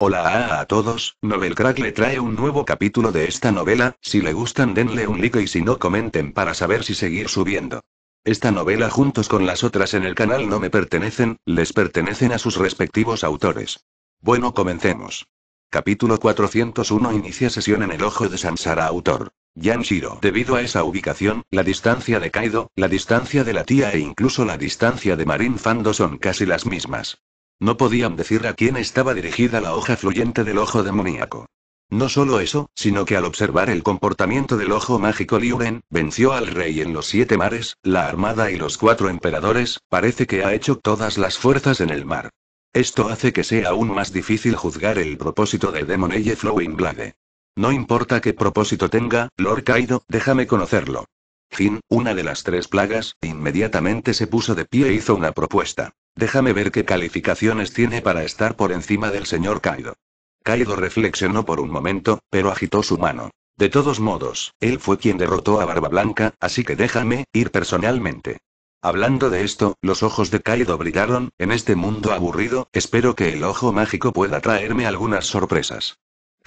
Hola a, todos, Novel Crack le trae un nuevo capítulo de esta novela, si le gustan denle un like y si no comenten para saber si seguir subiendo. Esta novela juntos con las otras en el canal no me pertenecen, les pertenecen a sus respectivos autores. Bueno comencemos. Capítulo 401 Inicia sesión en el ojo de Sansara autor. Shiro. Debido a esa ubicación, la distancia de Kaido, la distancia de la tía e incluso la distancia de Marin Fando son casi las mismas. No podían decir a quién estaba dirigida la hoja fluyente del ojo demoníaco. No solo eso, sino que al observar el comportamiento del ojo mágico Liuren, venció al rey en los siete mares, la armada y los cuatro emperadores, parece que ha hecho todas las fuerzas en el mar. Esto hace que sea aún más difícil juzgar el propósito de Eye Flowing Blade. No importa qué propósito tenga, Lord Kaido, déjame conocerlo. Fin. una de las tres plagas, inmediatamente se puso de pie e hizo una propuesta. Déjame ver qué calificaciones tiene para estar por encima del señor Kaido. Kaido reflexionó por un momento, pero agitó su mano. De todos modos, él fue quien derrotó a Barba Blanca, así que déjame ir personalmente. Hablando de esto, los ojos de Kaido brillaron, en este mundo aburrido, espero que el ojo mágico pueda traerme algunas sorpresas.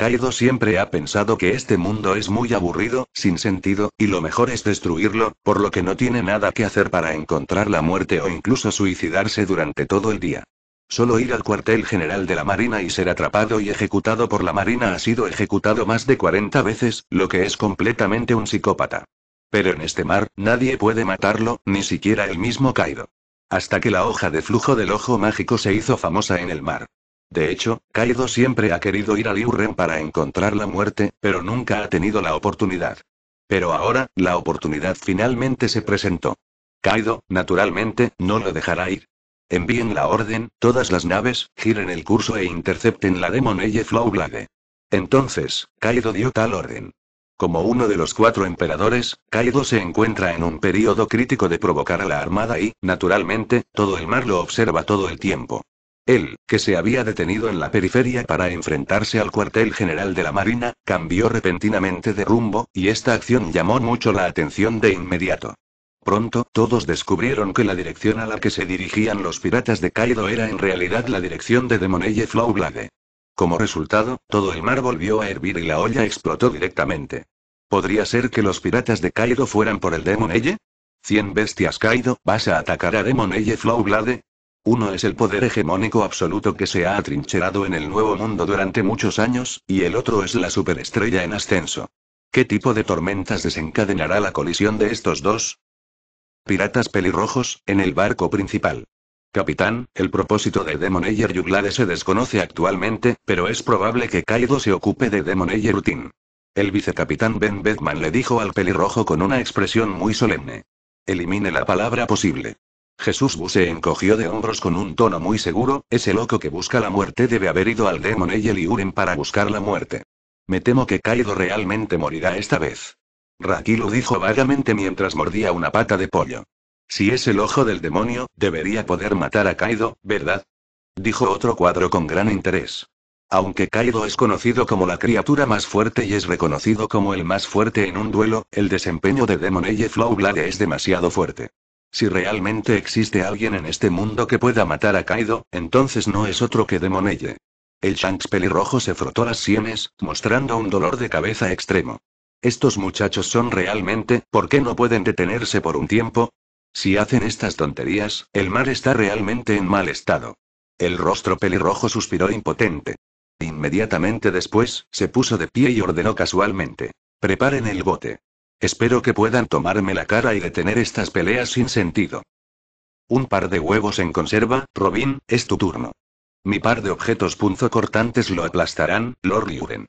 Kaido siempre ha pensado que este mundo es muy aburrido, sin sentido, y lo mejor es destruirlo, por lo que no tiene nada que hacer para encontrar la muerte o incluso suicidarse durante todo el día. Solo ir al cuartel general de la Marina y ser atrapado y ejecutado por la Marina ha sido ejecutado más de 40 veces, lo que es completamente un psicópata. Pero en este mar, nadie puede matarlo, ni siquiera el mismo Kaido. Hasta que la hoja de flujo del ojo mágico se hizo famosa en el mar. De hecho, Kaido siempre ha querido ir a Liuren para encontrar la muerte, pero nunca ha tenido la oportunidad. Pero ahora, la oportunidad finalmente se presentó. Kaido, naturalmente, no lo dejará ir. Envíen la orden, todas las naves, giren el curso e intercepten la Demon Eye Flowblade. Entonces, Kaido dio tal orden. Como uno de los cuatro emperadores, Kaido se encuentra en un período crítico de provocar a la armada y, naturalmente, todo el mar lo observa todo el tiempo. Él, que se había detenido en la periferia para enfrentarse al cuartel general de la Marina, cambió repentinamente de rumbo, y esta acción llamó mucho la atención de inmediato. Pronto, todos descubrieron que la dirección a la que se dirigían los piratas de Kaido era en realidad la dirección de Demonelle Flowblade. Como resultado, todo el mar volvió a hervir y la olla explotó directamente. ¿Podría ser que los piratas de Kaido fueran por el Demoneye? ¿Cien bestias Kaido, vas a atacar a Demoneye Flowblade? Uno es el poder hegemónico absoluto que se ha atrincherado en el nuevo mundo durante muchos años, y el otro es la superestrella en ascenso. ¿Qué tipo de tormentas desencadenará la colisión de estos dos? Piratas pelirrojos, en el barco principal. Capitán, el propósito de y Yuglade se desconoce actualmente, pero es probable que Kaido se ocupe de y Utin. El vicecapitán Ben Bedman le dijo al pelirrojo con una expresión muy solemne. Elimine la palabra posible. Jesús Bu se encogió de hombros con un tono muy seguro, ese loco que busca la muerte debe haber ido al Demon Eye para buscar la muerte. Me temo que Kaido realmente morirá esta vez. Raki lo dijo vagamente mientras mordía una pata de pollo. Si es el ojo del demonio, debería poder matar a Kaido, ¿verdad? Dijo otro cuadro con gran interés. Aunque Kaido es conocido como la criatura más fuerte y es reconocido como el más fuerte en un duelo, el desempeño de Demon Age Flowblade es demasiado fuerte. Si realmente existe alguien en este mundo que pueda matar a Kaido, entonces no es otro que Demonelle. El Shanks pelirrojo se frotó las sienes, mostrando un dolor de cabeza extremo. Estos muchachos son realmente, ¿por qué no pueden detenerse por un tiempo? Si hacen estas tonterías, el mar está realmente en mal estado. El rostro pelirrojo suspiró impotente. Inmediatamente después, se puso de pie y ordenó casualmente. Preparen el bote. Espero que puedan tomarme la cara y detener estas peleas sin sentido. Un par de huevos en conserva, Robin, es tu turno. Mi par de objetos punzocortantes lo aplastarán, Lord Yuren.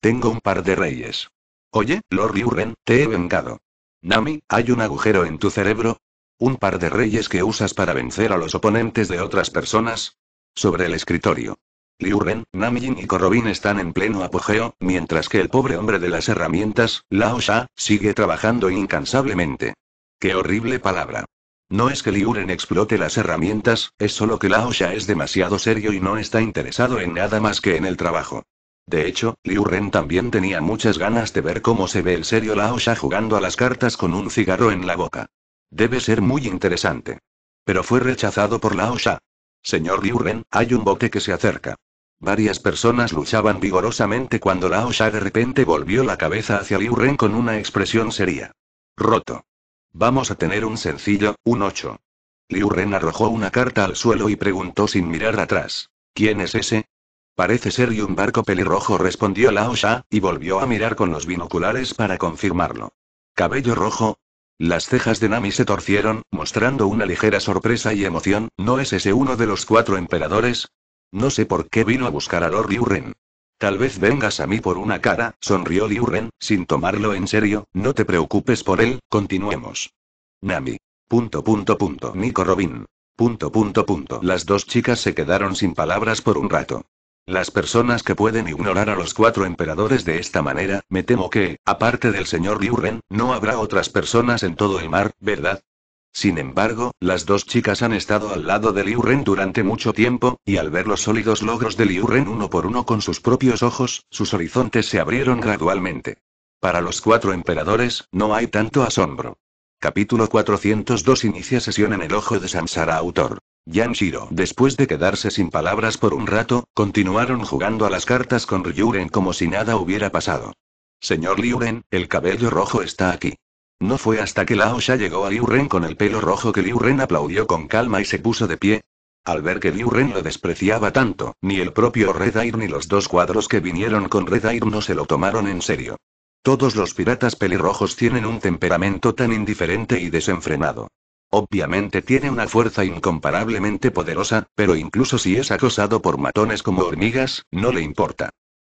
Tengo un par de reyes. Oye, Lord Yuren, te he vengado. Nami, ¿hay un agujero en tu cerebro? ¿Un par de reyes que usas para vencer a los oponentes de otras personas? Sobre el escritorio. Liu Ren, Namjin y Korobin están en pleno apogeo, mientras que el pobre hombre de las herramientas, Lao Sha, sigue trabajando incansablemente. ¡Qué horrible palabra! No es que Liuren explote las herramientas, es solo que Lao Sha es demasiado serio y no está interesado en nada más que en el trabajo. De hecho, Liu Ren también tenía muchas ganas de ver cómo se ve el serio Lao Sha jugando a las cartas con un cigarro en la boca. Debe ser muy interesante. Pero fue rechazado por Lao Sha. Señor Liu Ren, hay un bote que se acerca. Varias personas luchaban vigorosamente cuando Lao Sha de repente volvió la cabeza hacia Liu Ren con una expresión seria. Roto. Vamos a tener un sencillo, un 8. Liu Ren arrojó una carta al suelo y preguntó sin mirar atrás. ¿Quién es ese? Parece ser y un barco pelirrojo respondió Lao Sha, y volvió a mirar con los binoculares para confirmarlo. ¿Cabello rojo? Las cejas de Nami se torcieron, mostrando una ligera sorpresa y emoción, ¿no es ese uno de los cuatro emperadores? No sé por qué vino a buscar a Lord Ryuren. Tal vez vengas a mí por una cara, sonrió Yuren, sin tomarlo en serio, no te preocupes por él, continuemos. Nami. Punto punto punto. Nico Robin. Punto punto punto. Las dos chicas se quedaron sin palabras por un rato. Las personas que pueden ignorar a los cuatro emperadores de esta manera, me temo que, aparte del señor Yuren, no habrá otras personas en todo el mar, ¿verdad? Sin embargo, las dos chicas han estado al lado de Liu durante mucho tiempo, y al ver los sólidos logros de Liu Ren uno por uno con sus propios ojos, sus horizontes se abrieron gradualmente. Para los cuatro emperadores, no hay tanto asombro. Capítulo 402 Inicia sesión en el ojo de Samsara Autor. Yan Shiro, después de quedarse sin palabras por un rato, continuaron jugando a las cartas con Liuren como si nada hubiera pasado. Señor Liuren, el cabello rojo está aquí. No fue hasta que Laosha llegó a Liu Ren con el pelo rojo que Liu Ren aplaudió con calma y se puso de pie. Al ver que Liu Ren lo despreciaba tanto, ni el propio Red Air ni los dos cuadros que vinieron con Red Air no se lo tomaron en serio. Todos los piratas pelirrojos tienen un temperamento tan indiferente y desenfrenado. Obviamente tiene una fuerza incomparablemente poderosa, pero incluso si es acosado por matones como hormigas, no le importa.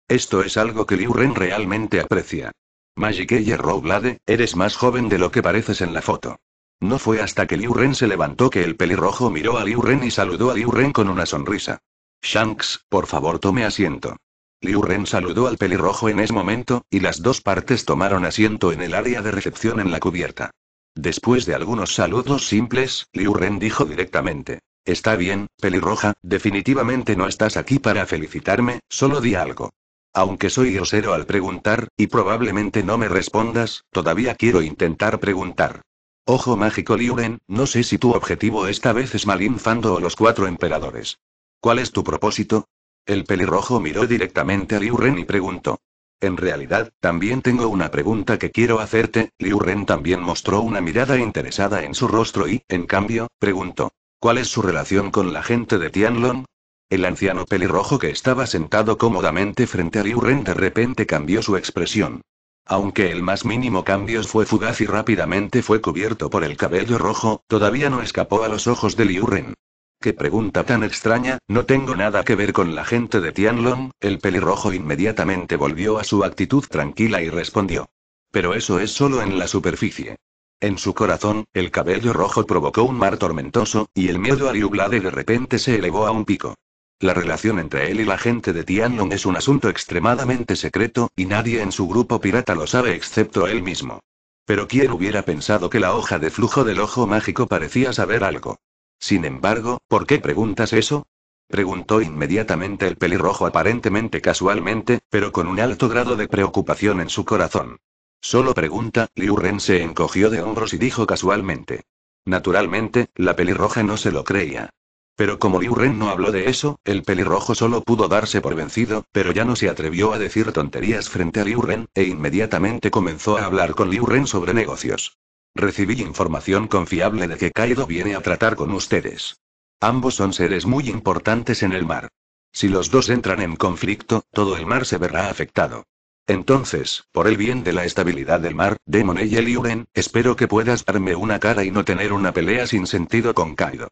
Esto es algo que Liu Ren realmente aprecia. Magic Roblade, eres más joven de lo que pareces en la foto. No fue hasta que Liu Ren se levantó que el pelirrojo miró a Liu Ren y saludó a Liu Ren con una sonrisa. Shanks, por favor tome asiento. Liu Ren saludó al pelirrojo en ese momento, y las dos partes tomaron asiento en el área de recepción en la cubierta. Después de algunos saludos simples, Liu Ren dijo directamente. Está bien, pelirroja, definitivamente no estás aquí para felicitarme, solo di algo. Aunque soy grosero al preguntar, y probablemente no me respondas, todavía quiero intentar preguntar. Ojo mágico Liuren, no sé si tu objetivo esta vez es Malin Fando o los cuatro emperadores. ¿Cuál es tu propósito? El pelirrojo miró directamente a Liuren y preguntó. En realidad, también tengo una pregunta que quiero hacerte. Liu Ren también mostró una mirada interesada en su rostro y, en cambio, preguntó: ¿Cuál es su relación con la gente de Tianlong? El anciano pelirrojo que estaba sentado cómodamente frente a Liu Ren de repente cambió su expresión. Aunque el más mínimo cambio fue fugaz y rápidamente fue cubierto por el cabello rojo, todavía no escapó a los ojos de Liu Ren. Qué pregunta tan extraña, no tengo nada que ver con la gente de Tianlong, el pelirrojo inmediatamente volvió a su actitud tranquila y respondió. Pero eso es solo en la superficie. En su corazón, el cabello rojo provocó un mar tormentoso, y el miedo a Liublade de repente se elevó a un pico. La relación entre él y la gente de Tianlong es un asunto extremadamente secreto, y nadie en su grupo pirata lo sabe excepto él mismo. Pero quién hubiera pensado que la hoja de flujo del ojo mágico parecía saber algo. Sin embargo, ¿por qué preguntas eso? Preguntó inmediatamente el pelirrojo aparentemente casualmente, pero con un alto grado de preocupación en su corazón. Solo pregunta, Liu Ren se encogió de hombros y dijo casualmente. Naturalmente, la pelirroja no se lo creía. Pero como Liu Ren no habló de eso, el pelirrojo solo pudo darse por vencido, pero ya no se atrevió a decir tonterías frente a Liu Ren, e inmediatamente comenzó a hablar con Liu Ren sobre negocios. Recibí información confiable de que Kaido viene a tratar con ustedes. Ambos son seres muy importantes en el mar. Si los dos entran en conflicto, todo el mar se verá afectado. Entonces, por el bien de la estabilidad del mar, Demon y Liuren, espero que puedas darme una cara y no tener una pelea sin sentido con Kaido.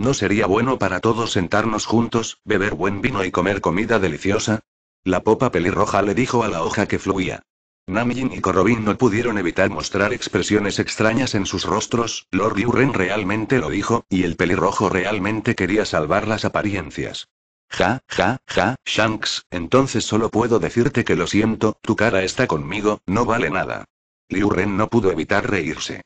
¿No sería bueno para todos sentarnos juntos, beber buen vino y comer comida deliciosa? La popa pelirroja le dijo a la hoja que fluía. Namjin y Corobin no pudieron evitar mostrar expresiones extrañas en sus rostros, Lord Liuren realmente lo dijo, y el pelirrojo realmente quería salvar las apariencias. Ja, ja, ja, Shanks, entonces solo puedo decirte que lo siento, tu cara está conmigo, no vale nada. Liu Ren no pudo evitar reírse.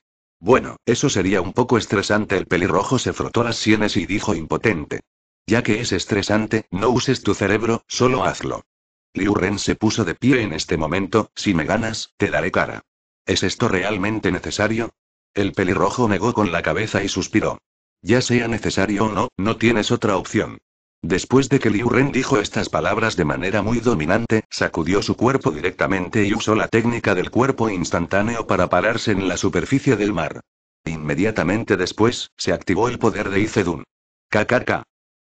Bueno, eso sería un poco estresante. El pelirrojo se frotó las sienes y dijo impotente. Ya que es estresante, no uses tu cerebro, solo hazlo. Liu Ren se puso de pie en este momento, si me ganas, te daré cara. ¿Es esto realmente necesario? El pelirrojo negó con la cabeza y suspiró. Ya sea necesario o no, no tienes otra opción. Después de que Liu Ren dijo estas palabras de manera muy dominante, sacudió su cuerpo directamente y usó la técnica del cuerpo instantáneo para pararse en la superficie del mar. Inmediatamente después, se activó el poder de Icedun. KKK.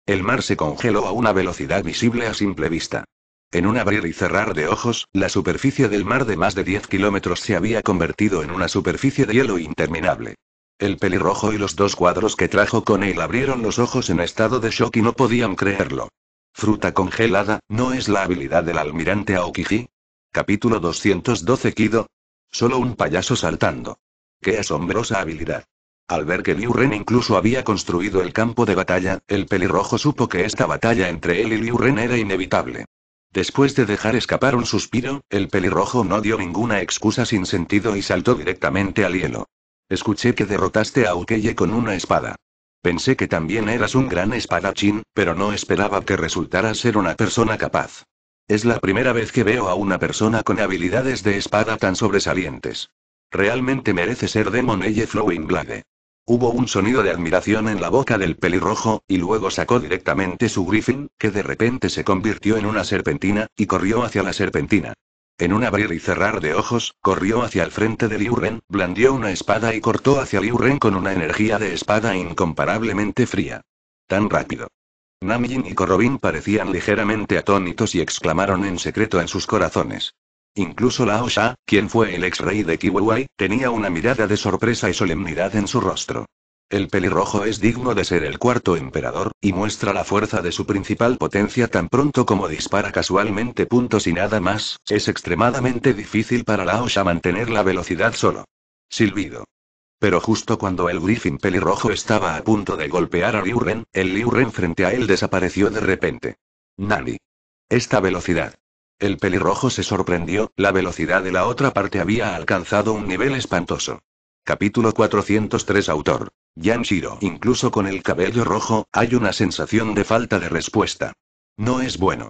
El mar se congeló a una velocidad visible a simple vista. En un abrir y cerrar de ojos, la superficie del mar de más de 10 kilómetros se había convertido en una superficie de hielo interminable. El pelirrojo y los dos cuadros que trajo con él abrieron los ojos en estado de shock y no podían creerlo. Fruta congelada, ¿no es la habilidad del almirante Aokiji? Capítulo 212 Kido. Solo un payaso saltando. ¡Qué asombrosa habilidad! Al ver que Liu Ren incluso había construido el campo de batalla, el pelirrojo supo que esta batalla entre él y Liu Ren era inevitable. Después de dejar escapar un suspiro, el pelirrojo no dio ninguna excusa sin sentido y saltó directamente al hielo. Escuché que derrotaste a Ukeye con una espada. Pensé que también eras un gran espadachín, pero no esperaba que resultara ser una persona capaz. Es la primera vez que veo a una persona con habilidades de espada tan sobresalientes. Realmente merece ser Demon Eye Flowing Blade. Hubo un sonido de admiración en la boca del pelirrojo, y luego sacó directamente su griffin, que de repente se convirtió en una serpentina, y corrió hacia la serpentina. En un abrir y cerrar de ojos, corrió hacia el frente de Liu Ren, blandió una espada y cortó hacia Liu Ren con una energía de espada incomparablemente fría. Tan rápido. Namjin y Corobin parecían ligeramente atónitos y exclamaron en secreto en sus corazones. Incluso Lao Sha, quien fue el ex rey de Kiwai, tenía una mirada de sorpresa y solemnidad en su rostro. El pelirrojo es digno de ser el cuarto emperador, y muestra la fuerza de su principal potencia tan pronto como dispara casualmente puntos y nada más, es extremadamente difícil para Laosha mantener la velocidad solo. Silbido. Pero justo cuando el griffin pelirrojo estaba a punto de golpear a Liu el Liu frente a él desapareció de repente. Nani. Esta velocidad. El pelirrojo se sorprendió, la velocidad de la otra parte había alcanzado un nivel espantoso. Capítulo 403 Autor. Shiro Incluso con el cabello rojo, hay una sensación de falta de respuesta. No es bueno.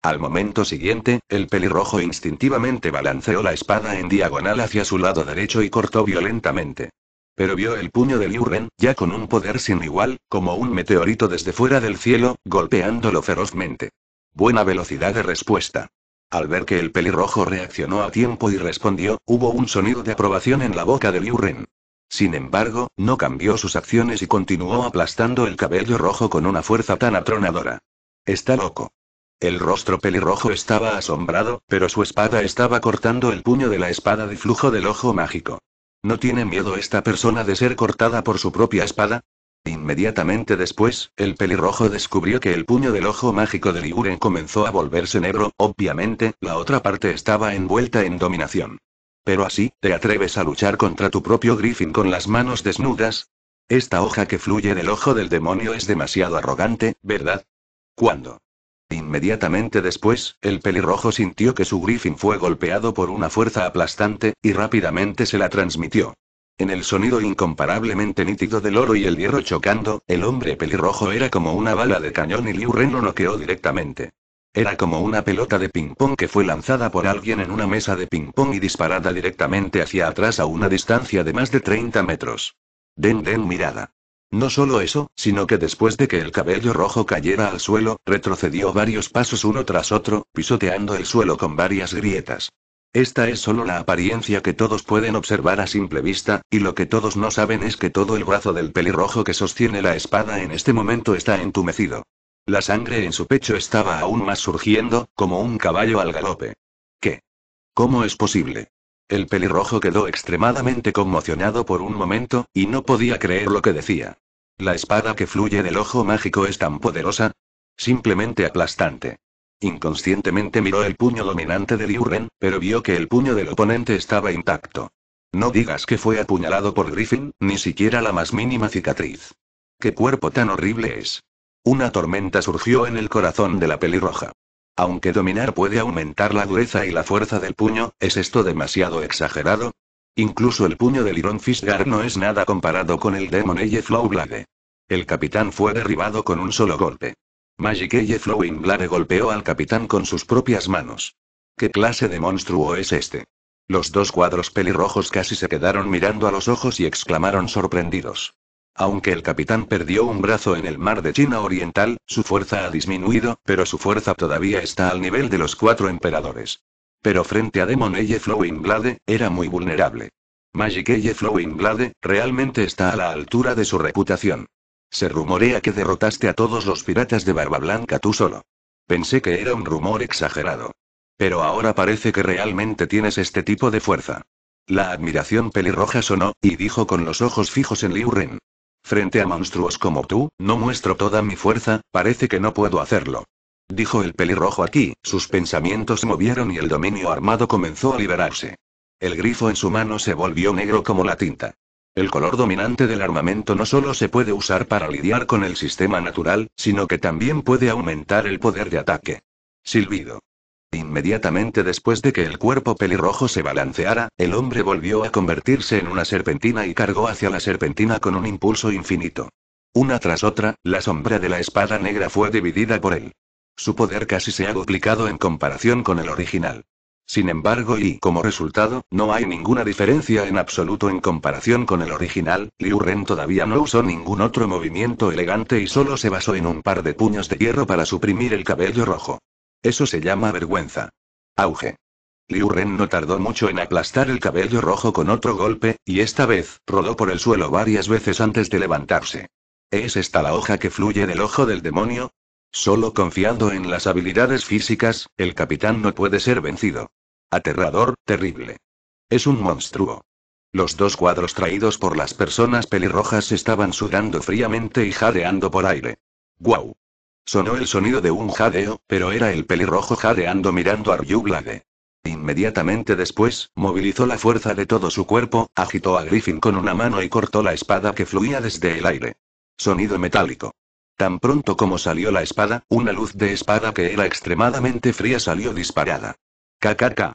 Al momento siguiente, el pelirrojo instintivamente balanceó la espada en diagonal hacia su lado derecho y cortó violentamente. Pero vio el puño de Liu ya con un poder sin igual, como un meteorito desde fuera del cielo, golpeándolo ferozmente. Buena velocidad de respuesta. Al ver que el pelirrojo reaccionó a tiempo y respondió, hubo un sonido de aprobación en la boca de Liu Ren. Sin embargo, no cambió sus acciones y continuó aplastando el cabello rojo con una fuerza tan atronadora. Está loco. El rostro pelirrojo estaba asombrado, pero su espada estaba cortando el puño de la espada de flujo del ojo mágico. ¿No tiene miedo esta persona de ser cortada por su propia espada? Inmediatamente después, el pelirrojo descubrió que el puño del ojo mágico de Liguren comenzó a volverse negro, obviamente, la otra parte estaba envuelta en dominación. Pero así, ¿te atreves a luchar contra tu propio Griffin con las manos desnudas? Esta hoja que fluye del ojo del demonio es demasiado arrogante, ¿verdad? ¿Cuándo? Inmediatamente después, el pelirrojo sintió que su Griffin fue golpeado por una fuerza aplastante, y rápidamente se la transmitió. En el sonido incomparablemente nítido del oro y el hierro chocando, el hombre pelirrojo era como una bala de cañón y Liu Ren lo noqueó directamente. Era como una pelota de ping-pong que fue lanzada por alguien en una mesa de ping-pong y disparada directamente hacia atrás a una distancia de más de 30 metros. Den Den mirada. No solo eso, sino que después de que el cabello rojo cayera al suelo, retrocedió varios pasos uno tras otro, pisoteando el suelo con varias grietas. Esta es solo la apariencia que todos pueden observar a simple vista, y lo que todos no saben es que todo el brazo del pelirrojo que sostiene la espada en este momento está entumecido. La sangre en su pecho estaba aún más surgiendo, como un caballo al galope. ¿Qué? ¿Cómo es posible? El pelirrojo quedó extremadamente conmocionado por un momento, y no podía creer lo que decía. La espada que fluye del ojo mágico es tan poderosa. Simplemente aplastante. Inconscientemente miró el puño dominante de Liurren, pero vio que el puño del oponente estaba intacto. No digas que fue apuñalado por Griffin, ni siquiera la más mínima cicatriz. ¡Qué cuerpo tan horrible es! Una tormenta surgió en el corazón de la pelirroja. Aunque dominar puede aumentar la dureza y la fuerza del puño, ¿es esto demasiado exagerado? Incluso el puño de Liron Fisgar no es nada comparado con el de Eye Flowblade. El capitán fue derribado con un solo golpe. Magic Flowing Blade golpeó al capitán con sus propias manos. ¿Qué clase de monstruo es este? Los dos cuadros pelirrojos casi se quedaron mirando a los ojos y exclamaron sorprendidos. Aunque el capitán perdió un brazo en el mar de China Oriental, su fuerza ha disminuido, pero su fuerza todavía está al nivel de los cuatro emperadores. Pero frente a Demon Eye Flowing Blade, era muy vulnerable. Magic Eye Flowing Blade, realmente está a la altura de su reputación. Se rumorea que derrotaste a todos los piratas de Barba Blanca tú solo. Pensé que era un rumor exagerado. Pero ahora parece que realmente tienes este tipo de fuerza. La admiración pelirroja sonó, y dijo con los ojos fijos en Liu Ren. Frente a monstruos como tú, no muestro toda mi fuerza, parece que no puedo hacerlo. Dijo el pelirrojo aquí, sus pensamientos se movieron y el dominio armado comenzó a liberarse. El grifo en su mano se volvió negro como la tinta. El color dominante del armamento no solo se puede usar para lidiar con el sistema natural, sino que también puede aumentar el poder de ataque. Silbido. Inmediatamente después de que el cuerpo pelirrojo se balanceara, el hombre volvió a convertirse en una serpentina y cargó hacia la serpentina con un impulso infinito. Una tras otra, la sombra de la espada negra fue dividida por él. Su poder casi se ha duplicado en comparación con el original. Sin embargo y como resultado, no hay ninguna diferencia en absoluto en comparación con el original, Liu Ren todavía no usó ningún otro movimiento elegante y solo se basó en un par de puños de hierro para suprimir el cabello rojo. Eso se llama vergüenza. Auge. Liu Ren no tardó mucho en aplastar el cabello rojo con otro golpe, y esta vez, rodó por el suelo varias veces antes de levantarse. ¿Es esta la hoja que fluye del ojo del demonio? Solo confiando en las habilidades físicas, el capitán no puede ser vencido. Aterrador, terrible. Es un monstruo. Los dos cuadros traídos por las personas pelirrojas estaban sudando fríamente y jadeando por aire. ¡Guau! Sonó el sonido de un jadeo, pero era el pelirrojo jadeando mirando a Ryublade. Inmediatamente después, movilizó la fuerza de todo su cuerpo, agitó a Griffin con una mano y cortó la espada que fluía desde el aire. Sonido metálico. Tan pronto como salió la espada, una luz de espada que era extremadamente fría salió disparada. KKK.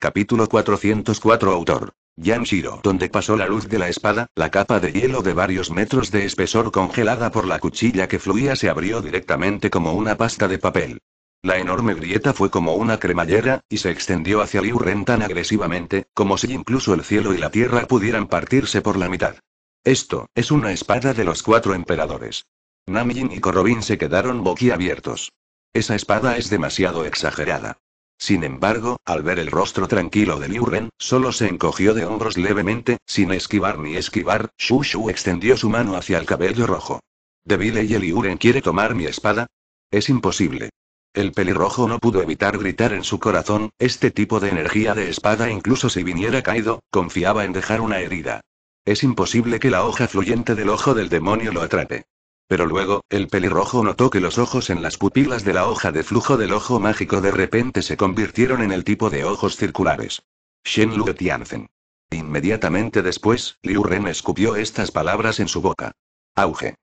Capítulo 404 Autor. Yanshiro. Donde pasó la luz de la espada, la capa de hielo de varios metros de espesor congelada por la cuchilla que fluía se abrió directamente como una pasta de papel. La enorme grieta fue como una cremallera, y se extendió hacia Liu Ren tan agresivamente, como si incluso el cielo y la tierra pudieran partirse por la mitad. Esto, es una espada de los cuatro emperadores. Namjin y Corobin se quedaron boquiabiertos. Esa espada es demasiado exagerada. Sin embargo, al ver el rostro tranquilo de Liuren, solo se encogió de hombros levemente, sin esquivar ni esquivar, Shu extendió su mano hacia el cabello rojo. ¿Debile y el quiere tomar mi espada? Es imposible. El pelirrojo no pudo evitar gritar en su corazón, este tipo de energía de espada incluso si viniera caído, confiaba en dejar una herida. Es imposible que la hoja fluyente del ojo del demonio lo atrape. Pero luego, el pelirrojo notó que los ojos en las pupilas de la hoja de flujo del ojo mágico de repente se convirtieron en el tipo de ojos circulares. Shen Lu Tianzen. Inmediatamente después, Liu Ren escupió estas palabras en su boca. Auge.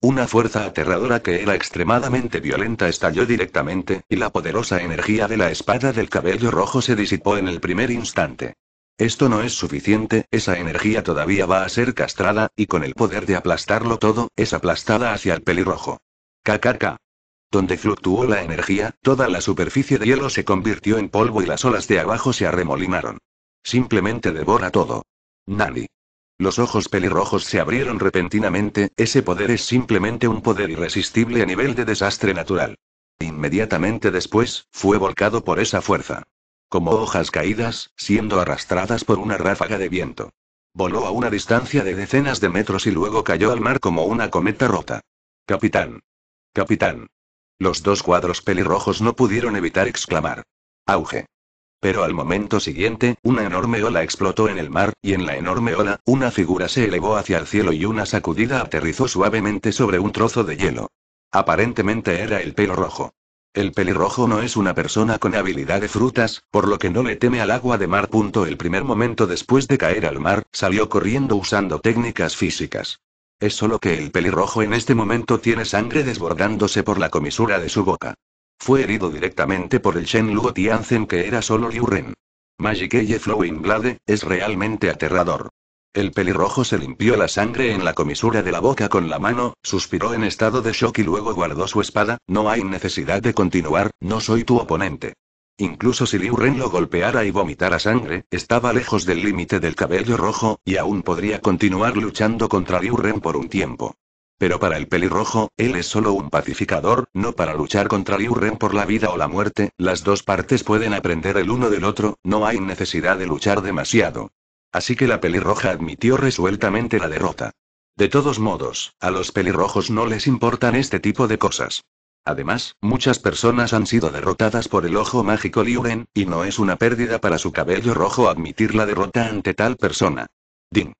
Una fuerza aterradora que era extremadamente violenta estalló directamente, y la poderosa energía de la espada del cabello rojo se disipó en el primer instante. Esto no es suficiente, esa energía todavía va a ser castrada, y con el poder de aplastarlo todo, es aplastada hacia el pelirrojo. KKK. Donde fluctuó la energía, toda la superficie de hielo se convirtió en polvo y las olas de abajo se arremolinaron. Simplemente devora todo. Nani. Los ojos pelirrojos se abrieron repentinamente, ese poder es simplemente un poder irresistible a nivel de desastre natural. Inmediatamente después, fue volcado por esa fuerza como hojas caídas, siendo arrastradas por una ráfaga de viento. Voló a una distancia de decenas de metros y luego cayó al mar como una cometa rota. Capitán. Capitán. Los dos cuadros pelirrojos no pudieron evitar exclamar. Auge. Pero al momento siguiente, una enorme ola explotó en el mar, y en la enorme ola, una figura se elevó hacia el cielo y una sacudida aterrizó suavemente sobre un trozo de hielo. Aparentemente era el pelo rojo. El pelirrojo no es una persona con habilidad de frutas, por lo que no le teme al agua de mar. El primer momento después de caer al mar, salió corriendo usando técnicas físicas. Es solo que el pelirrojo en este momento tiene sangre desbordándose por la comisura de su boca. Fue herido directamente por el Shen Luo Tianzen que era solo Liu Ren. Magic Eye Flowing Blade, es realmente aterrador. El pelirrojo se limpió la sangre en la comisura de la boca con la mano, suspiró en estado de shock y luego guardó su espada. No hay necesidad de continuar, no soy tu oponente. Incluso si Liu Ren lo golpeara y vomitara sangre, estaba lejos del límite del cabello rojo, y aún podría continuar luchando contra Liu Ren por un tiempo. Pero para el pelirrojo, él es solo un pacificador, no para luchar contra Liu Ren por la vida o la muerte, las dos partes pueden aprender el uno del otro, no hay necesidad de luchar demasiado. Así que la pelirroja admitió resueltamente la derrota. De todos modos, a los pelirrojos no les importan este tipo de cosas. Además, muchas personas han sido derrotadas por el ojo mágico Liuren, y no es una pérdida para su cabello rojo admitir la derrota ante tal persona. Ding.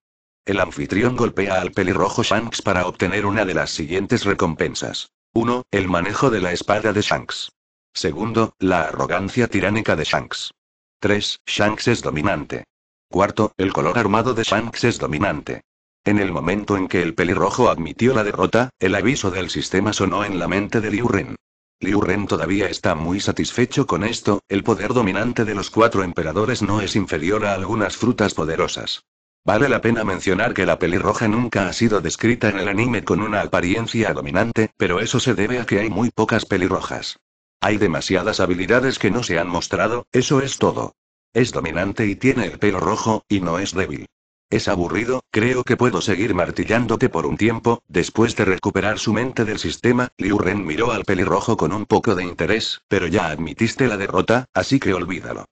El anfitrión golpea al pelirrojo Shanks para obtener una de las siguientes recompensas. 1. El manejo de la espada de Shanks. Segundo, la arrogancia tiránica de Shanks. 3. Shanks es dominante. Cuarto, el color armado de Shanks es dominante. En el momento en que el pelirrojo admitió la derrota, el aviso del sistema sonó en la mente de Liu Ren. Liu Ren todavía está muy satisfecho con esto, el poder dominante de los cuatro emperadores no es inferior a algunas frutas poderosas. Vale la pena mencionar que la pelirroja nunca ha sido descrita en el anime con una apariencia dominante, pero eso se debe a que hay muy pocas pelirrojas. Hay demasiadas habilidades que no se han mostrado, eso es todo. Es dominante y tiene el pelo rojo, y no es débil. Es aburrido, creo que puedo seguir martillándote por un tiempo, después de recuperar su mente del sistema, Liuren miró al pelirrojo con un poco de interés, pero ya admitiste la derrota, así que olvídalo.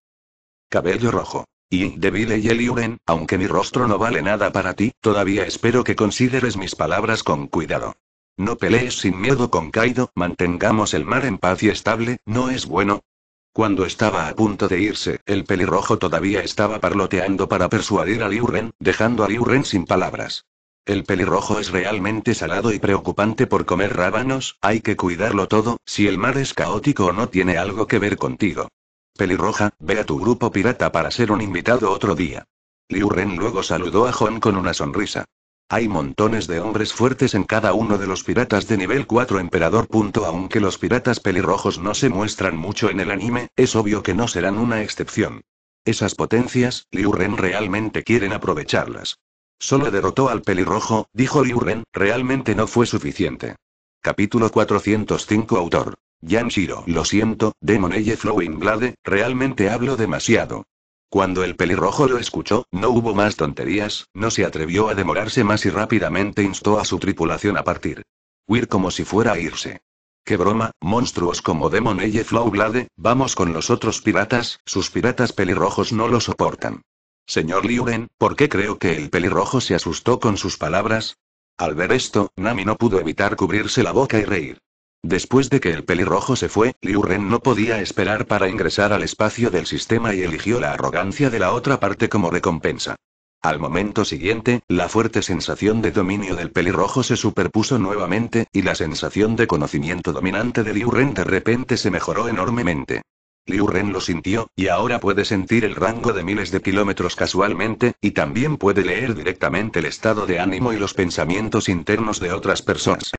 Cabello rojo. Y, débil y Liu aunque mi rostro no vale nada para ti, todavía espero que consideres mis palabras con cuidado. No pelees sin miedo con Kaido, mantengamos el mar en paz y estable, no es bueno, cuando estaba a punto de irse, el pelirrojo todavía estaba parloteando para persuadir a Liu Ren, dejando a Liu Ren sin palabras. El pelirrojo es realmente salado y preocupante por comer rábanos, hay que cuidarlo todo, si el mar es caótico o no tiene algo que ver contigo. Pelirroja, ve a tu grupo pirata para ser un invitado otro día. Liu Ren luego saludó a Hon con una sonrisa. Hay montones de hombres fuertes en cada uno de los piratas de nivel 4 emperador. Aunque los piratas pelirrojos no se muestran mucho en el anime, es obvio que no serán una excepción. Esas potencias, Liu Ren realmente quieren aprovecharlas. Solo derrotó al pelirrojo, dijo Liu Ren, realmente no fue suficiente. Capítulo 405 Autor. Shiro Lo siento, Demon Eye Flowing Blade, realmente hablo demasiado. Cuando el pelirrojo lo escuchó, no hubo más tonterías, no se atrevió a demorarse más y rápidamente instó a su tripulación a partir. Huir como si fuera a irse. ¡Qué broma, monstruos como Demon Eye Flowblade, vamos con los otros piratas, sus piratas pelirrojos no lo soportan! Señor Liuren, ¿por qué creo que el pelirrojo se asustó con sus palabras? Al ver esto, Nami no pudo evitar cubrirse la boca y reír. Después de que el pelirrojo se fue, Liu Ren no podía esperar para ingresar al espacio del sistema y eligió la arrogancia de la otra parte como recompensa. Al momento siguiente, la fuerte sensación de dominio del pelirrojo se superpuso nuevamente, y la sensación de conocimiento dominante de Liu Ren de repente se mejoró enormemente. Liu Ren lo sintió, y ahora puede sentir el rango de miles de kilómetros casualmente, y también puede leer directamente el estado de ánimo y los pensamientos internos de otras personas.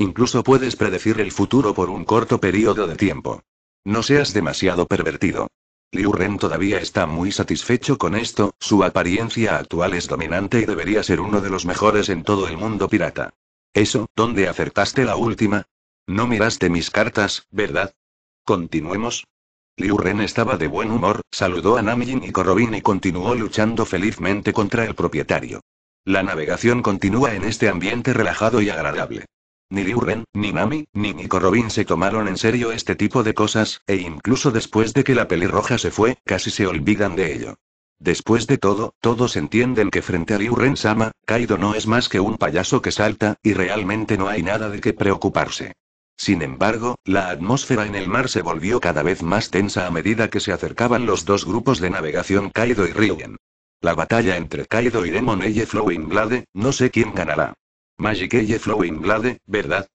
Incluso puedes predecir el futuro por un corto periodo de tiempo. No seas demasiado pervertido. Liu Ren todavía está muy satisfecho con esto, su apariencia actual es dominante y debería ser uno de los mejores en todo el mundo pirata. Eso, ¿dónde acertaste la última? No miraste mis cartas, ¿verdad? Continuemos. Liu Ren estaba de buen humor, saludó a Namjin y Corobin y continuó luchando felizmente contra el propietario. La navegación continúa en este ambiente relajado y agradable. Ni Ren, ni Nami, ni Nico Robin se tomaron en serio este tipo de cosas, e incluso después de que la pelirroja se fue, casi se olvidan de ello. Después de todo, todos entienden que frente a Liu sama Kaido no es más que un payaso que salta, y realmente no hay nada de qué preocuparse. Sin embargo, la atmósfera en el mar se volvió cada vez más tensa a medida que se acercaban los dos grupos de navegación Kaido y Ryugen. La batalla entre Kaido y Demon Eye Flowing Blade, no sé quién ganará. Magic Flowing Blade, ¿verdad?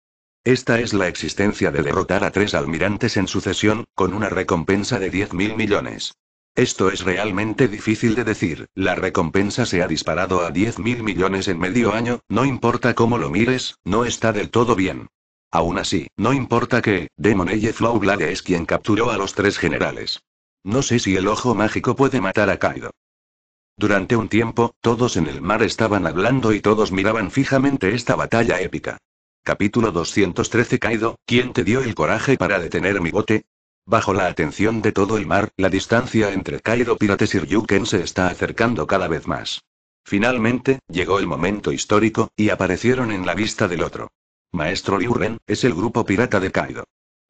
Esta es la existencia de derrotar a tres almirantes en sucesión, con una recompensa de 10 mil millones. Esto es realmente difícil de decir, la recompensa se ha disparado a 10 mil millones en medio año, no importa cómo lo mires, no está del todo bien. Aún así, no importa que, Demon Flow Blade es quien capturó a los tres generales. No sé si el ojo mágico puede matar a Kaido. Durante un tiempo, todos en el mar estaban hablando y todos miraban fijamente esta batalla épica. Capítulo 213 Kaido, ¿quién te dio el coraje para detener mi bote? Bajo la atención de todo el mar, la distancia entre Kaido Pirates y Ryuken se está acercando cada vez más. Finalmente, llegó el momento histórico, y aparecieron en la vista del otro. Maestro Ryuren, es el grupo pirata de Kaido.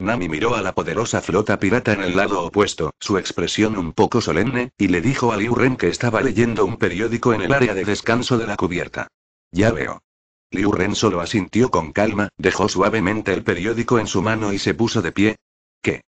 Nami miró a la poderosa flota pirata en el lado opuesto, su expresión un poco solemne, y le dijo a Liu Ren que estaba leyendo un periódico en el área de descanso de la cubierta. Ya veo. Liu Ren solo asintió con calma, dejó suavemente el periódico en su mano y se puso de pie. ¿Qué?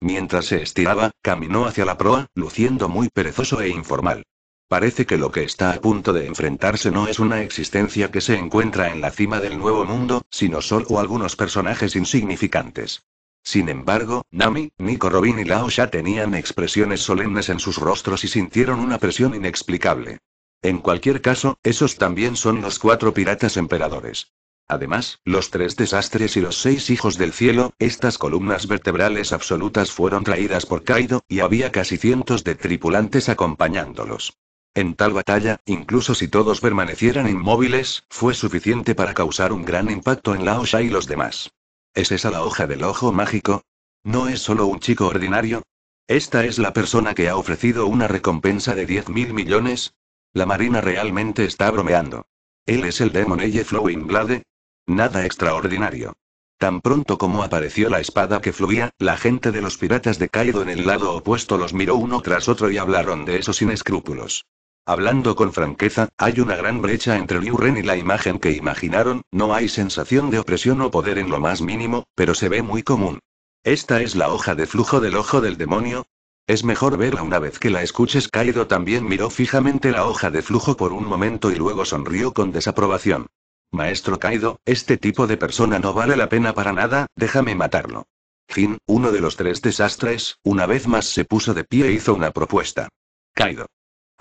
Mientras se estiraba, caminó hacia la proa, luciendo muy perezoso e informal. Parece que lo que está a punto de enfrentarse no es una existencia que se encuentra en la cima del nuevo mundo, sino solo algunos personajes insignificantes. Sin embargo, Nami, Nico Robin y Lao tenían expresiones solemnes en sus rostros y sintieron una presión inexplicable. En cualquier caso, esos también son los cuatro piratas emperadores. Además, los tres desastres y los seis hijos del cielo, estas columnas vertebrales absolutas fueron traídas por Kaido, y había casi cientos de tripulantes acompañándolos. En tal batalla, incluso si todos permanecieran inmóviles, fue suficiente para causar un gran impacto en Lao y los demás. ¿Es esa la hoja del ojo mágico? ¿No es solo un chico ordinario? ¿Esta es la persona que ha ofrecido una recompensa de 10 mil millones? La Marina realmente está bromeando. Él es el Demon Eye Flowing Blade. Nada extraordinario. Tan pronto como apareció la espada que fluía, la gente de los piratas de Kaido en el lado opuesto los miró uno tras otro y hablaron de eso sin escrúpulos. Hablando con franqueza, hay una gran brecha entre Liu Ren y la imagen que imaginaron, no hay sensación de opresión o poder en lo más mínimo, pero se ve muy común. ¿Esta es la hoja de flujo del ojo del demonio? Es mejor verla una vez que la escuches. Kaido también miró fijamente la hoja de flujo por un momento y luego sonrió con desaprobación. Maestro Kaido, este tipo de persona no vale la pena para nada, déjame matarlo. Fin, uno de los tres desastres, una vez más se puso de pie e hizo una propuesta. Kaido.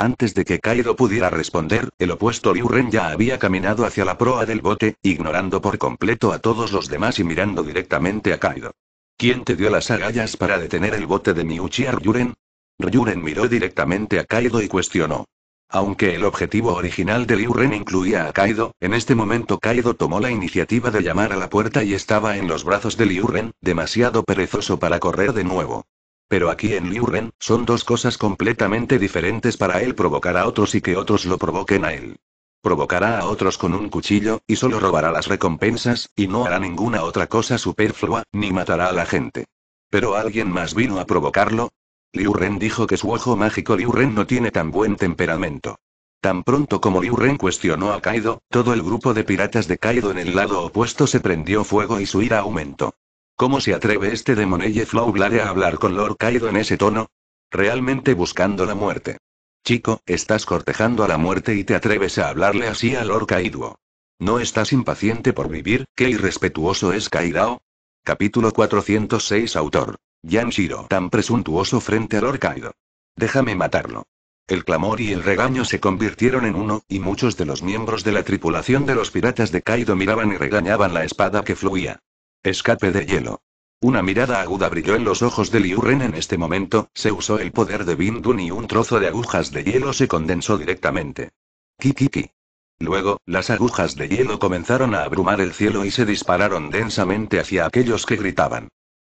Antes de que Kaido pudiera responder, el opuesto Liu ya había caminado hacia la proa del bote, ignorando por completo a todos los demás y mirando directamente a Kaido. ¿Quién te dio las agallas para detener el bote de Miuchi Ryuren? Ryuren miró directamente a Kaido y cuestionó. Aunque el objetivo original de Liu incluía a Kaido, en este momento Kaido tomó la iniciativa de llamar a la puerta y estaba en los brazos de Liu demasiado perezoso para correr de nuevo. Pero aquí en Liu son dos cosas completamente diferentes para él provocar a otros y que otros lo provoquen a él. Provocará a otros con un cuchillo, y solo robará las recompensas, y no hará ninguna otra cosa superflua, ni matará a la gente. Pero alguien más vino a provocarlo. Liu Ren dijo que su ojo mágico Liu Ren no tiene tan buen temperamento. Tan pronto como Liu Ren cuestionó a Kaido, todo el grupo de piratas de Kaido en el lado opuesto se prendió fuego y su ira aumentó. ¿Cómo se atreve este demonio Flow a hablar con Lord Kaido en ese tono? Realmente buscando la muerte. Chico, estás cortejando a la muerte y te atreves a hablarle así a Lord Kaido. ¿No estás impaciente por vivir? ¿Qué irrespetuoso es Kaidao? Capítulo 406 Autor. Shiro tan presuntuoso frente a Lord Kaido. Déjame matarlo. El clamor y el regaño se convirtieron en uno, y muchos de los miembros de la tripulación de los piratas de Kaido miraban y regañaban la espada que fluía. Escape de hielo. Una mirada aguda brilló en los ojos de Liu en este momento, se usó el poder de Bindun y un trozo de agujas de hielo se condensó directamente. Kikiki. Luego, las agujas de hielo comenzaron a abrumar el cielo y se dispararon densamente hacia aquellos que gritaban.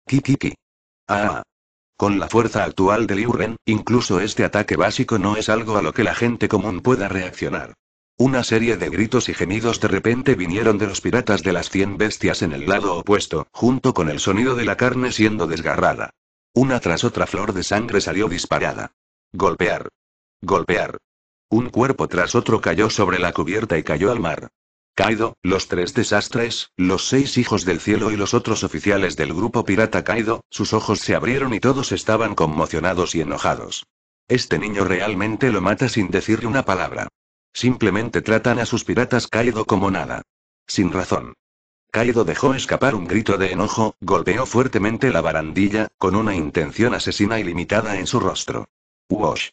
Kikiki. Ah, ah. Con la fuerza actual de Liu incluso este ataque básico no es algo a lo que la gente común pueda reaccionar. Una serie de gritos y gemidos de repente vinieron de los piratas de las cien bestias en el lado opuesto, junto con el sonido de la carne siendo desgarrada. Una tras otra flor de sangre salió disparada. Golpear. Golpear. Un cuerpo tras otro cayó sobre la cubierta y cayó al mar. Kaido, los tres desastres, los seis hijos del cielo y los otros oficiales del grupo pirata Kaido, sus ojos se abrieron y todos estaban conmocionados y enojados. Este niño realmente lo mata sin decirle una palabra. Simplemente tratan a sus piratas Kaido como nada. Sin razón. Kaido dejó escapar un grito de enojo, golpeó fuertemente la barandilla, con una intención asesina ilimitada en su rostro. ¡Wosh!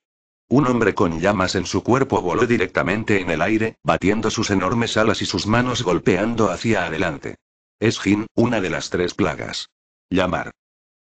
Un hombre con llamas en su cuerpo voló directamente en el aire, batiendo sus enormes alas y sus manos golpeando hacia adelante. Es Jin, una de las tres plagas. Llamar.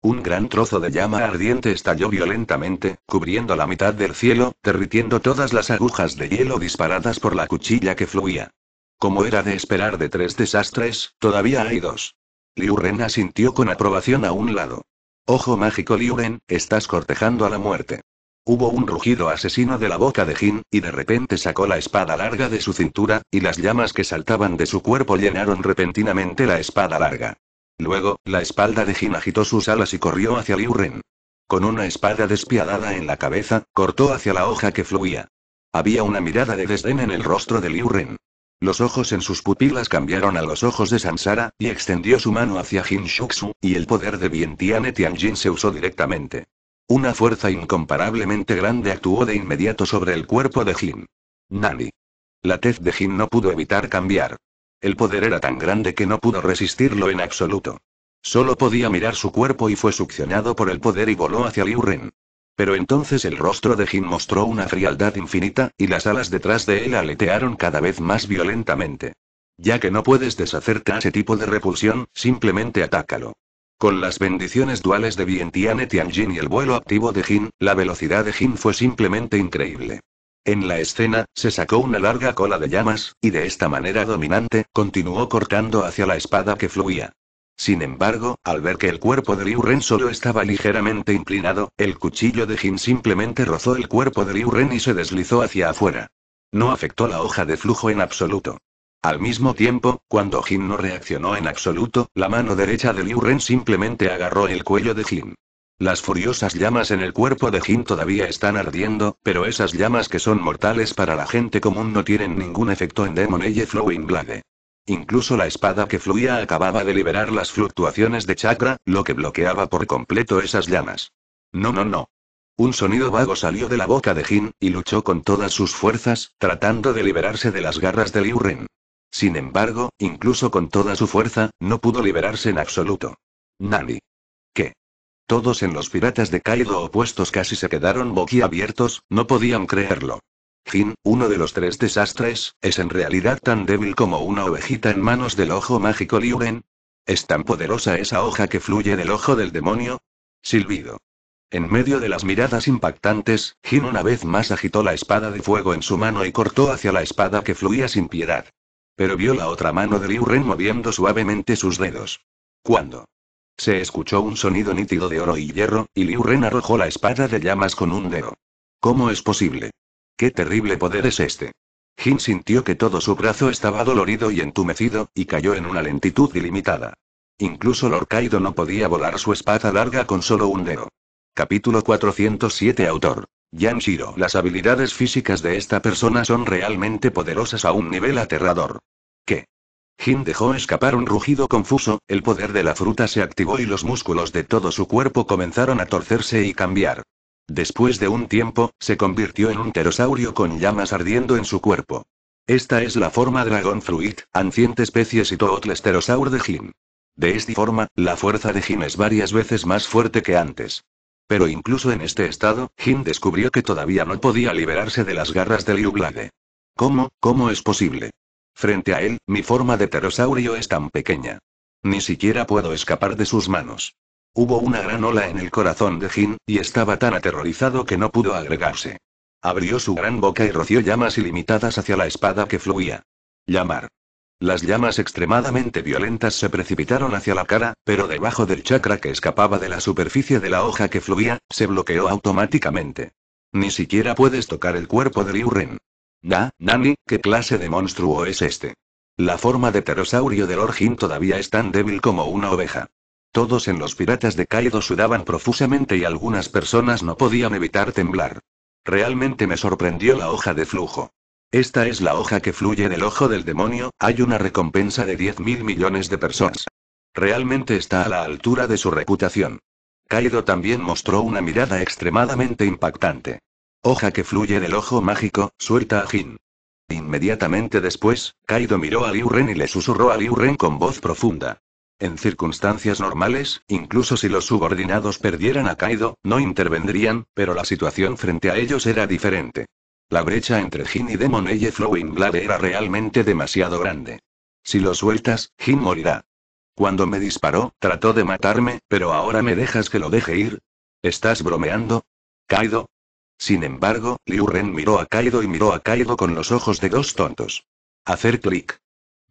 Un gran trozo de llama ardiente estalló violentamente, cubriendo la mitad del cielo, derritiendo todas las agujas de hielo disparadas por la cuchilla que fluía. Como era de esperar de tres desastres, todavía hay dos. Liu Ren asintió con aprobación a un lado. Ojo mágico Liu estás cortejando a la muerte. Hubo un rugido asesino de la boca de Jin, y de repente sacó la espada larga de su cintura, y las llamas que saltaban de su cuerpo llenaron repentinamente la espada larga. Luego, la espalda de Jin agitó sus alas y corrió hacia Liu Ren. Con una espada despiadada en la cabeza, cortó hacia la hoja que fluía. Había una mirada de desdén en el rostro de Liu Ren. Los ojos en sus pupilas cambiaron a los ojos de Sansara, y extendió su mano hacia Jin Shuxu, y el poder de Vientiane Tianjin se usó directamente. Una fuerza incomparablemente grande actuó de inmediato sobre el cuerpo de Jin. Nani. La tez de Jin no pudo evitar cambiar. El poder era tan grande que no pudo resistirlo en absoluto. Solo podía mirar su cuerpo y fue succionado por el poder y voló hacia Liu Ren. Pero entonces el rostro de Jin mostró una frialdad infinita, y las alas detrás de él aletearon cada vez más violentamente. Ya que no puedes deshacerte a ese tipo de repulsión, simplemente atácalo. Con las bendiciones duales de Vientiane Tianjin y el vuelo activo de Jin, la velocidad de Jin fue simplemente increíble. En la escena, se sacó una larga cola de llamas, y de esta manera dominante, continuó cortando hacia la espada que fluía. Sin embargo, al ver que el cuerpo de Liu Ren solo estaba ligeramente inclinado, el cuchillo de Jin simplemente rozó el cuerpo de Liu Ren y se deslizó hacia afuera. No afectó la hoja de flujo en absoluto. Al mismo tiempo, cuando Jin no reaccionó en absoluto, la mano derecha de Liu Ren simplemente agarró el cuello de Jin. Las furiosas llamas en el cuerpo de Jin todavía están ardiendo, pero esas llamas que son mortales para la gente común no tienen ningún efecto en Demon Eye Flowing Blade. Incluso la espada que fluía acababa de liberar las fluctuaciones de chakra, lo que bloqueaba por completo esas llamas. No, no, no. Un sonido vago salió de la boca de Jin, y luchó con todas sus fuerzas, tratando de liberarse de las garras de Liu Ren. Sin embargo, incluso con toda su fuerza, no pudo liberarse en absoluto. Nani. Todos en los piratas de Kaido opuestos casi se quedaron boquiabiertos, no podían creerlo. Jin, uno de los tres desastres, es en realidad tan débil como una ovejita en manos del ojo mágico Liuren. ¿Es tan poderosa esa hoja que fluye del ojo del demonio? Silbido. En medio de las miradas impactantes, Jin una vez más agitó la espada de fuego en su mano y cortó hacia la espada que fluía sin piedad. Pero vio la otra mano de Liuren moviendo suavemente sus dedos. ¿Cuándo? Se escuchó un sonido nítido de oro y hierro, y Liu Ren arrojó la espada de llamas con un dedo. ¿Cómo es posible? ¿Qué terrible poder es este? Jin sintió que todo su brazo estaba dolorido y entumecido, y cayó en una lentitud ilimitada. Incluso Lord Kaido no podía volar su espada larga con solo un dedo. Capítulo 407 Autor. Shiro Las habilidades físicas de esta persona son realmente poderosas a un nivel aterrador. Jin dejó escapar un rugido confuso, el poder de la fruta se activó y los músculos de todo su cuerpo comenzaron a torcerse y cambiar. Después de un tiempo, se convirtió en un pterosaurio con llamas ardiendo en su cuerpo. Esta es la forma Dragon Fruit, anciente especie Pterosaur de Jin. De esta forma, la fuerza de Jin es varias veces más fuerte que antes. Pero incluso en este estado, Jin descubrió que todavía no podía liberarse de las garras de yuglade. ¿Cómo, cómo es posible? Frente a él, mi forma de pterosaurio es tan pequeña. Ni siquiera puedo escapar de sus manos. Hubo una gran ola en el corazón de Jin, y estaba tan aterrorizado que no pudo agregarse. Abrió su gran boca y roció llamas ilimitadas hacia la espada que fluía. Llamar. Las llamas extremadamente violentas se precipitaron hacia la cara, pero debajo del chakra que escapaba de la superficie de la hoja que fluía, se bloqueó automáticamente. Ni siquiera puedes tocar el cuerpo de Liu Ren. Da, Nani, ¿qué clase de monstruo es este? La forma de pterosaurio del Orgin todavía es tan débil como una oveja. Todos en los piratas de Kaido sudaban profusamente y algunas personas no podían evitar temblar. Realmente me sorprendió la hoja de flujo. Esta es la hoja que fluye del ojo del demonio, hay una recompensa de 10 mil millones de personas. Realmente está a la altura de su reputación. Kaido también mostró una mirada extremadamente impactante. Hoja que fluye del ojo mágico, suelta a Jin. Inmediatamente después, Kaido miró a Liu Ren y le susurró a Liu Ren con voz profunda. En circunstancias normales, incluso si los subordinados perdieran a Kaido, no intervendrían, pero la situación frente a ellos era diferente. La brecha entre Jin y Demon Eye Flowing Blade era realmente demasiado grande. Si lo sueltas, Jin morirá. Cuando me disparó, trató de matarme, pero ahora me dejas que lo deje ir. ¿Estás bromeando? Kaido, sin embargo, Liu Ren miró a Kaido y miró a Kaido con los ojos de dos tontos. Hacer clic.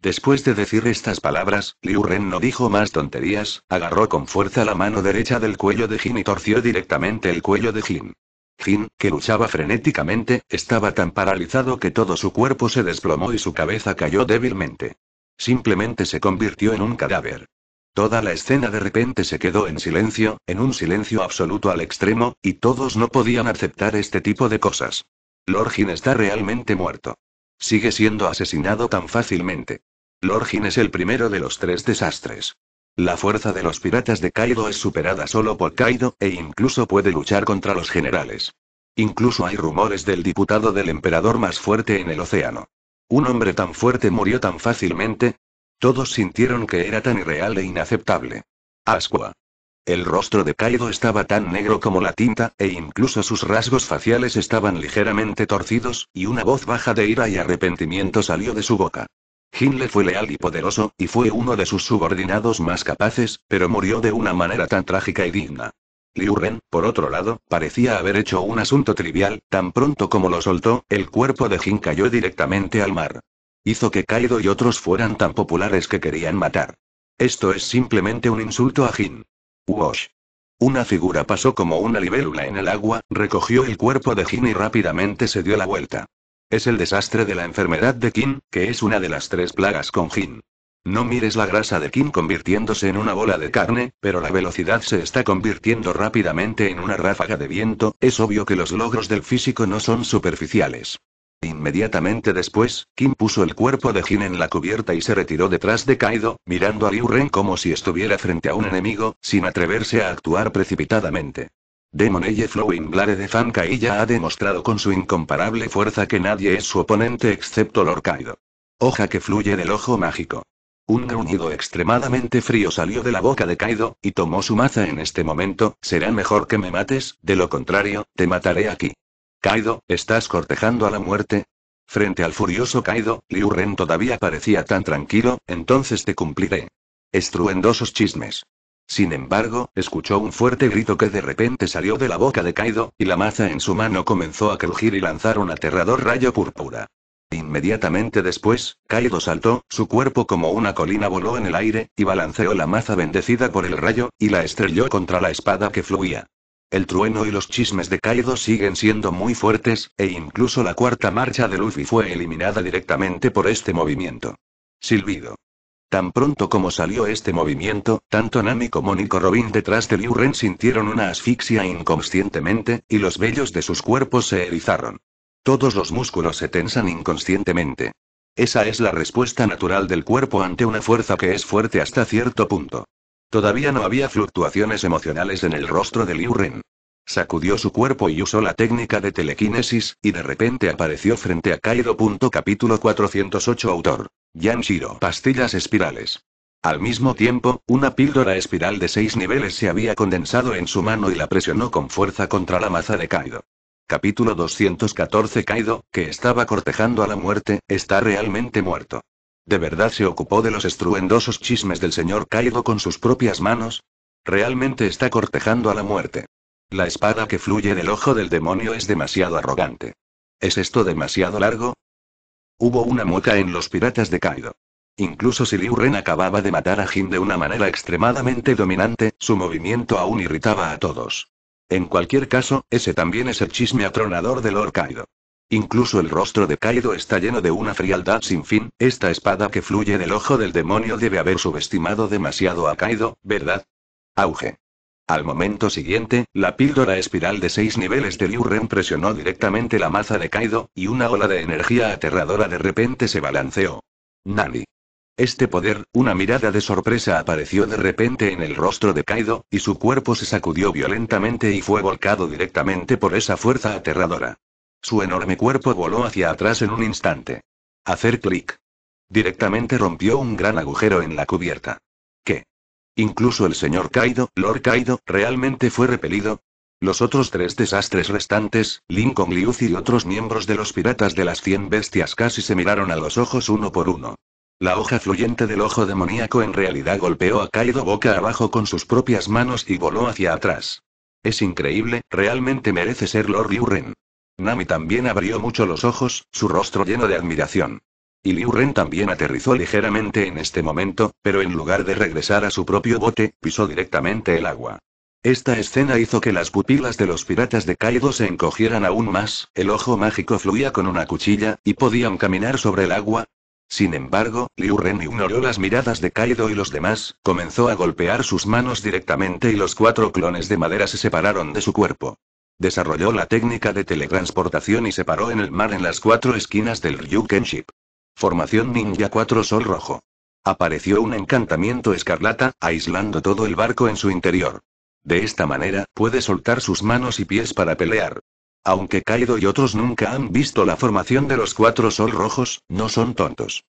Después de decir estas palabras, Liu Ren no dijo más tonterías, agarró con fuerza la mano derecha del cuello de Jin y torció directamente el cuello de Jin. Jin, que luchaba frenéticamente, estaba tan paralizado que todo su cuerpo se desplomó y su cabeza cayó débilmente. Simplemente se convirtió en un cadáver. Toda la escena de repente se quedó en silencio, en un silencio absoluto al extremo, y todos no podían aceptar este tipo de cosas. Lorgin está realmente muerto. Sigue siendo asesinado tan fácilmente. Lorgin es el primero de los tres desastres. La fuerza de los piratas de Kaido es superada solo por Kaido, e incluso puede luchar contra los generales. Incluso hay rumores del diputado del emperador más fuerte en el océano. Un hombre tan fuerte murió tan fácilmente, todos sintieron que era tan irreal e inaceptable. Ascua. El rostro de Kaido estaba tan negro como la tinta, e incluso sus rasgos faciales estaban ligeramente torcidos, y una voz baja de ira y arrepentimiento salió de su boca. le fue leal y poderoso, y fue uno de sus subordinados más capaces, pero murió de una manera tan trágica y digna. Liu Ren, por otro lado, parecía haber hecho un asunto trivial, tan pronto como lo soltó, el cuerpo de Jin cayó directamente al mar. Hizo que Kaido y otros fueran tan populares que querían matar. Esto es simplemente un insulto a Jin. Wash. Una figura pasó como una libélula en el agua, recogió el cuerpo de Jin y rápidamente se dio la vuelta. Es el desastre de la enfermedad de Kim, que es una de las tres plagas con Jin. No mires la grasa de Kim convirtiéndose en una bola de carne, pero la velocidad se está convirtiendo rápidamente en una ráfaga de viento, es obvio que los logros del físico no son superficiales. Inmediatamente después, Kim puso el cuerpo de Jin en la cubierta y se retiró detrás de Kaido, mirando a Liu Ren como si estuviera frente a un enemigo, sin atreverse a actuar precipitadamente. Demon Eye Flowing Blade de ya ha demostrado con su incomparable fuerza que nadie es su oponente excepto Lord Kaido. Hoja que fluye del ojo mágico. Un gruñido extremadamente frío salió de la boca de Kaido, y tomó su maza en este momento, será mejor que me mates, de lo contrario, te mataré aquí. Kaido, ¿estás cortejando a la muerte? Frente al furioso Kaido, Liu Ren todavía parecía tan tranquilo, entonces te cumpliré. Estruendosos chismes. Sin embargo, escuchó un fuerte grito que de repente salió de la boca de Kaido, y la maza en su mano comenzó a crujir y lanzar un aterrador rayo púrpura. Inmediatamente después, Kaido saltó, su cuerpo como una colina voló en el aire, y balanceó la maza bendecida por el rayo, y la estrelló contra la espada que fluía. El trueno y los chismes de Kaido siguen siendo muy fuertes, e incluso la cuarta marcha de Luffy fue eliminada directamente por este movimiento. Silbido. Tan pronto como salió este movimiento, tanto Nami como Nico Robin detrás de Liu Ren sintieron una asfixia inconscientemente, y los vellos de sus cuerpos se erizaron. Todos los músculos se tensan inconscientemente. Esa es la respuesta natural del cuerpo ante una fuerza que es fuerte hasta cierto punto. Todavía no había fluctuaciones emocionales en el rostro de Liu Ren. Sacudió su cuerpo y usó la técnica de telequinesis, y de repente apareció frente a Kaido. Capítulo 408 Autor. Shiro. Pastillas espirales. Al mismo tiempo, una píldora espiral de seis niveles se había condensado en su mano y la presionó con fuerza contra la maza de Kaido. Capítulo 214 Kaido, que estaba cortejando a la muerte, está realmente muerto. ¿De verdad se ocupó de los estruendosos chismes del señor Kaido con sus propias manos? Realmente está cortejando a la muerte. La espada que fluye del ojo del demonio es demasiado arrogante. ¿Es esto demasiado largo? Hubo una mueca en los piratas de Kaido. Incluso si Liu Ren acababa de matar a Jin de una manera extremadamente dominante, su movimiento aún irritaba a todos. En cualquier caso, ese también es el chisme atronador del Lord Kaido. Incluso el rostro de Kaido está lleno de una frialdad sin fin, esta espada que fluye del ojo del demonio debe haber subestimado demasiado a Kaido, ¿verdad? Auge. Al momento siguiente, la píldora espiral de seis niveles de Liu Ren presionó directamente la maza de Kaido, y una ola de energía aterradora de repente se balanceó. Nani. Este poder, una mirada de sorpresa apareció de repente en el rostro de Kaido, y su cuerpo se sacudió violentamente y fue volcado directamente por esa fuerza aterradora. Su enorme cuerpo voló hacia atrás en un instante. Hacer clic. Directamente rompió un gran agujero en la cubierta. ¿Qué? Incluso el señor Kaido, Lord Kaido, realmente fue repelido, los otros tres desastres restantes, Lincoln Liuz y otros miembros de los piratas de las cien bestias casi se miraron a los ojos uno por uno. La hoja fluyente del ojo demoníaco en realidad golpeó a Kaido boca abajo con sus propias manos y voló hacia atrás. Es increíble, realmente merece ser Lord Yuren. Nami también abrió mucho los ojos, su rostro lleno de admiración. Y Liu Ren también aterrizó ligeramente en este momento, pero en lugar de regresar a su propio bote, pisó directamente el agua. Esta escena hizo que las pupilas de los piratas de Kaido se encogieran aún más, el ojo mágico fluía con una cuchilla, y podían caminar sobre el agua. Sin embargo, Liu Ren ignoró las miradas de Kaido y los demás, comenzó a golpear sus manos directamente y los cuatro clones de madera se separaron de su cuerpo. Desarrolló la técnica de teletransportación y se paró en el mar en las cuatro esquinas del Ryukenship. Formación Ninja 4 Sol Rojo. Apareció un encantamiento escarlata, aislando todo el barco en su interior. De esta manera, puede soltar sus manos y pies para pelear. Aunque Kaido y otros nunca han visto la formación de los cuatro sol rojos, no son tontos.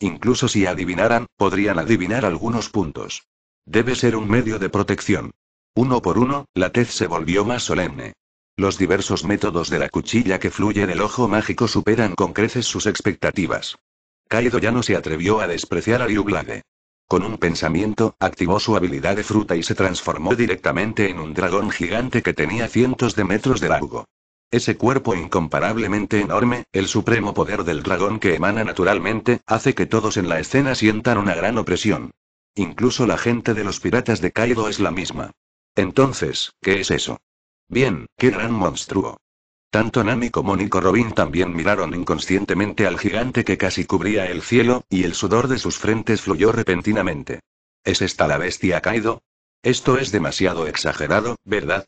Incluso si adivinaran, podrían adivinar algunos puntos. Debe ser un medio de protección. Uno por uno, la tez se volvió más solemne. Los diversos métodos de la cuchilla que fluye el ojo mágico superan con creces sus expectativas. Kaido ya no se atrevió a despreciar a Liu Con un pensamiento, activó su habilidad de fruta y se transformó directamente en un dragón gigante que tenía cientos de metros de largo. Ese cuerpo incomparablemente enorme, el supremo poder del dragón que emana naturalmente, hace que todos en la escena sientan una gran opresión. Incluso la gente de los piratas de Kaido es la misma. Entonces, ¿qué es eso? Bien, qué gran monstruo. Tanto Nami como Nico Robin también miraron inconscientemente al gigante que casi cubría el cielo, y el sudor de sus frentes fluyó repentinamente. ¿Es esta la bestia Kaido? Esto es demasiado exagerado, ¿verdad?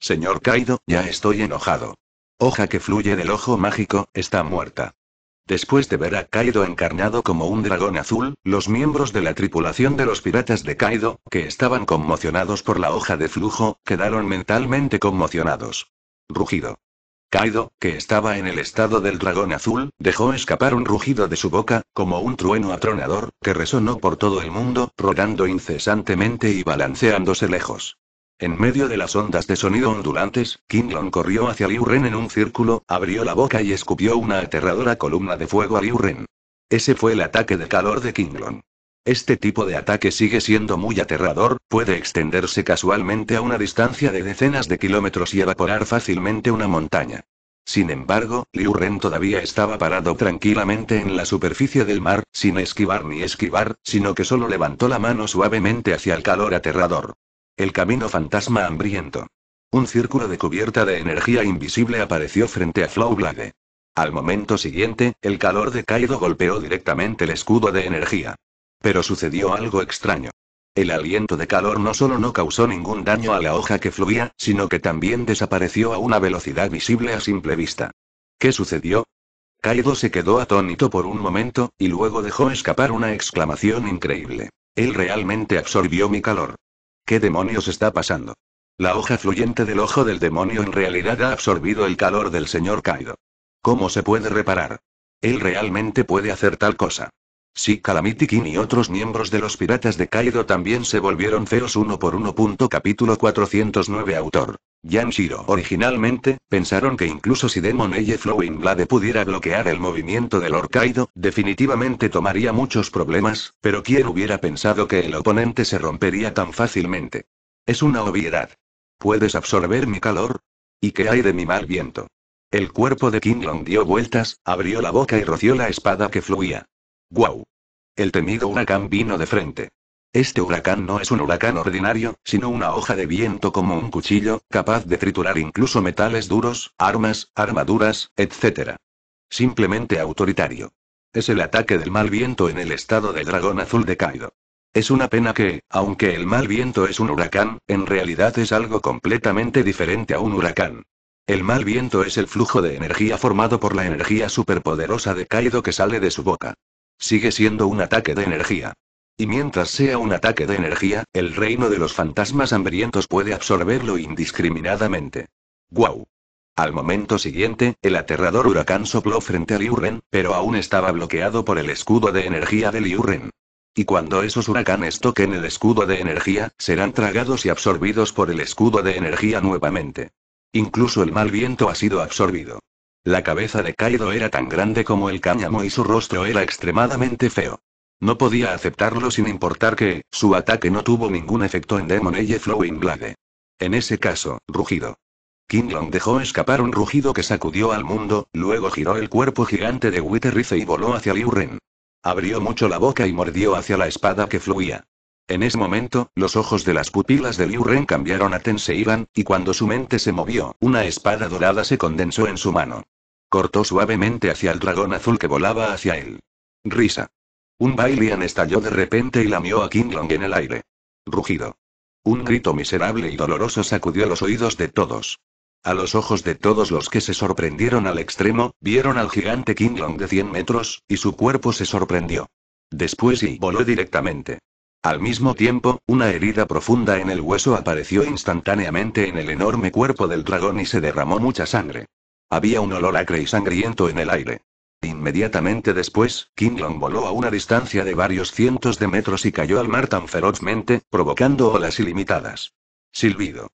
Señor Kaido, ya estoy enojado. Hoja que fluye del ojo mágico, está muerta. Después de ver a Kaido encarnado como un dragón azul, los miembros de la tripulación de los piratas de Kaido, que estaban conmocionados por la hoja de flujo, quedaron mentalmente conmocionados. Rugido. Kaido, que estaba en el estado del dragón azul, dejó escapar un rugido de su boca, como un trueno atronador, que resonó por todo el mundo, rodando incesantemente y balanceándose lejos. En medio de las ondas de sonido ondulantes, Kinglon corrió hacia Liu Ren en un círculo, abrió la boca y escupió una aterradora columna de fuego a Liu Ren. Ese fue el ataque de calor de Kinglon. Este tipo de ataque sigue siendo muy aterrador, puede extenderse casualmente a una distancia de decenas de kilómetros y evaporar fácilmente una montaña. Sin embargo, Liu Ren todavía estaba parado tranquilamente en la superficie del mar, sin esquivar ni esquivar, sino que solo levantó la mano suavemente hacia el calor aterrador. El camino fantasma hambriento. Un círculo de cubierta de energía invisible apareció frente a Flowblade. Al momento siguiente, el calor de Kaido golpeó directamente el escudo de energía. Pero sucedió algo extraño. El aliento de calor no solo no causó ningún daño a la hoja que fluía, sino que también desapareció a una velocidad visible a simple vista. ¿Qué sucedió? Kaido se quedó atónito por un momento, y luego dejó escapar una exclamación increíble. Él realmente absorbió mi calor. ¿Qué demonios está pasando? La hoja fluyente del ojo del demonio en realidad ha absorbido el calor del señor Kaido. ¿Cómo se puede reparar? Él realmente puede hacer tal cosa. Si Calamity King y otros miembros de los piratas de Kaido también se volvieron feos uno por uno. Capítulo 409 Autor. Shiro. Originalmente, pensaron que incluso si Demon Eye Flowing Blade pudiera bloquear el movimiento del Lord Kaido, definitivamente tomaría muchos problemas, pero quien hubiera pensado que el oponente se rompería tan fácilmente? Es una obviedad. ¿Puedes absorber mi calor? ¿Y qué hay de mi mal viento? El cuerpo de King Long dio vueltas, abrió la boca y roció la espada que fluía. ¡Guau! El temido huracán vino de frente. Este huracán no es un huracán ordinario, sino una hoja de viento como un cuchillo, capaz de triturar incluso metales duros, armas, armaduras, etc. Simplemente autoritario. Es el ataque del mal viento en el estado del dragón azul de Kaido. Es una pena que, aunque el mal viento es un huracán, en realidad es algo completamente diferente a un huracán. El mal viento es el flujo de energía formado por la energía superpoderosa de Kaido que sale de su boca. Sigue siendo un ataque de energía. Y mientras sea un ataque de energía, el reino de los fantasmas hambrientos puede absorberlo indiscriminadamente. ¡Guau! Al momento siguiente, el aterrador huracán sopló frente a Liu pero aún estaba bloqueado por el escudo de energía de Liu Y cuando esos huracanes toquen el escudo de energía, serán tragados y absorbidos por el escudo de energía nuevamente. Incluso el mal viento ha sido absorbido. La cabeza de Kaido era tan grande como el cáñamo y su rostro era extremadamente feo. No podía aceptarlo sin importar que, su ataque no tuvo ningún efecto en Demon Eye Flowing Blade. En ese caso, rugido. King Long dejó escapar un rugido que sacudió al mundo, luego giró el cuerpo gigante de Witterice y voló hacia Liu Ren. Abrió mucho la boca y mordió hacia la espada que fluía. En ese momento, los ojos de las pupilas de Liu Ren cambiaron a Tenseiban, y cuando su mente se movió, una espada dorada se condensó en su mano. Cortó suavemente hacia el dragón azul que volaba hacia él. Risa. Un Bailian estalló de repente y lamió a King Long en el aire. Rugido. Un grito miserable y doloroso sacudió los oídos de todos. A los ojos de todos los que se sorprendieron al extremo, vieron al gigante King Long de 100 metros, y su cuerpo se sorprendió. Después y voló directamente al mismo tiempo, una herida profunda en el hueso apareció instantáneamente en el enorme cuerpo del dragón y se derramó mucha sangre. Había un olor acre y sangriento en el aire. Inmediatamente después, Long voló a una distancia de varios cientos de metros y cayó al mar tan ferozmente, provocando olas ilimitadas. Silbido.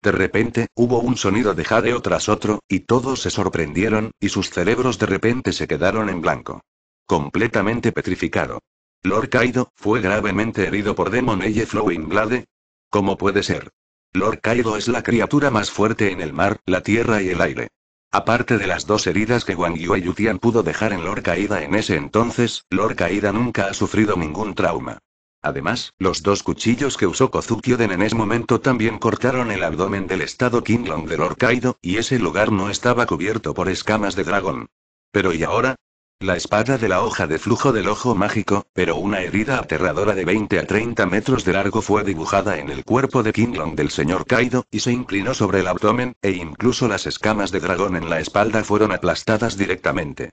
De repente, hubo un sonido de jadeo tras otro, y todos se sorprendieron, y sus cerebros de repente se quedaron en blanco. Completamente petrificado. Lord Kaido fue gravemente herido por Demon Eye Flowing Blade. ¿Cómo puede ser? Lord Kaido es la criatura más fuerte en el mar, la tierra y el aire. Aparte de las dos heridas que Wang Yu Yutian pudo dejar en Lord Kaida en ese entonces, Lord Kaida nunca ha sufrido ningún trauma. Además, los dos cuchillos que usó Kozuki en ese momento también cortaron el abdomen del estado Kinglong de Lord Kaido, y ese lugar no estaba cubierto por escamas de dragón. Pero ¿y ahora? La espada de la hoja de flujo del ojo mágico, pero una herida aterradora de 20 a 30 metros de largo fue dibujada en el cuerpo de Long del señor Kaido, y se inclinó sobre el abdomen, e incluso las escamas de dragón en la espalda fueron aplastadas directamente.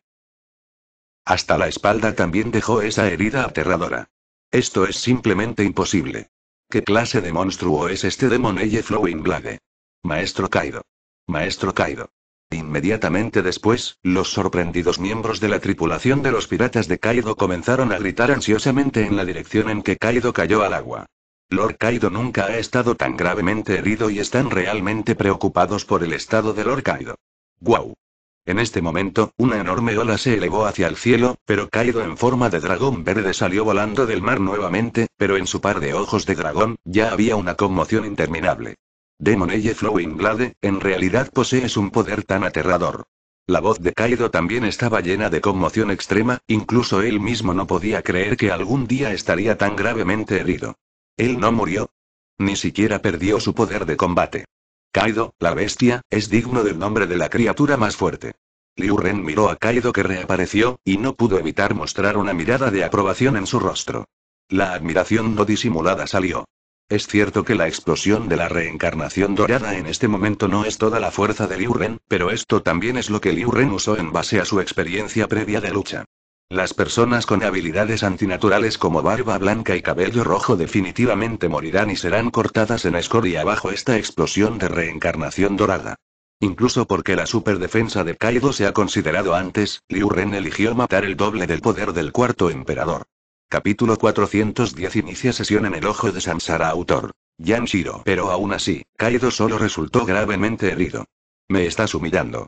Hasta la espalda también dejó esa herida aterradora. Esto es simplemente imposible. ¿Qué clase de monstruo es este Demon Eye Flowing Blade? Maestro Kaido. Maestro Kaido. Inmediatamente después, los sorprendidos miembros de la tripulación de los piratas de Kaido comenzaron a gritar ansiosamente en la dirección en que Kaido cayó al agua. Lord Kaido nunca ha estado tan gravemente herido y están realmente preocupados por el estado de Lord Kaido. ¡Guau! En este momento, una enorme ola se elevó hacia el cielo, pero Kaido en forma de dragón verde salió volando del mar nuevamente, pero en su par de ojos de dragón, ya había una conmoción interminable. Eye Flowing Blade, en realidad posees un poder tan aterrador. La voz de Kaido también estaba llena de conmoción extrema, incluso él mismo no podía creer que algún día estaría tan gravemente herido. Él no murió. Ni siquiera perdió su poder de combate. Kaido, la bestia, es digno del nombre de la criatura más fuerte. Liu Ren miró a Kaido que reapareció, y no pudo evitar mostrar una mirada de aprobación en su rostro. La admiración no disimulada salió. Es cierto que la explosión de la reencarnación dorada en este momento no es toda la fuerza de Liu Ren, pero esto también es lo que Liu Ren usó en base a su experiencia previa de lucha. Las personas con habilidades antinaturales como barba blanca y cabello rojo definitivamente morirán y serán cortadas en escoria bajo esta explosión de reencarnación dorada. Incluso porque la superdefensa de Kaido se ha considerado antes, Liu Ren eligió matar el doble del poder del cuarto emperador. Capítulo 410 Inicia sesión en el ojo de Samsara Autor. Shiro Pero aún así, Kaido solo resultó gravemente herido. Me estás humillando.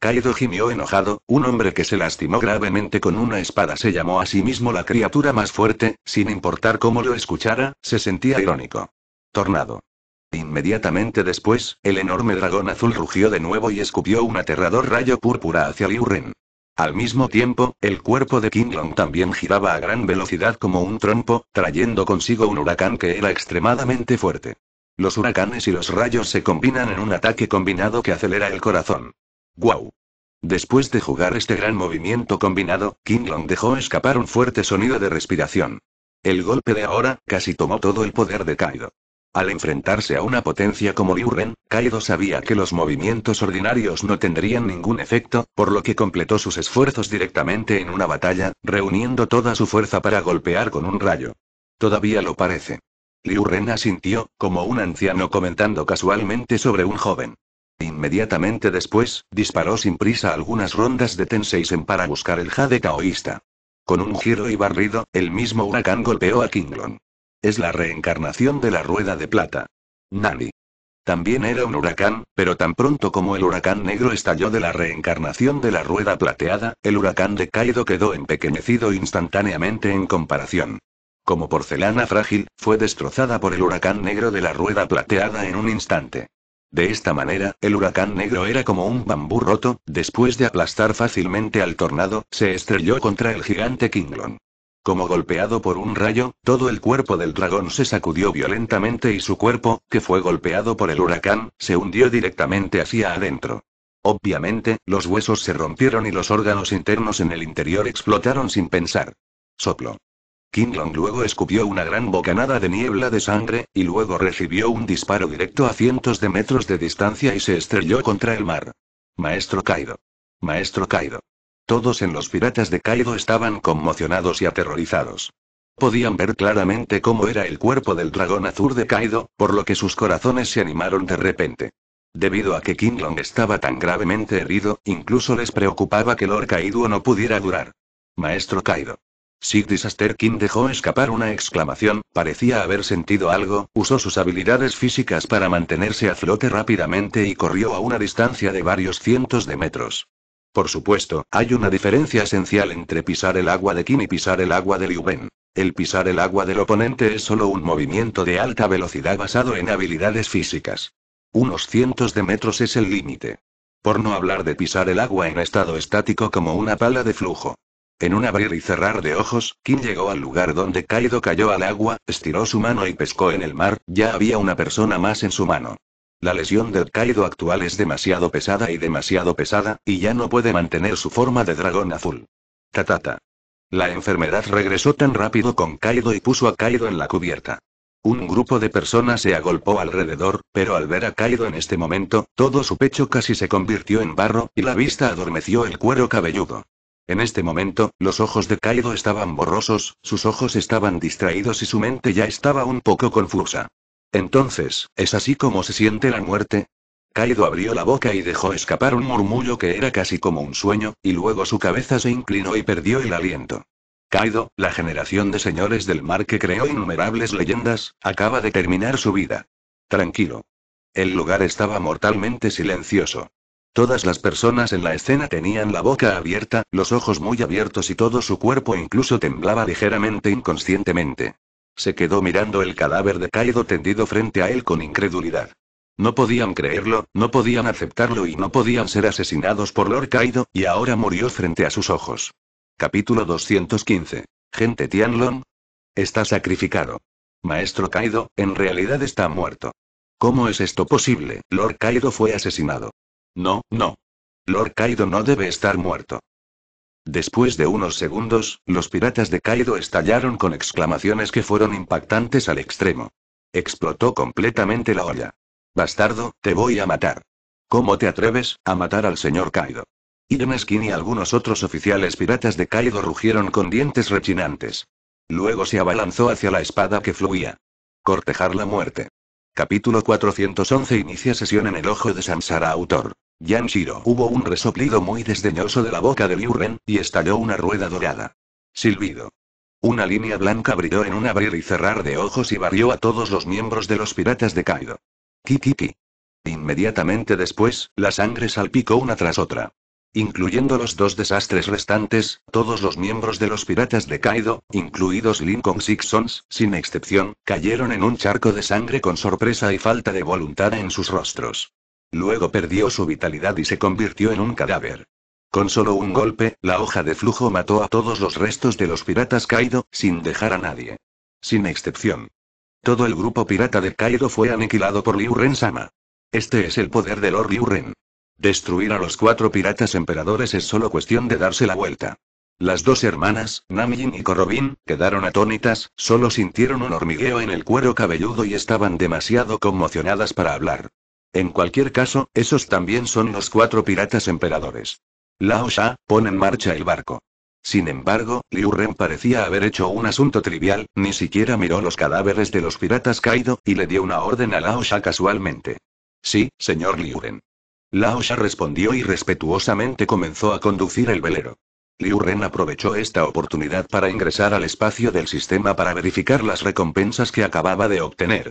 Kaido gimió enojado, un hombre que se lastimó gravemente con una espada se llamó a sí mismo la criatura más fuerte, sin importar cómo lo escuchara, se sentía irónico. Tornado. Inmediatamente después, el enorme dragón azul rugió de nuevo y escupió un aterrador rayo púrpura hacia Liu Ren. Al mismo tiempo, el cuerpo de Long también giraba a gran velocidad como un trompo, trayendo consigo un huracán que era extremadamente fuerte. Los huracanes y los rayos se combinan en un ataque combinado que acelera el corazón. ¡Guau! Después de jugar este gran movimiento combinado, Long dejó escapar un fuerte sonido de respiración. El golpe de ahora casi tomó todo el poder de Kaido. Al enfrentarse a una potencia como Ren, Kaido sabía que los movimientos ordinarios no tendrían ningún efecto, por lo que completó sus esfuerzos directamente en una batalla, reuniendo toda su fuerza para golpear con un rayo. Todavía lo parece. Ren asintió, como un anciano comentando casualmente sobre un joven. Inmediatamente después, disparó sin prisa algunas rondas de Tenseisen para buscar el jade taoísta. Con un giro y barrido, el mismo huracán golpeó a Kinglon. Es la reencarnación de la rueda de plata. Nani. También era un huracán, pero tan pronto como el huracán negro estalló de la reencarnación de la rueda plateada, el huracán de Kaido quedó empequeñecido instantáneamente en comparación. Como porcelana frágil, fue destrozada por el huracán negro de la rueda plateada en un instante. De esta manera, el huracán negro era como un bambú roto, después de aplastar fácilmente al tornado, se estrelló contra el gigante Kinglon. Como golpeado por un rayo, todo el cuerpo del dragón se sacudió violentamente y su cuerpo, que fue golpeado por el huracán, se hundió directamente hacia adentro. Obviamente, los huesos se rompieron y los órganos internos en el interior explotaron sin pensar. Soplo. King Long luego escupió una gran bocanada de niebla de sangre, y luego recibió un disparo directo a cientos de metros de distancia y se estrelló contra el mar. Maestro Kaido. Maestro Kaido. Todos en los piratas de Kaido estaban conmocionados y aterrorizados. Podían ver claramente cómo era el cuerpo del dragón azul de Kaido, por lo que sus corazones se animaron de repente. Debido a que King Long estaba tan gravemente herido, incluso les preocupaba que Lord Kaido no pudiera durar. Maestro Kaido. Sig Disaster King dejó escapar una exclamación, parecía haber sentido algo, usó sus habilidades físicas para mantenerse a flote rápidamente y corrió a una distancia de varios cientos de metros. Por supuesto, hay una diferencia esencial entre pisar el agua de Kim y pisar el agua de Liu El pisar el agua del oponente es solo un movimiento de alta velocidad basado en habilidades físicas. Unos cientos de metros es el límite. Por no hablar de pisar el agua en estado estático como una pala de flujo. En un abrir y cerrar de ojos, Kim llegó al lugar donde Kaido cayó al agua, estiró su mano y pescó en el mar, ya había una persona más en su mano. La lesión de Kaido actual es demasiado pesada y demasiado pesada, y ya no puede mantener su forma de dragón azul. Tatata. La enfermedad regresó tan rápido con Kaido y puso a Kaido en la cubierta. Un grupo de personas se agolpó alrededor, pero al ver a Kaido en este momento, todo su pecho casi se convirtió en barro, y la vista adormeció el cuero cabelludo. En este momento, los ojos de Kaido estaban borrosos, sus ojos estaban distraídos y su mente ya estaba un poco confusa. Entonces, ¿es así como se siente la muerte? Kaido abrió la boca y dejó escapar un murmullo que era casi como un sueño, y luego su cabeza se inclinó y perdió el aliento. Kaido, la generación de señores del mar que creó innumerables leyendas, acaba de terminar su vida. Tranquilo. El lugar estaba mortalmente silencioso. Todas las personas en la escena tenían la boca abierta, los ojos muy abiertos y todo su cuerpo incluso temblaba ligeramente inconscientemente. Se quedó mirando el cadáver de Kaido tendido frente a él con incredulidad. No podían creerlo, no podían aceptarlo y no podían ser asesinados por Lord Kaido, y ahora murió frente a sus ojos. Capítulo 215. Gente Tianlong? Está sacrificado. Maestro Kaido, en realidad está muerto. ¿Cómo es esto posible? Lord Kaido fue asesinado. No, no. Lord Kaido no debe estar muerto. Después de unos segundos, los piratas de Kaido estallaron con exclamaciones que fueron impactantes al extremo. Explotó completamente la olla. Bastardo, te voy a matar. ¿Cómo te atreves a matar al señor Kaido? Irmeskin y algunos otros oficiales piratas de Kaido rugieron con dientes rechinantes. Luego se abalanzó hacia la espada que fluía. Cortejar la muerte. Capítulo 411 Inicia sesión en el ojo de Sansara Autor. Shiro Hubo un resoplido muy desdeñoso de la boca de Liu Ren, y estalló una rueda dorada. Silbido. Una línea blanca brilló en un abrir y cerrar de ojos y barrió a todos los miembros de los piratas de Kaido. Kikiki. Inmediatamente después, la sangre salpicó una tras otra. Incluyendo los dos desastres restantes, todos los miembros de los piratas de Kaido, incluidos Lincoln Sixons, sin excepción, cayeron en un charco de sangre con sorpresa y falta de voluntad en sus rostros. Luego perdió su vitalidad y se convirtió en un cadáver. Con solo un golpe, la hoja de flujo mató a todos los restos de los piratas Kaido, sin dejar a nadie. Sin excepción. Todo el grupo pirata de Kaido fue aniquilado por Liu Ren Sama. Este es el poder de Lord Liu Ren. Destruir a los cuatro piratas emperadores es solo cuestión de darse la vuelta. Las dos hermanas, Namjin y Korobin, quedaron atónitas, solo sintieron un hormigueo en el cuero cabelludo y estaban demasiado conmocionadas para hablar. En cualquier caso, esos también son los cuatro piratas emperadores. Lao Sha, pone en marcha el barco. Sin embargo, Liu Ren parecía haber hecho un asunto trivial, ni siquiera miró los cadáveres de los piratas caído, y le dio una orden a Lao Sha casualmente. Sí, señor Liu Ren. Lao respondió y respetuosamente comenzó a conducir el velero. Liu Ren aprovechó esta oportunidad para ingresar al espacio del sistema para verificar las recompensas que acababa de obtener.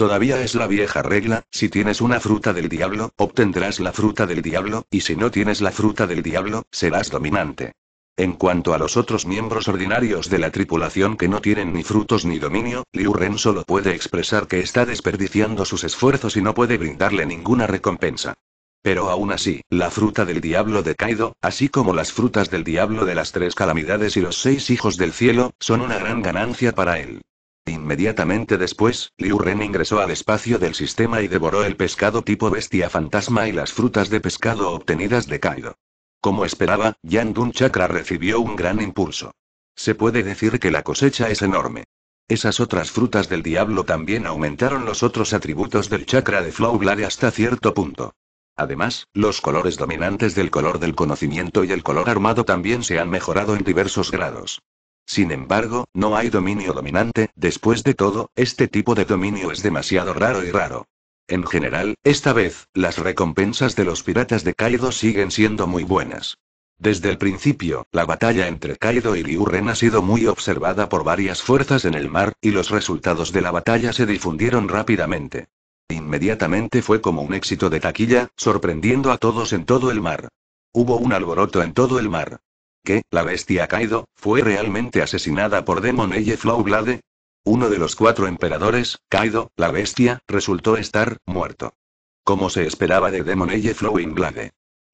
Todavía es la vieja regla, si tienes una fruta del diablo, obtendrás la fruta del diablo, y si no tienes la fruta del diablo, serás dominante. En cuanto a los otros miembros ordinarios de la tripulación que no tienen ni frutos ni dominio, Liu Ren solo puede expresar que está desperdiciando sus esfuerzos y no puede brindarle ninguna recompensa. Pero aún así, la fruta del diablo de Kaido, así como las frutas del diablo de las tres calamidades y los seis hijos del cielo, son una gran ganancia para él. Inmediatamente después, Liu Ren ingresó al espacio del sistema y devoró el pescado tipo bestia fantasma y las frutas de pescado obtenidas de Kaido. Como esperaba, Yang Dun Chakra recibió un gran impulso. Se puede decir que la cosecha es enorme. Esas otras frutas del diablo también aumentaron los otros atributos del chakra de Flowblade hasta cierto punto. Además, los colores dominantes del color del conocimiento y el color armado también se han mejorado en diversos grados. Sin embargo, no hay dominio dominante, después de todo, este tipo de dominio es demasiado raro y raro. En general, esta vez, las recompensas de los piratas de Kaido siguen siendo muy buenas. Desde el principio, la batalla entre Kaido y Liu ha sido muy observada por varias fuerzas en el mar, y los resultados de la batalla se difundieron rápidamente. Inmediatamente fue como un éxito de taquilla, sorprendiendo a todos en todo el mar. Hubo un alboroto en todo el mar. ¿Qué, la bestia Kaido fue realmente asesinada por Demon Eye Flowblade. Uno de los cuatro emperadores, Kaido, la bestia, resultó estar muerto. Como se esperaba de Demon Eye Flowing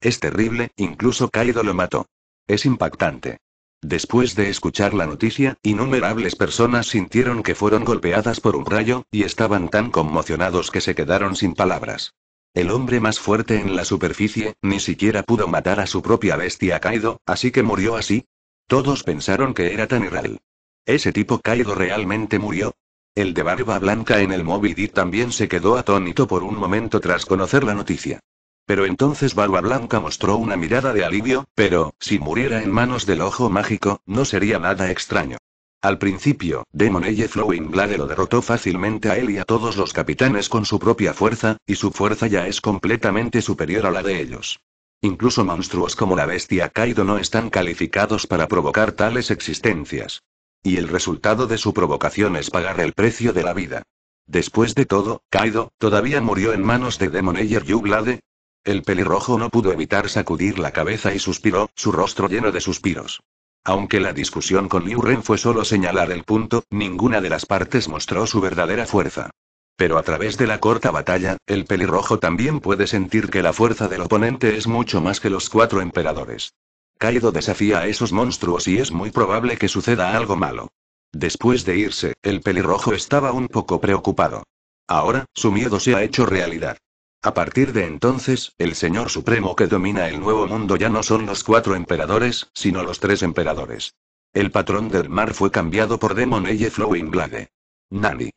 Es terrible, incluso Kaido lo mató. Es impactante. Después de escuchar la noticia, innumerables personas sintieron que fueron golpeadas por un rayo, y estaban tan conmocionados que se quedaron sin palabras. El hombre más fuerte en la superficie, ni siquiera pudo matar a su propia bestia Kaido, así que murió así. Todos pensaron que era tan irreal. ¿Ese tipo Kaido realmente murió? El de barba blanca en el Moby Dick también se quedó atónito por un momento tras conocer la noticia. Pero entonces Barba Blanca mostró una mirada de alivio, pero, si muriera en manos del ojo mágico, no sería nada extraño. Al principio, Demon Eye Flowing Blade lo derrotó fácilmente a él y a todos los capitanes con su propia fuerza, y su fuerza ya es completamente superior a la de ellos. Incluso monstruos como la bestia Kaido no están calificados para provocar tales existencias. Y el resultado de su provocación es pagar el precio de la vida. Después de todo, Kaido, todavía murió en manos de Demon Demonayer Yublade. El pelirrojo no pudo evitar sacudir la cabeza y suspiró, su rostro lleno de suspiros. Aunque la discusión con Liu Ren fue solo señalar el punto, ninguna de las partes mostró su verdadera fuerza. Pero a través de la corta batalla, el pelirrojo también puede sentir que la fuerza del oponente es mucho más que los cuatro emperadores. Kaido desafía a esos monstruos y es muy probable que suceda algo malo. Después de irse, el pelirrojo estaba un poco preocupado. Ahora, su miedo se ha hecho realidad. A partir de entonces, el Señor Supremo que domina el Nuevo Mundo ya no son los cuatro emperadores, sino los tres emperadores. El patrón del mar fue cambiado por Demon Eye Flowing Blade. Nani.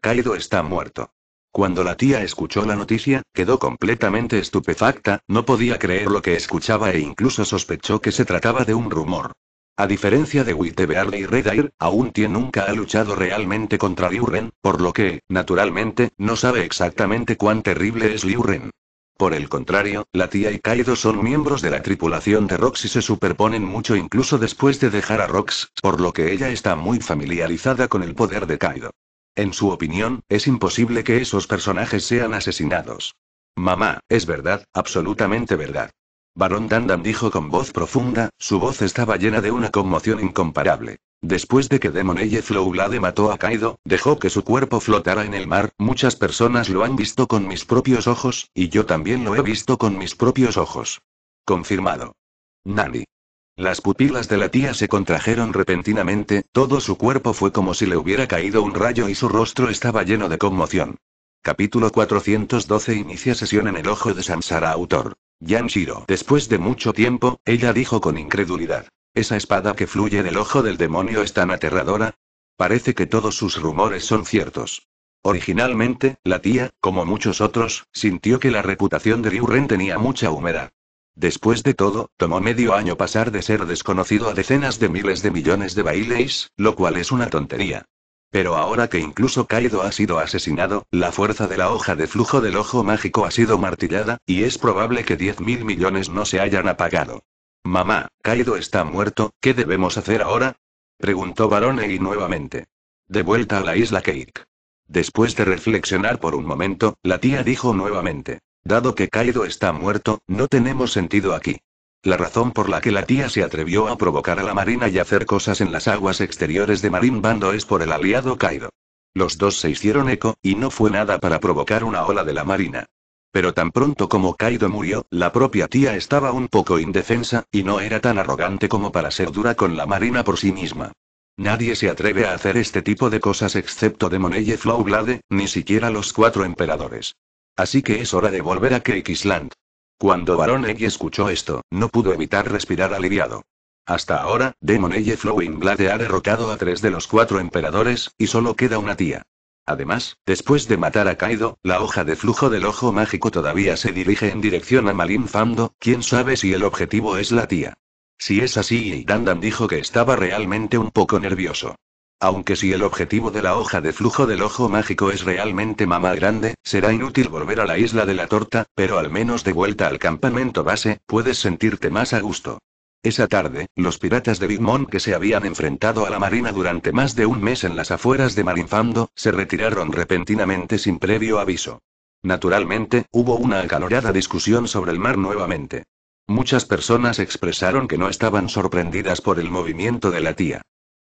Kaido está muerto. Cuando la tía escuchó la noticia, quedó completamente estupefacta, no podía creer lo que escuchaba e incluso sospechó que se trataba de un rumor. A diferencia de bearley y Redair, aún Tien nunca ha luchado realmente contra Liu Ren, por lo que, naturalmente, no sabe exactamente cuán terrible es Liu Ren. Por el contrario, la tía y Kaido son miembros de la tripulación de Rox y se superponen mucho incluso después de dejar a Rox, por lo que ella está muy familiarizada con el poder de Kaido. En su opinión, es imposible que esos personajes sean asesinados. Mamá, es verdad, absolutamente verdad. Barón Dandan dijo con voz profunda, su voz estaba llena de una conmoción incomparable. Después de que Eye Flowlade mató a Kaido, dejó que su cuerpo flotara en el mar, muchas personas lo han visto con mis propios ojos, y yo también lo he visto con mis propios ojos. Confirmado. Nani. Las pupilas de la tía se contrajeron repentinamente, todo su cuerpo fue como si le hubiera caído un rayo y su rostro estaba lleno de conmoción. Capítulo 412 Inicia sesión en el ojo de Samsara Autor. Shiro, Después de mucho tiempo, ella dijo con incredulidad. ¿Esa espada que fluye del ojo del demonio es tan aterradora? Parece que todos sus rumores son ciertos. Originalmente, la tía, como muchos otros, sintió que la reputación de Ryuren tenía mucha humedad. Después de todo, tomó medio año pasar de ser desconocido a decenas de miles de millones de bailes, lo cual es una tontería. Pero ahora que incluso Kaido ha sido asesinado, la fuerza de la hoja de flujo del ojo mágico ha sido martillada, y es probable que 10 mil millones no se hayan apagado. Mamá, Kaido está muerto, ¿qué debemos hacer ahora? Preguntó y nuevamente. De vuelta a la isla Cake. Después de reflexionar por un momento, la tía dijo nuevamente. Dado que Kaido está muerto, no tenemos sentido aquí. La razón por la que la tía se atrevió a provocar a la Marina y hacer cosas en las aguas exteriores de Marín Bando es por el aliado Kaido. Los dos se hicieron eco, y no fue nada para provocar una ola de la Marina. Pero tan pronto como Kaido murió, la propia tía estaba un poco indefensa, y no era tan arrogante como para ser dura con la Marina por sí misma. Nadie se atreve a hacer este tipo de cosas excepto de Monelle ni siquiera los cuatro emperadores. Así que es hora de volver a Island. Cuando Baron escuchó esto, no pudo evitar respirar aliviado. Hasta ahora, Demon Eye Flowing Blade ha derrotado a tres de los cuatro emperadores, y solo queda una tía. Además, después de matar a Kaido, la hoja de flujo del ojo mágico todavía se dirige en dirección a Malin Fando, quién sabe si el objetivo es la tía. Si es así, Dandan dijo que estaba realmente un poco nervioso. Aunque si el objetivo de la hoja de flujo del ojo mágico es realmente mamá grande, será inútil volver a la isla de la torta, pero al menos de vuelta al campamento base, puedes sentirte más a gusto. Esa tarde, los piratas de Big Mom que se habían enfrentado a la marina durante más de un mes en las afueras de Marinfando, se retiraron repentinamente sin previo aviso. Naturalmente, hubo una acalorada discusión sobre el mar nuevamente. Muchas personas expresaron que no estaban sorprendidas por el movimiento de la tía.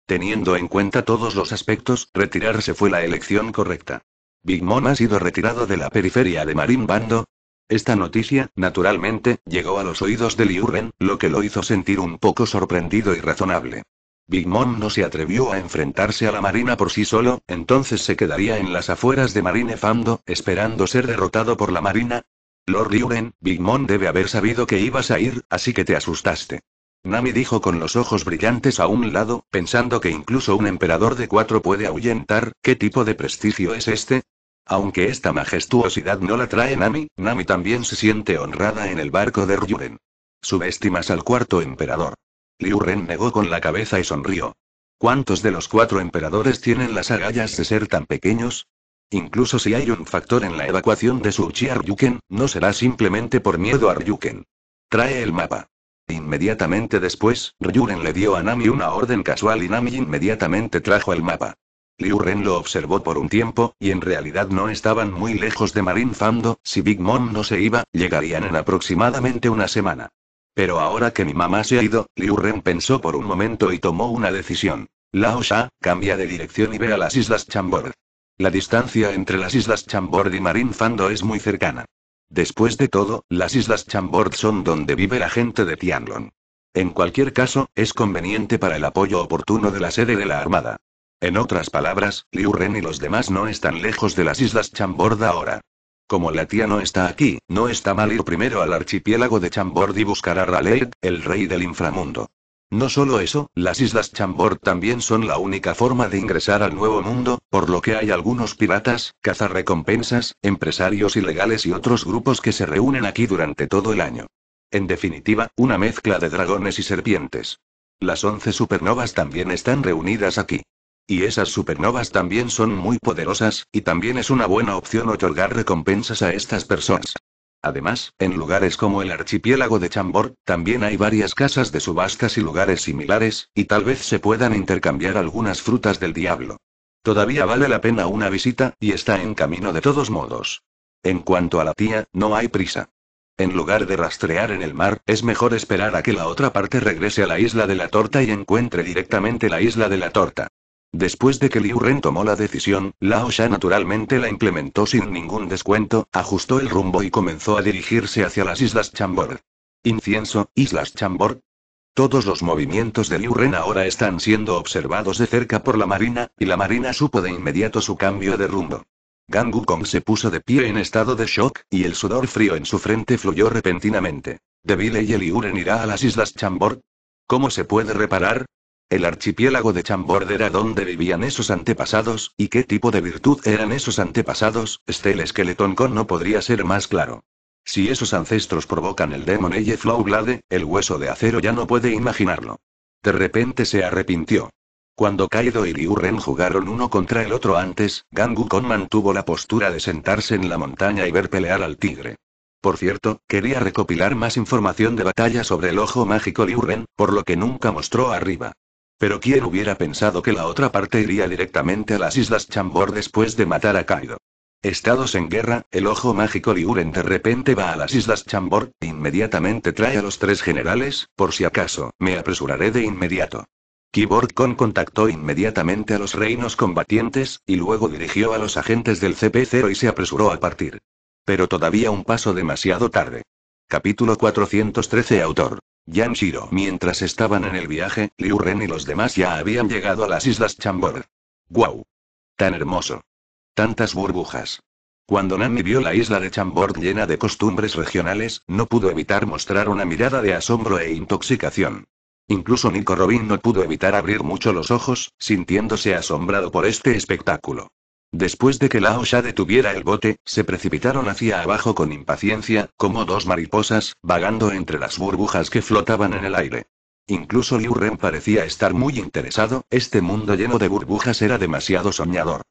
Teniendo en cuenta todos los aspectos, retirarse fue la elección correcta. Big Mom ha sido retirado de la periferia de Marine Bando. Esta noticia, naturalmente, llegó a los oídos de Liuren, lo que lo hizo sentir un poco sorprendido y razonable. Big no se atrevió a enfrentarse a la Marina por sí solo, entonces se quedaría en las afueras de Marine Fando, esperando ser derrotado por la Marina. Lord Liuren, Ren, Big debe haber sabido que ibas a ir, así que te asustaste. Nami dijo con los ojos brillantes a un lado, pensando que incluso un emperador de cuatro puede ahuyentar, ¿qué tipo de prestigio es este? Aunque esta majestuosidad no la trae Nami, Nami también se siente honrada en el barco de Ryuren. Subestimas al cuarto emperador. Liu negó con la cabeza y sonrió. ¿Cuántos de los cuatro emperadores tienen las agallas de ser tan pequeños? Incluso si hay un factor en la evacuación de su a Ryuken, no será simplemente por miedo a Ryuken. Trae el mapa. Inmediatamente después, Ryuren le dio a Nami una orden casual y Nami inmediatamente trajo el mapa. Liu Ren lo observó por un tiempo, y en realidad no estaban muy lejos de Marin Fando, si Big Mom no se iba, llegarían en aproximadamente una semana. Pero ahora que mi mamá se ha ido, Liu Ren pensó por un momento y tomó una decisión. Lao Sha, cambia de dirección y ve a las Islas Chambord. La distancia entre las Islas Chambord y Marin Fando es muy cercana. Después de todo, las islas Chambord son donde vive la gente de Tianlon. En cualquier caso, es conveniente para el apoyo oportuno de la sede de la Armada. En otras palabras, Liu Ren y los demás no están lejos de las islas Chambord ahora. Como la tía no está aquí, no está mal ir primero al archipiélago de Chambord y buscar a Raleigh, el rey del inframundo. No solo eso, las islas Chambord también son la única forma de ingresar al Nuevo Mundo, por lo que hay algunos piratas, cazarrecompensas, empresarios ilegales y otros grupos que se reúnen aquí durante todo el año. En definitiva, una mezcla de dragones y serpientes. Las 11 supernovas también están reunidas aquí. Y esas supernovas también son muy poderosas, y también es una buena opción otorgar recompensas a estas personas. Además, en lugares como el archipiélago de Chambord, también hay varias casas de subastas y lugares similares, y tal vez se puedan intercambiar algunas frutas del diablo. Todavía vale la pena una visita, y está en camino de todos modos. En cuanto a la tía, no hay prisa. En lugar de rastrear en el mar, es mejor esperar a que la otra parte regrese a la isla de la torta y encuentre directamente la isla de la torta. Después de que Liu Ren tomó la decisión, Lao Sha naturalmente la implementó sin ningún descuento, ajustó el rumbo y comenzó a dirigirse hacia las Islas Chambord. Incienso, Islas Chambord, todos los movimientos de Liu Ren ahora están siendo observados de cerca por la Marina, y la Marina supo de inmediato su cambio de rumbo. Gangu Kong se puso de pie en estado de shock, y el sudor frío en su frente fluyó repentinamente. ¿Debile y Liu Ren irá a las Islas Chambord? ¿Cómo se puede reparar? el archipiélago de Chambord era donde vivían esos antepasados, y qué tipo de virtud eran esos antepasados, Este esqueletón Con no podría ser más claro. Si esos ancestros provocan el Demon flow blade, el hueso de acero ya no puede imaginarlo. De repente se arrepintió. Cuando Kaido y Liuren jugaron uno contra el otro antes, Gangu Kon mantuvo la postura de sentarse en la montaña y ver pelear al tigre. Por cierto, quería recopilar más información de batalla sobre el ojo mágico Liuren, por lo que nunca mostró arriba. Pero quién hubiera pensado que la otra parte iría directamente a las Islas Chambor después de matar a Kaido. Estados en guerra, el ojo mágico Liuren de repente va a las Islas Chambor, e inmediatamente trae a los tres generales, por si acaso, me apresuraré de inmediato. Kibor Con contactó inmediatamente a los reinos combatientes, y luego dirigió a los agentes del CP0 y se apresuró a partir. Pero todavía un paso demasiado tarde. Capítulo 413 Autor Shiro, Mientras estaban en el viaje, Liu Ren y los demás ya habían llegado a las islas Chambord. ¡Guau! Tan hermoso. Tantas burbujas. Cuando Nami vio la isla de Chambord llena de costumbres regionales, no pudo evitar mostrar una mirada de asombro e intoxicación. Incluso Nico Robin no pudo evitar abrir mucho los ojos, sintiéndose asombrado por este espectáculo. Después de que Lao Ya detuviera el bote, se precipitaron hacia abajo con impaciencia, como dos mariposas, vagando entre las burbujas que flotaban en el aire. Incluso Liu Ren parecía estar muy interesado, este mundo lleno de burbujas era demasiado soñador.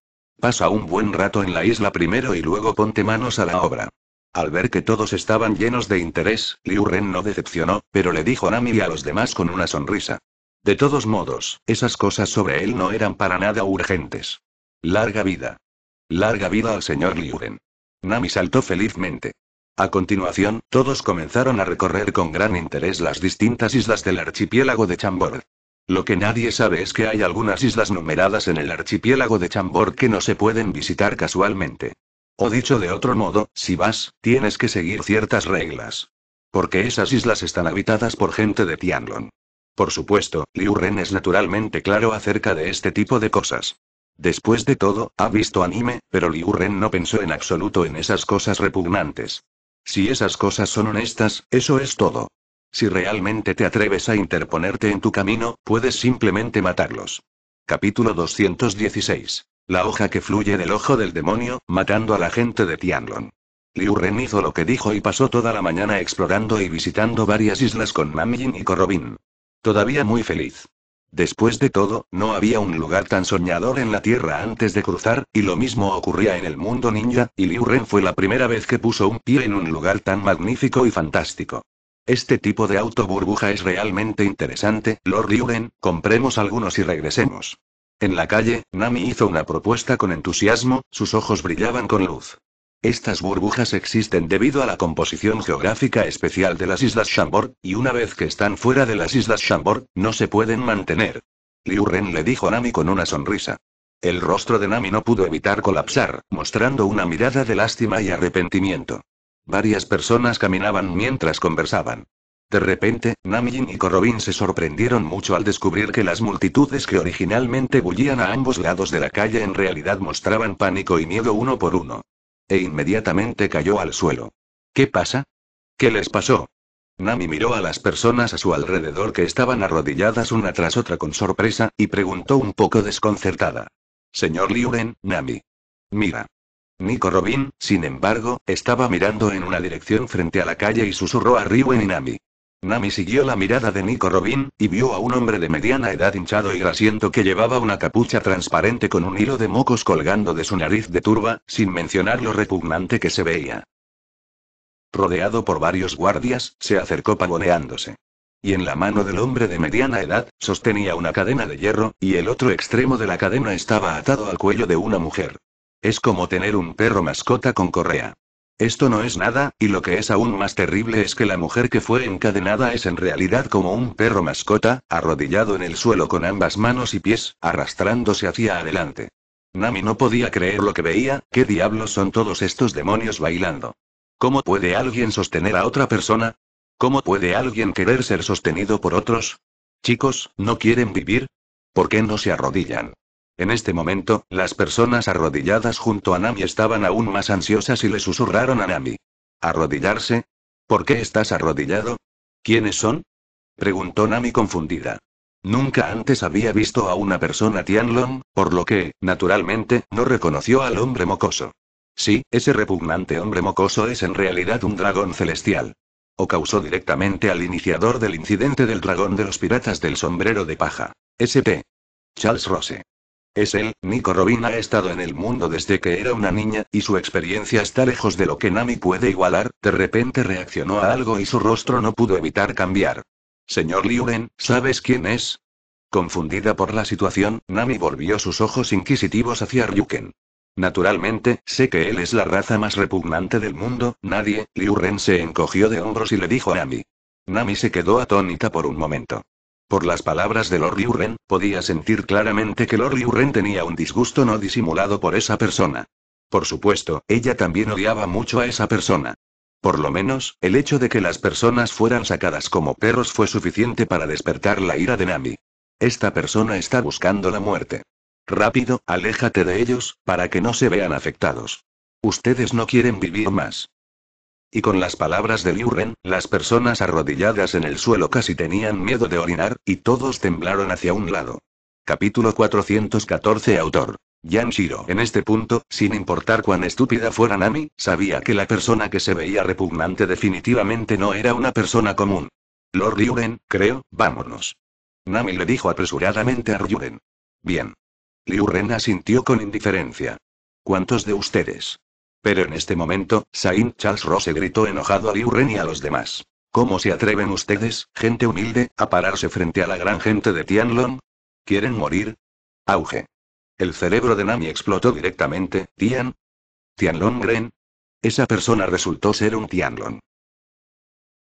Pasa un buen rato en la isla primero y luego ponte manos a la obra. Al ver que todos estaban llenos de interés, Liu Ren no decepcionó, pero le dijo a Nami a los demás con una sonrisa. De todos modos, esas cosas sobre él no eran para nada urgentes. Larga vida. Larga vida al señor Liuren. Nami saltó felizmente. A continuación, todos comenzaron a recorrer con gran interés las distintas islas del archipiélago de Chambord. Lo que nadie sabe es que hay algunas islas numeradas en el archipiélago de Chambord que no se pueden visitar casualmente. O dicho de otro modo, si vas, tienes que seguir ciertas reglas. Porque esas islas están habitadas por gente de Tianlon. Por supuesto, Liuren es naturalmente claro acerca de este tipo de cosas. Después de todo, ha visto anime, pero Liu Ren no pensó en absoluto en esas cosas repugnantes. Si esas cosas son honestas, eso es todo. Si realmente te atreves a interponerte en tu camino, puedes simplemente matarlos. Capítulo 216. La hoja que fluye del ojo del demonio, matando a la gente de Tianlong. Liu Ren hizo lo que dijo y pasó toda la mañana explorando y visitando varias islas con Mamjin y Corobin. Todavía muy feliz. Después de todo, no había un lugar tan soñador en la Tierra antes de cruzar, y lo mismo ocurría en el mundo ninja, y Liu Ren fue la primera vez que puso un pie en un lugar tan magnífico y fantástico. Este tipo de autoburbuja es realmente interesante, Lord Liu compremos algunos y regresemos. En la calle, Nami hizo una propuesta con entusiasmo, sus ojos brillaban con luz. Estas burbujas existen debido a la composición geográfica especial de las Islas Chambord, y una vez que están fuera de las Islas Chambord, no se pueden mantener. Liu Ren le dijo a Nami con una sonrisa. El rostro de Nami no pudo evitar colapsar, mostrando una mirada de lástima y arrepentimiento. Varias personas caminaban mientras conversaban. De repente, Nami y Corobin se sorprendieron mucho al descubrir que las multitudes que originalmente bullían a ambos lados de la calle en realidad mostraban pánico y miedo uno por uno e inmediatamente cayó al suelo. ¿Qué pasa? ¿Qué les pasó? Nami miró a las personas a su alrededor que estaban arrodilladas una tras otra con sorpresa, y preguntó un poco desconcertada. Señor Liuren, Nami. Mira. Nico Robin, sin embargo, estaba mirando en una dirección frente a la calle y susurró a Riwen y Nami. Nami siguió la mirada de Nico Robin, y vio a un hombre de mediana edad hinchado y grasiento que llevaba una capucha transparente con un hilo de mocos colgando de su nariz de turba, sin mencionar lo repugnante que se veía. Rodeado por varios guardias, se acercó pavoneándose. Y en la mano del hombre de mediana edad, sostenía una cadena de hierro, y el otro extremo de la cadena estaba atado al cuello de una mujer. Es como tener un perro mascota con correa. Esto no es nada, y lo que es aún más terrible es que la mujer que fue encadenada es en realidad como un perro mascota, arrodillado en el suelo con ambas manos y pies, arrastrándose hacia adelante. Nami no podía creer lo que veía, ¿qué diablos son todos estos demonios bailando? ¿Cómo puede alguien sostener a otra persona? ¿Cómo puede alguien querer ser sostenido por otros? Chicos, ¿no quieren vivir? ¿Por qué no se arrodillan? En este momento, las personas arrodilladas junto a Nami estaban aún más ansiosas y le susurraron a Nami. ¿Arrodillarse? ¿Por qué estás arrodillado? ¿Quiénes son? preguntó Nami confundida. Nunca antes había visto a una persona Tianlong, por lo que, naturalmente, no reconoció al hombre mocoso. Sí, ese repugnante hombre mocoso es en realidad un dragón celestial. O causó directamente al iniciador del incidente del dragón de los piratas del sombrero de paja. ST. Charles Rose. Es él, Nico Robin ha estado en el mundo desde que era una niña, y su experiencia está lejos de lo que Nami puede igualar, de repente reaccionó a algo y su rostro no pudo evitar cambiar. Señor Liuren, ¿sabes quién es? Confundida por la situación, Nami volvió sus ojos inquisitivos hacia Ryuken. Naturalmente, sé que él es la raza más repugnante del mundo, nadie, Liu Ren se encogió de hombros y le dijo a Nami. Nami se quedó atónita por un momento. Por las palabras de Lord Yuren, podía sentir claramente que Lord Yuren tenía un disgusto no disimulado por esa persona. Por supuesto, ella también odiaba mucho a esa persona. Por lo menos, el hecho de que las personas fueran sacadas como perros fue suficiente para despertar la ira de Nami. Esta persona está buscando la muerte. Rápido, aléjate de ellos, para que no se vean afectados. Ustedes no quieren vivir más. Y con las palabras de Ren, las personas arrodilladas en el suelo casi tenían miedo de orinar, y todos temblaron hacia un lado. Capítulo 414 Autor. Yan Shiro. En este punto, sin importar cuán estúpida fuera Nami, sabía que la persona que se veía repugnante definitivamente no era una persona común. Lord Ren, creo, vámonos. Nami le dijo apresuradamente a Ryuren. Bien. Ren asintió con indiferencia. ¿Cuántos de ustedes? Pero en este momento, Saint Charles Rose gritó enojado a Liu Ren y a los demás. ¿Cómo se atreven ustedes, gente humilde, a pararse frente a la gran gente de Tianlong? ¿Quieren morir? Auge. El cerebro de Nami explotó directamente, Tian. Tianlong Esa persona resultó ser un Tianlong.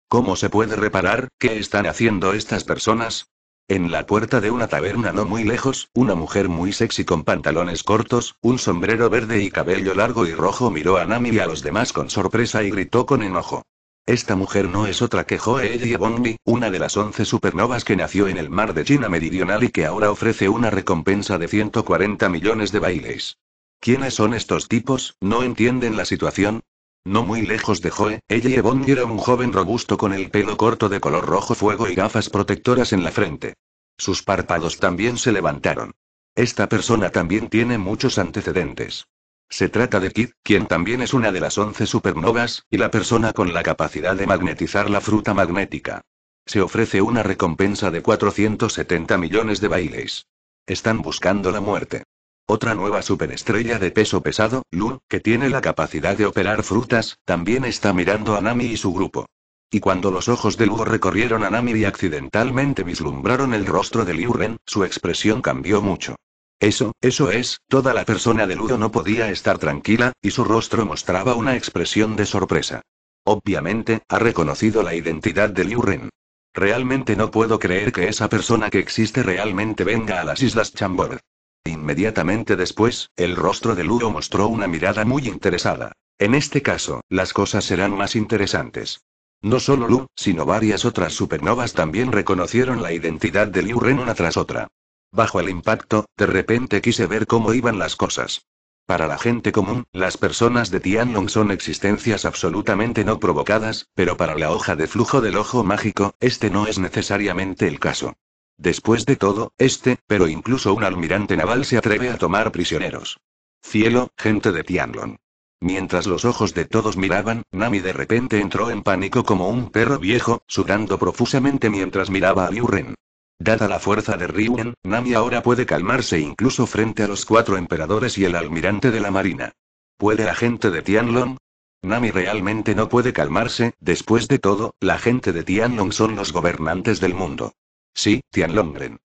¿Cómo se puede reparar qué están haciendo estas personas? En la puerta de una taberna no muy lejos, una mujer muy sexy con pantalones cortos, un sombrero verde y cabello largo y rojo miró a Nami y a los demás con sorpresa y gritó con enojo. Esta mujer no es otra que Joedia Bongli, una de las once supernovas que nació en el mar de China Meridional y que ahora ofrece una recompensa de 140 millones de bailes. ¿Quiénes son estos tipos? ¿No entienden la situación? No muy lejos de Joe, y Bond era un joven robusto con el pelo corto de color rojo fuego y gafas protectoras en la frente. Sus párpados también se levantaron. Esta persona también tiene muchos antecedentes. Se trata de Kid, quien también es una de las once supernovas, y la persona con la capacidad de magnetizar la fruta magnética. Se ofrece una recompensa de 470 millones de bailes. Están buscando la muerte. Otra nueva superestrella de peso pesado, Lu, que tiene la capacidad de operar frutas, también está mirando a Nami y su grupo. Y cuando los ojos de Ludo recorrieron a Nami y accidentalmente vislumbraron el rostro de Liu Ren, su expresión cambió mucho. Eso, eso es, toda la persona de Ludo no podía estar tranquila, y su rostro mostraba una expresión de sorpresa. Obviamente, ha reconocido la identidad de Liu Ren. Realmente no puedo creer que esa persona que existe realmente venga a las Islas Chambord. Inmediatamente después, el rostro de Luo mostró una mirada muy interesada. En este caso, las cosas serán más interesantes. No solo Lu, sino varias otras supernovas también reconocieron la identidad de Liu Ren una tras otra. Bajo el impacto, de repente quise ver cómo iban las cosas. Para la gente común, las personas de Tianlong son existencias absolutamente no provocadas, pero para la hoja de flujo del ojo mágico, este no es necesariamente el caso. Después de todo, este, pero incluso un almirante naval se atreve a tomar prisioneros. Cielo, gente de Tianlong. Mientras los ojos de todos miraban, Nami de repente entró en pánico como un perro viejo, sudando profusamente mientras miraba a Ren. Dada la fuerza de Ryuren, Nami ahora puede calmarse incluso frente a los cuatro emperadores y el almirante de la marina. ¿Puede la gente de Tianlong? Nami realmente no puede calmarse, después de todo, la gente de Tianlong son los gobernantes del mundo. Sí, Tianlongren.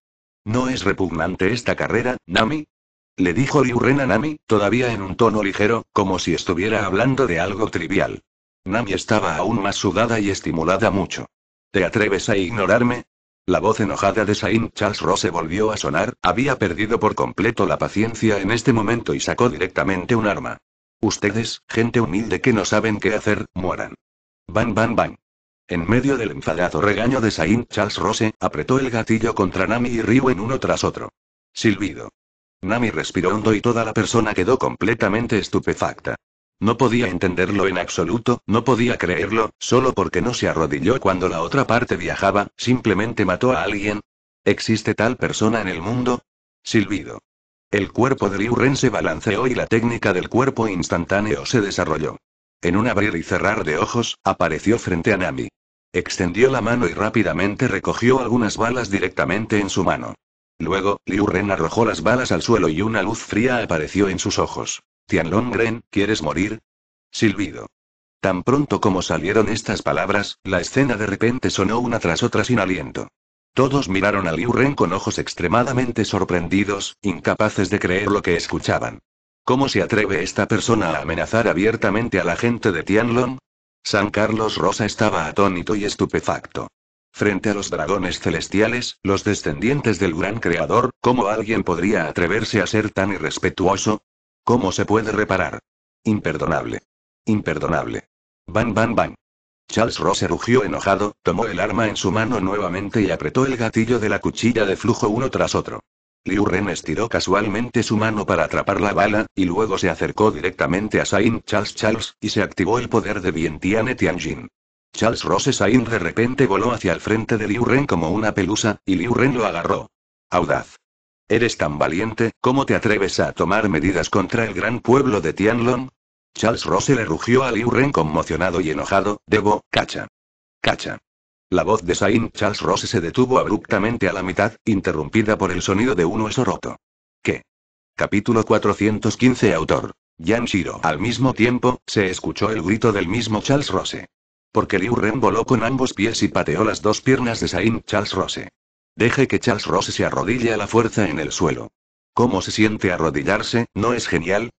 ¿No es repugnante esta carrera, Nami? Le dijo Liu Ren a Nami, todavía en un tono ligero, como si estuviera hablando de algo trivial. Nami estaba aún más sudada y estimulada mucho. ¿Te atreves a ignorarme? La voz enojada de Saint Charles Rose volvió a sonar, había perdido por completo la paciencia en este momento y sacó directamente un arma. Ustedes, gente humilde que no saben qué hacer, mueran. Bang bang van. En medio del enfadado regaño de Saint Charles Rose, apretó el gatillo contra Nami y Ryu en uno tras otro. Silbido. Nami respiró hondo y toda la persona quedó completamente estupefacta. No podía entenderlo en absoluto, no podía creerlo, solo porque no se arrodilló cuando la otra parte viajaba, simplemente mató a alguien. ¿Existe tal persona en el mundo? Silbido. El cuerpo de Liu Ren se balanceó y la técnica del cuerpo instantáneo se desarrolló. En un abrir y cerrar de ojos, apareció frente a Nami. Extendió la mano y rápidamente recogió algunas balas directamente en su mano. Luego, Liu Ren arrojó las balas al suelo y una luz fría apareció en sus ojos. Tianlong Ren, ¿quieres morir? Silbido. Tan pronto como salieron estas palabras, la escena de repente sonó una tras otra sin aliento. Todos miraron a Liu Ren con ojos extremadamente sorprendidos, incapaces de creer lo que escuchaban. ¿Cómo se atreve esta persona a amenazar abiertamente a la gente de Tianlong? San Carlos Rosa estaba atónito y estupefacto. Frente a los dragones celestiales, los descendientes del gran creador, ¿cómo alguien podría atreverse a ser tan irrespetuoso? ¿Cómo se puede reparar? Imperdonable. Imperdonable. Van, van, van. Charles Rosa rugió enojado, tomó el arma en su mano nuevamente y apretó el gatillo de la cuchilla de flujo uno tras otro. Liu Ren estiró casualmente su mano para atrapar la bala, y luego se acercó directamente a Saint Charles Charles, y se activó el poder de Vientiane Tianjin. Charles Rose Sain de repente voló hacia el frente de Liu Ren como una pelusa, y Liu Ren lo agarró. Audaz. Eres tan valiente, ¿cómo te atreves a tomar medidas contra el gran pueblo de Tianlong? Charles Rose le rugió a Liu Ren conmocionado y enojado, debo, cacha. Cacha. La voz de Saint Charles Rose se detuvo abruptamente a la mitad, interrumpida por el sonido de un hueso roto. ¿Qué? Capítulo 415 Autor. Jan Shiro. Al mismo tiempo, se escuchó el grito del mismo Charles Rose. Porque Liu Ren voló con ambos pies y pateó las dos piernas de Saint Charles Rose. Deje que Charles Rose se arrodille a la fuerza en el suelo. ¿Cómo se siente arrodillarse, no es genial?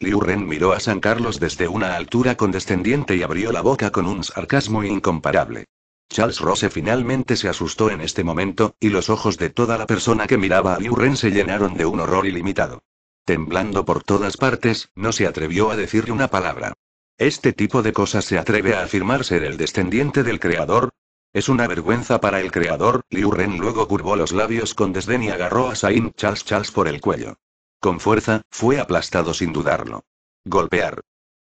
Liu Ren miró a San Carlos desde una altura condescendiente y abrió la boca con un sarcasmo incomparable. Charles Rose finalmente se asustó en este momento, y los ojos de toda la persona que miraba a Liu Ren se llenaron de un horror ilimitado. Temblando por todas partes, no se atrevió a decirle una palabra. ¿Este tipo de cosas se atreve a afirmar ser el descendiente del creador? Es una vergüenza para el creador, Liu Ren luego curvó los labios con desdén y agarró a Saint Charles Charles por el cuello. Con fuerza, fue aplastado sin dudarlo. Golpear.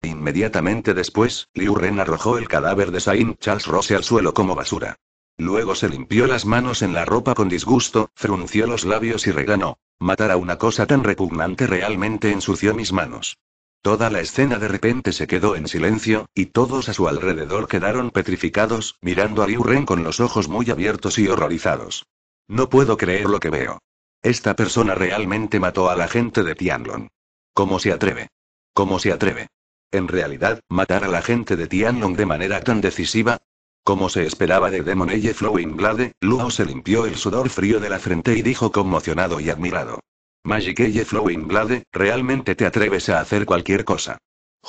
Inmediatamente después, Liu Ren arrojó el cadáver de Saint Charles Rose al suelo como basura. Luego se limpió las manos en la ropa con disgusto, frunció los labios y reganó. Matar a una cosa tan repugnante realmente ensució mis manos. Toda la escena de repente se quedó en silencio, y todos a su alrededor quedaron petrificados, mirando a Liu Ren con los ojos muy abiertos y horrorizados. No puedo creer lo que veo. Esta persona realmente mató a la gente de Tianlong. ¿Cómo se atreve? ¿Cómo se atreve? En realidad, matar a la gente de Tianlong de manera tan decisiva. Como se esperaba de Eye Flowing Blade, Luo se limpió el sudor frío de la frente y dijo conmocionado y admirado. Eye Flowing Blade, realmente te atreves a hacer cualquier cosa.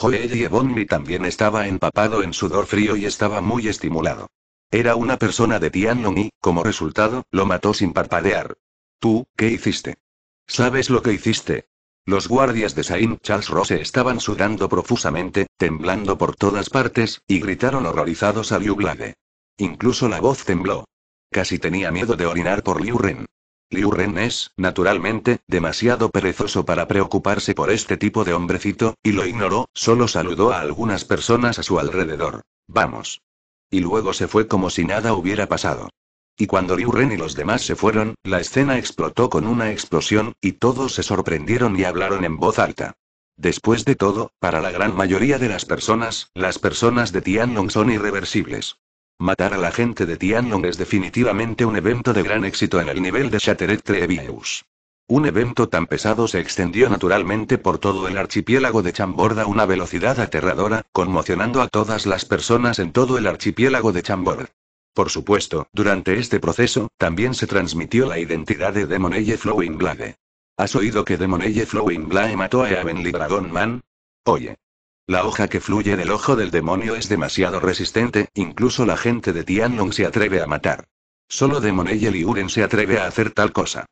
y Bonny también estaba empapado en sudor frío y estaba muy estimulado. Era una persona de Tianlong y, como resultado, lo mató sin parpadear. ¿Tú, qué hiciste? ¿Sabes lo que hiciste? Los guardias de Saint Charles Rose estaban sudando profusamente, temblando por todas partes, y gritaron horrorizados a Liu Blade. Incluso la voz tembló. Casi tenía miedo de orinar por Liu Ren. Liu Ren es, naturalmente, demasiado perezoso para preocuparse por este tipo de hombrecito, y lo ignoró, solo saludó a algunas personas a su alrededor. Vamos. Y luego se fue como si nada hubiera pasado. Y cuando Liu Ren y los demás se fueron, la escena explotó con una explosión, y todos se sorprendieron y hablaron en voz alta. Después de todo, para la gran mayoría de las personas, las personas de Tianlong son irreversibles. Matar a la gente de Tianlong es definitivamente un evento de gran éxito en el nivel de Shattered Trevius. Un evento tan pesado se extendió naturalmente por todo el archipiélago de Chambord a una velocidad aterradora, conmocionando a todas las personas en todo el archipiélago de Chambord. Por supuesto, durante este proceso, también se transmitió la identidad de Flowing Blade. ¿Has oído que Flowing Flowingblade mató a Evenly Dragon Man? Oye. La hoja que fluye del ojo del demonio es demasiado resistente, incluso la gente de Tianlong se atreve a matar. Solo Demonelle Liuren se atreve a hacer tal cosa.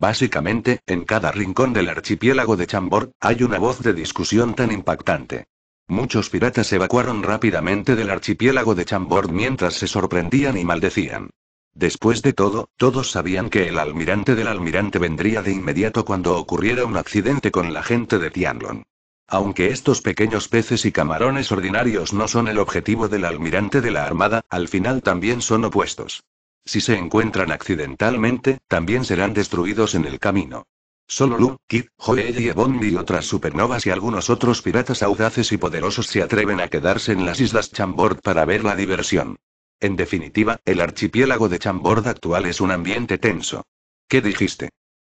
Básicamente, en cada rincón del archipiélago de Chambord, hay una voz de discusión tan impactante. Muchos piratas evacuaron rápidamente del archipiélago de Chambord mientras se sorprendían y maldecían. Después de todo, todos sabían que el almirante del almirante vendría de inmediato cuando ocurriera un accidente con la gente de Tianlon. Aunque estos pequeños peces y camarones ordinarios no son el objetivo del almirante de la Armada, al final también son opuestos. Si se encuentran accidentalmente, también serán destruidos en el camino. Solo Luke, Kid, Joey y y otras supernovas y algunos otros piratas audaces y poderosos se atreven a quedarse en las islas Chambord para ver la diversión. En definitiva, el archipiélago de Chambord actual es un ambiente tenso. ¿Qué dijiste?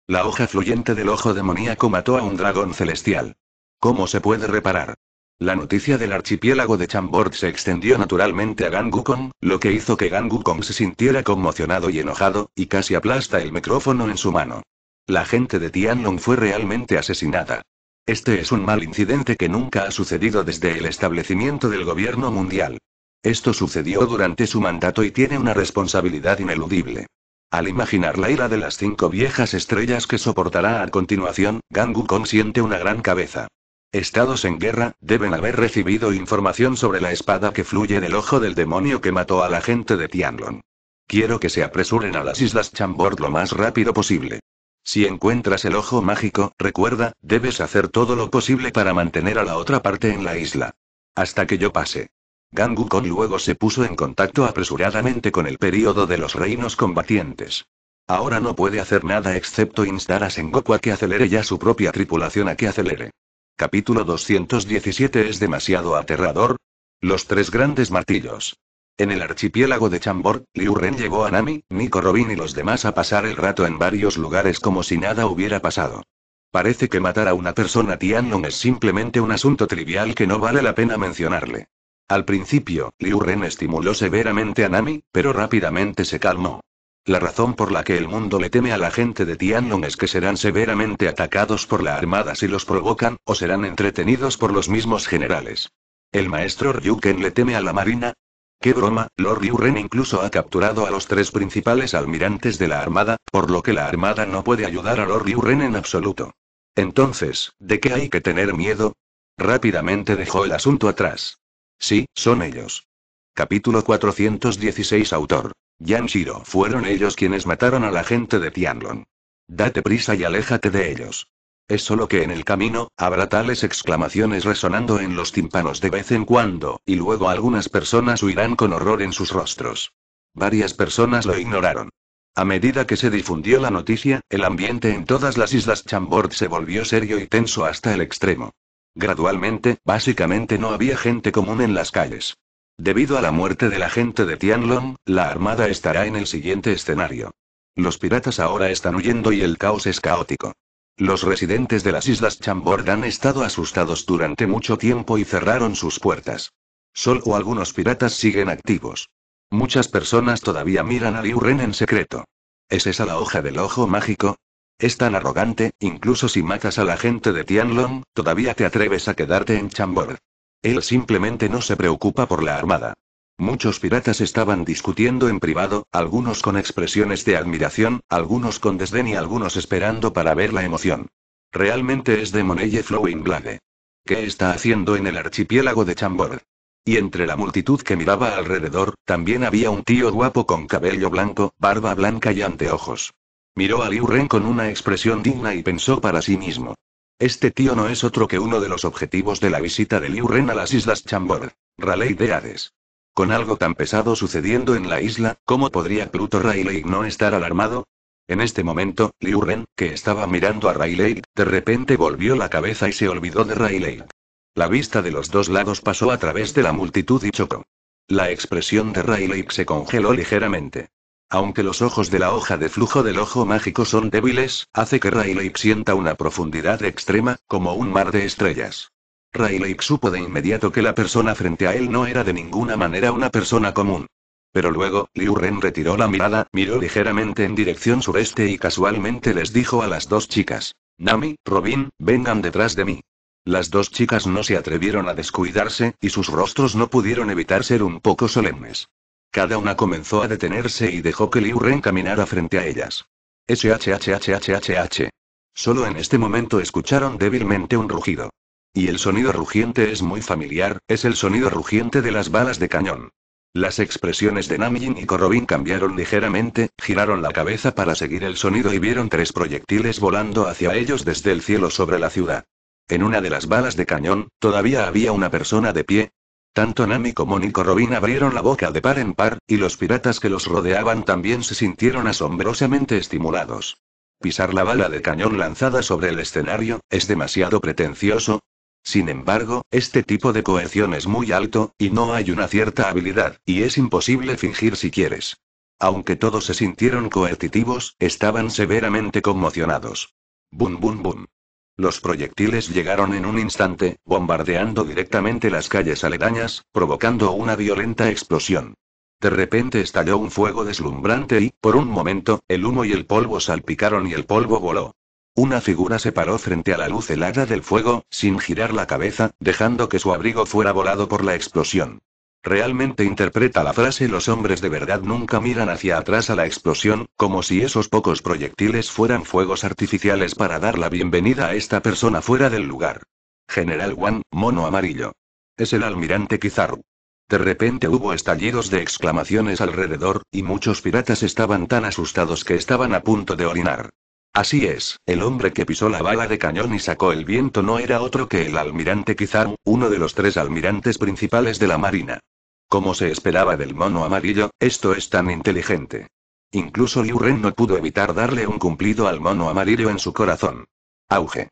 La hoja fluyente del ojo demoníaco mató a un dragón celestial. ¿Cómo se puede reparar? La noticia del archipiélago de Chambord se extendió naturalmente a Gangukong, lo que hizo que Gangukong se sintiera conmocionado y enojado, y casi aplasta el micrófono en su mano. La gente de Tianlong fue realmente asesinada. Este es un mal incidente que nunca ha sucedido desde el establecimiento del gobierno mundial. Esto sucedió durante su mandato y tiene una responsabilidad ineludible. Al imaginar la ira de las cinco viejas estrellas que soportará a continuación, Gangu siente una gran cabeza. Estados en guerra, deben haber recibido información sobre la espada que fluye del ojo del demonio que mató a la gente de Tianlong. Quiero que se apresuren a las Islas Chambord lo más rápido posible. Si encuentras el ojo mágico, recuerda, debes hacer todo lo posible para mantener a la otra parte en la isla. Hasta que yo pase. Kong luego se puso en contacto apresuradamente con el período de los reinos combatientes. Ahora no puede hacer nada excepto instar a Sengoku a que acelere ya su propia tripulación a que acelere. Capítulo 217 es demasiado aterrador. Los tres grandes martillos. En el archipiélago de Chambord, Liu Ren llegó a Nami, Nico Robin y los demás a pasar el rato en varios lugares como si nada hubiera pasado. Parece que matar a una persona Tianlong es simplemente un asunto trivial que no vale la pena mencionarle. Al principio, Liu Ren estimuló severamente a Nami, pero rápidamente se calmó. La razón por la que el mundo le teme a la gente de Tianlong es que serán severamente atacados por la armada si los provocan, o serán entretenidos por los mismos generales. El maestro Ryuken le teme a la marina, ¡Qué broma! Lord Yuren incluso ha capturado a los tres principales almirantes de la Armada, por lo que la Armada no puede ayudar a Lord Yuren en absoluto. Entonces, ¿de qué hay que tener miedo? Rápidamente dejó el asunto atrás. Sí, son ellos. Capítulo 416 Autor. Shiro Fueron ellos quienes mataron a la gente de Tianlong. Date prisa y aléjate de ellos. Es solo que en el camino, habrá tales exclamaciones resonando en los tímpanos de vez en cuando, y luego algunas personas huirán con horror en sus rostros. Varias personas lo ignoraron. A medida que se difundió la noticia, el ambiente en todas las islas Chambord se volvió serio y tenso hasta el extremo. Gradualmente, básicamente no había gente común en las calles. Debido a la muerte de la gente de Tianlong, la armada estará en el siguiente escenario. Los piratas ahora están huyendo y el caos es caótico. Los residentes de las islas Chambord han estado asustados durante mucho tiempo y cerraron sus puertas. Solo algunos piratas siguen activos. Muchas personas todavía miran a Liu Ren en secreto. ¿Es esa la hoja del ojo mágico? Es tan arrogante, incluso si matas a la gente de Tianlong, todavía te atreves a quedarte en Chambord. Él simplemente no se preocupa por la armada. Muchos piratas estaban discutiendo en privado, algunos con expresiones de admiración, algunos con desdén y algunos esperando para ver la emoción. Realmente es de Monelle Flowing Blade. ¿Qué está haciendo en el archipiélago de Chambord? Y entre la multitud que miraba alrededor, también había un tío guapo con cabello blanco, barba blanca y anteojos. Miró a Liu Ren con una expresión digna y pensó para sí mismo. Este tío no es otro que uno de los objetivos de la visita de Liu Ren a las Islas Chambord. Raleigh de Hades. Con algo tan pesado sucediendo en la isla, ¿cómo podría Pluto Rayleigh no estar alarmado? En este momento, Liu Ren, que estaba mirando a Rayleigh, de repente volvió la cabeza y se olvidó de Rayleigh. La vista de los dos lados pasó a través de la multitud y chocó. La expresión de Rayleigh se congeló ligeramente. Aunque los ojos de la hoja de flujo del ojo mágico son débiles, hace que Rayleigh sienta una profundidad extrema, como un mar de estrellas. Rayleigh supo de inmediato que la persona frente a él no era de ninguna manera una persona común. Pero luego, Liu Ren retiró la mirada, miró ligeramente en dirección sureste y casualmente les dijo a las dos chicas: Nami, Robin, vengan detrás de mí. Las dos chicas no se atrevieron a descuidarse, y sus rostros no pudieron evitar ser un poco solemnes. Cada una comenzó a detenerse y dejó que Liu Ren caminara frente a ellas. SHHHHHH. Solo en este momento escucharon débilmente un rugido. Y el sonido rugiente es muy familiar, es el sonido rugiente de las balas de cañón. Las expresiones de Nami y Korobin cambiaron ligeramente, giraron la cabeza para seguir el sonido y vieron tres proyectiles volando hacia ellos desde el cielo sobre la ciudad. En una de las balas de cañón, todavía había una persona de pie. Tanto Nami como Nico Robin abrieron la boca de par en par, y los piratas que los rodeaban también se sintieron asombrosamente estimulados. Pisar la bala de cañón lanzada sobre el escenario, es demasiado pretencioso, sin embargo, este tipo de coerción es muy alto, y no hay una cierta habilidad, y es imposible fingir si quieres. Aunque todos se sintieron coercitivos, estaban severamente conmocionados. Bum, bum, bum. Los proyectiles llegaron en un instante, bombardeando directamente las calles aledañas, provocando una violenta explosión. De repente estalló un fuego deslumbrante y, por un momento, el humo y el polvo salpicaron y el polvo voló. Una figura se paró frente a la luz helada del fuego, sin girar la cabeza, dejando que su abrigo fuera volado por la explosión. Realmente interpreta la frase los hombres de verdad nunca miran hacia atrás a la explosión, como si esos pocos proyectiles fueran fuegos artificiales para dar la bienvenida a esta persona fuera del lugar. General Wan, mono amarillo. Es el almirante Kizaru. De repente hubo estallidos de exclamaciones alrededor, y muchos piratas estaban tan asustados que estaban a punto de orinar. Así es, el hombre que pisó la bala de cañón y sacó el viento no era otro que el almirante Kizaru, uno de los tres almirantes principales de la Marina. Como se esperaba del mono amarillo, esto es tan inteligente. Incluso Liu Ren no pudo evitar darle un cumplido al mono amarillo en su corazón. Auge.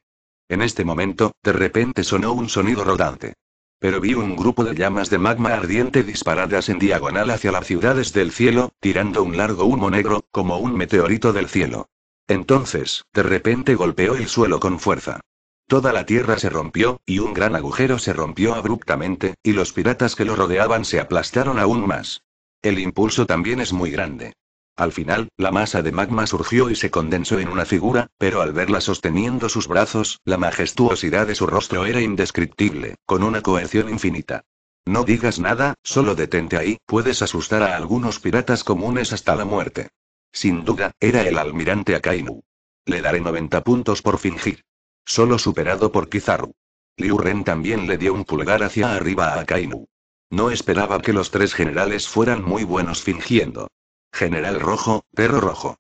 En este momento, de repente sonó un sonido rodante. Pero vi un grupo de llamas de magma ardiente disparadas en diagonal hacia las ciudades del cielo, tirando un largo humo negro, como un meteorito del cielo. Entonces, de repente golpeó el suelo con fuerza. Toda la tierra se rompió, y un gran agujero se rompió abruptamente, y los piratas que lo rodeaban se aplastaron aún más. El impulso también es muy grande. Al final, la masa de magma surgió y se condensó en una figura, pero al verla sosteniendo sus brazos, la majestuosidad de su rostro era indescriptible, con una coerción infinita. No digas nada, solo detente ahí, puedes asustar a algunos piratas comunes hasta la muerte. Sin duda, era el almirante Akainu. Le daré 90 puntos por fingir. Solo superado por Kizaru. Liu Ren también le dio un pulgar hacia arriba a Akainu. No esperaba que los tres generales fueran muy buenos fingiendo. General Rojo, Perro Rojo.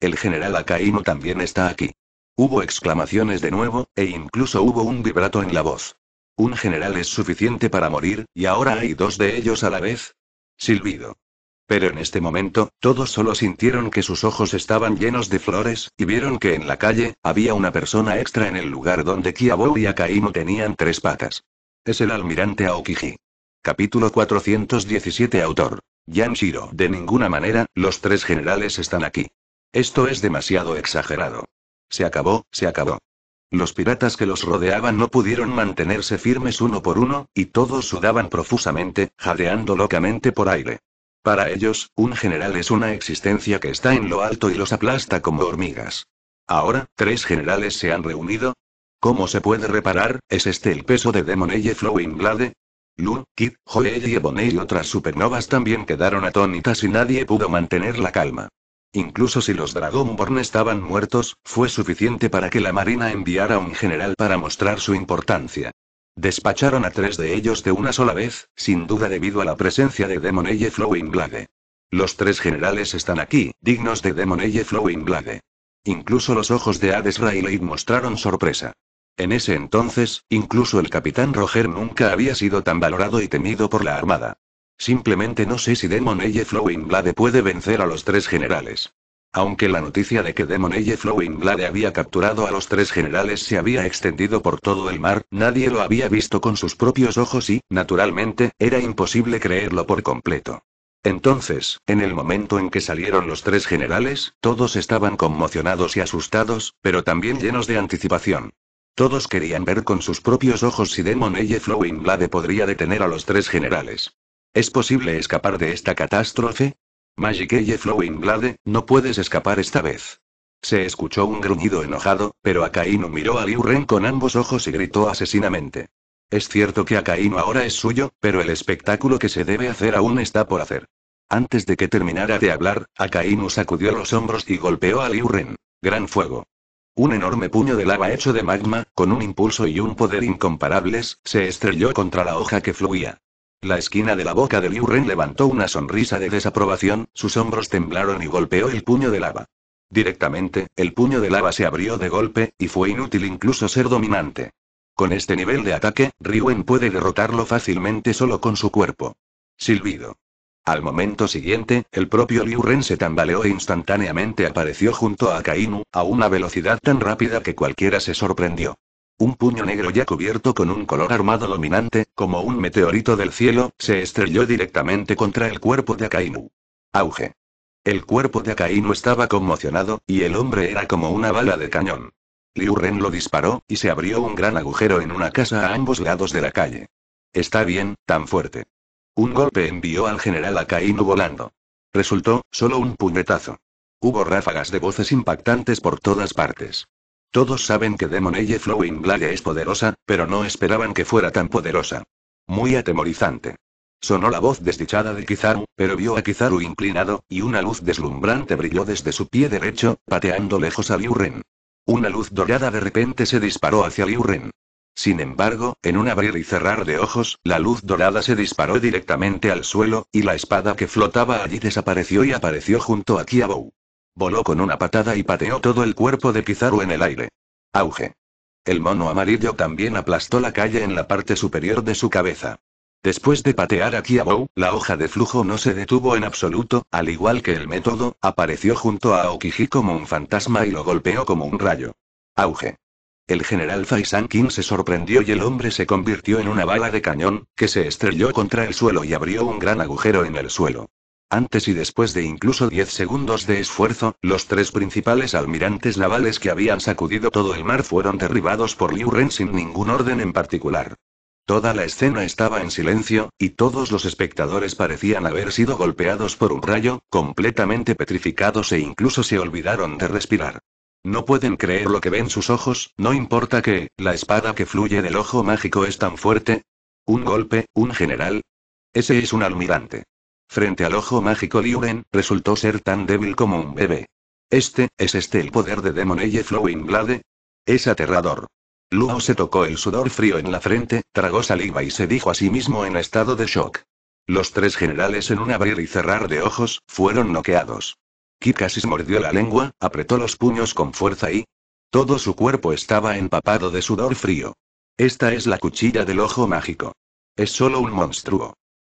El general Akainu también está aquí. Hubo exclamaciones de nuevo, e incluso hubo un vibrato en la voz. Un general es suficiente para morir, y ahora hay dos de ellos a la vez. Silbido. Pero en este momento, todos solo sintieron que sus ojos estaban llenos de flores, y vieron que en la calle, había una persona extra en el lugar donde Kiabo y Akaimo tenían tres patas. Es el almirante Aokiji. Capítulo 417 Autor. Yanshiro. De ninguna manera, los tres generales están aquí. Esto es demasiado exagerado. Se acabó, se acabó. Los piratas que los rodeaban no pudieron mantenerse firmes uno por uno, y todos sudaban profusamente, jadeando locamente por aire. Para ellos, un general es una existencia que está en lo alto y los aplasta como hormigas. Ahora, tres generales se han reunido. ¿Cómo se puede reparar? ¿Es este el peso de Eye Flowing Blade? Lun Kid, Joel y Ebony y otras supernovas también quedaron atónitas y nadie pudo mantener la calma. Incluso si los Dragonborn estaban muertos, fue suficiente para que la Marina enviara un general para mostrar su importancia. Despacharon a tres de ellos de una sola vez, sin duda debido a la presencia de Flowing Blade. Los tres generales están aquí, dignos de Flowing Blade. Incluso los ojos de Hades Rayleigh mostraron sorpresa. En ese entonces, incluso el capitán Roger nunca había sido tan valorado y temido por la Armada. Simplemente no sé si Demon Eye Flowing Blade puede vencer a los tres generales. Aunque la noticia de que Demon Eye Flowing Blade había capturado a los tres generales se había extendido por todo el mar, nadie lo había visto con sus propios ojos y, naturalmente, era imposible creerlo por completo. Entonces, en el momento en que salieron los tres generales, todos estaban conmocionados y asustados, pero también llenos de anticipación. Todos querían ver con sus propios ojos si Demon y Flowing Blade podría detener a los tres generales. ¿Es posible escapar de esta catástrofe? Magic Flowing Blade, no puedes escapar esta vez. Se escuchó un gruñido enojado, pero Akainu miró a Liu Ren con ambos ojos y gritó asesinamente. Es cierto que Akainu ahora es suyo, pero el espectáculo que se debe hacer aún está por hacer. Antes de que terminara de hablar, Akainu sacudió los hombros y golpeó a Liu Ren. Gran fuego. Un enorme puño de lava hecho de magma, con un impulso y un poder incomparables, se estrelló contra la hoja que fluía. La esquina de la boca de Liu Ren levantó una sonrisa de desaprobación, sus hombros temblaron y golpeó el puño de lava. Directamente, el puño de lava se abrió de golpe, y fue inútil incluso ser dominante. Con este nivel de ataque, Ryuen puede derrotarlo fácilmente solo con su cuerpo. Silbido. Al momento siguiente, el propio Liu Ren se tambaleó e instantáneamente apareció junto a Kainu, a una velocidad tan rápida que cualquiera se sorprendió. Un puño negro ya cubierto con un color armado dominante, como un meteorito del cielo, se estrelló directamente contra el cuerpo de Akainu. Auge. El cuerpo de Akainu estaba conmocionado, y el hombre era como una bala de cañón. Liu Ren lo disparó, y se abrió un gran agujero en una casa a ambos lados de la calle. Está bien, tan fuerte. Un golpe envió al general Akainu volando. Resultó, solo un puñetazo. Hubo ráfagas de voces impactantes por todas partes. Todos saben que Eye Flowing Blade es poderosa, pero no esperaban que fuera tan poderosa. Muy atemorizante. Sonó la voz desdichada de Kizaru, pero vio a Kizaru inclinado, y una luz deslumbrante brilló desde su pie derecho, pateando lejos a Liu Una luz dorada de repente se disparó hacia Liu Sin embargo, en un abrir y cerrar de ojos, la luz dorada se disparó directamente al suelo, y la espada que flotaba allí desapareció y apareció junto a Kiabou. Voló con una patada y pateó todo el cuerpo de Pizarro en el aire. Auge. El mono amarillo también aplastó la calle en la parte superior de su cabeza. Después de patear a Kiabou, la hoja de flujo no se detuvo en absoluto, al igual que el método, apareció junto a okiji como un fantasma y lo golpeó como un rayo. Auge. El general Faisan King se sorprendió y el hombre se convirtió en una bala de cañón, que se estrelló contra el suelo y abrió un gran agujero en el suelo. Antes y después de incluso 10 segundos de esfuerzo, los tres principales almirantes navales que habían sacudido todo el mar fueron derribados por Liu Ren sin ningún orden en particular. Toda la escena estaba en silencio, y todos los espectadores parecían haber sido golpeados por un rayo, completamente petrificados e incluso se olvidaron de respirar. No pueden creer lo que ven sus ojos, no importa que, la espada que fluye del ojo mágico es tan fuerte. Un golpe, un general. Ese es un almirante. Frente al ojo mágico Liuren, resultó ser tan débil como un bebé. Este, ¿es este el poder de Demon Eye Flowing Blade? Es aterrador. Luo se tocó el sudor frío en la frente, tragó saliva y se dijo a sí mismo en estado de shock. Los tres generales en un abrir y cerrar de ojos, fueron noqueados. Kikasis mordió la lengua, apretó los puños con fuerza y... Todo su cuerpo estaba empapado de sudor frío. Esta es la cuchilla del ojo mágico. Es solo un monstruo.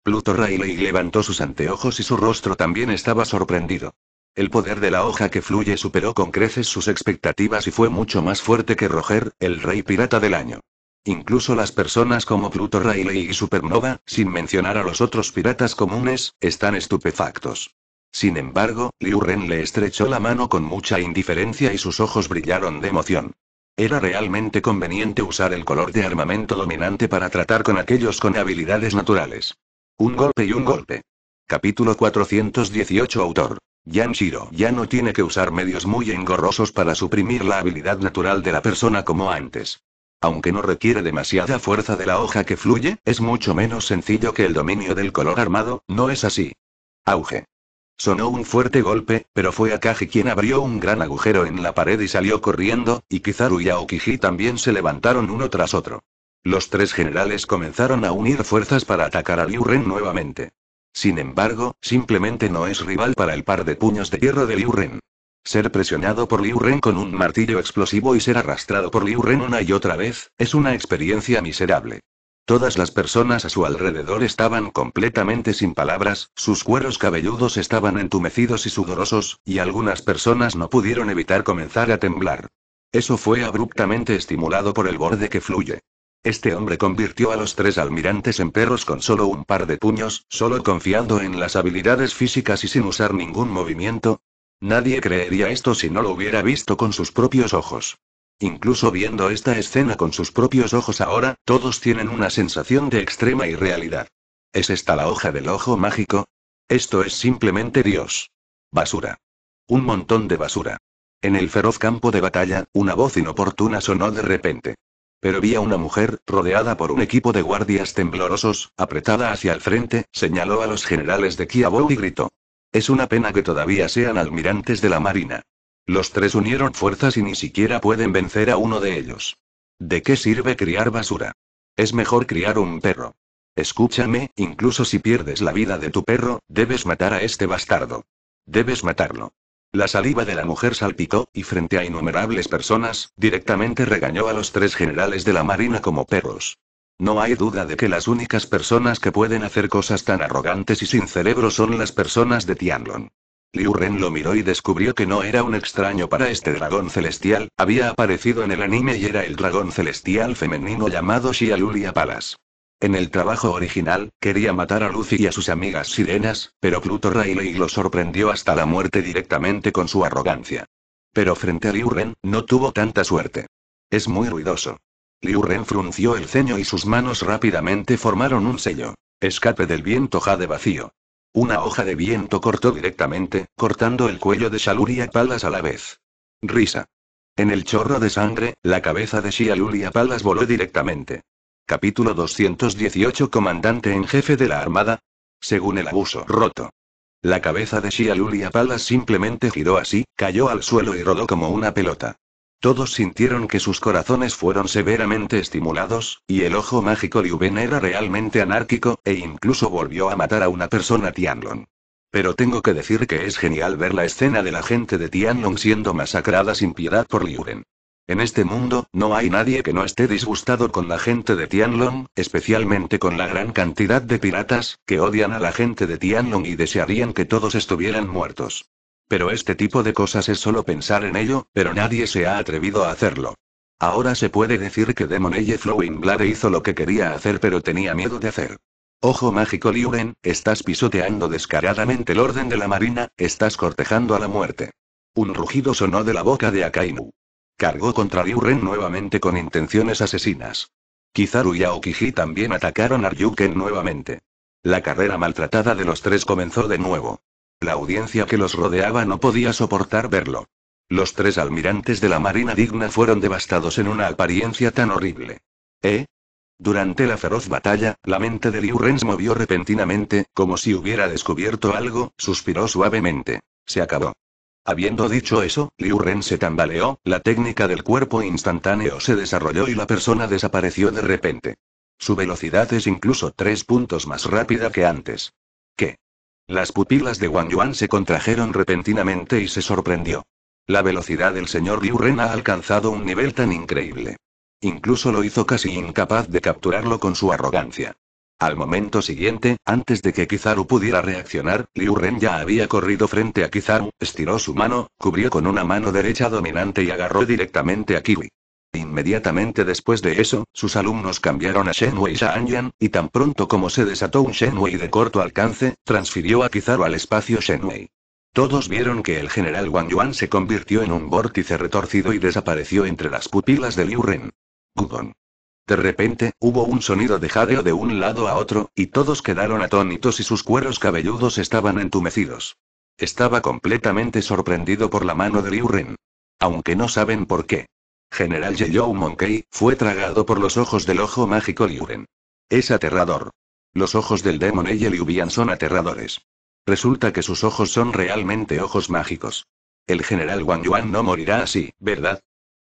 Pluto Riley levantó sus anteojos y su rostro también estaba sorprendido. El poder de la hoja que fluye superó con creces sus expectativas y fue mucho más fuerte que Roger, el rey pirata del año. Incluso las personas como Pluto Riley y Supernova, sin mencionar a los otros piratas comunes, están estupefactos. Sin embargo, Liu Ren le estrechó la mano con mucha indiferencia y sus ojos brillaron de emoción. Era realmente conveniente usar el color de armamento dominante para tratar con aquellos con habilidades naturales. Un golpe y un golpe. Capítulo 418 Autor. Shiro ya no tiene que usar medios muy engorrosos para suprimir la habilidad natural de la persona como antes. Aunque no requiere demasiada fuerza de la hoja que fluye, es mucho menos sencillo que el dominio del color armado, ¿no es así? Auge. Sonó un fuerte golpe, pero fue Akagi quien abrió un gran agujero en la pared y salió corriendo, y Kizaru y Aokiji también se levantaron uno tras otro. Los tres generales comenzaron a unir fuerzas para atacar a Liu Ren nuevamente. Sin embargo, simplemente no es rival para el par de puños de hierro de Liu Ren. Ser presionado por Liu Ren con un martillo explosivo y ser arrastrado por Liu Ren una y otra vez, es una experiencia miserable. Todas las personas a su alrededor estaban completamente sin palabras, sus cueros cabelludos estaban entumecidos y sudorosos, y algunas personas no pudieron evitar comenzar a temblar. Eso fue abruptamente estimulado por el borde que fluye. Este hombre convirtió a los tres almirantes en perros con solo un par de puños, solo confiando en las habilidades físicas y sin usar ningún movimiento. Nadie creería esto si no lo hubiera visto con sus propios ojos. Incluso viendo esta escena con sus propios ojos ahora, todos tienen una sensación de extrema irrealidad. ¿Es esta la hoja del ojo mágico? Esto es simplemente Dios. Basura. Un montón de basura. En el feroz campo de batalla, una voz inoportuna sonó de repente. Pero vi a una mujer, rodeada por un equipo de guardias temblorosos, apretada hacia el frente, señaló a los generales de Kiabow y gritó. Es una pena que todavía sean almirantes de la Marina. Los tres unieron fuerzas y ni siquiera pueden vencer a uno de ellos. ¿De qué sirve criar basura? Es mejor criar un perro. Escúchame, incluso si pierdes la vida de tu perro, debes matar a este bastardo. Debes matarlo. La saliva de la mujer salpicó, y frente a innumerables personas, directamente regañó a los tres generales de la Marina como perros. No hay duda de que las únicas personas que pueden hacer cosas tan arrogantes y sin cerebro son las personas de Tianlon. Liu Ren lo miró y descubrió que no era un extraño para este dragón celestial, había aparecido en el anime y era el dragón celestial femenino llamado Lulia Palas. En el trabajo original, quería matar a Lucy y a sus amigas sirenas, pero Pluto Riley lo sorprendió hasta la muerte directamente con su arrogancia. Pero frente a Liu no tuvo tanta suerte. Es muy ruidoso. Liu frunció el ceño y sus manos rápidamente formaron un sello. Escape del viento jade vacío. Una hoja de viento cortó directamente, cortando el cuello de y Palas a la vez. Risa. En el chorro de sangre, la cabeza de y Palas voló directamente. Capítulo 218 Comandante en jefe de la Armada. Según el abuso roto. La cabeza de Shia Lulia Palas simplemente giró así, cayó al suelo y rodó como una pelota. Todos sintieron que sus corazones fueron severamente estimulados, y el ojo mágico de Ben era realmente anárquico, e incluso volvió a matar a una persona Tianlong. Pero tengo que decir que es genial ver la escena de la gente de Tianlong siendo masacrada sin piedad por Ben. En este mundo, no hay nadie que no esté disgustado con la gente de Tianlong, especialmente con la gran cantidad de piratas, que odian a la gente de Tianlong y desearían que todos estuvieran muertos. Pero este tipo de cosas es solo pensar en ello, pero nadie se ha atrevido a hacerlo. Ahora se puede decir que Demon Eye Flowing Blade hizo lo que quería hacer pero tenía miedo de hacer. Ojo mágico Liuren, estás pisoteando descaradamente el orden de la marina, estás cortejando a la muerte. Un rugido sonó de la boca de Akainu. Cargó contra Liu Ren nuevamente con intenciones asesinas. Kizaru y Aokiji también atacaron a Ryuken nuevamente. La carrera maltratada de los tres comenzó de nuevo. La audiencia que los rodeaba no podía soportar verlo. Los tres almirantes de la Marina Digna fueron devastados en una apariencia tan horrible. ¿Eh? Durante la feroz batalla, la mente de Liu Ren se movió repentinamente, como si hubiera descubierto algo, suspiró suavemente. Se acabó. Habiendo dicho eso, Liu Ren se tambaleó, la técnica del cuerpo instantáneo se desarrolló y la persona desapareció de repente. Su velocidad es incluso tres puntos más rápida que antes. ¿Qué? Las pupilas de Wang Yuan se contrajeron repentinamente y se sorprendió. La velocidad del señor Liu Ren ha alcanzado un nivel tan increíble. Incluso lo hizo casi incapaz de capturarlo con su arrogancia. Al momento siguiente, antes de que Kizaru pudiera reaccionar, Liu Ren ya había corrido frente a Kizaru, estiró su mano, cubrió con una mano derecha dominante y agarró directamente a Kiwi. Inmediatamente después de eso, sus alumnos cambiaron a Shenwei Sha'anyan, y tan pronto como se desató un Shenwei de corto alcance, transfirió a Kizaru al espacio Shenwei. Todos vieron que el general Wang Yuan se convirtió en un vórtice retorcido y desapareció entre las pupilas de Liu Ren. De repente, hubo un sonido de jadeo de un lado a otro, y todos quedaron atónitos y sus cueros cabelludos estaban entumecidos. Estaba completamente sorprendido por la mano de Liu Ren. Aunque no saben por qué. General You Monkey, fue tragado por los ojos del ojo mágico Liu Es aterrador. Los ojos del Demon y Liu Bian son aterradores. Resulta que sus ojos son realmente ojos mágicos. El general Wang Yuan no morirá así, ¿verdad?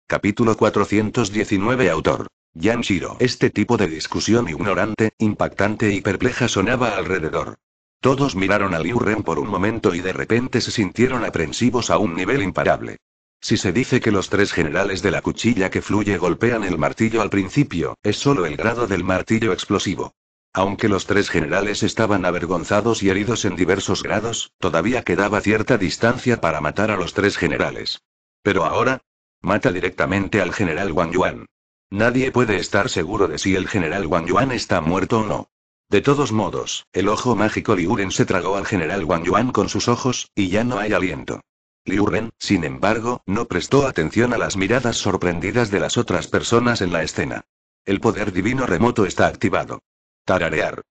Capítulo 419 Autor Shiro, Este tipo de discusión ignorante, impactante y perpleja sonaba alrededor. Todos miraron a Liu Ren por un momento y de repente se sintieron aprensivos a un nivel imparable. Si se dice que los tres generales de la cuchilla que fluye golpean el martillo al principio, es solo el grado del martillo explosivo. Aunque los tres generales estaban avergonzados y heridos en diversos grados, todavía quedaba cierta distancia para matar a los tres generales. Pero ahora, mata directamente al general Wang Yuan. Nadie puede estar seguro de si el general Wang Yuan está muerto o no. De todos modos, el ojo mágico Liuren se tragó al general Wang Yuan con sus ojos, y ya no hay aliento. Liuren, sin embargo, no prestó atención a las miradas sorprendidas de las otras personas en la escena. El poder divino remoto está activado. Tararear.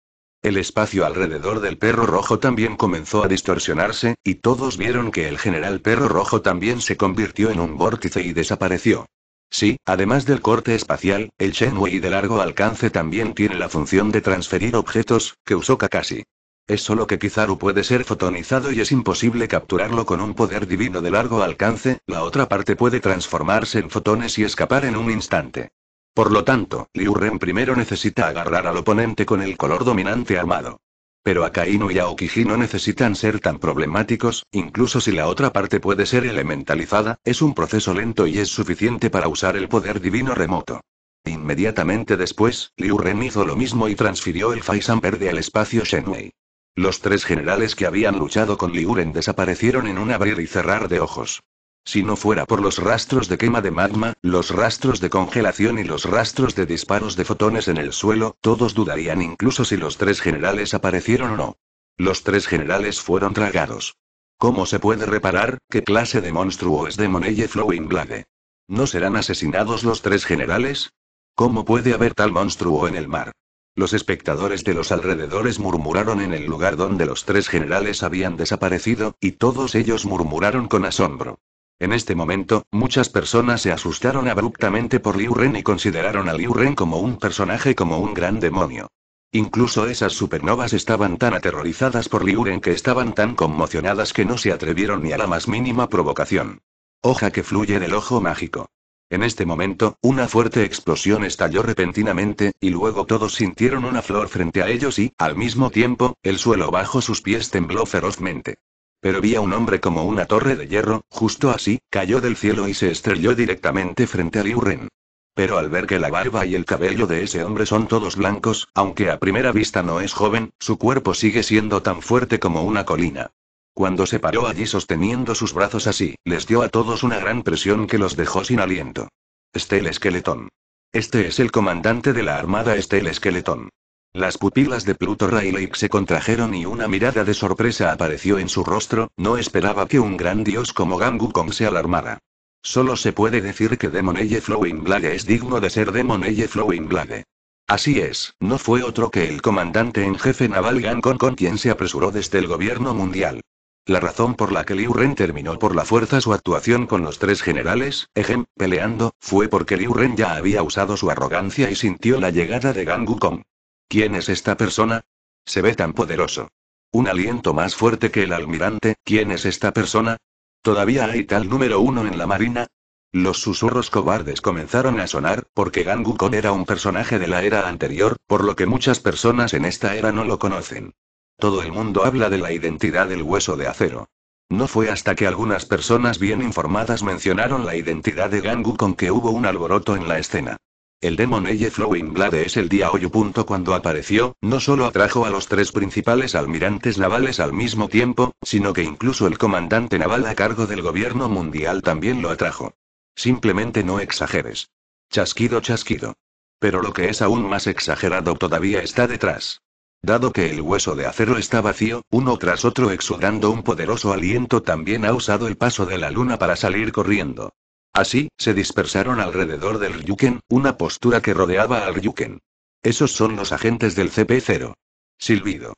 El espacio alrededor del perro rojo también comenzó a distorsionarse, y todos vieron que el general perro rojo también se convirtió en un vórtice y desapareció. Sí, además del corte espacial, el Shenwei de largo alcance también tiene la función de transferir objetos, que usó Kakashi. Es solo que Kizaru puede ser fotonizado y es imposible capturarlo con un poder divino de largo alcance, la otra parte puede transformarse en fotones y escapar en un instante. Por lo tanto, Liu Ren primero necesita agarrar al oponente con el color dominante armado. Pero Akainu y Aokiji no necesitan ser tan problemáticos, incluso si la otra parte puede ser elementalizada, es un proceso lento y es suficiente para usar el poder divino remoto. Inmediatamente después, Liu Ren hizo lo mismo y transfirió el Faisan Verde al espacio Shenwei. Los tres generales que habían luchado con Liu Ren desaparecieron en un abrir y cerrar de ojos. Si no fuera por los rastros de quema de magma, los rastros de congelación y los rastros de disparos de fotones en el suelo, todos dudarían incluso si los tres generales aparecieron o no. Los tres generales fueron tragados. ¿Cómo se puede reparar qué clase de monstruo es de Flowing Blade? ¿No serán asesinados los tres generales? ¿Cómo puede haber tal monstruo en el mar? Los espectadores de los alrededores murmuraron en el lugar donde los tres generales habían desaparecido, y todos ellos murmuraron con asombro. En este momento, muchas personas se asustaron abruptamente por Liu Ren y consideraron a Liu Ren como un personaje como un gran demonio. Incluso esas supernovas estaban tan aterrorizadas por Liu que estaban tan conmocionadas que no se atrevieron ni a la más mínima provocación. Hoja que fluye del ojo mágico. En este momento, una fuerte explosión estalló repentinamente, y luego todos sintieron una flor frente a ellos y, al mismo tiempo, el suelo bajo sus pies tembló ferozmente. Pero vi a un hombre como una torre de hierro, justo así, cayó del cielo y se estrelló directamente frente a Liu Ren. Pero al ver que la barba y el cabello de ese hombre son todos blancos, aunque a primera vista no es joven, su cuerpo sigue siendo tan fuerte como una colina. Cuando se paró allí sosteniendo sus brazos así, les dio a todos una gran presión que los dejó sin aliento. Estel Esqueletón. Este es el comandante de la Armada Estel Esqueletón. Las pupilas de Pluto Rayleigh se contrajeron y una mirada de sorpresa apareció en su rostro, no esperaba que un gran dios como Gangu Kong se alarmara. Solo se puede decir que Eye Flowing Blade es digno de ser Eye Flowing Blade. Así es, no fue otro que el comandante en jefe naval Gang Kong con quien se apresuró desde el gobierno mundial. La razón por la que Liu Ren terminó por la fuerza su actuación con los tres generales, Ejem, peleando, fue porque Liu Ren ya había usado su arrogancia y sintió la llegada de Gangu Kong. ¿Quién es esta persona? Se ve tan poderoso. Un aliento más fuerte que el almirante, ¿quién es esta persona? ¿Todavía hay tal número uno en la marina? Los susurros cobardes comenzaron a sonar, porque Gangukon era un personaje de la era anterior, por lo que muchas personas en esta era no lo conocen. Todo el mundo habla de la identidad del hueso de acero. No fue hasta que algunas personas bien informadas mencionaron la identidad de Gangukon que hubo un alboroto en la escena. El Demon Eye Flowing Blade es el día hoy. Cuando apareció, no solo atrajo a los tres principales almirantes navales al mismo tiempo, sino que incluso el comandante naval a cargo del gobierno mundial también lo atrajo. Simplemente no exageres. Chasquido, chasquido. Pero lo que es aún más exagerado todavía está detrás. Dado que el hueso de acero está vacío, uno tras otro exudando un poderoso aliento también ha usado el paso de la luna para salir corriendo. Así, se dispersaron alrededor del Ryuken, una postura que rodeaba al Ryuken. Esos son los agentes del CP0. Silbido.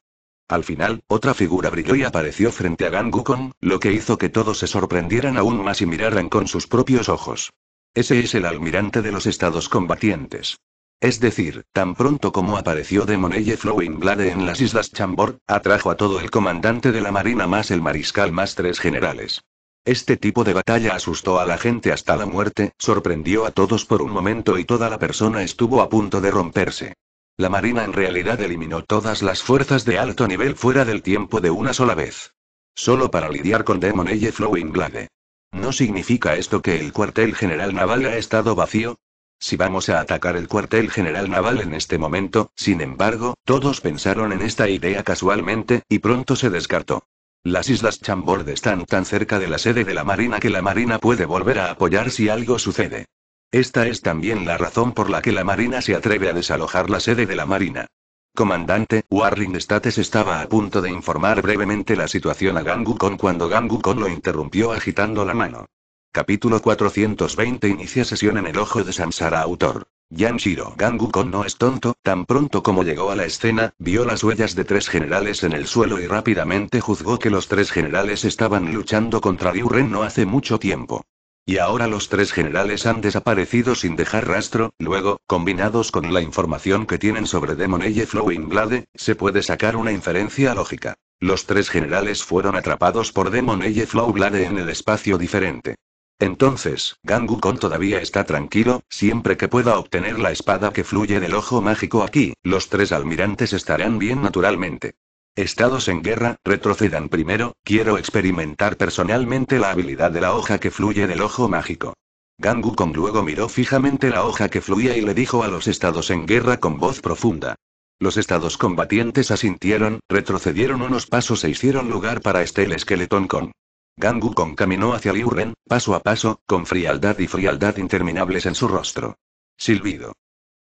Al final, otra figura brilló y apareció frente a Gangukon, lo que hizo que todos se sorprendieran aún más y miraran con sus propios ojos. Ese es el almirante de los estados combatientes. Es decir, tan pronto como apareció de Monelle Flowing Blade en las Islas Chambord, atrajo a todo el comandante de la Marina más el mariscal más tres generales. Este tipo de batalla asustó a la gente hasta la muerte, sorprendió a todos por un momento y toda la persona estuvo a punto de romperse. La Marina en realidad eliminó todas las fuerzas de alto nivel fuera del tiempo de una sola vez. Solo para lidiar con Demon Eye Flowing Blade. ¿No significa esto que el cuartel general naval ha estado vacío? Si vamos a atacar el cuartel general naval en este momento, sin embargo, todos pensaron en esta idea casualmente, y pronto se descartó. Las islas Chambord están tan cerca de la sede de la Marina que la Marina puede volver a apoyar si algo sucede. Esta es también la razón por la que la Marina se atreve a desalojar la sede de la Marina. Comandante, Warring States estaba a punto de informar brevemente la situación a Gangukon cuando Gangukon lo interrumpió agitando la mano. Capítulo 420 Inicia sesión en el ojo de Samsara Autor. Yanshiro Gangukon no es tonto, tan pronto como llegó a la escena, vio las huellas de tres generales en el suelo y rápidamente juzgó que los tres generales estaban luchando contra Ren no hace mucho tiempo. Y ahora los tres generales han desaparecido sin dejar rastro, luego, combinados con la información que tienen sobre Demon Eye Flowing Blade, se puede sacar una inferencia lógica. Los tres generales fueron atrapados por Demon Eye Flow Blade en el espacio diferente. Entonces, Gangu Kong todavía está tranquilo, siempre que pueda obtener la espada que fluye del ojo mágico aquí, los tres almirantes estarán bien naturalmente. Estados en guerra, retrocedan primero, quiero experimentar personalmente la habilidad de la hoja que fluye del ojo mágico. Gangu Kong luego miró fijamente la hoja que fluía y le dijo a los estados en guerra con voz profunda. Los estados combatientes asintieron, retrocedieron unos pasos e hicieron lugar para este el esqueletón Kong. Gangu caminó hacia Liu Ren, paso a paso, con frialdad y frialdad interminables en su rostro. Silbido.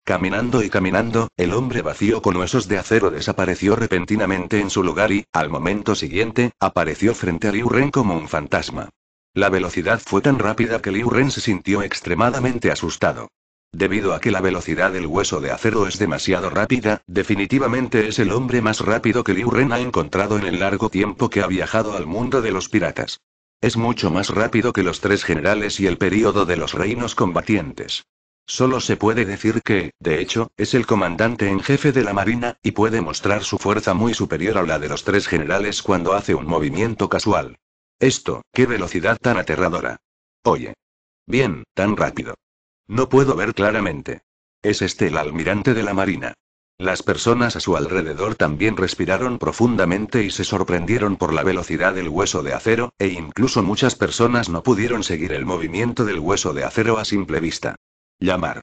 Caminando y caminando, el hombre vacío con huesos de acero desapareció repentinamente en su lugar y, al momento siguiente, apareció frente a Liu Ren como un fantasma. La velocidad fue tan rápida que Liu Ren se sintió extremadamente asustado. Debido a que la velocidad del hueso de acero es demasiado rápida, definitivamente es el hombre más rápido que Liu Ren ha encontrado en el largo tiempo que ha viajado al mundo de los piratas. Es mucho más rápido que los tres generales y el período de los reinos combatientes. Solo se puede decir que, de hecho, es el comandante en jefe de la Marina, y puede mostrar su fuerza muy superior a la de los tres generales cuando hace un movimiento casual. Esto, qué velocidad tan aterradora. Oye. Bien, tan rápido. No puedo ver claramente. Es este el almirante de la Marina. Las personas a su alrededor también respiraron profundamente y se sorprendieron por la velocidad del hueso de acero, e incluso muchas personas no pudieron seguir el movimiento del hueso de acero a simple vista. Llamar.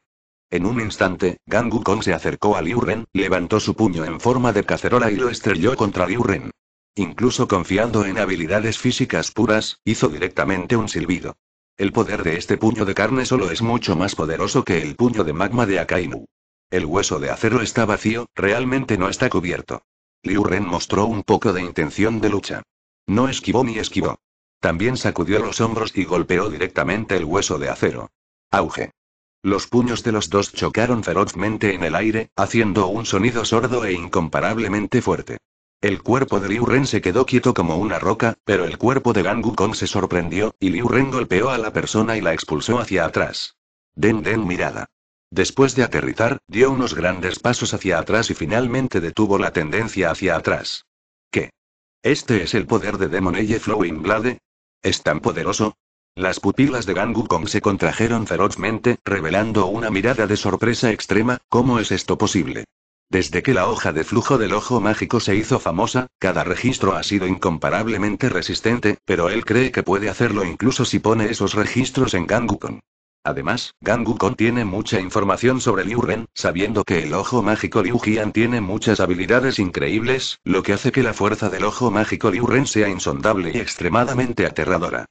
En un instante, Gangu Kong se acercó a Liu Ren, levantó su puño en forma de cacerola y lo estrelló contra Liu Ren. Incluso confiando en habilidades físicas puras, hizo directamente un silbido. El poder de este puño de carne solo es mucho más poderoso que el puño de magma de Akainu. El hueso de acero está vacío, realmente no está cubierto. Liu Ren mostró un poco de intención de lucha. No esquivó ni esquivó. También sacudió los hombros y golpeó directamente el hueso de acero. Auge. Los puños de los dos chocaron ferozmente en el aire, haciendo un sonido sordo e incomparablemente fuerte. El cuerpo de Liu Ren se quedó quieto como una roca, pero el cuerpo de Gang Kong se sorprendió, y Liu Ren golpeó a la persona y la expulsó hacia atrás. Den Den mirada. Después de aterrizar, dio unos grandes pasos hacia atrás y finalmente detuvo la tendencia hacia atrás. ¿Qué? ¿Este es el poder de Demon Eye Flowing Blade? ¿Es tan poderoso? Las pupilas de Gang Kong se contrajeron ferozmente, revelando una mirada de sorpresa extrema, ¿cómo es esto posible? Desde que la hoja de flujo del ojo mágico se hizo famosa, cada registro ha sido incomparablemente resistente, pero él cree que puede hacerlo incluso si pone esos registros en Gangukon. Además, Gangukon tiene mucha información sobre Liu Ren, sabiendo que el ojo mágico Liu Jian tiene muchas habilidades increíbles, lo que hace que la fuerza del ojo mágico Liu Ren sea insondable y extremadamente aterradora.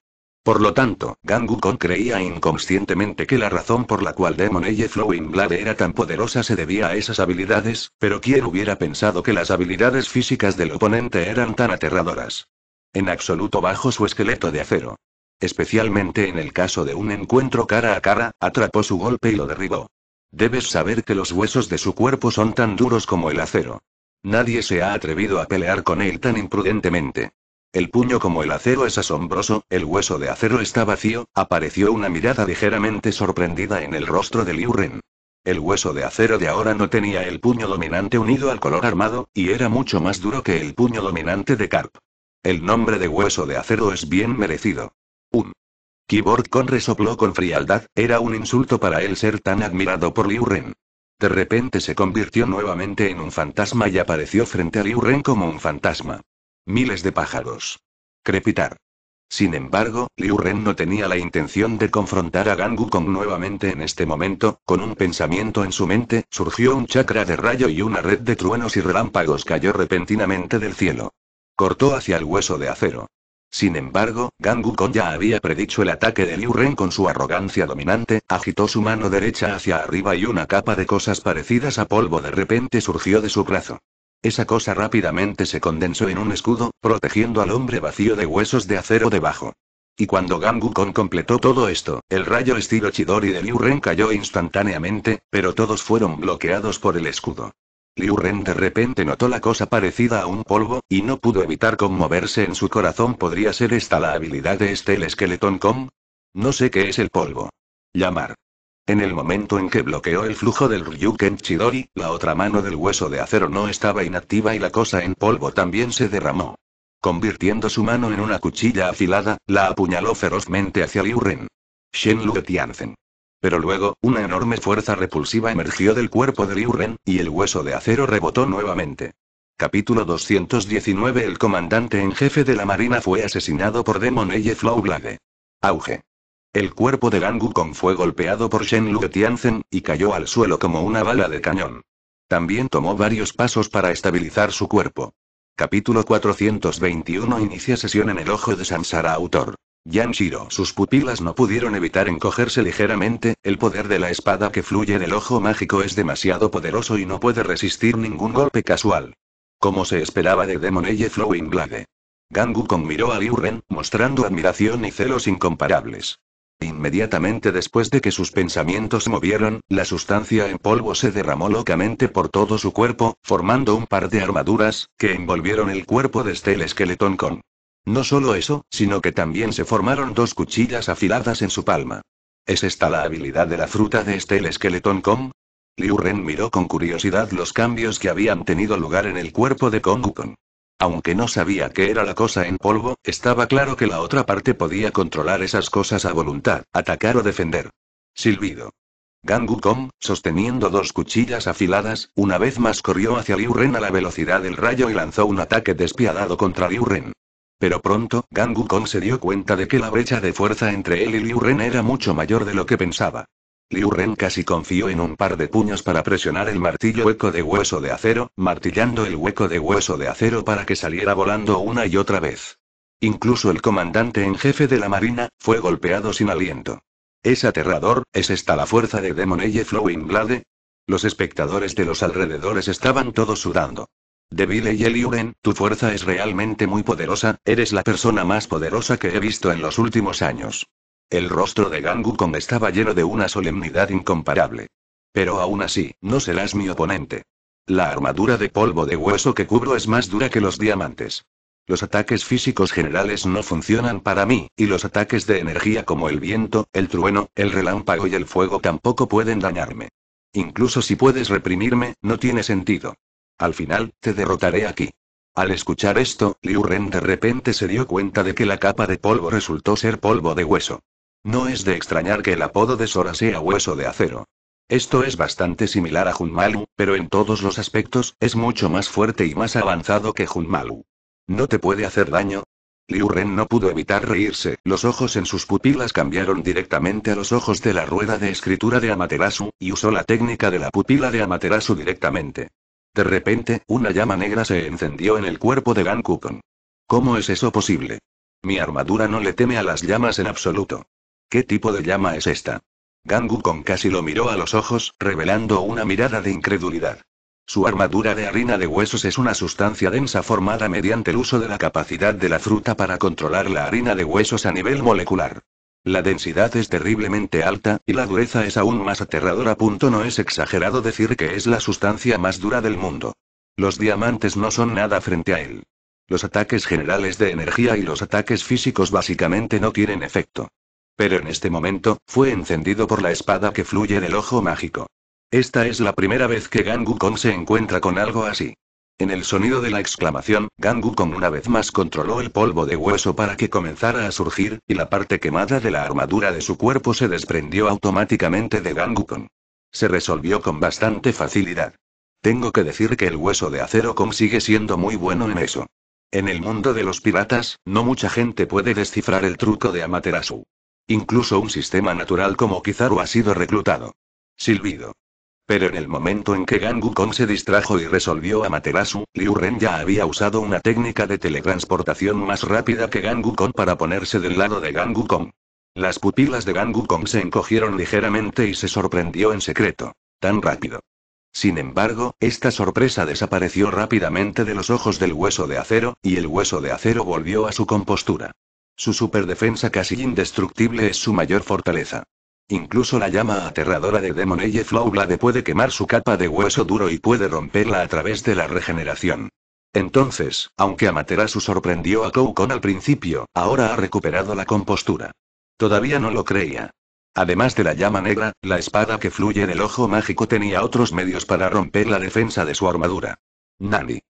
Por lo tanto, Kong creía inconscientemente que la razón por la cual Demon Eye Flowing blade era tan poderosa se debía a esas habilidades, pero ¿quién hubiera pensado que las habilidades físicas del oponente eran tan aterradoras? En absoluto bajo su esqueleto de acero. Especialmente en el caso de un encuentro cara a cara, atrapó su golpe y lo derribó. Debes saber que los huesos de su cuerpo son tan duros como el acero. Nadie se ha atrevido a pelear con él tan imprudentemente. El puño como el acero es asombroso, el hueso de acero está vacío, apareció una mirada ligeramente sorprendida en el rostro de Liu Ren. El hueso de acero de ahora no tenía el puño dominante unido al color armado, y era mucho más duro que el puño dominante de Carp. El nombre de hueso de acero es bien merecido. Un. Keyboard con resopló con frialdad, era un insulto para él ser tan admirado por Liu Ren. De repente se convirtió nuevamente en un fantasma y apareció frente a Liu Ren como un fantasma. Miles de pájaros. Crepitar. Sin embargo, Liu Ren no tenía la intención de confrontar a Gangu Kong nuevamente en este momento, con un pensamiento en su mente, surgió un chakra de rayo y una red de truenos y relámpagos cayó repentinamente del cielo. Cortó hacia el hueso de acero. Sin embargo, Gangu Kong ya había predicho el ataque de Liu Ren con su arrogancia dominante, agitó su mano derecha hacia arriba y una capa de cosas parecidas a polvo de repente surgió de su brazo. Esa cosa rápidamente se condensó en un escudo, protegiendo al hombre vacío de huesos de acero debajo. Y cuando Kong completó todo esto, el rayo estilo Chidori de Liu Ren cayó instantáneamente, pero todos fueron bloqueados por el escudo. Liu Ren de repente notó la cosa parecida a un polvo, y no pudo evitar conmoverse en su corazón. ¿Podría ser esta la habilidad de este el esqueletón No sé qué es el polvo. Llamar. En el momento en que bloqueó el flujo del Ryuken Chidori, la otra mano del hueso de acero no estaba inactiva y la cosa en polvo también se derramó. Convirtiendo su mano en una cuchilla afilada, la apuñaló ferozmente hacia Liu Ren. Shen Lue Tianzen. Pero luego, una enorme fuerza repulsiva emergió del cuerpo de Liu Ren, y el hueso de acero rebotó nuevamente. Capítulo 219 El comandante en jefe de la marina fue asesinado por Demon Eye Flowblade. Auge. El cuerpo de Gangu Kong fue golpeado por Shen Lu y cayó al suelo como una bala de cañón. También tomó varios pasos para estabilizar su cuerpo. Capítulo 421 Inicia sesión en el ojo de Sansara Autor. Yan Shiro. Sus pupilas no pudieron evitar encogerse ligeramente, el poder de la espada que fluye del ojo mágico es demasiado poderoso y no puede resistir ningún golpe casual. Como se esperaba de Eye Flowing Blade. Gangu Kong miró a Liu Ren, mostrando admiración y celos incomparables. Inmediatamente después de que sus pensamientos se movieron, la sustancia en polvo se derramó locamente por todo su cuerpo, formando un par de armaduras, que envolvieron el cuerpo de Steel Skeleton con. No solo eso, sino que también se formaron dos cuchillas afiladas en su palma. ¿Es esta la habilidad de la fruta de Steel Skeleton Kong? Liu Ren miró con curiosidad los cambios que habían tenido lugar en el cuerpo de Kong Kong. Aunque no sabía qué era la cosa en polvo, estaba claro que la otra parte podía controlar esas cosas a voluntad, atacar o defender. Silbido. Kong, sosteniendo dos cuchillas afiladas, una vez más corrió hacia Liu Ren a la velocidad del rayo y lanzó un ataque despiadado contra Liu Ren. Pero pronto, Kong se dio cuenta de que la brecha de fuerza entre él y Liu Ren era mucho mayor de lo que pensaba. Liu casi confió en un par de puños para presionar el martillo hueco de hueso de acero, martillando el hueco de hueso de acero para que saliera volando una y otra vez. Incluso el comandante en jefe de la Marina, fue golpeado sin aliento. Es aterrador, ¿es esta la fuerza de Eye Flowing Blade? Los espectadores de los alrededores estaban todos sudando. Debile y Eliuren, tu fuerza es realmente muy poderosa, eres la persona más poderosa que he visto en los últimos años. El rostro de Kong estaba lleno de una solemnidad incomparable. Pero aún así, no serás mi oponente. La armadura de polvo de hueso que cubro es más dura que los diamantes. Los ataques físicos generales no funcionan para mí, y los ataques de energía como el viento, el trueno, el relámpago y el fuego tampoco pueden dañarme. Incluso si puedes reprimirme, no tiene sentido. Al final, te derrotaré aquí. Al escuchar esto, Liu Ren de repente se dio cuenta de que la capa de polvo resultó ser polvo de hueso. No es de extrañar que el apodo de Sora sea hueso de acero. Esto es bastante similar a Junmalu, pero en todos los aspectos, es mucho más fuerte y más avanzado que Junmalu. No te puede hacer daño, Liu Ren no pudo evitar reírse, los ojos en sus pupilas cambiaron directamente a los ojos de la rueda de escritura de Amaterasu, y usó la técnica de la pupila de Amaterasu directamente. De repente, una llama negra se encendió en el cuerpo de Gan Kukon. ¿Cómo es eso posible? Mi armadura no le teme a las llamas en absoluto. ¿Qué tipo de llama es esta? Gangu con casi lo miró a los ojos, revelando una mirada de incredulidad. Su armadura de harina de huesos es una sustancia densa formada mediante el uso de la capacidad de la fruta para controlar la harina de huesos a nivel molecular. La densidad es terriblemente alta, y la dureza es aún más aterradora. No es exagerado decir que es la sustancia más dura del mundo. Los diamantes no son nada frente a él. Los ataques generales de energía y los ataques físicos básicamente no tienen efecto. Pero en este momento, fue encendido por la espada que fluye del ojo mágico. Esta es la primera vez que Gangu Kong se encuentra con algo así. En el sonido de la exclamación, Gangu Kong una vez más controló el polvo de hueso para que comenzara a surgir, y la parte quemada de la armadura de su cuerpo se desprendió automáticamente de Gangu Kong. Se resolvió con bastante facilidad. Tengo que decir que el hueso de acero Kong sigue siendo muy bueno en eso. En el mundo de los piratas, no mucha gente puede descifrar el truco de Amaterasu. Incluso un sistema natural como Kizaru ha sido reclutado. Silbido. Pero en el momento en que Gangu Kong se distrajo y resolvió a Materasu, Liu Ren ya había usado una técnica de teletransportación más rápida que Gangu Kong para ponerse del lado de Gangu Kong. Las pupilas de Gangu Kong se encogieron ligeramente y se sorprendió en secreto. Tan rápido. Sin embargo, esta sorpresa desapareció rápidamente de los ojos del hueso de acero, y el hueso de acero volvió a su compostura. Su superdefensa casi indestructible es su mayor fortaleza. Incluso la llama aterradora de Demon Demoneye Flowblade puede quemar su capa de hueso duro y puede romperla a través de la regeneración. Entonces, aunque Amaterasu sorprendió a Koukon al principio, ahora ha recuperado la compostura. Todavía no lo creía. Además de la llama negra, la espada que fluye del ojo mágico tenía otros medios para romper la defensa de su armadura. Nani.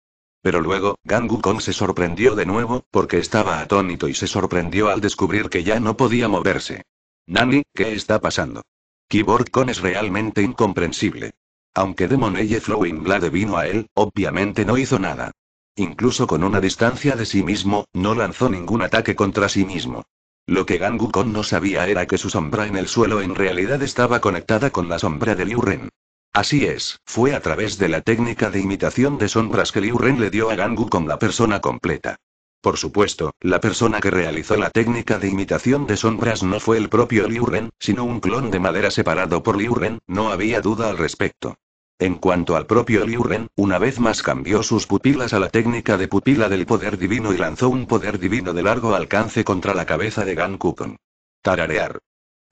Pero luego, Gangu Kong se sorprendió de nuevo, porque estaba atónito y se sorprendió al descubrir que ya no podía moverse. Nani, ¿qué está pasando? Keyboard Kong es realmente incomprensible. Aunque Demoneye Flowing Blade vino a él, obviamente no hizo nada. Incluso con una distancia de sí mismo, no lanzó ningún ataque contra sí mismo. Lo que Gangu Kong no sabía era que su sombra en el suelo en realidad estaba conectada con la sombra de Liu Ren. Así es, fue a través de la técnica de imitación de sombras que Liu Ren le dio a Gangu con la persona completa. Por supuesto, la persona que realizó la técnica de imitación de sombras no fue el propio Liu Ren, sino un clon de madera separado por Liu Ren, no había duda al respecto. En cuanto al propio Liu Ren, una vez más cambió sus pupilas a la técnica de pupila del poder divino y lanzó un poder divino de largo alcance contra la cabeza de Gan Kukon. Tararear.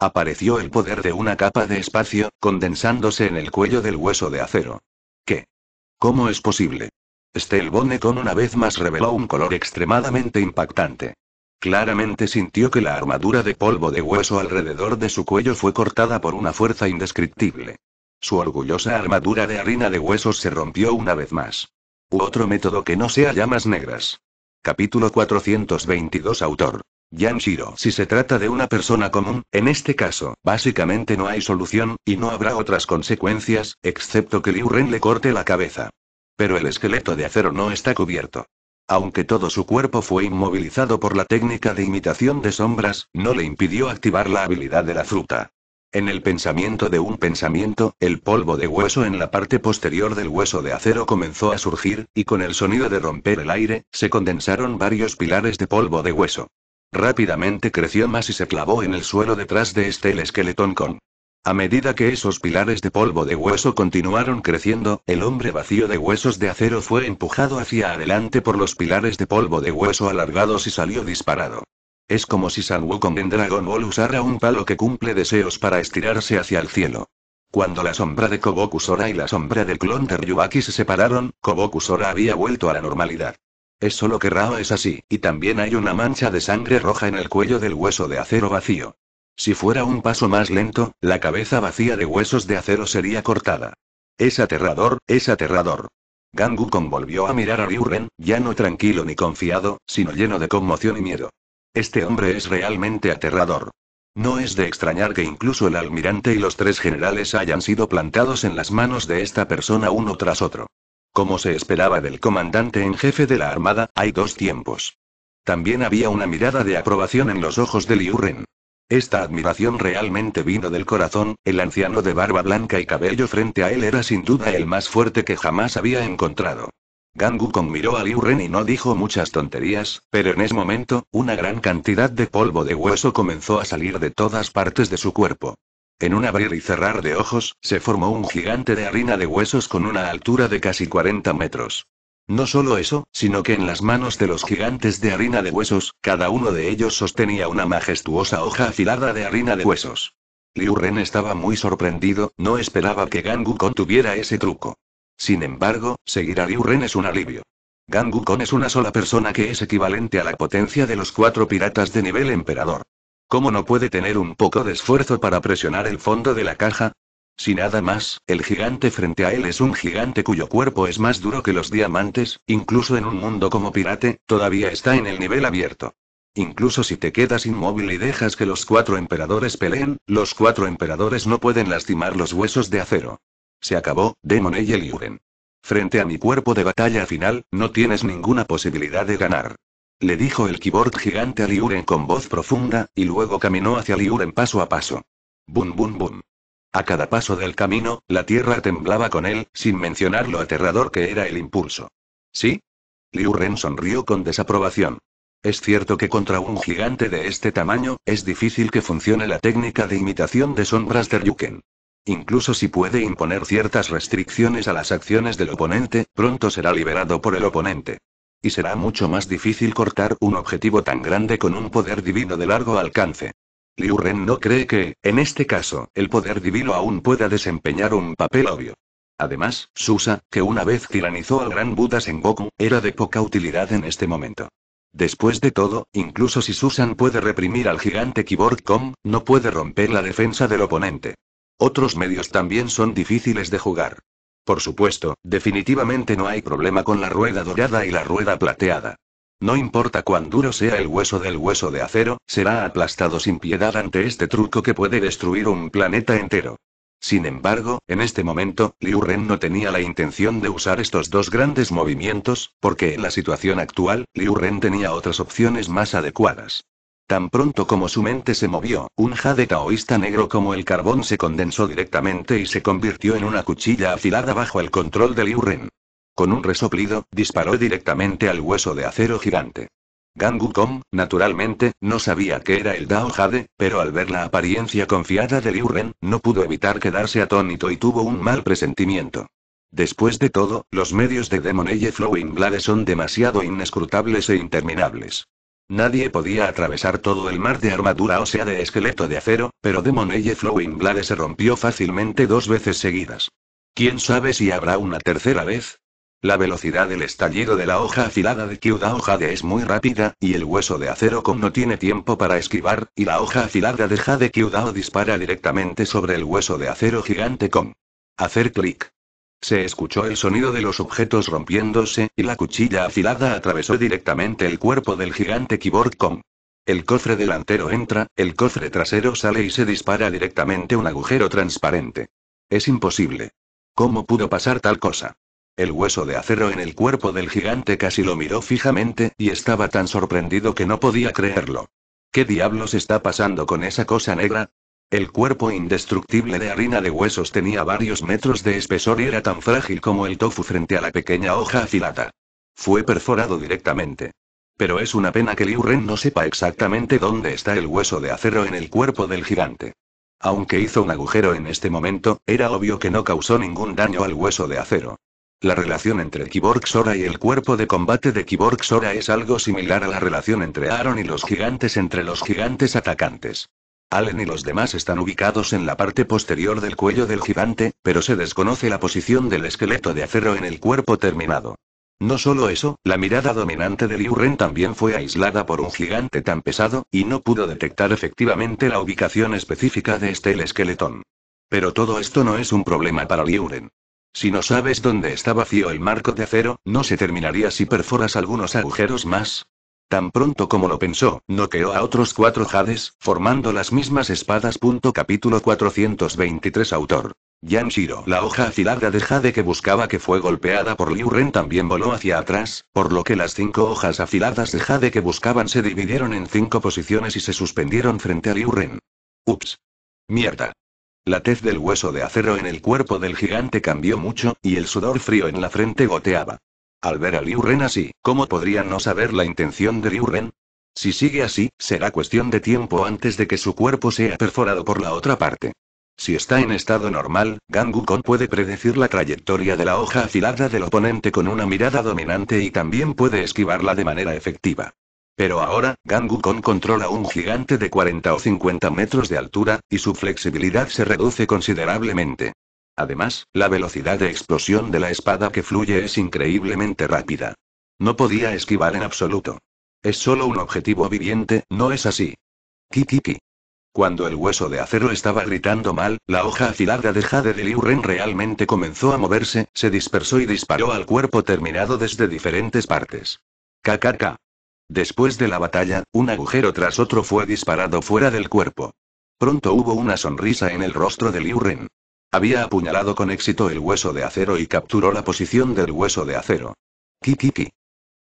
Apareció el poder de una capa de espacio, condensándose en el cuello del hueso de acero. ¿Qué? ¿Cómo es posible? Stelbone con una vez más reveló un color extremadamente impactante. Claramente sintió que la armadura de polvo de hueso alrededor de su cuello fue cortada por una fuerza indescriptible. Su orgullosa armadura de harina de huesos se rompió una vez más. U otro método que no sea llamas negras. Capítulo 422 Autor. Yanshiro. Si se trata de una persona común, en este caso, básicamente no hay solución, y no habrá otras consecuencias, excepto que Liu Ren le corte la cabeza. Pero el esqueleto de acero no está cubierto. Aunque todo su cuerpo fue inmovilizado por la técnica de imitación de sombras, no le impidió activar la habilidad de la fruta. En el pensamiento de un pensamiento, el polvo de hueso en la parte posterior del hueso de acero comenzó a surgir, y con el sonido de romper el aire, se condensaron varios pilares de polvo de hueso. Rápidamente creció más y se clavó en el suelo detrás de este el esqueletón con. A medida que esos pilares de polvo de hueso continuaron creciendo, el hombre vacío de huesos de acero fue empujado hacia adelante por los pilares de polvo de hueso alargados y salió disparado. Es como si San Wukong en Dragon Ball usara un palo que cumple deseos para estirarse hacia el cielo. Cuando la sombra de Koboku Sora y la sombra del clon de se separaron, Koboku Sora había vuelto a la normalidad. Es solo que Rao es así, y también hay una mancha de sangre roja en el cuello del hueso de acero vacío. Si fuera un paso más lento, la cabeza vacía de huesos de acero sería cortada. Es aterrador, es aterrador. Gangu volvió a mirar a Ryuren, ya no tranquilo ni confiado, sino lleno de conmoción y miedo. Este hombre es realmente aterrador. No es de extrañar que incluso el almirante y los tres generales hayan sido plantados en las manos de esta persona uno tras otro. Como se esperaba del comandante en jefe de la Armada, hay dos tiempos. También había una mirada de aprobación en los ojos de Liu Ren. Esta admiración realmente vino del corazón, el anciano de barba blanca y cabello frente a él era sin duda el más fuerte que jamás había encontrado. Gangu Kong miró a Liu Ren y no dijo muchas tonterías, pero en ese momento, una gran cantidad de polvo de hueso comenzó a salir de todas partes de su cuerpo. En un abrir y cerrar de ojos, se formó un gigante de harina de huesos con una altura de casi 40 metros. No solo eso, sino que en las manos de los gigantes de harina de huesos, cada uno de ellos sostenía una majestuosa hoja afilada de harina de huesos. Liu Ren estaba muy sorprendido, no esperaba que Kong tuviera ese truco. Sin embargo, seguir a Liu Ren es un alivio. Gangu Kong es una sola persona que es equivalente a la potencia de los cuatro piratas de nivel emperador. ¿Cómo no puede tener un poco de esfuerzo para presionar el fondo de la caja? Si nada más, el gigante frente a él es un gigante cuyo cuerpo es más duro que los diamantes, incluso en un mundo como pirate, todavía está en el nivel abierto. Incluso si te quedas inmóvil y dejas que los cuatro emperadores peleen, los cuatro emperadores no pueden lastimar los huesos de acero. Se acabó, Demon y Liuren. Frente a mi cuerpo de batalla final, no tienes ninguna posibilidad de ganar le dijo el keyboard gigante a Liuren con voz profunda, y luego caminó hacia Liuren paso a paso. Bum bum bum. A cada paso del camino, la tierra temblaba con él, sin mencionar lo aterrador que era el impulso. ¿Sí? Liuren sonrió con desaprobación. Es cierto que contra un gigante de este tamaño, es difícil que funcione la técnica de imitación de sombras de Ryuken. Incluso si puede imponer ciertas restricciones a las acciones del oponente, pronto será liberado por el oponente y será mucho más difícil cortar un objetivo tan grande con un poder divino de largo alcance. Liu Ren no cree que, en este caso, el poder divino aún pueda desempeñar un papel obvio. Además, Susa, que una vez tiranizó al gran Buda Sengoku, era de poca utilidad en este momento. Después de todo, incluso si Susan puede reprimir al gigante Keyboard Com, no puede romper la defensa del oponente. Otros medios también son difíciles de jugar. Por supuesto, definitivamente no hay problema con la rueda dorada y la rueda plateada. No importa cuán duro sea el hueso del hueso de acero, será aplastado sin piedad ante este truco que puede destruir un planeta entero. Sin embargo, en este momento, Liu Ren no tenía la intención de usar estos dos grandes movimientos, porque en la situación actual, Liu Ren tenía otras opciones más adecuadas. Tan pronto como su mente se movió, un jade taoísta negro como el carbón se condensó directamente y se convirtió en una cuchilla afilada bajo el control de Liu Ren. Con un resoplido, disparó directamente al hueso de acero gigante. Gangu Kong, naturalmente, no sabía que era el Dao Jade, pero al ver la apariencia confiada de Liu Ren, no pudo evitar quedarse atónito y tuvo un mal presentimiento. Después de todo, los medios de Demon Age Flowing Blade son demasiado inescrutables e interminables. Nadie podía atravesar todo el mar de armadura o sea de esqueleto de acero, pero Demon Eye Flowing Blade se rompió fácilmente dos veces seguidas. ¿Quién sabe si habrá una tercera vez? La velocidad del estallido de la hoja afilada de Kyuda Jade es muy rápida, y el hueso de acero Kong no tiene tiempo para esquivar, y la hoja afilada de Jade Kyudao dispara directamente sobre el hueso de acero gigante Kong. Hacer clic. Se escuchó el sonido de los objetos rompiéndose, y la cuchilla afilada atravesó directamente el cuerpo del gigante Cyborg Kong. El cofre delantero entra, el cofre trasero sale y se dispara directamente un agujero transparente. Es imposible. ¿Cómo pudo pasar tal cosa? El hueso de acero en el cuerpo del gigante casi lo miró fijamente, y estaba tan sorprendido que no podía creerlo. ¿Qué diablos está pasando con esa cosa negra? El cuerpo indestructible de harina de huesos tenía varios metros de espesor y era tan frágil como el tofu frente a la pequeña hoja afilada. Fue perforado directamente. Pero es una pena que Liu Ren no sepa exactamente dónde está el hueso de acero en el cuerpo del gigante. Aunque hizo un agujero en este momento, era obvio que no causó ningún daño al hueso de acero. La relación entre Kiborg Sora y el cuerpo de combate de Kiborg Sora es algo similar a la relación entre Aaron y los gigantes entre los gigantes atacantes. Allen y los demás están ubicados en la parte posterior del cuello del gigante, pero se desconoce la posición del esqueleto de acero en el cuerpo terminado. No solo eso, la mirada dominante de Liuren también fue aislada por un gigante tan pesado, y no pudo detectar efectivamente la ubicación específica de este el esqueletón. Pero todo esto no es un problema para Liuren. Si no sabes dónde está vacío el marco de acero, no se terminaría si perforas algunos agujeros más, Tan pronto como lo pensó, noqueó a otros cuatro Hades, formando las mismas espadas. capítulo 423 Autor. Shiro. La hoja afilada de Jade que buscaba que fue golpeada por Liu Ren también voló hacia atrás, por lo que las cinco hojas afiladas de Jade que buscaban se dividieron en cinco posiciones y se suspendieron frente a Liu Ren. Ups. Mierda. La tez del hueso de acero en el cuerpo del gigante cambió mucho, y el sudor frío en la frente goteaba. Al ver a Liu Ren así, ¿cómo podrían no saber la intención de Liu Ren? Si sigue así, será cuestión de tiempo antes de que su cuerpo sea perforado por la otra parte. Si está en estado normal, Gangu Kong puede predecir la trayectoria de la hoja afilada del oponente con una mirada dominante y también puede esquivarla de manera efectiva. Pero ahora, Gangu Kong controla un gigante de 40 o 50 metros de altura, y su flexibilidad se reduce considerablemente. Además, la velocidad de explosión de la espada que fluye es increíblemente rápida. No podía esquivar en absoluto. Es solo un objetivo viviente, ¿no es así? Kikiki. Cuando el hueso de acero estaba gritando mal, la hoja afilada de Jade de Liu Ren realmente comenzó a moverse, se dispersó y disparó al cuerpo terminado desde diferentes partes. KKK. Después de la batalla, un agujero tras otro fue disparado fuera del cuerpo. Pronto hubo una sonrisa en el rostro de Liu Ren. Había apuñalado con éxito el hueso de acero y capturó la posición del hueso de acero. Kikiki.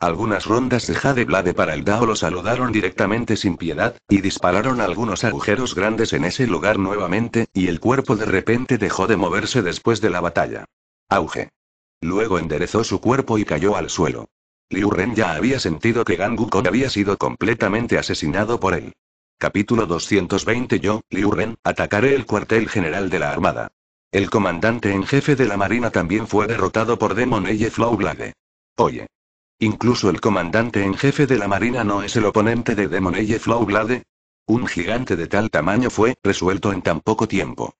Algunas rondas de Jade Blade para el Dao lo saludaron directamente sin piedad, y dispararon algunos agujeros grandes en ese lugar nuevamente, y el cuerpo de repente dejó de moverse después de la batalla. Auge. Luego enderezó su cuerpo y cayó al suelo. Liu Ren ya había sentido que Kong había sido completamente asesinado por él. Capítulo 220 Yo, Liu Ren, atacaré el cuartel general de la Armada. El comandante en jefe de la Marina también fue derrotado por Demoneye Flowblade. Oye. Incluso el comandante en jefe de la Marina no es el oponente de Demoneye Flowblade. Un gigante de tal tamaño fue resuelto en tan poco tiempo.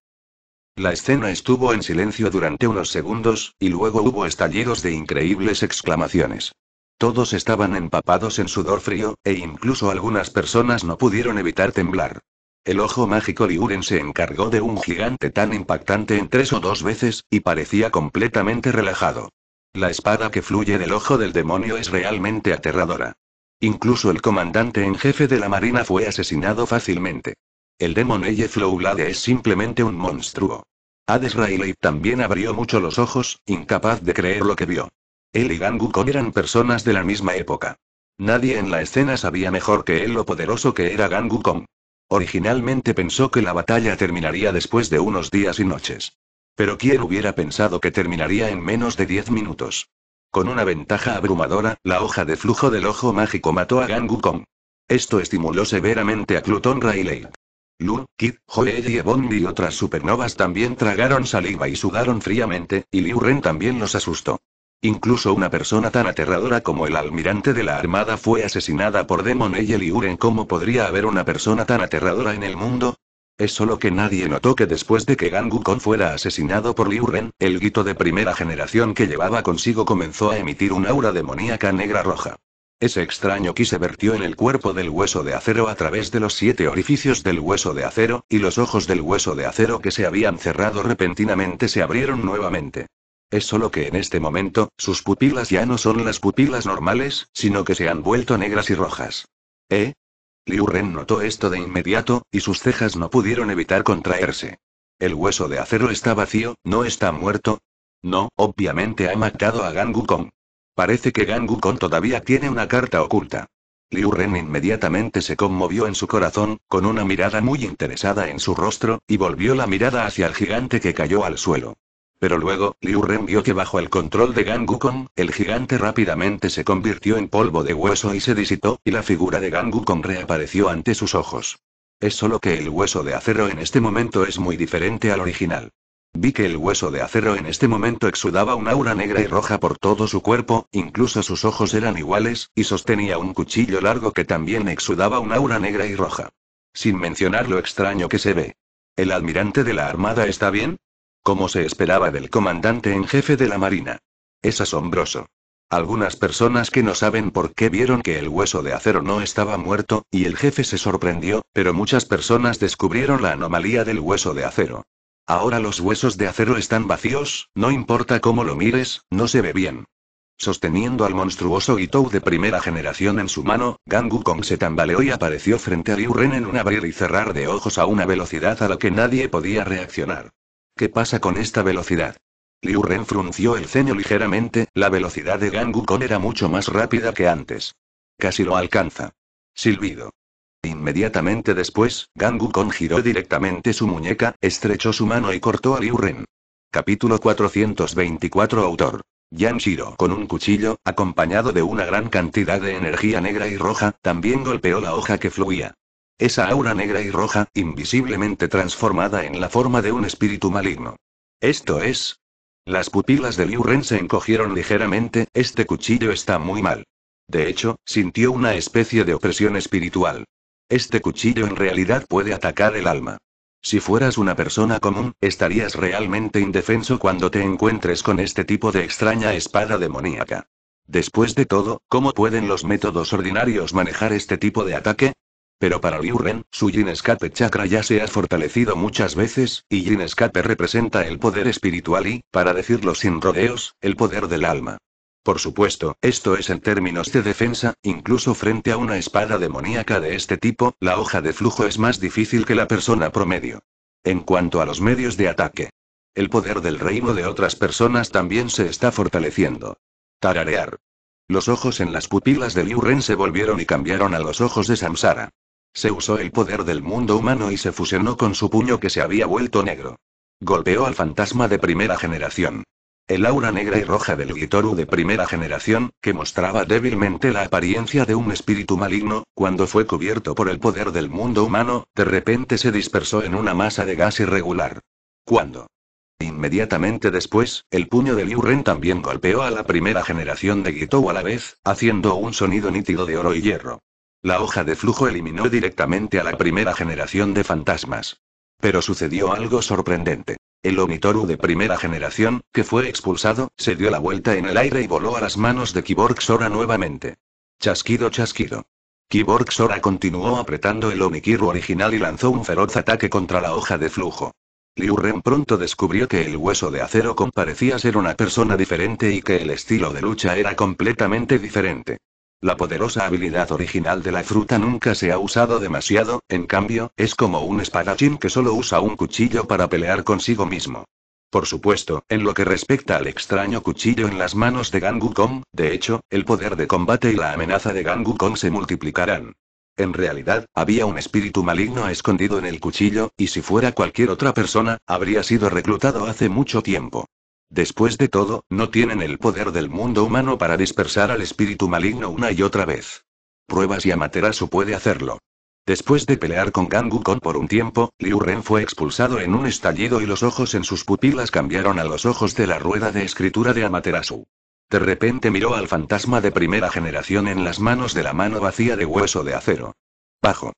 La escena estuvo en silencio durante unos segundos, y luego hubo estallidos de increíbles exclamaciones. Todos estaban empapados en sudor frío, e incluso algunas personas no pudieron evitar temblar. El ojo mágico Liuren se encargó de un gigante tan impactante en tres o dos veces, y parecía completamente relajado. La espada que fluye del ojo del demonio es realmente aterradora. Incluso el comandante en jefe de la marina fue asesinado fácilmente. El Demon Eye Flowlade es simplemente un monstruo. Hades también abrió mucho los ojos, incapaz de creer lo que vio. Él y Kong eran personas de la misma época. Nadie en la escena sabía mejor que él lo poderoso que era Gangu Kong. Originalmente pensó que la batalla terminaría después de unos días y noches. Pero quién hubiera pensado que terminaría en menos de 10 minutos. Con una ventaja abrumadora, la hoja de flujo del ojo mágico mató a Gang Kong. Esto estimuló severamente a Cluton Rayleigh. Lu, Kid, Joe y y otras supernovas también tragaron saliva y sudaron fríamente, y Liu Ren también los asustó. Incluso una persona tan aterradora como el almirante de la Armada fue asesinada por Demon y y Uren. ¿Cómo podría haber una persona tan aterradora en el mundo? Es solo que nadie notó que después de que Gangu fuera asesinado por Liuren, el guito de primera generación que llevaba consigo comenzó a emitir un aura demoníaca negra roja. Ese extraño ki se vertió en el cuerpo del hueso de acero a través de los siete orificios del hueso de acero, y los ojos del hueso de acero que se habían cerrado repentinamente se abrieron nuevamente. Es solo que en este momento, sus pupilas ya no son las pupilas normales, sino que se han vuelto negras y rojas. ¿Eh? Liu Ren notó esto de inmediato, y sus cejas no pudieron evitar contraerse. El hueso de acero está vacío, no está muerto. No, obviamente ha matado a Gang Kong. Parece que Gangu Kong todavía tiene una carta oculta. Liu Ren inmediatamente se conmovió en su corazón, con una mirada muy interesada en su rostro, y volvió la mirada hacia el gigante que cayó al suelo. Pero luego, Liu Ren vio que bajo el control de Gang Kong, el gigante rápidamente se convirtió en polvo de hueso y se disitó, y la figura de Gang Kong reapareció ante sus ojos. Es solo que el hueso de acero en este momento es muy diferente al original. Vi que el hueso de acero en este momento exudaba un aura negra y roja por todo su cuerpo, incluso sus ojos eran iguales, y sostenía un cuchillo largo que también exudaba un aura negra y roja. Sin mencionar lo extraño que se ve. ¿El almirante de la Armada está bien? como se esperaba del comandante en jefe de la Marina. Es asombroso. Algunas personas que no saben por qué vieron que el hueso de acero no estaba muerto, y el jefe se sorprendió, pero muchas personas descubrieron la anomalía del hueso de acero. Ahora los huesos de acero están vacíos, no importa cómo lo mires, no se ve bien. Sosteniendo al monstruoso Itou de primera generación en su mano, Gangu Kong se tambaleó y apareció frente a Liu Ren en un abrir y cerrar de ojos a una velocidad a la que nadie podía reaccionar. ¿Qué pasa con esta velocidad? Liu Ren frunció el ceño ligeramente, la velocidad de Gangu Kong era mucho más rápida que antes. Casi lo alcanza. Silbido. Inmediatamente después, Gangu Kong giró directamente su muñeca, estrechó su mano y cortó a Liu Ren. Capítulo 424 Autor. Yan Shiro con un cuchillo, acompañado de una gran cantidad de energía negra y roja, también golpeó la hoja que fluía. Esa aura negra y roja, invisiblemente transformada en la forma de un espíritu maligno. Esto es. Las pupilas de Liu Ren se encogieron ligeramente, este cuchillo está muy mal. De hecho, sintió una especie de opresión espiritual. Este cuchillo en realidad puede atacar el alma. Si fueras una persona común, estarías realmente indefenso cuando te encuentres con este tipo de extraña espada demoníaca. Después de todo, ¿cómo pueden los métodos ordinarios manejar este tipo de ataque? Pero para Liu Ren, su Jin Escape Chakra ya se ha fortalecido muchas veces, y Jin Escape representa el poder espiritual y, para decirlo sin rodeos, el poder del alma. Por supuesto, esto es en términos de defensa, incluso frente a una espada demoníaca de este tipo, la hoja de flujo es más difícil que la persona promedio. En cuanto a los medios de ataque, el poder del reino de otras personas también se está fortaleciendo. Tararear. Los ojos en las pupilas de Liu Ren se volvieron y cambiaron a los ojos de Samsara. Se usó el poder del mundo humano y se fusionó con su puño que se había vuelto negro. Golpeó al fantasma de primera generación. El aura negra y roja del Gitoru de primera generación, que mostraba débilmente la apariencia de un espíritu maligno, cuando fue cubierto por el poder del mundo humano, de repente se dispersó en una masa de gas irregular. ¿Cuándo? Inmediatamente después, el puño de Liu Ren también golpeó a la primera generación de Gitou a la vez, haciendo un sonido nítido de oro y hierro. La hoja de flujo eliminó directamente a la primera generación de fantasmas. Pero sucedió algo sorprendente. El Omitoru de primera generación, que fue expulsado, se dio la vuelta en el aire y voló a las manos de Kiborg Sora nuevamente. Chasquido chasquido. Kiborg Sora continuó apretando el Omikiru original y lanzó un feroz ataque contra la hoja de flujo. Liu Ren pronto descubrió que el hueso de acero parecía ser una persona diferente y que el estilo de lucha era completamente diferente. La poderosa habilidad original de la fruta nunca se ha usado demasiado, en cambio, es como un espadachín que solo usa un cuchillo para pelear consigo mismo. Por supuesto, en lo que respecta al extraño cuchillo en las manos de Gangu Kong, de hecho, el poder de combate y la amenaza de Gangu Kong se multiplicarán. En realidad, había un espíritu maligno escondido en el cuchillo, y si fuera cualquier otra persona, habría sido reclutado hace mucho tiempo. Después de todo, no tienen el poder del mundo humano para dispersar al espíritu maligno una y otra vez. Pruebas y Amaterasu puede hacerlo. Después de pelear con Kong por un tiempo, Liu Ren fue expulsado en un estallido y los ojos en sus pupilas cambiaron a los ojos de la rueda de escritura de Amaterasu. De repente miró al fantasma de primera generación en las manos de la mano vacía de hueso de acero. Bajo.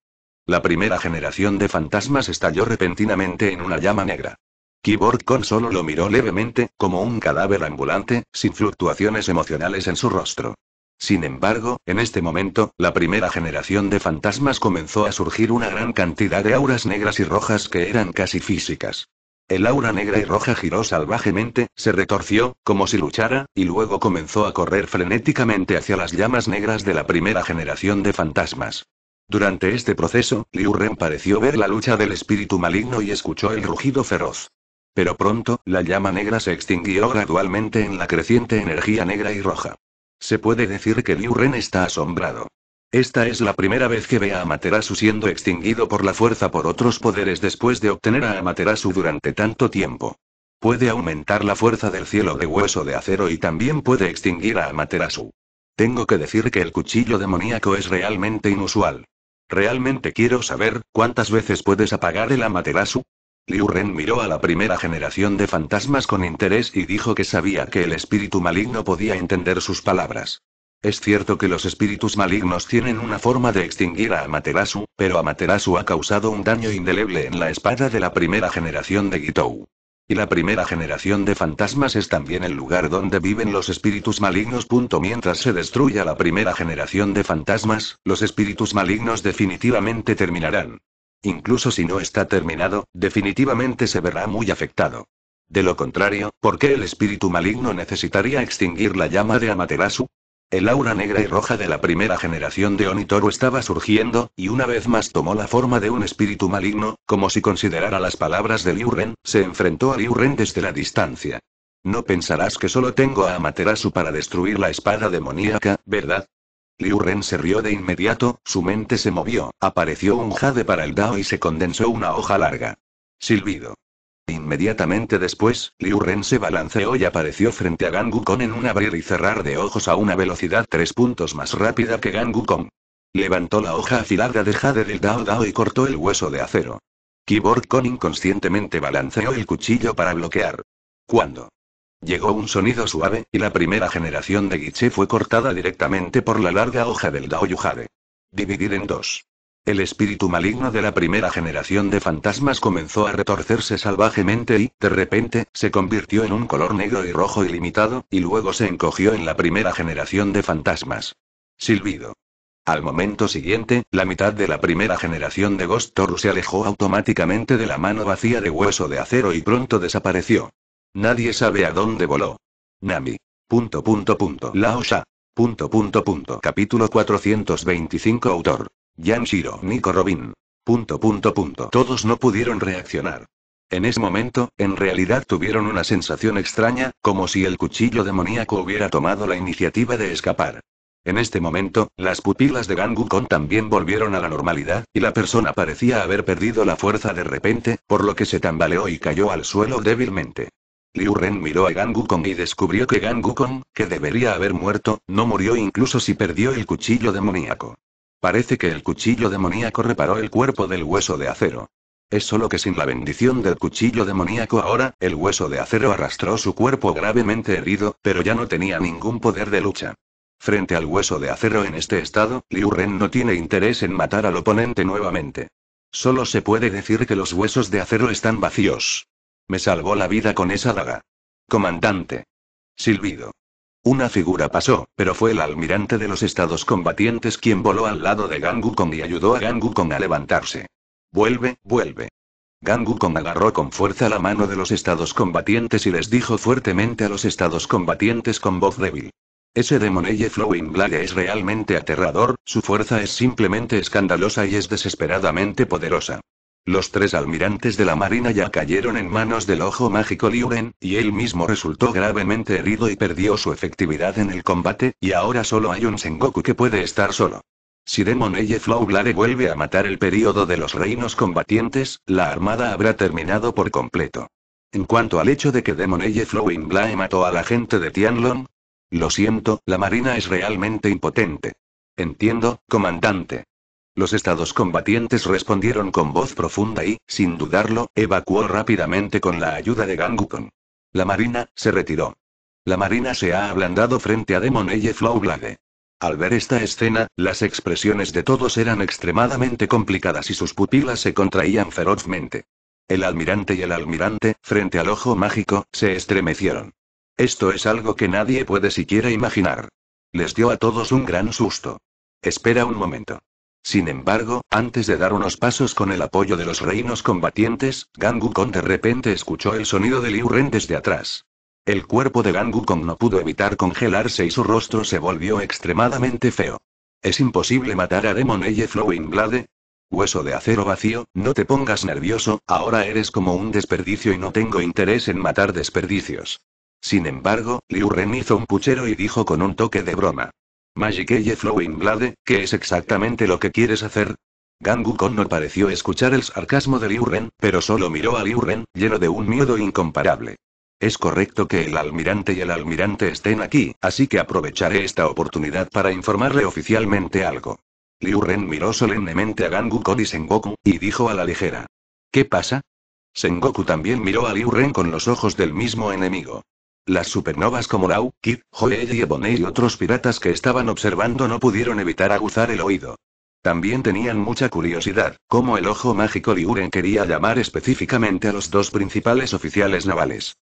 La primera generación de fantasmas estalló repentinamente en una llama negra. Keyboard Con solo lo miró levemente, como un cadáver ambulante, sin fluctuaciones emocionales en su rostro. Sin embargo, en este momento, la primera generación de fantasmas comenzó a surgir una gran cantidad de auras negras y rojas que eran casi físicas. El aura negra y roja giró salvajemente, se retorció, como si luchara, y luego comenzó a correr frenéticamente hacia las llamas negras de la primera generación de fantasmas. Durante este proceso, Liu Ren pareció ver la lucha del espíritu maligno y escuchó el rugido feroz. Pero pronto, la llama negra se extinguió gradualmente en la creciente energía negra y roja. Se puede decir que Liu Ren está asombrado. Esta es la primera vez que ve a Amaterasu siendo extinguido por la fuerza por otros poderes después de obtener a Amaterasu durante tanto tiempo. Puede aumentar la fuerza del cielo de hueso de acero y también puede extinguir a Amaterasu. Tengo que decir que el cuchillo demoníaco es realmente inusual. Realmente quiero saber, ¿cuántas veces puedes apagar el Amaterasu? Liu Ren miró a la primera generación de fantasmas con interés y dijo que sabía que el espíritu maligno podía entender sus palabras. Es cierto que los espíritus malignos tienen una forma de extinguir a Amaterasu, pero Amaterasu ha causado un daño indeleble en la espada de la primera generación de Gitou. Y la primera generación de fantasmas es también el lugar donde viven los espíritus malignos. Mientras se destruya la primera generación de fantasmas, los espíritus malignos definitivamente terminarán. Incluso si no está terminado, definitivamente se verá muy afectado. De lo contrario, ¿por qué el espíritu maligno necesitaría extinguir la llama de Amaterasu? El aura negra y roja de la primera generación de Onitoro estaba surgiendo, y una vez más tomó la forma de un espíritu maligno, como si considerara las palabras de Liu se enfrentó a Liu desde la distancia. No pensarás que solo tengo a Amaterasu para destruir la espada demoníaca, ¿verdad? Liu Ren se rió de inmediato, su mente se movió, apareció un jade para el Dao y se condensó una hoja larga. Silbido. Inmediatamente después, Liu Ren se balanceó y apareció frente a Gangu Kong en un abrir y cerrar de ojos a una velocidad tres puntos más rápida que Gangu Kong. Levantó la hoja afilada de jade del Dao Dao y cortó el hueso de acero. Kiborg Con inconscientemente balanceó el cuchillo para bloquear. ¿Cuándo? Llegó un sonido suave, y la primera generación de Guiche fue cortada directamente por la larga hoja del Daoyuhare. Dividir en dos. El espíritu maligno de la primera generación de fantasmas comenzó a retorcerse salvajemente y, de repente, se convirtió en un color negro y rojo ilimitado, y luego se encogió en la primera generación de fantasmas. Silbido. Al momento siguiente, la mitad de la primera generación de Ghost Toru se alejó automáticamente de la mano vacía de hueso de acero y pronto desapareció. Nadie sabe a dónde voló. Nami. Punto punto punto. Lao Punto punto punto. Capítulo 425 Autor. Shiro. Nico Robin. Punto punto punto. Todos no pudieron reaccionar. En ese momento, en realidad tuvieron una sensación extraña, como si el cuchillo demoníaco hubiera tomado la iniciativa de escapar. En este momento, las pupilas de Gangukon también volvieron a la normalidad, y la persona parecía haber perdido la fuerza de repente, por lo que se tambaleó y cayó al suelo débilmente. Liu Ren miró a Gang Kong y descubrió que Gan Kong, que debería haber muerto, no murió incluso si perdió el cuchillo demoníaco. Parece que el cuchillo demoníaco reparó el cuerpo del hueso de acero. Es solo que sin la bendición del cuchillo demoníaco ahora, el hueso de acero arrastró su cuerpo gravemente herido, pero ya no tenía ningún poder de lucha. Frente al hueso de acero en este estado, Liu Ren no tiene interés en matar al oponente nuevamente. Solo se puede decir que los huesos de acero están vacíos. Me salvó la vida con esa daga. Comandante. Silbido. Una figura pasó, pero fue el almirante de los estados combatientes quien voló al lado de Gangu Kong y ayudó a Gangu Kong a levantarse. Vuelve, vuelve. Gangu Kong agarró con fuerza la mano de los estados combatientes y les dijo fuertemente a los estados combatientes con voz débil. Ese Eye Flowing Blade es realmente aterrador, su fuerza es simplemente escandalosa y es desesperadamente poderosa. Los tres almirantes de la Marina ya cayeron en manos del ojo mágico Liuren, y él mismo resultó gravemente herido y perdió su efectividad en el combate, y ahora solo hay un Sengoku que puede estar solo. Si Demon Eye Flowblade vuelve a matar el período de los reinos combatientes, la armada habrá terminado por completo. En cuanto al hecho de que Demon Eye Flowing Blae mató a la gente de Tianlong, lo siento, la marina es realmente impotente. Entiendo, comandante. Los estados combatientes respondieron con voz profunda y, sin dudarlo, evacuó rápidamente con la ayuda de Gangukon. La marina, se retiró. La marina se ha ablandado frente a Eye Flowblade. Al ver esta escena, las expresiones de todos eran extremadamente complicadas y sus pupilas se contraían ferozmente. El almirante y el almirante, frente al ojo mágico, se estremecieron. Esto es algo que nadie puede siquiera imaginar. Les dio a todos un gran susto. Espera un momento. Sin embargo, antes de dar unos pasos con el apoyo de los reinos combatientes, Gangu Kong de repente escuchó el sonido de Liu Ren desde atrás. El cuerpo de Gangu Kong no pudo evitar congelarse y su rostro se volvió extremadamente feo. ¿Es imposible matar a Demon Eye Flowing Blade? Hueso de acero vacío, no te pongas nervioso, ahora eres como un desperdicio y no tengo interés en matar desperdicios. Sin embargo, Liu Ren hizo un puchero y dijo con un toque de broma. Magic Flowing Blade, ¿qué es exactamente lo que quieres hacer? Gangu no pareció escuchar el sarcasmo de Liu Ren, pero solo miró a Liu Ren, lleno de un miedo incomparable. Es correcto que el almirante y el almirante estén aquí, así que aprovecharé esta oportunidad para informarle oficialmente algo. Liu Ren miró solemnemente a Kon y Sengoku, y dijo a la ligera. ¿Qué pasa? Sengoku también miró a Liu Ren con los ojos del mismo enemigo. Las supernovas como Lau, Kid, Joel y Ebony y otros piratas que estaban observando no pudieron evitar aguzar el oído. También tenían mucha curiosidad, como el ojo mágico Liuren quería llamar específicamente a los dos principales oficiales navales.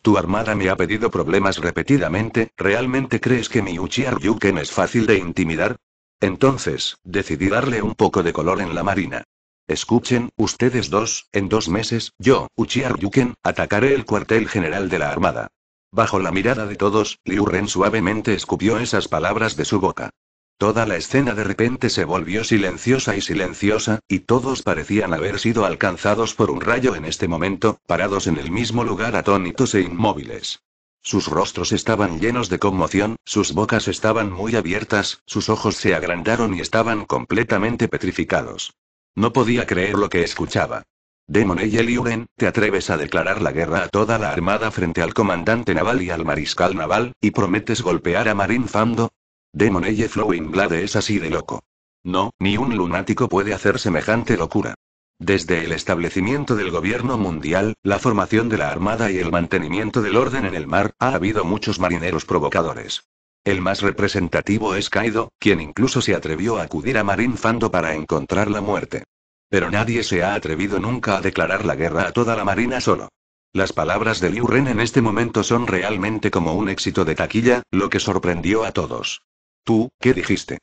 Tu armada me ha pedido problemas repetidamente, ¿realmente crees que mi Uchiha Ryuken es fácil de intimidar? Entonces, decidí darle un poco de color en la marina. Escuchen, ustedes dos, en dos meses, yo, Uchiha Ryuken, atacaré el cuartel general de la armada. Bajo la mirada de todos, Liu Ren suavemente escupió esas palabras de su boca. Toda la escena de repente se volvió silenciosa y silenciosa, y todos parecían haber sido alcanzados por un rayo en este momento, parados en el mismo lugar atónitos e inmóviles. Sus rostros estaban llenos de conmoción, sus bocas estaban muy abiertas, sus ojos se agrandaron y estaban completamente petrificados. No podía creer lo que escuchaba. Demone y te atreves a declarar la guerra a toda la armada frente al comandante naval y al mariscal naval, y prometes golpear a Marin Fando? Demoneye Blade es así de loco. No, ni un lunático puede hacer semejante locura. Desde el establecimiento del gobierno mundial, la formación de la armada y el mantenimiento del orden en el mar, ha habido muchos marineros provocadores. El más representativo es Kaido, quien incluso se atrevió a acudir a Marin Fando para encontrar la muerte. Pero nadie se ha atrevido nunca a declarar la guerra a toda la Marina solo. Las palabras de Liu Ren en este momento son realmente como un éxito de taquilla, lo que sorprendió a todos. ¿Tú, qué dijiste?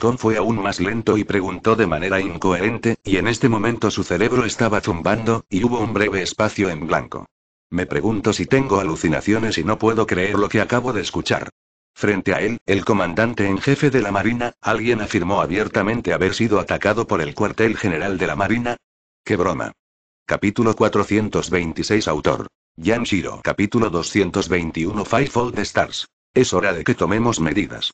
con fue aún más lento y preguntó de manera incoherente, y en este momento su cerebro estaba zumbando, y hubo un breve espacio en blanco. Me pregunto si tengo alucinaciones y no puedo creer lo que acabo de escuchar. Frente a él, el comandante en jefe de la Marina, alguien afirmó abiertamente haber sido atacado por el cuartel general de la Marina. ¡Qué broma! Capítulo 426 Autor. Jan Shiro. Capítulo 221 Five Stars. Es hora de que tomemos medidas.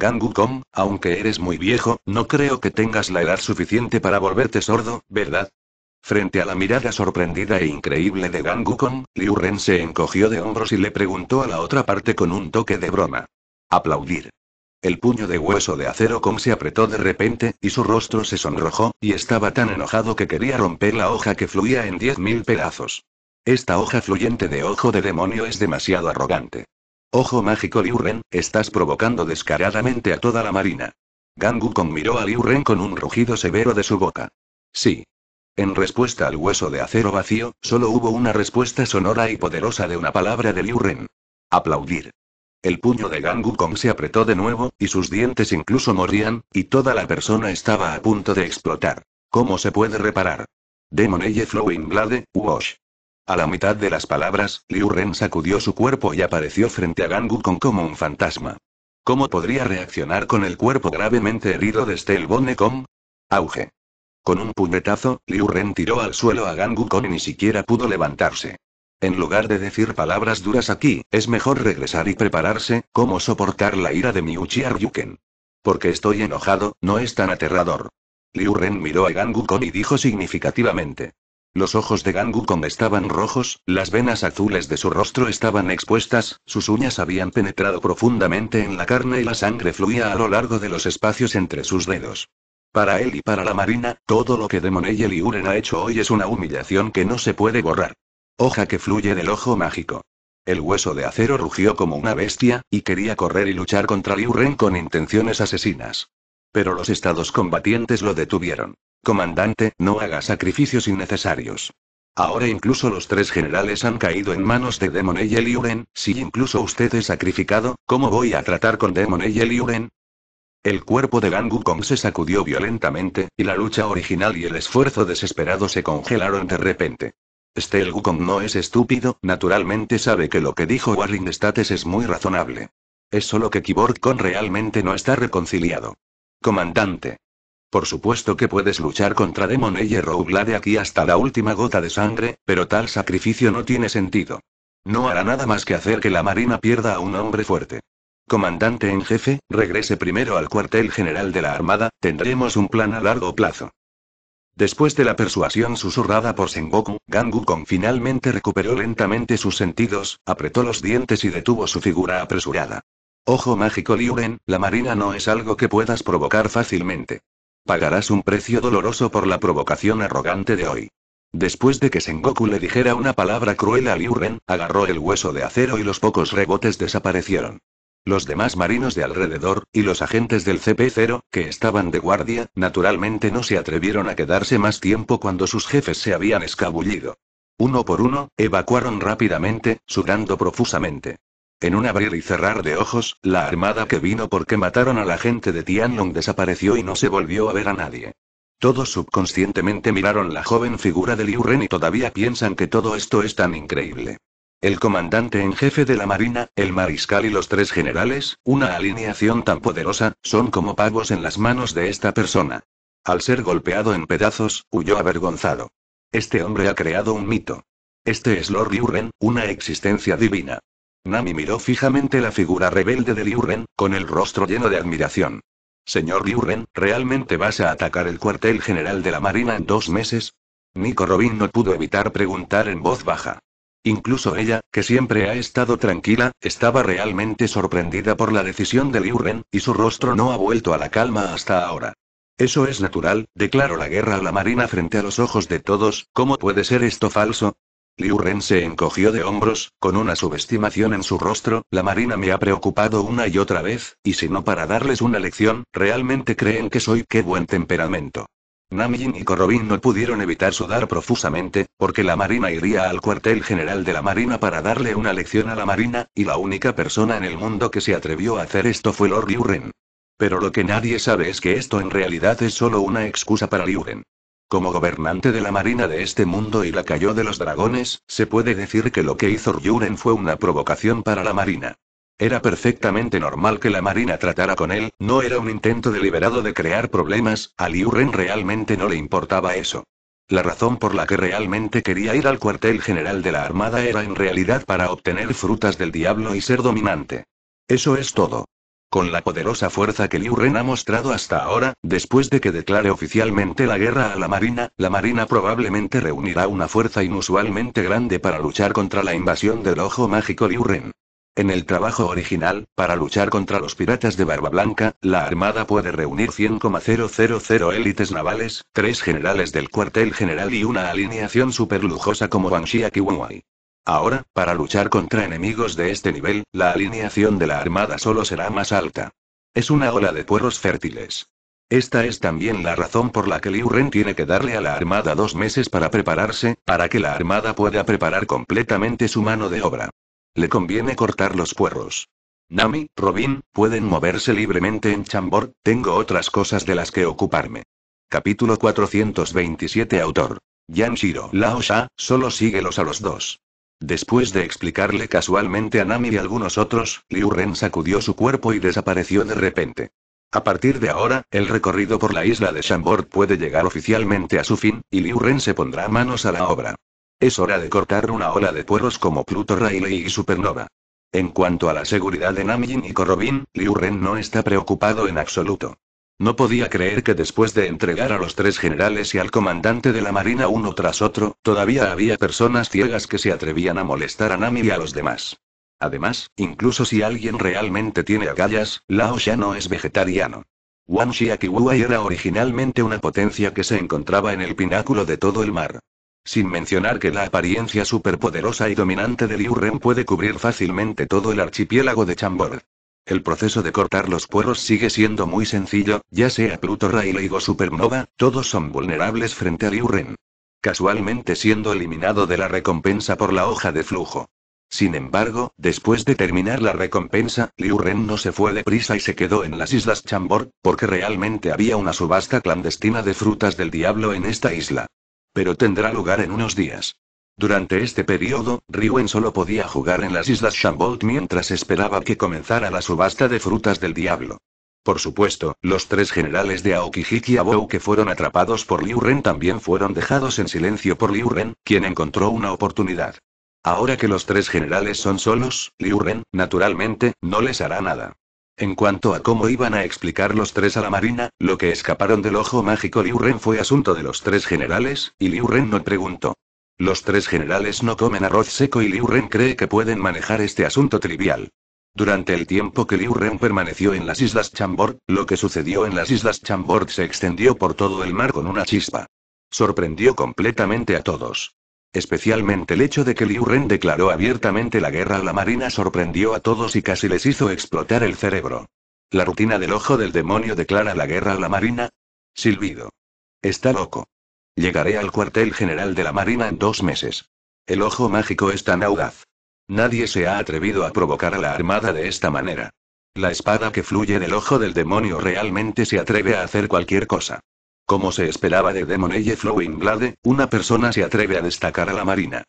Kong, aunque eres muy viejo, no creo que tengas la edad suficiente para volverte sordo, ¿verdad? Frente a la mirada sorprendida e increíble de Kong, Liu Ren se encogió de hombros y le preguntó a la otra parte con un toque de broma. Aplaudir. El puño de hueso de acero Kong se apretó de repente, y su rostro se sonrojó, y estaba tan enojado que quería romper la hoja que fluía en diez mil pedazos. Esta hoja fluyente de ojo de demonio es demasiado arrogante. Ojo mágico Liu Ren, estás provocando descaradamente a toda la marina. Gangu Kong miró a Liu Ren con un rugido severo de su boca. Sí. En respuesta al hueso de acero vacío, solo hubo una respuesta sonora y poderosa de una palabra de Liu Ren. Aplaudir. El puño de Gangu Kong se apretó de nuevo, y sus dientes incluso morían, y toda la persona estaba a punto de explotar. ¿Cómo se puede reparar? Demon Eye Flowing Blade, Wash. A la mitad de las palabras, Liu Ren sacudió su cuerpo y apareció frente a Gangu Kong como un fantasma. ¿Cómo podría reaccionar con el cuerpo gravemente herido de Bone Kong? Auge. Con un puñetazo, Liu Ren tiró al suelo a Gangu Kong y ni siquiera pudo levantarse. En lugar de decir palabras duras aquí, es mejor regresar y prepararse, cómo soportar la ira de Miuchi Ryuken. Porque estoy enojado, no es tan aterrador. Liuren miró a Gangu Kong y dijo significativamente. Los ojos de Gangu Kong estaban rojos, las venas azules de su rostro estaban expuestas, sus uñas habían penetrado profundamente en la carne y la sangre fluía a lo largo de los espacios entre sus dedos. Para él y para la marina, todo lo que y Liuren ha hecho hoy es una humillación que no se puede borrar. Hoja que fluye del ojo mágico. El hueso de acero rugió como una bestia, y quería correr y luchar contra Liu Ren con intenciones asesinas. Pero los estados combatientes lo detuvieron. Comandante, no haga sacrificios innecesarios. Ahora incluso los tres generales han caído en manos de Demon y Eliuren, si incluso usted es sacrificado, ¿cómo voy a tratar con Demon y Eliuren? El cuerpo de Gangu Kong se sacudió violentamente, y la lucha original y el esfuerzo desesperado se congelaron de repente. Este no es estúpido, naturalmente sabe que lo que dijo Warring States es muy razonable. Es solo que Kibor con realmente no está reconciliado. Comandante. Por supuesto que puedes luchar contra Demon y de aquí hasta la última gota de sangre, pero tal sacrificio no tiene sentido. No hará nada más que hacer que la Marina pierda a un hombre fuerte. Comandante en jefe, regrese primero al cuartel general de la Armada, tendremos un plan a largo plazo. Después de la persuasión susurrada por Sengoku, Kong finalmente recuperó lentamente sus sentidos, apretó los dientes y detuvo su figura apresurada. Ojo mágico Liuren, la marina no es algo que puedas provocar fácilmente. Pagarás un precio doloroso por la provocación arrogante de hoy. Después de que Sengoku le dijera una palabra cruel a Liuren, agarró el hueso de acero y los pocos rebotes desaparecieron. Los demás marinos de alrededor, y los agentes del CP0, que estaban de guardia, naturalmente no se atrevieron a quedarse más tiempo cuando sus jefes se habían escabullido. Uno por uno, evacuaron rápidamente, sudando profusamente. En un abrir y cerrar de ojos, la armada que vino porque mataron a la gente de Tianlong desapareció y no se volvió a ver a nadie. Todos subconscientemente miraron la joven figura de Liu Ren y todavía piensan que todo esto es tan increíble. El comandante en jefe de la Marina, el mariscal y los tres generales, una alineación tan poderosa, son como pavos en las manos de esta persona. Al ser golpeado en pedazos, huyó avergonzado. Este hombre ha creado un mito. Este es Lord Yuren, una existencia divina. Nami miró fijamente la figura rebelde de Yuren, con el rostro lleno de admiración. Señor yuren ¿realmente vas a atacar el cuartel general de la Marina en dos meses? Nico Robin no pudo evitar preguntar en voz baja. Incluso ella, que siempre ha estado tranquila, estaba realmente sorprendida por la decisión de Liu Ren, y su rostro no ha vuelto a la calma hasta ahora. Eso es natural, declaró la guerra a la marina frente a los ojos de todos, ¿cómo puede ser esto falso? Liu Ren se encogió de hombros, con una subestimación en su rostro, la marina me ha preocupado una y otra vez, y si no para darles una lección, realmente creen que soy qué buen temperamento. Namjin y Korobin no pudieron evitar sudar profusamente, porque la Marina iría al cuartel general de la Marina para darle una lección a la Marina, y la única persona en el mundo que se atrevió a hacer esto fue Lord Yuren. Pero lo que nadie sabe es que esto en realidad es solo una excusa para Yuren. Como gobernante de la Marina de este mundo y la cayó de los dragones, se puede decir que lo que hizo Yuren fue una provocación para la Marina. Era perfectamente normal que la Marina tratara con él, no era un intento deliberado de crear problemas, a Liu Ren realmente no le importaba eso. La razón por la que realmente quería ir al cuartel general de la Armada era en realidad para obtener frutas del diablo y ser dominante. Eso es todo. Con la poderosa fuerza que Liu Ren ha mostrado hasta ahora, después de que declare oficialmente la guerra a la Marina, la Marina probablemente reunirá una fuerza inusualmente grande para luchar contra la invasión del ojo mágico Liu Ren. En el trabajo original, para luchar contra los piratas de Barba Blanca, la Armada puede reunir 100,000 élites navales, tres generales del cuartel general y una alineación superlujosa como Banshee Kiwai. Ahora, para luchar contra enemigos de este nivel, la alineación de la Armada solo será más alta. Es una ola de puerros fértiles. Esta es también la razón por la que Liu Ren tiene que darle a la Armada dos meses para prepararse, para que la Armada pueda preparar completamente su mano de obra. Le conviene cortar los puerros. Nami, Robin, pueden moverse libremente en Chambord, tengo otras cosas de las que ocuparme. Capítulo 427 Autor. Yanshiro Lao Sha, solo síguelos a los dos. Después de explicarle casualmente a Nami y algunos otros, Liu Ren sacudió su cuerpo y desapareció de repente. A partir de ahora, el recorrido por la isla de Chambord puede llegar oficialmente a su fin, y Liu Ren se pondrá manos a la obra. Es hora de cortar una ola de puerros como Pluto Riley y Supernova. En cuanto a la seguridad de Namjin y Korobin, Liu Ren no está preocupado en absoluto. No podía creer que después de entregar a los tres generales y al comandante de la marina uno tras otro, todavía había personas ciegas que se atrevían a molestar a Nami y a los demás. Además, incluso si alguien realmente tiene agallas, Lao ya no es vegetariano. Wan era originalmente una potencia que se encontraba en el pináculo de todo el mar sin mencionar que la apariencia superpoderosa y dominante de Liu puede cubrir fácilmente todo el archipiélago de Chambord. El proceso de cortar los cueros sigue siendo muy sencillo, ya sea Pluto Rayleigh o Supernova, todos son vulnerables frente a Liu Casualmente siendo eliminado de la recompensa por la hoja de flujo. Sin embargo, después de terminar la recompensa, Liu no se fue deprisa y se quedó en las islas Chambord, porque realmente había una subasta clandestina de frutas del diablo en esta isla pero tendrá lugar en unos días. Durante este periodo, Riwen solo podía jugar en las Islas Shambolt mientras esperaba que comenzara la subasta de frutas del diablo. Por supuesto, los tres generales de Aokijiki Abou que fueron atrapados por Liu Ren también fueron dejados en silencio por Liu Ren, quien encontró una oportunidad. Ahora que los tres generales son solos, Liu Ren, naturalmente, no les hará nada. En cuanto a cómo iban a explicar los tres a la marina, lo que escaparon del ojo mágico Liu Ren fue asunto de los tres generales, y Liu Ren no preguntó. Los tres generales no comen arroz seco y Liu Ren cree que pueden manejar este asunto trivial. Durante el tiempo que Liu Ren permaneció en las Islas Chambord, lo que sucedió en las Islas Chambord se extendió por todo el mar con una chispa. Sorprendió completamente a todos. Especialmente el hecho de que Liu Ren declaró abiertamente la guerra a la marina sorprendió a todos y casi les hizo explotar el cerebro. La rutina del ojo del demonio declara la guerra a la marina. Silbido. Está loco. Llegaré al cuartel general de la marina en dos meses. El ojo mágico es tan audaz. Nadie se ha atrevido a provocar a la armada de esta manera. La espada que fluye del ojo del demonio realmente se atreve a hacer cualquier cosa. Como se esperaba de Flowing Blade, una persona se atreve a destacar a la marina.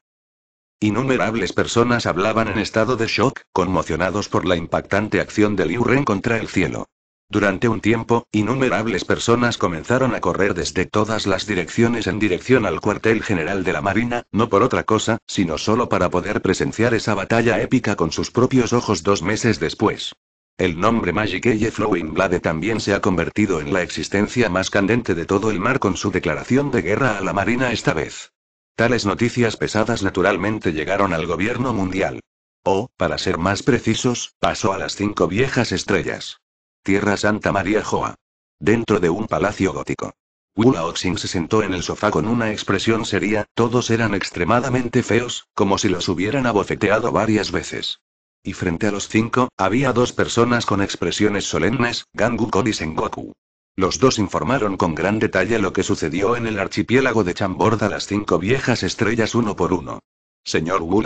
Innumerables personas hablaban en estado de shock, conmocionados por la impactante acción de Liu Ren contra el cielo. Durante un tiempo, innumerables personas comenzaron a correr desde todas las direcciones en dirección al cuartel general de la Marina, no por otra cosa, sino solo para poder presenciar esa batalla épica con sus propios ojos dos meses después. El nombre Magic Eye Flowing Blade también se ha convertido en la existencia más candente de todo el mar con su declaración de guerra a la Marina esta vez. Tales noticias pesadas naturalmente llegaron al gobierno mundial. O, para ser más precisos, pasó a las cinco viejas estrellas. Tierra Santa María Joa. Dentro de un palacio gótico. Wu Oxing se sentó en el sofá con una expresión seria, todos eran extremadamente feos, como si los hubieran abofeteado varias veces. Y frente a los cinco, había dos personas con expresiones solemnes, Gangu Kod y Sengoku. Los dos informaron con gran detalle lo que sucedió en el archipiélago de Chamborda las cinco viejas estrellas uno por uno. Señor Wu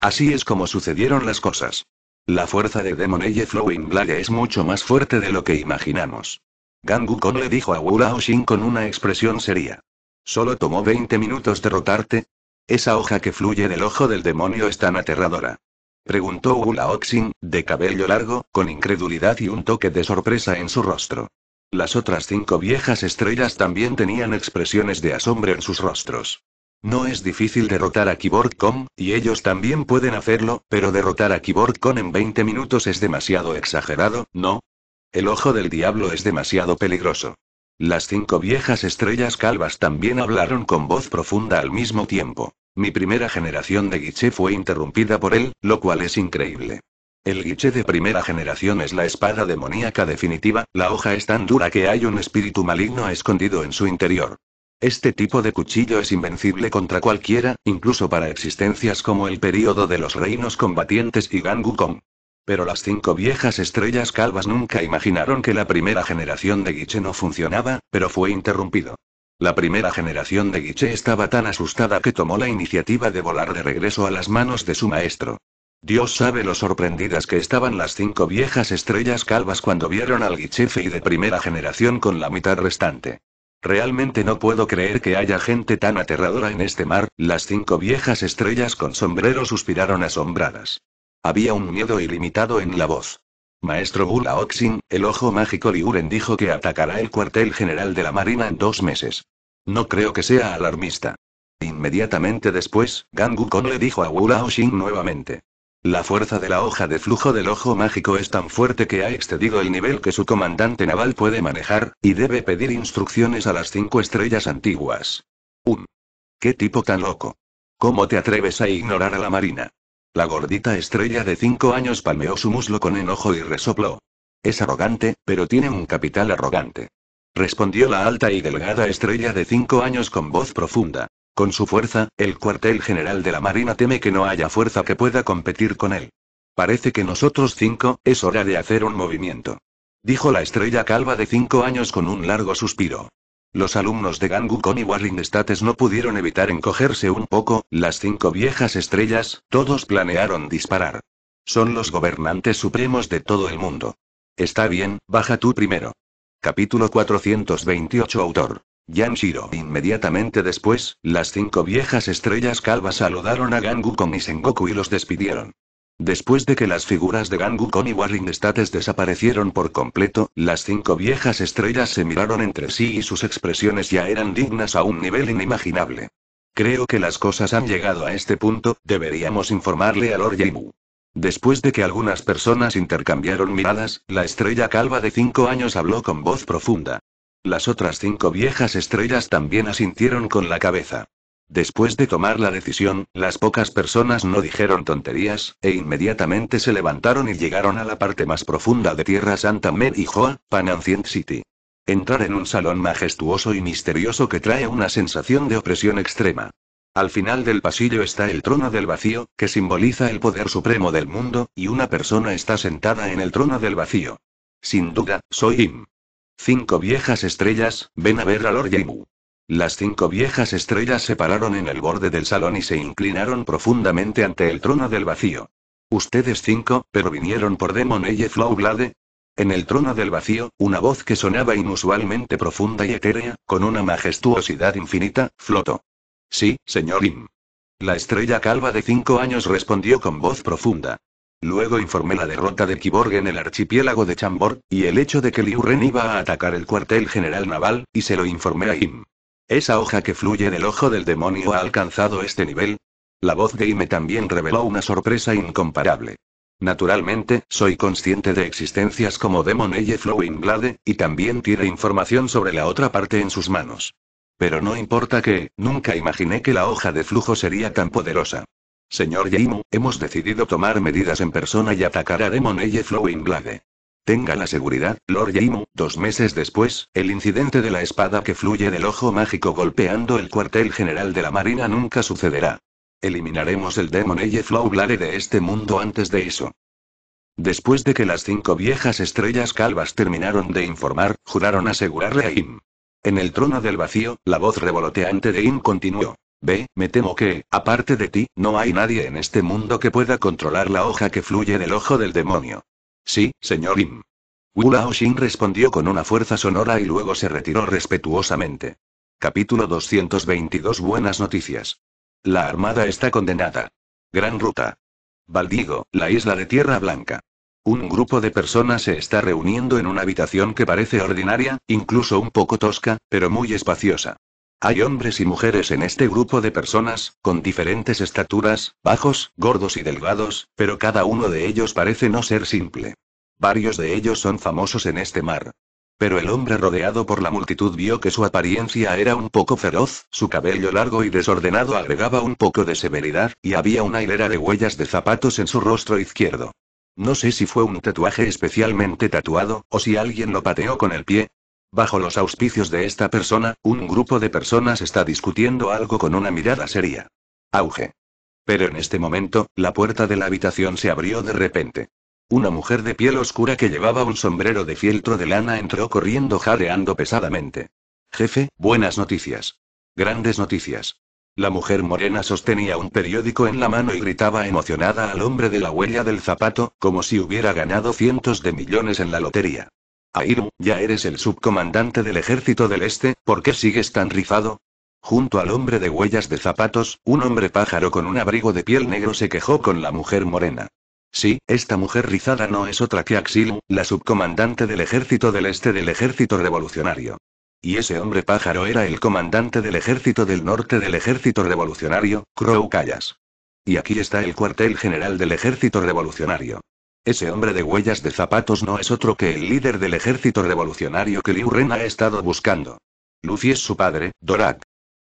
así es como sucedieron las cosas. La fuerza de Demon Eye Flowing Blade es mucho más fuerte de lo que imaginamos. Gangu Kod le dijo a Wu con una expresión seria. Solo tomó 20 minutos derrotarte. Esa hoja que fluye del ojo del demonio es tan aterradora. Preguntó Oxin, de cabello largo, con incredulidad y un toque de sorpresa en su rostro. Las otras cinco viejas estrellas también tenían expresiones de asombro en sus rostros. No es difícil derrotar a kiborg y ellos también pueden hacerlo, pero derrotar a Kibor Kong en 20 minutos es demasiado exagerado, ¿no? El ojo del diablo es demasiado peligroso. Las cinco viejas estrellas calvas también hablaron con voz profunda al mismo tiempo. Mi primera generación de guiche fue interrumpida por él, lo cual es increíble. El guiche de primera generación es la espada demoníaca definitiva, la hoja es tan dura que hay un espíritu maligno escondido en su interior. Este tipo de cuchillo es invencible contra cualquiera, incluso para existencias como el período de los reinos combatientes y Gangu Kong. Pero las cinco viejas estrellas calvas nunca imaginaron que la primera generación de Guiche no funcionaba, pero fue interrumpido. La primera generación de Guiche estaba tan asustada que tomó la iniciativa de volar de regreso a las manos de su maestro. Dios sabe lo sorprendidas que estaban las cinco viejas estrellas calvas cuando vieron al Guichefe y de primera generación con la mitad restante. Realmente no puedo creer que haya gente tan aterradora en este mar, las cinco viejas estrellas con sombrero suspiraron asombradas. Había un miedo ilimitado en la voz. Maestro oxin el ojo mágico Liuren dijo que atacará el cuartel general de la Marina en dos meses. No creo que sea alarmista. Inmediatamente después, Gangukon le dijo a Wu nuevamente. La fuerza de la hoja de flujo del ojo mágico es tan fuerte que ha excedido el nivel que su comandante naval puede manejar, y debe pedir instrucciones a las cinco estrellas antiguas. ¡Un! ¿Qué tipo tan loco? ¿Cómo te atreves a ignorar a la marina? La gordita estrella de cinco años palmeó su muslo con enojo y resopló. Es arrogante, pero tiene un capital arrogante. Respondió la alta y delgada estrella de cinco años con voz profunda. Con su fuerza, el cuartel general de la Marina teme que no haya fuerza que pueda competir con él. Parece que nosotros cinco, es hora de hacer un movimiento. Dijo la estrella calva de cinco años con un largo suspiro. Los alumnos de Gangukon y Warring no pudieron evitar encogerse un poco, las cinco viejas estrellas, todos planearon disparar. Son los gobernantes supremos de todo el mundo. Está bien, baja tú primero. Capítulo 428 Autor. Shiro. Inmediatamente después, las cinco viejas estrellas calvas saludaron a Gangukon y Sengoku y los despidieron. Después de que las figuras de Kong y Warring States desaparecieron por completo, las cinco viejas estrellas se miraron entre sí y sus expresiones ya eran dignas a un nivel inimaginable. Creo que las cosas han llegado a este punto, deberíamos informarle a Lord Jaimu. Después de que algunas personas intercambiaron miradas, la estrella calva de cinco años habló con voz profunda. Las otras cinco viejas estrellas también asintieron con la cabeza. Después de tomar la decisión, las pocas personas no dijeron tonterías, e inmediatamente se levantaron y llegaron a la parte más profunda de Tierra Santa Mer y Joa, Pan City. Entrar en un salón majestuoso y misterioso que trae una sensación de opresión extrema. Al final del pasillo está el trono del vacío, que simboliza el poder supremo del mundo, y una persona está sentada en el trono del vacío. Sin duda, soy Im. Cinco viejas estrellas, ven a ver a Lord Yimu. Las cinco viejas estrellas se pararon en el borde del salón y se inclinaron profundamente ante el trono del vacío. Ustedes cinco, pero vinieron por Demon y Flow En el trono del vacío, una voz que sonaba inusualmente profunda y etérea, con una majestuosidad infinita, flotó. Sí, señor Im. La estrella calva de cinco años respondió con voz profunda. Luego informé la derrota de Kiborg en el archipiélago de Chambord, y el hecho de que Liu Ren iba a atacar el cuartel general naval, y se lo informé a Im. Esa hoja que fluye del ojo del demonio ha alcanzado este nivel. La voz de Ime también reveló una sorpresa incomparable. Naturalmente, soy consciente de existencias como Demon Eye Flowing Blade, y también tiene información sobre la otra parte en sus manos. Pero no importa que, nunca imaginé que la hoja de flujo sería tan poderosa. Señor yaimo hemos decidido tomar medidas en persona y atacar a Demon Eye Flowing Blade. Tenga la seguridad, Lord Jaimu. Dos meses después, el incidente de la espada que fluye del ojo mágico golpeando el cuartel general de la Marina nunca sucederá. Eliminaremos el Demon Eye Flowblade de este mundo antes de eso. Después de que las cinco viejas estrellas calvas terminaron de informar, juraron asegurarle a Im. En el trono del vacío, la voz revoloteante de Im continuó. Ve, me temo que, aparte de ti, no hay nadie en este mundo que pueda controlar la hoja que fluye del ojo del demonio. Sí, señor Im. Wu respondió con una fuerza sonora y luego se retiró respetuosamente. Capítulo 222 Buenas noticias. La armada está condenada. Gran ruta. Valdigo, la isla de Tierra Blanca. Un grupo de personas se está reuniendo en una habitación que parece ordinaria, incluso un poco tosca, pero muy espaciosa. Hay hombres y mujeres en este grupo de personas, con diferentes estaturas, bajos, gordos y delgados, pero cada uno de ellos parece no ser simple. Varios de ellos son famosos en este mar. Pero el hombre rodeado por la multitud vio que su apariencia era un poco feroz, su cabello largo y desordenado agregaba un poco de severidad, y había una hilera de huellas de zapatos en su rostro izquierdo. No sé si fue un tatuaje especialmente tatuado, o si alguien lo pateó con el pie, Bajo los auspicios de esta persona, un grupo de personas está discutiendo algo con una mirada seria. Auge. Pero en este momento, la puerta de la habitación se abrió de repente. Una mujer de piel oscura que llevaba un sombrero de fieltro de lana entró corriendo jadeando pesadamente. Jefe, buenas noticias. Grandes noticias. La mujer morena sostenía un periódico en la mano y gritaba emocionada al hombre de la huella del zapato, como si hubiera ganado cientos de millones en la lotería. Airu, ya eres el subcomandante del ejército del este, ¿por qué sigues tan rizado? Junto al hombre de huellas de zapatos, un hombre pájaro con un abrigo de piel negro se quejó con la mujer morena. Sí, esta mujer rizada no es otra que Axil, la subcomandante del ejército del este del ejército revolucionario. Y ese hombre pájaro era el comandante del ejército del norte del ejército revolucionario, Crow Callas. Y aquí está el cuartel general del ejército revolucionario. Ese hombre de huellas de zapatos no es otro que el líder del ejército revolucionario que Liu Ren ha estado buscando. Lucy es su padre, Dorak.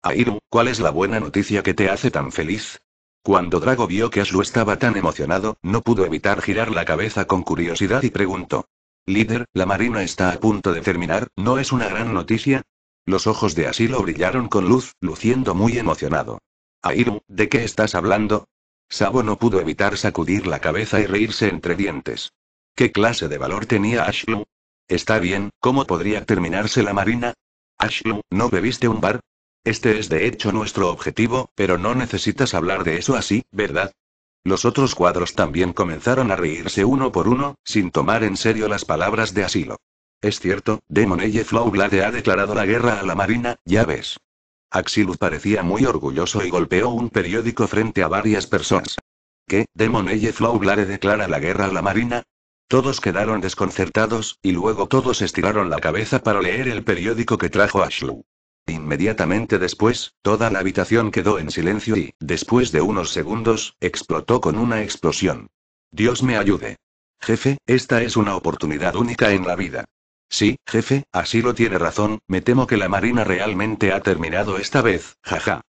Airu, ¿cuál es la buena noticia que te hace tan feliz? Cuando Drago vio que Aslu estaba tan emocionado, no pudo evitar girar la cabeza con curiosidad y preguntó. Líder, la marina está a punto de terminar, ¿no es una gran noticia? Los ojos de Asilo brillaron con luz, luciendo muy emocionado. Airu, ¿de qué estás hablando? Sabo no pudo evitar sacudir la cabeza y reírse entre dientes. ¿Qué clase de valor tenía Ashlu? Está bien, ¿cómo podría terminarse la marina? Ashlu, ¿no bebiste un bar? Este es de hecho nuestro objetivo, pero no necesitas hablar de eso así, ¿verdad? Los otros cuadros también comenzaron a reírse uno por uno, sin tomar en serio las palabras de asilo. Es cierto, Demon Eye Flowblade ha declarado la guerra a la marina, ya ves. Axilus parecía muy orgulloso y golpeó un periódico frente a varias personas. ¿Qué, Demonelle Flaubert declara la guerra a la Marina? Todos quedaron desconcertados, y luego todos estiraron la cabeza para leer el periódico que trajo Ashlu. Inmediatamente después, toda la habitación quedó en silencio y, después de unos segundos, explotó con una explosión. Dios me ayude. Jefe, esta es una oportunidad única en la vida. Sí, jefe, así lo tiene razón, me temo que la Marina realmente ha terminado esta vez, jaja.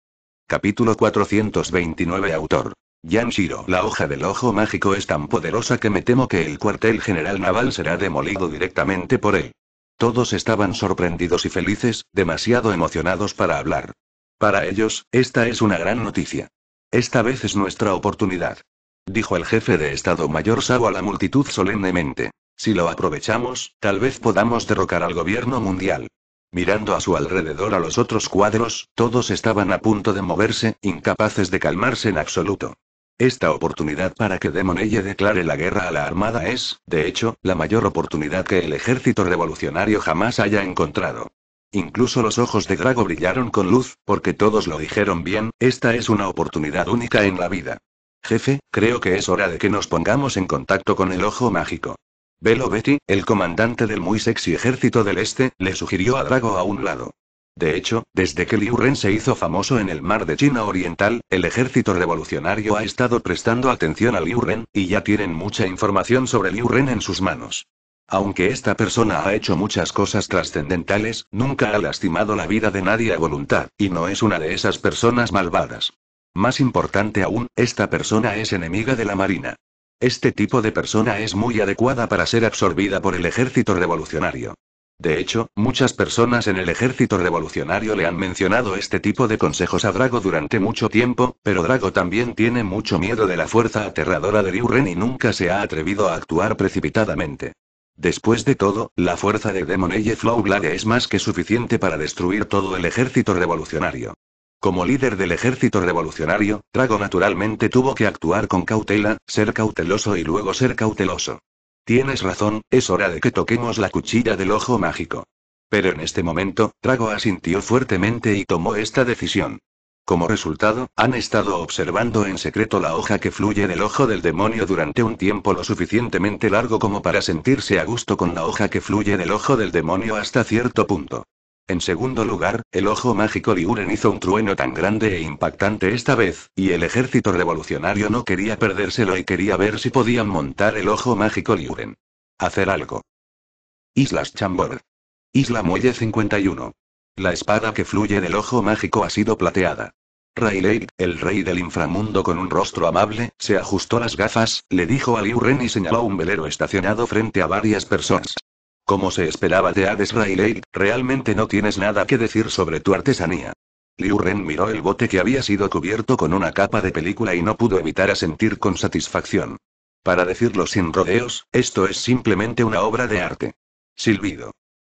Capítulo 429 Autor. Shiro La hoja del ojo mágico es tan poderosa que me temo que el cuartel general naval será demolido directamente por él. Todos estaban sorprendidos y felices, demasiado emocionados para hablar. Para ellos, esta es una gran noticia. Esta vez es nuestra oportunidad. Dijo el jefe de Estado Mayor Sao a la multitud solemnemente. Si lo aprovechamos, tal vez podamos derrocar al gobierno mundial. Mirando a su alrededor a los otros cuadros, todos estaban a punto de moverse, incapaces de calmarse en absoluto. Esta oportunidad para que Demonelle declare la guerra a la Armada es, de hecho, la mayor oportunidad que el ejército revolucionario jamás haya encontrado. Incluso los ojos de Drago brillaron con luz, porque todos lo dijeron bien, esta es una oportunidad única en la vida. Jefe, creo que es hora de que nos pongamos en contacto con el ojo mágico. Belo Betty, el comandante del muy sexy ejército del este, le sugirió a Drago a un lado. De hecho, desde que Liu Ren se hizo famoso en el mar de China Oriental, el ejército revolucionario ha estado prestando atención a Liu Ren, y ya tienen mucha información sobre Liu Ren en sus manos. Aunque esta persona ha hecho muchas cosas trascendentales, nunca ha lastimado la vida de nadie a voluntad, y no es una de esas personas malvadas. Más importante aún, esta persona es enemiga de la Marina. Este tipo de persona es muy adecuada para ser absorbida por el ejército revolucionario. De hecho, muchas personas en el ejército revolucionario le han mencionado este tipo de consejos a Drago durante mucho tiempo, pero Drago también tiene mucho miedo de la fuerza aterradora de Liu Ren y nunca se ha atrevido a actuar precipitadamente. Después de todo, la fuerza de Demon Age Flowblade es más que suficiente para destruir todo el ejército revolucionario. Como líder del ejército revolucionario, Drago naturalmente tuvo que actuar con cautela, ser cauteloso y luego ser cauteloso. Tienes razón, es hora de que toquemos la cuchilla del ojo mágico. Pero en este momento, Drago asintió fuertemente y tomó esta decisión. Como resultado, han estado observando en secreto la hoja que fluye del ojo del demonio durante un tiempo lo suficientemente largo como para sentirse a gusto con la hoja que fluye del ojo del demonio hasta cierto punto. En segundo lugar, el ojo mágico Liuren hizo un trueno tan grande e impactante esta vez, y el ejército revolucionario no quería perdérselo y quería ver si podían montar el ojo mágico Liuren. Hacer algo. Islas Chambord. Isla Muelle 51. La espada que fluye del ojo mágico ha sido plateada. Rayleigh, el rey del inframundo con un rostro amable, se ajustó las gafas, le dijo a Liuren y señaló un velero estacionado frente a varias personas. Como se esperaba de Hades Rayleigh, realmente no tienes nada que decir sobre tu artesanía. Liu Ren miró el bote que había sido cubierto con una capa de película y no pudo evitar asentir con satisfacción. Para decirlo sin rodeos, esto es simplemente una obra de arte. Silbido.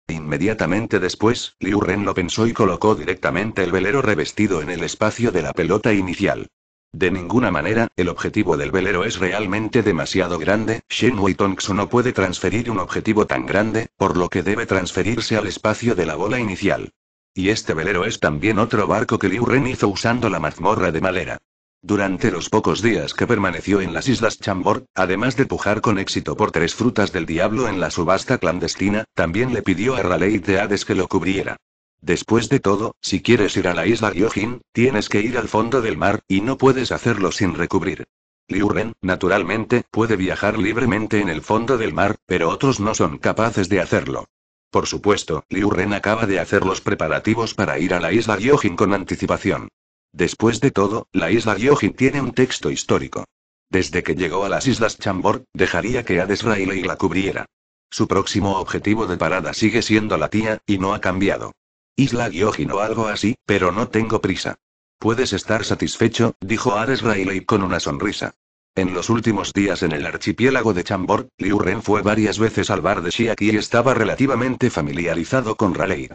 Inmediatamente después, Liu Ren lo pensó y colocó directamente el velero revestido en el espacio de la pelota inicial. De ninguna manera, el objetivo del velero es realmente demasiado grande, y Tongxu no puede transferir un objetivo tan grande, por lo que debe transferirse al espacio de la bola inicial. Y este velero es también otro barco que Liu Ren hizo usando la mazmorra de madera. Durante los pocos días que permaneció en las islas Chambord, además de pujar con éxito por tres frutas del diablo en la subasta clandestina, también le pidió a Raleigh de Hades que lo cubriera. Después de todo, si quieres ir a la isla Gyojin, tienes que ir al fondo del mar, y no puedes hacerlo sin recubrir. Liu Ren, naturalmente, puede viajar libremente en el fondo del mar, pero otros no son capaces de hacerlo. Por supuesto, Liu Ren acaba de hacer los preparativos para ir a la isla Gyojin con anticipación. Después de todo, la isla Gyojin tiene un texto histórico. Desde que llegó a las islas Chambord, dejaría que Hades y la cubriera. Su próximo objetivo de parada sigue siendo la tía, y no ha cambiado. Isla Gyojin o algo así, pero no tengo prisa. Puedes estar satisfecho, dijo Ares Rayleigh con una sonrisa. En los últimos días en el archipiélago de Chambord, Liu Ren fue varias veces al bar de Shiaki y estaba relativamente familiarizado con Raleigh.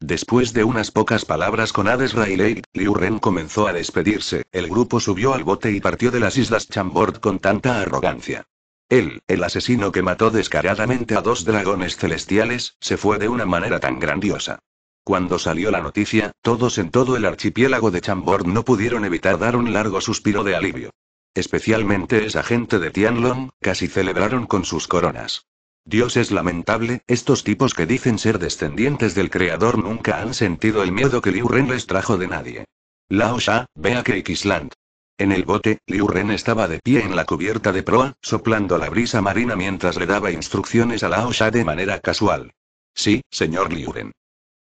Después de unas pocas palabras con Ares Rayleigh, Liu Ren comenzó a despedirse, el grupo subió al bote y partió de las islas Chambord con tanta arrogancia. Él, el asesino que mató descaradamente a dos dragones celestiales, se fue de una manera tan grandiosa. Cuando salió la noticia, todos en todo el archipiélago de Chambord no pudieron evitar dar un largo suspiro de alivio. Especialmente esa gente de Tianlong, casi celebraron con sus coronas. Dios es lamentable, estos tipos que dicen ser descendientes del Creador nunca han sentido el miedo que Liu Ren les trajo de nadie. Lao Sha, ve a Island. En el bote, Liu Ren estaba de pie en la cubierta de proa, soplando la brisa marina mientras le daba instrucciones a Lao Sha de manera casual. Sí, señor Liu Ren.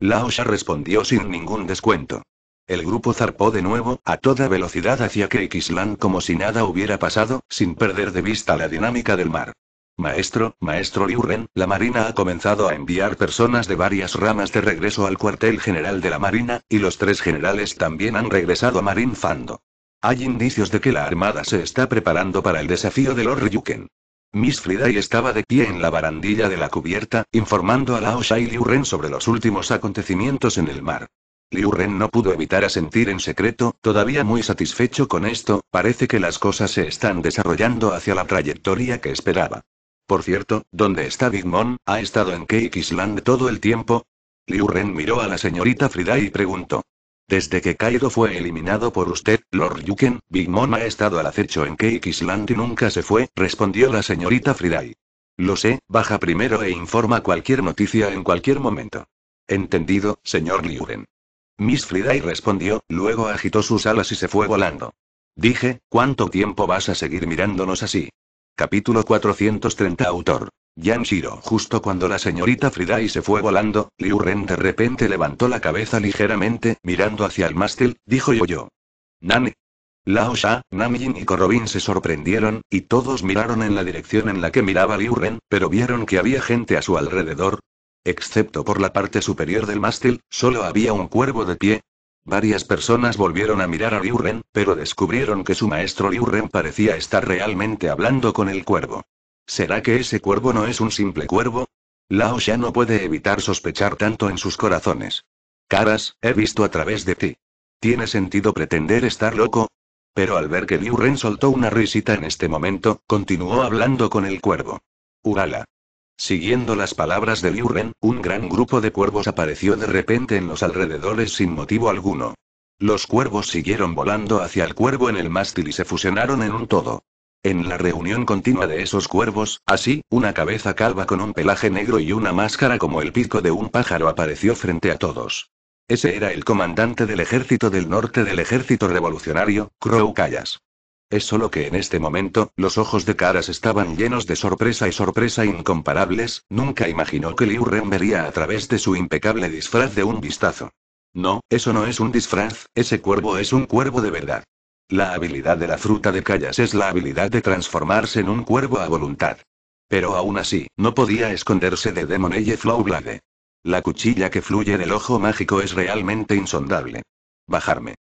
Laosha respondió sin ningún descuento. El grupo zarpó de nuevo, a toda velocidad hacia Keikislan como si nada hubiera pasado, sin perder de vista la dinámica del mar. Maestro, maestro Ren, la Marina ha comenzado a enviar personas de varias ramas de regreso al cuartel general de la Marina, y los tres generales también han regresado a Marin Fando. Hay indicios de que la Armada se está preparando para el desafío de Lord Ryuken. Miss Friday estaba de pie en la barandilla de la cubierta, informando a Lao y Liu Ren sobre los últimos acontecimientos en el mar. Liu Ren no pudo evitar asentir en secreto, todavía muy satisfecho con esto, parece que las cosas se están desarrollando hacia la trayectoria que esperaba. Por cierto, ¿dónde está Big Mom? ¿Ha estado en Cake Island todo el tiempo? Liu Ren miró a la señorita Friday y preguntó. Desde que Kaido fue eliminado por usted, Lord Yuken, Big Mom ha estado al acecho en Cake Island y nunca se fue, respondió la señorita Friday. Lo sé, baja primero e informa cualquier noticia en cualquier momento. Entendido, señor Liuren. Miss Friday respondió, luego agitó sus alas y se fue volando. Dije, ¿cuánto tiempo vas a seguir mirándonos así? Capítulo 430 Autor shiro. Justo cuando la señorita Friday se fue volando, Liu Ren de repente levantó la cabeza ligeramente, mirando hacia el mástil, dijo yo yo. Nani. Lao Sha, Namjin y Corobin se sorprendieron, y todos miraron en la dirección en la que miraba Liu Ren, pero vieron que había gente a su alrededor. Excepto por la parte superior del mástil, solo había un cuervo de pie, Varias personas volvieron a mirar a Liu Ren, pero descubrieron que su maestro Liu Ren parecía estar realmente hablando con el cuervo. ¿Será que ese cuervo no es un simple cuervo? Lao ya no puede evitar sospechar tanto en sus corazones. Caras, he visto a través de ti. ¿Tiene sentido pretender estar loco? Pero al ver que Liu Ren soltó una risita en este momento, continuó hablando con el cuervo. Urala. Siguiendo las palabras de Liu Ren, un gran grupo de cuervos apareció de repente en los alrededores sin motivo alguno. Los cuervos siguieron volando hacia el cuervo en el mástil y se fusionaron en un todo en la reunión continua de esos cuervos, así, una cabeza calva con un pelaje negro y una máscara como el pico de un pájaro apareció frente a todos. Ese era el comandante del ejército del norte del ejército revolucionario, Crow Callas. Es solo que en este momento, los ojos de Caras estaban llenos de sorpresa y sorpresa incomparables, nunca imaginó que Liu Ren vería a través de su impecable disfraz de un vistazo. No, eso no es un disfraz, ese cuervo es un cuervo de verdad. La habilidad de la fruta de Callas es la habilidad de transformarse en un cuervo a voluntad. Pero aún así, no podía esconderse de Demon y Flowblade. La cuchilla que fluye del ojo mágico es realmente insondable. Bajarme.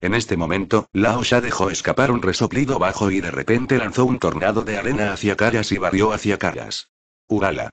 En este momento, Lao dejó escapar un resoplido bajo y de repente lanzó un tornado de arena hacia Callas y barrió hacia Callas. Urala.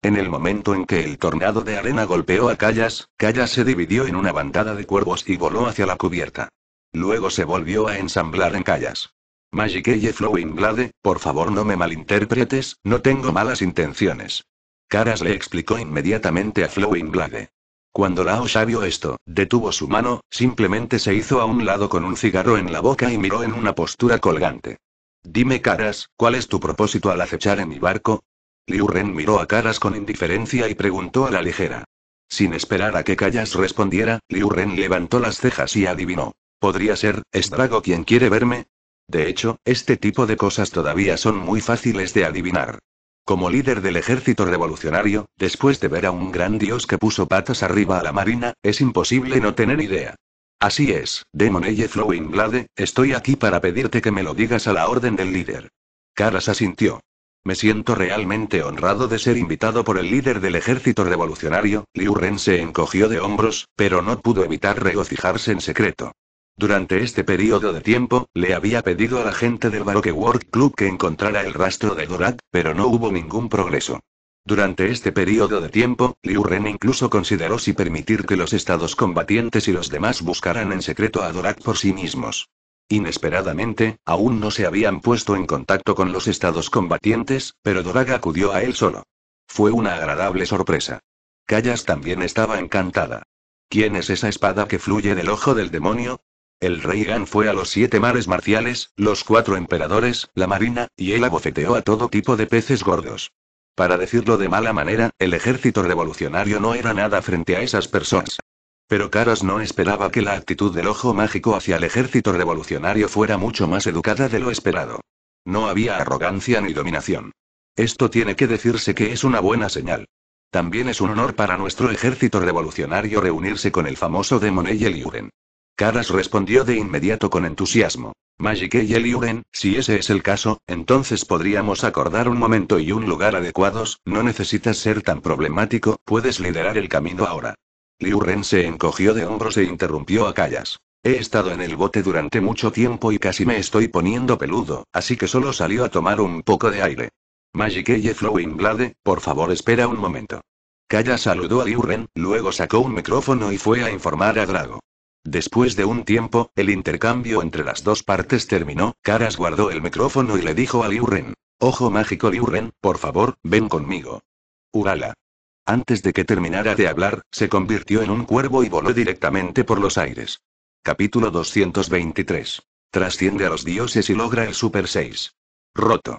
En el momento en que el tornado de arena golpeó a Callas, Callas se dividió en una bandada de cuervos y voló hacia la cubierta. Luego se volvió a ensamblar en callas. Magic Flowing Blade, por favor no me malinterpretes, no tengo malas intenciones. Caras le explicó inmediatamente a Flowing Blade. Cuando Lao sabio vio esto, detuvo su mano, simplemente se hizo a un lado con un cigarro en la boca y miró en una postura colgante. Dime Caras, ¿cuál es tu propósito al acechar en mi barco? Liu Ren miró a Caras con indiferencia y preguntó a la ligera. Sin esperar a que Callas respondiera, Liu Ren levantó las cejas y adivinó. Podría ser, Estrago, quien quiere verme? De hecho, este tipo de cosas todavía son muy fáciles de adivinar. Como líder del ejército revolucionario, después de ver a un gran dios que puso patas arriba a la marina, es imposible no tener idea. Así es, Demon Flowing Blade, estoy aquí para pedirte que me lo digas a la orden del líder. Caras asintió. Me siento realmente honrado de ser invitado por el líder del ejército revolucionario. Liu Ren se encogió de hombros, pero no pudo evitar regocijarse en secreto. Durante este periodo de tiempo, le había pedido a la gente del Baroque Work Club que encontrara el rastro de Dorak, pero no hubo ningún progreso. Durante este periodo de tiempo, Liu Ren incluso consideró si permitir que los estados combatientes y los demás buscaran en secreto a Dorak por sí mismos. Inesperadamente, aún no se habían puesto en contacto con los estados combatientes, pero Dorak acudió a él solo. Fue una agradable sorpresa. Callas también estaba encantada. ¿Quién es esa espada que fluye del ojo del demonio? El rey Gan fue a los siete mares marciales, los cuatro emperadores, la marina, y él abofeteó a todo tipo de peces gordos. Para decirlo de mala manera, el ejército revolucionario no era nada frente a esas personas. Pero Caras no esperaba que la actitud del ojo mágico hacia el ejército revolucionario fuera mucho más educada de lo esperado. No había arrogancia ni dominación. Esto tiene que decirse que es una buena señal. También es un honor para nuestro ejército revolucionario reunirse con el famoso de el Caras respondió de inmediato con entusiasmo. magic y Liuren, si ese es el caso, entonces podríamos acordar un momento y un lugar adecuados, no necesitas ser tan problemático, puedes liderar el camino ahora. Liuren se encogió de hombros e interrumpió a Callas. He estado en el bote durante mucho tiempo y casi me estoy poniendo peludo, así que solo salió a tomar un poco de aire. Magique y Flowing Blade, por favor espera un momento. Callas saludó a Liuren, luego sacó un micrófono y fue a informar a Drago. Después de un tiempo, el intercambio entre las dos partes terminó, Caras guardó el micrófono y le dijo a Liu Ojo mágico Liu por favor, ven conmigo. Urala. Antes de que terminara de hablar, se convirtió en un cuervo y voló directamente por los aires. Capítulo 223. Trasciende a los dioses y logra el Super 6. Roto.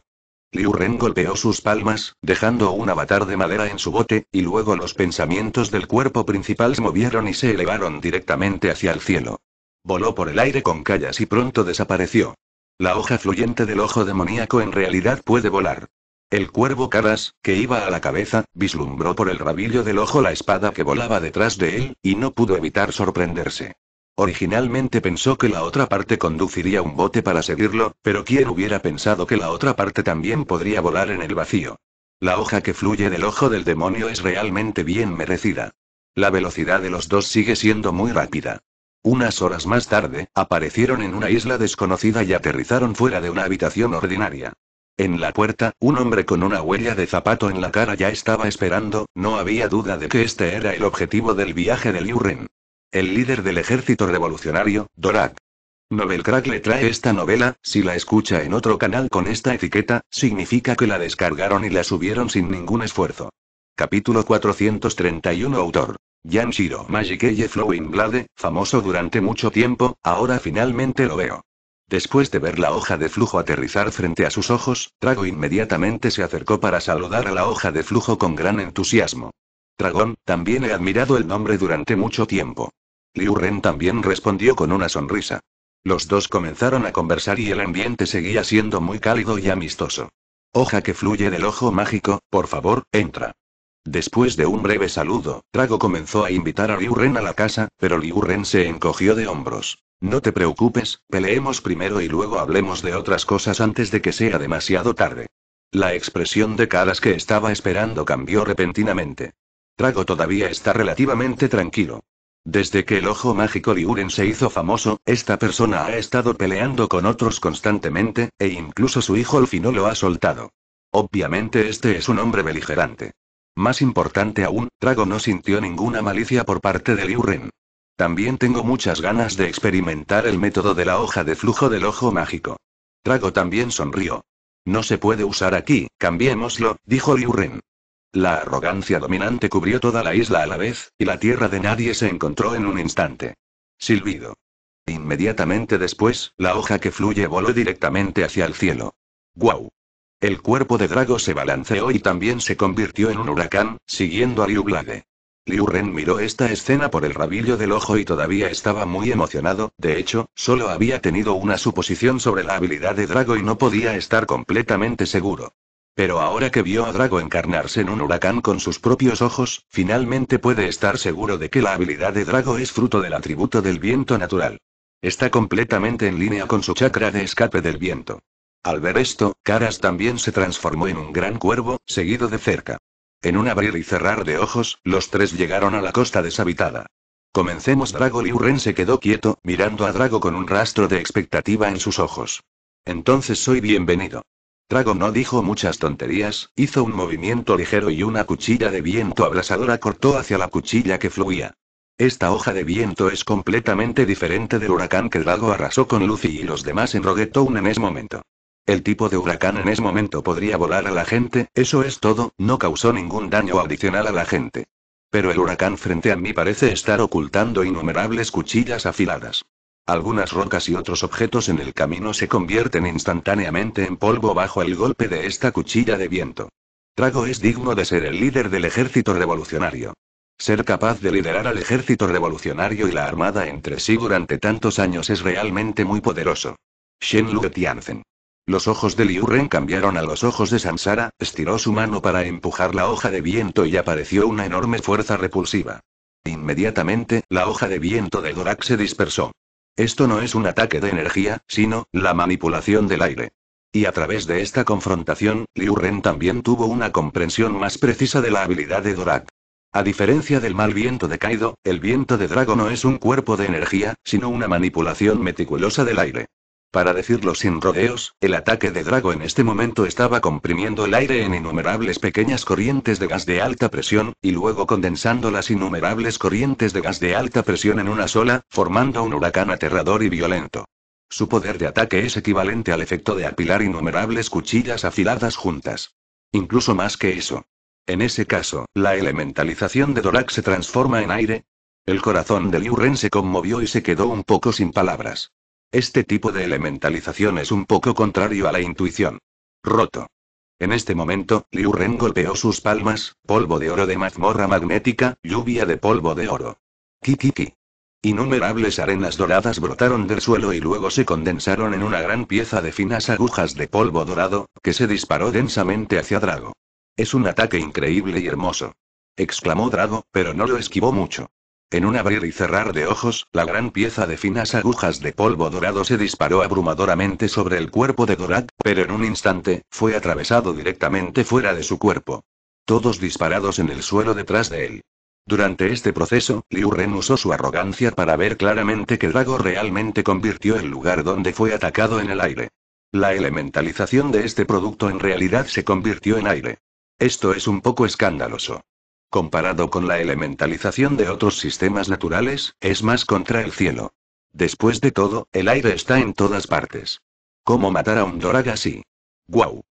Liu Ren golpeó sus palmas, dejando un avatar de madera en su bote, y luego los pensamientos del cuerpo principal se movieron y se elevaron directamente hacia el cielo. Voló por el aire con callas y pronto desapareció. La hoja fluyente del ojo demoníaco en realidad puede volar. El cuervo Caras, que iba a la cabeza, vislumbró por el rabillo del ojo la espada que volaba detrás de él, y no pudo evitar sorprenderse. Originalmente pensó que la otra parte conduciría un bote para seguirlo, pero ¿quién hubiera pensado que la otra parte también podría volar en el vacío? La hoja que fluye del ojo del demonio es realmente bien merecida. La velocidad de los dos sigue siendo muy rápida. Unas horas más tarde, aparecieron en una isla desconocida y aterrizaron fuera de una habitación ordinaria. En la puerta, un hombre con una huella de zapato en la cara ya estaba esperando, no había duda de que este era el objetivo del viaje de Liu el líder del ejército revolucionario, Dorak. Novelcrack le trae esta novela, si la escucha en otro canal con esta etiqueta, significa que la descargaron y la subieron sin ningún esfuerzo. Capítulo 431 Autor. Shiro Magikeye Flowing Blade, famoso durante mucho tiempo, ahora finalmente lo veo. Después de ver la hoja de flujo aterrizar frente a sus ojos, Trago inmediatamente se acercó para saludar a la hoja de flujo con gran entusiasmo. Dragón, también he admirado el nombre durante mucho tiempo. Liu también respondió con una sonrisa. Los dos comenzaron a conversar y el ambiente seguía siendo muy cálido y amistoso. Hoja que fluye del ojo mágico, por favor, entra. Después de un breve saludo, Trago comenzó a invitar a Liu a la casa, pero Liu se encogió de hombros. No te preocupes, peleemos primero y luego hablemos de otras cosas antes de que sea demasiado tarde. La expresión de caras que estaba esperando cambió repentinamente. Trago todavía está relativamente tranquilo. Desde que el ojo mágico Liuren se hizo famoso, esta persona ha estado peleando con otros constantemente, e incluso su hijo al no lo ha soltado. Obviamente este es un hombre beligerante. Más importante aún, Drago no sintió ninguna malicia por parte de Liuren. También tengo muchas ganas de experimentar el método de la hoja de flujo del ojo mágico. Drago también sonrió. No se puede usar aquí, cambiémoslo, dijo Liuren. La arrogancia dominante cubrió toda la isla a la vez, y la tierra de nadie se encontró en un instante. Silbido. Inmediatamente después, la hoja que fluye voló directamente hacia el cielo. ¡Guau! El cuerpo de Drago se balanceó y también se convirtió en un huracán, siguiendo a Liu Blade. Liu Ren miró esta escena por el rabillo del ojo y todavía estaba muy emocionado, de hecho, solo había tenido una suposición sobre la habilidad de Drago y no podía estar completamente seguro. Pero ahora que vio a Drago encarnarse en un huracán con sus propios ojos, finalmente puede estar seguro de que la habilidad de Drago es fruto del atributo del viento natural. Está completamente en línea con su chakra de escape del viento. Al ver esto, Karas también se transformó en un gran cuervo, seguido de cerca. En un abrir y cerrar de ojos, los tres llegaron a la costa deshabitada. Comencemos Drago Liuren se quedó quieto, mirando a Drago con un rastro de expectativa en sus ojos. Entonces soy bienvenido. Drago no dijo muchas tonterías, hizo un movimiento ligero y una cuchilla de viento abrasadora cortó hacia la cuchilla que fluía. Esta hoja de viento es completamente diferente del huracán que Drago arrasó con Lucy y los demás en Roguetown en ese momento. El tipo de huracán en ese momento podría volar a la gente, eso es todo, no causó ningún daño adicional a la gente. Pero el huracán frente a mí parece estar ocultando innumerables cuchillas afiladas. Algunas rocas y otros objetos en el camino se convierten instantáneamente en polvo bajo el golpe de esta cuchilla de viento. Trago es digno de ser el líder del ejército revolucionario. Ser capaz de liderar al ejército revolucionario y la armada entre sí durante tantos años es realmente muy poderoso. Shen Lu Tianzen. Los ojos de Liu Ren cambiaron a los ojos de Samsara, estiró su mano para empujar la hoja de viento y apareció una enorme fuerza repulsiva. Inmediatamente, la hoja de viento de Dorak se dispersó. Esto no es un ataque de energía, sino la manipulación del aire. Y a través de esta confrontación, Liu Ren también tuvo una comprensión más precisa de la habilidad de Dorak. A diferencia del mal viento de Kaido, el viento de Drago no es un cuerpo de energía, sino una manipulación meticulosa del aire. Para decirlo sin rodeos, el ataque de Drago en este momento estaba comprimiendo el aire en innumerables pequeñas corrientes de gas de alta presión, y luego condensando las innumerables corrientes de gas de alta presión en una sola, formando un huracán aterrador y violento. Su poder de ataque es equivalente al efecto de apilar innumerables cuchillas afiladas juntas. Incluso más que eso. En ese caso, la elementalización de Dorak se transforma en aire. El corazón de Liu Ren se conmovió y se quedó un poco sin palabras. Este tipo de elementalización es un poco contrario a la intuición. Roto. En este momento, Liu Ren golpeó sus palmas, polvo de oro de mazmorra magnética, lluvia de polvo de oro. Kikiki. Innumerables arenas doradas brotaron del suelo y luego se condensaron en una gran pieza de finas agujas de polvo dorado, que se disparó densamente hacia Drago. Es un ataque increíble y hermoso. Exclamó Drago, pero no lo esquivó mucho. En un abrir y cerrar de ojos, la gran pieza de finas agujas de polvo dorado se disparó abrumadoramente sobre el cuerpo de Dorad, pero en un instante, fue atravesado directamente fuera de su cuerpo. Todos disparados en el suelo detrás de él. Durante este proceso, Liu Ren usó su arrogancia para ver claramente que Drago realmente convirtió el lugar donde fue atacado en el aire. La elementalización de este producto en realidad se convirtió en aire. Esto es un poco escandaloso. Comparado con la elementalización de otros sistemas naturales, es más contra el cielo. Después de todo, el aire está en todas partes. ¿Cómo matar a un Dorag así? ¡Guau!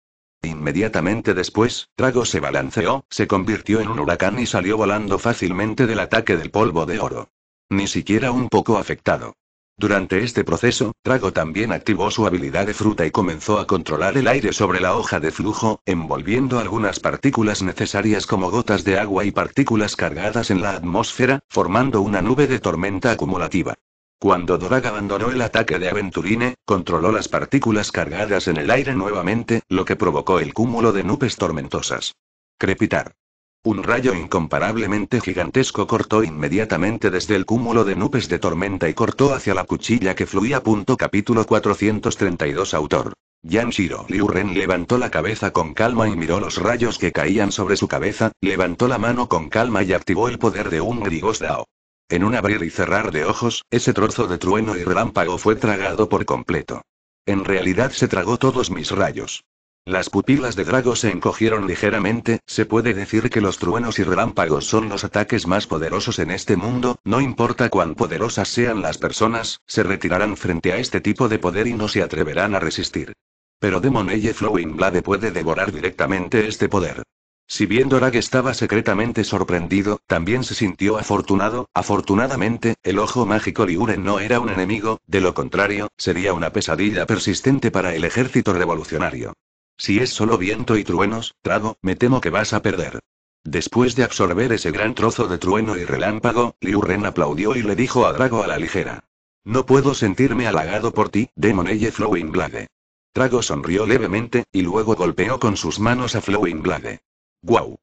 Inmediatamente después, Drago se balanceó, se convirtió en un huracán y salió volando fácilmente del ataque del polvo de oro. Ni siquiera un poco afectado. Durante este proceso, Drago también activó su habilidad de fruta y comenzó a controlar el aire sobre la hoja de flujo, envolviendo algunas partículas necesarias como gotas de agua y partículas cargadas en la atmósfera, formando una nube de tormenta acumulativa. Cuando Dorag abandonó el ataque de Aventurine, controló las partículas cargadas en el aire nuevamente, lo que provocó el cúmulo de nubes tormentosas. Crepitar. Un rayo incomparablemente gigantesco cortó inmediatamente desde el cúmulo de nubes de tormenta y cortó hacia la cuchilla que fluía. Punto capítulo 432 Autor. Shiro Liu Ren levantó la cabeza con calma y miró los rayos que caían sobre su cabeza, levantó la mano con calma y activó el poder de un Grigos Dao. En un abrir y cerrar de ojos, ese trozo de trueno y relámpago fue tragado por completo. En realidad se tragó todos mis rayos. Las pupilas de Drago se encogieron ligeramente, se puede decir que los truenos y relámpagos son los ataques más poderosos en este mundo, no importa cuán poderosas sean las personas, se retirarán frente a este tipo de poder y no se atreverán a resistir. Pero Demon Eye Flowing Blade puede devorar directamente este poder. Si bien Dorag estaba secretamente sorprendido, también se sintió afortunado, afortunadamente, el ojo mágico Liuren no era un enemigo, de lo contrario, sería una pesadilla persistente para el ejército revolucionario. Si es solo viento y truenos, Trago, me temo que vas a perder. Después de absorber ese gran trozo de trueno y relámpago, Liu Ren aplaudió y le dijo a Drago a la ligera. No puedo sentirme halagado por ti, Eye Flowing Blade. Drago sonrió levemente, y luego golpeó con sus manos a Flowing Blade. ¡Guau!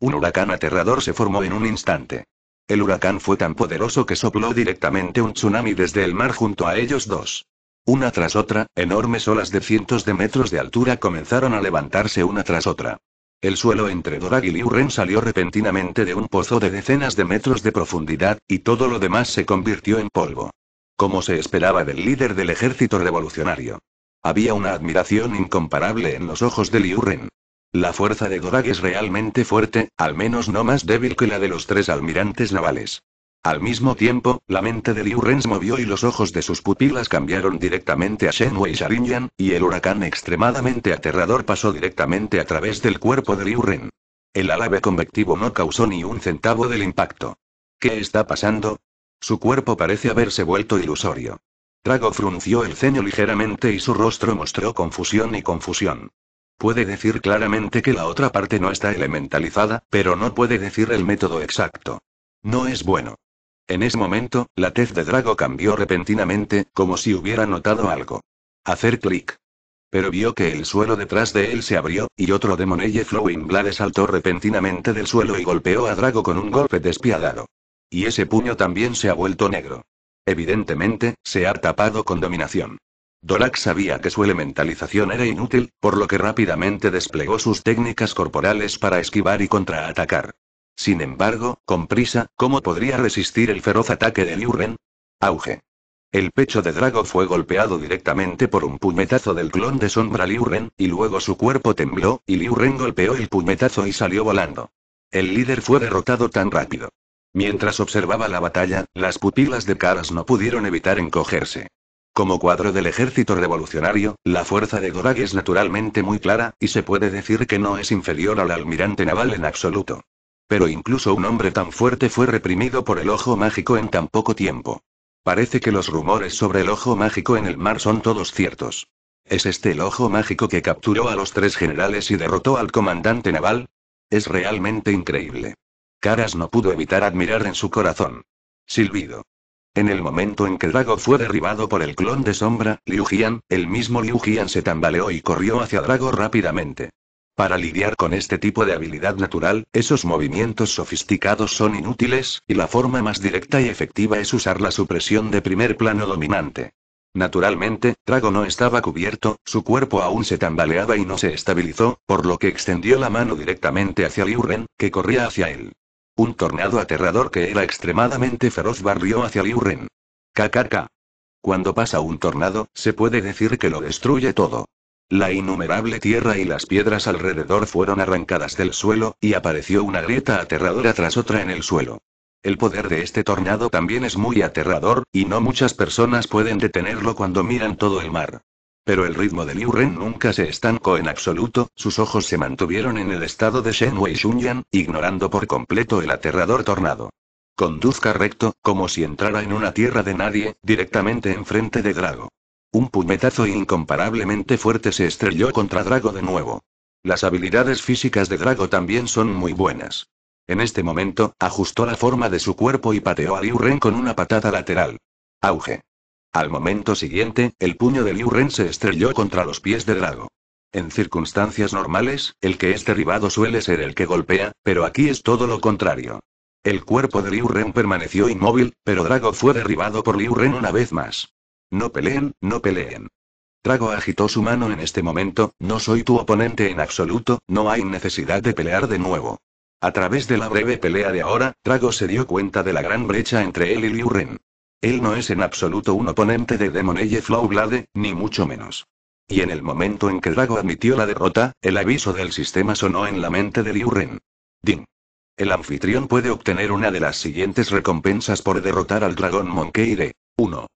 Un huracán aterrador se formó en un instante. El huracán fue tan poderoso que sopló directamente un tsunami desde el mar junto a ellos dos. Una tras otra, enormes olas de cientos de metros de altura comenzaron a levantarse una tras otra. El suelo entre Dorag y Liuren salió repentinamente de un pozo de decenas de metros de profundidad, y todo lo demás se convirtió en polvo. Como se esperaba del líder del ejército revolucionario. Había una admiración incomparable en los ojos de Liuren. La fuerza de Dorag es realmente fuerte, al menos no más débil que la de los tres almirantes navales. Al mismo tiempo, la mente de Liu Ren se movió y los ojos de sus pupilas cambiaron directamente a Shen Wei Sharinyan, y el huracán extremadamente aterrador pasó directamente a través del cuerpo de Liu Ren. El alave convectivo no causó ni un centavo del impacto. ¿Qué está pasando? Su cuerpo parece haberse vuelto ilusorio. Trago frunció el ceño ligeramente y su rostro mostró confusión y confusión. Puede decir claramente que la otra parte no está elementalizada, pero no puede decir el método exacto. No es bueno. En ese momento, la tez de Drago cambió repentinamente, como si hubiera notado algo. Hacer clic. Pero vio que el suelo detrás de él se abrió, y otro de Flowing Blade saltó repentinamente del suelo y golpeó a Drago con un golpe despiadado. Y ese puño también se ha vuelto negro. Evidentemente, se ha tapado con dominación. Dorak sabía que su elementalización era inútil, por lo que rápidamente desplegó sus técnicas corporales para esquivar y contraatacar. Sin embargo, con prisa, ¿cómo podría resistir el feroz ataque de Liu Ren? Auge. El pecho de Drago fue golpeado directamente por un puñetazo del clon de sombra Liu Ren, y luego su cuerpo tembló, y Liu Ren golpeó el puñetazo y salió volando. El líder fue derrotado tan rápido. Mientras observaba la batalla, las pupilas de Caras no pudieron evitar encogerse. Como cuadro del ejército revolucionario, la fuerza de Gorag es naturalmente muy clara, y se puede decir que no es inferior al almirante naval en absoluto. Pero incluso un hombre tan fuerte fue reprimido por el ojo mágico en tan poco tiempo. Parece que los rumores sobre el ojo mágico en el mar son todos ciertos. ¿Es este el ojo mágico que capturó a los tres generales y derrotó al comandante naval? Es realmente increíble. Caras no pudo evitar admirar en su corazón. Silbido. En el momento en que Drago fue derribado por el clon de sombra, Liu Jian, el mismo Liu Jian se tambaleó y corrió hacia Drago rápidamente. Para lidiar con este tipo de habilidad natural, esos movimientos sofisticados son inútiles, y la forma más directa y efectiva es usar la supresión de primer plano dominante. Naturalmente, Drago no estaba cubierto, su cuerpo aún se tambaleaba y no se estabilizó, por lo que extendió la mano directamente hacia Liu que corría hacia él. Un tornado aterrador que era extremadamente feroz barrió hacia Liu Ren. KKK. Cuando pasa un tornado, se puede decir que lo destruye todo. La innumerable tierra y las piedras alrededor fueron arrancadas del suelo, y apareció una grieta aterradora tras otra en el suelo. El poder de este tornado también es muy aterrador, y no muchas personas pueden detenerlo cuando miran todo el mar. Pero el ritmo de Liu Ren nunca se estancó en absoluto, sus ojos se mantuvieron en el estado de Shen Wei Shunyan, ignorando por completo el aterrador tornado. Conduzca recto, como si entrara en una tierra de nadie, directamente enfrente de Drago. Un puñetazo incomparablemente fuerte se estrelló contra Drago de nuevo. Las habilidades físicas de Drago también son muy buenas. En este momento, ajustó la forma de su cuerpo y pateó a Liu Ren con una patada lateral. Auge. Al momento siguiente, el puño de Liu Ren se estrelló contra los pies de Drago. En circunstancias normales, el que es derribado suele ser el que golpea, pero aquí es todo lo contrario. El cuerpo de Liu Ren permaneció inmóvil, pero Drago fue derribado por Liu Ren una vez más. No peleen, no peleen. Trago agitó su mano en este momento, no soy tu oponente en absoluto, no hay necesidad de pelear de nuevo. A través de la breve pelea de ahora, Trago se dio cuenta de la gran brecha entre él y Liu Ren. Él no es en absoluto un oponente de Flow Flowblade, ni mucho menos. Y en el momento en que Drago admitió la derrota, el aviso del sistema sonó en la mente de Liu Ren. Ding. El anfitrión puede obtener una de las siguientes recompensas por derrotar al dragón Monkeire. 1.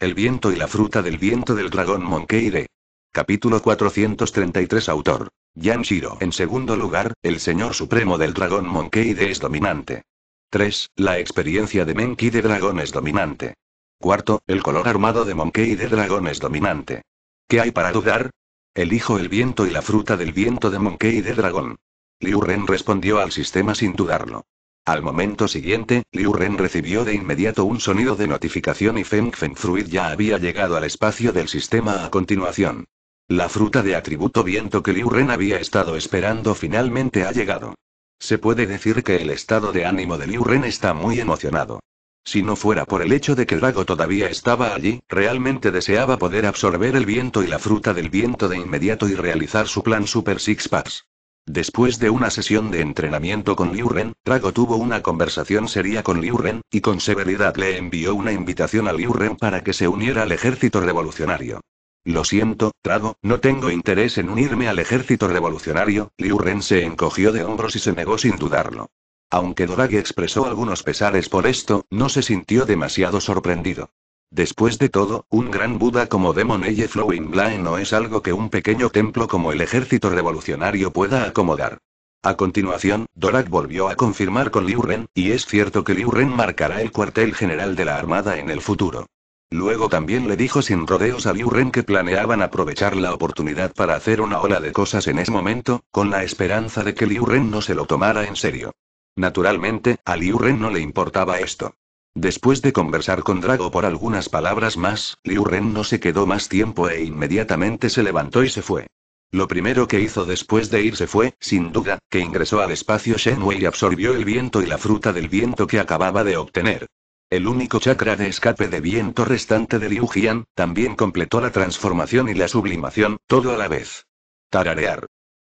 El viento y la fruta del viento del dragón D. Capítulo 433 Autor. Shiro. En segundo lugar, el señor supremo del dragón de es dominante. 3. La experiencia de Menki de dragón es dominante. Cuarto, el color armado de Monkey de dragón es dominante. ¿Qué hay para dudar? Elijo el viento y la fruta del viento de Monkey de dragón. Liu Ren respondió al sistema sin dudarlo. Al momento siguiente, Liu Ren recibió de inmediato un sonido de notificación y Feng Feng Fruit ya había llegado al espacio del sistema a continuación. La fruta de atributo viento que Liu Ren había estado esperando finalmente ha llegado. Se puede decir que el estado de ánimo de Liu Ren está muy emocionado. Si no fuera por el hecho de que el todavía estaba allí, realmente deseaba poder absorber el viento y la fruta del viento de inmediato y realizar su plan Super Six Packs. Después de una sesión de entrenamiento con Liu Ren, Drago tuvo una conversación seria con Liu Ren, y con severidad le envió una invitación a Liu Ren para que se uniera al ejército revolucionario. Lo siento, Trago, no tengo interés en unirme al ejército revolucionario, Liu Ren se encogió de hombros y se negó sin dudarlo. Aunque trago expresó algunos pesares por esto, no se sintió demasiado sorprendido. Después de todo, un gran Buda como Demon Eye Flowing no es algo que un pequeño templo como el ejército revolucionario pueda acomodar. A continuación, Dorak volvió a confirmar con Liu Ren, y es cierto que Liu Ren marcará el cuartel general de la Armada en el futuro. Luego también le dijo sin rodeos a Liu Ren que planeaban aprovechar la oportunidad para hacer una ola de cosas en ese momento, con la esperanza de que Liu Ren no se lo tomara en serio. Naturalmente, a Liu Ren no le importaba esto. Después de conversar con Drago por algunas palabras más, Liu Ren no se quedó más tiempo e inmediatamente se levantó y se fue. Lo primero que hizo después de irse fue, sin duda, que ingresó al espacio Shenwei y absorbió el viento y la fruta del viento que acababa de obtener. El único chakra de escape de viento restante de Liu Jian, también completó la transformación y la sublimación, todo a la vez. Tararear.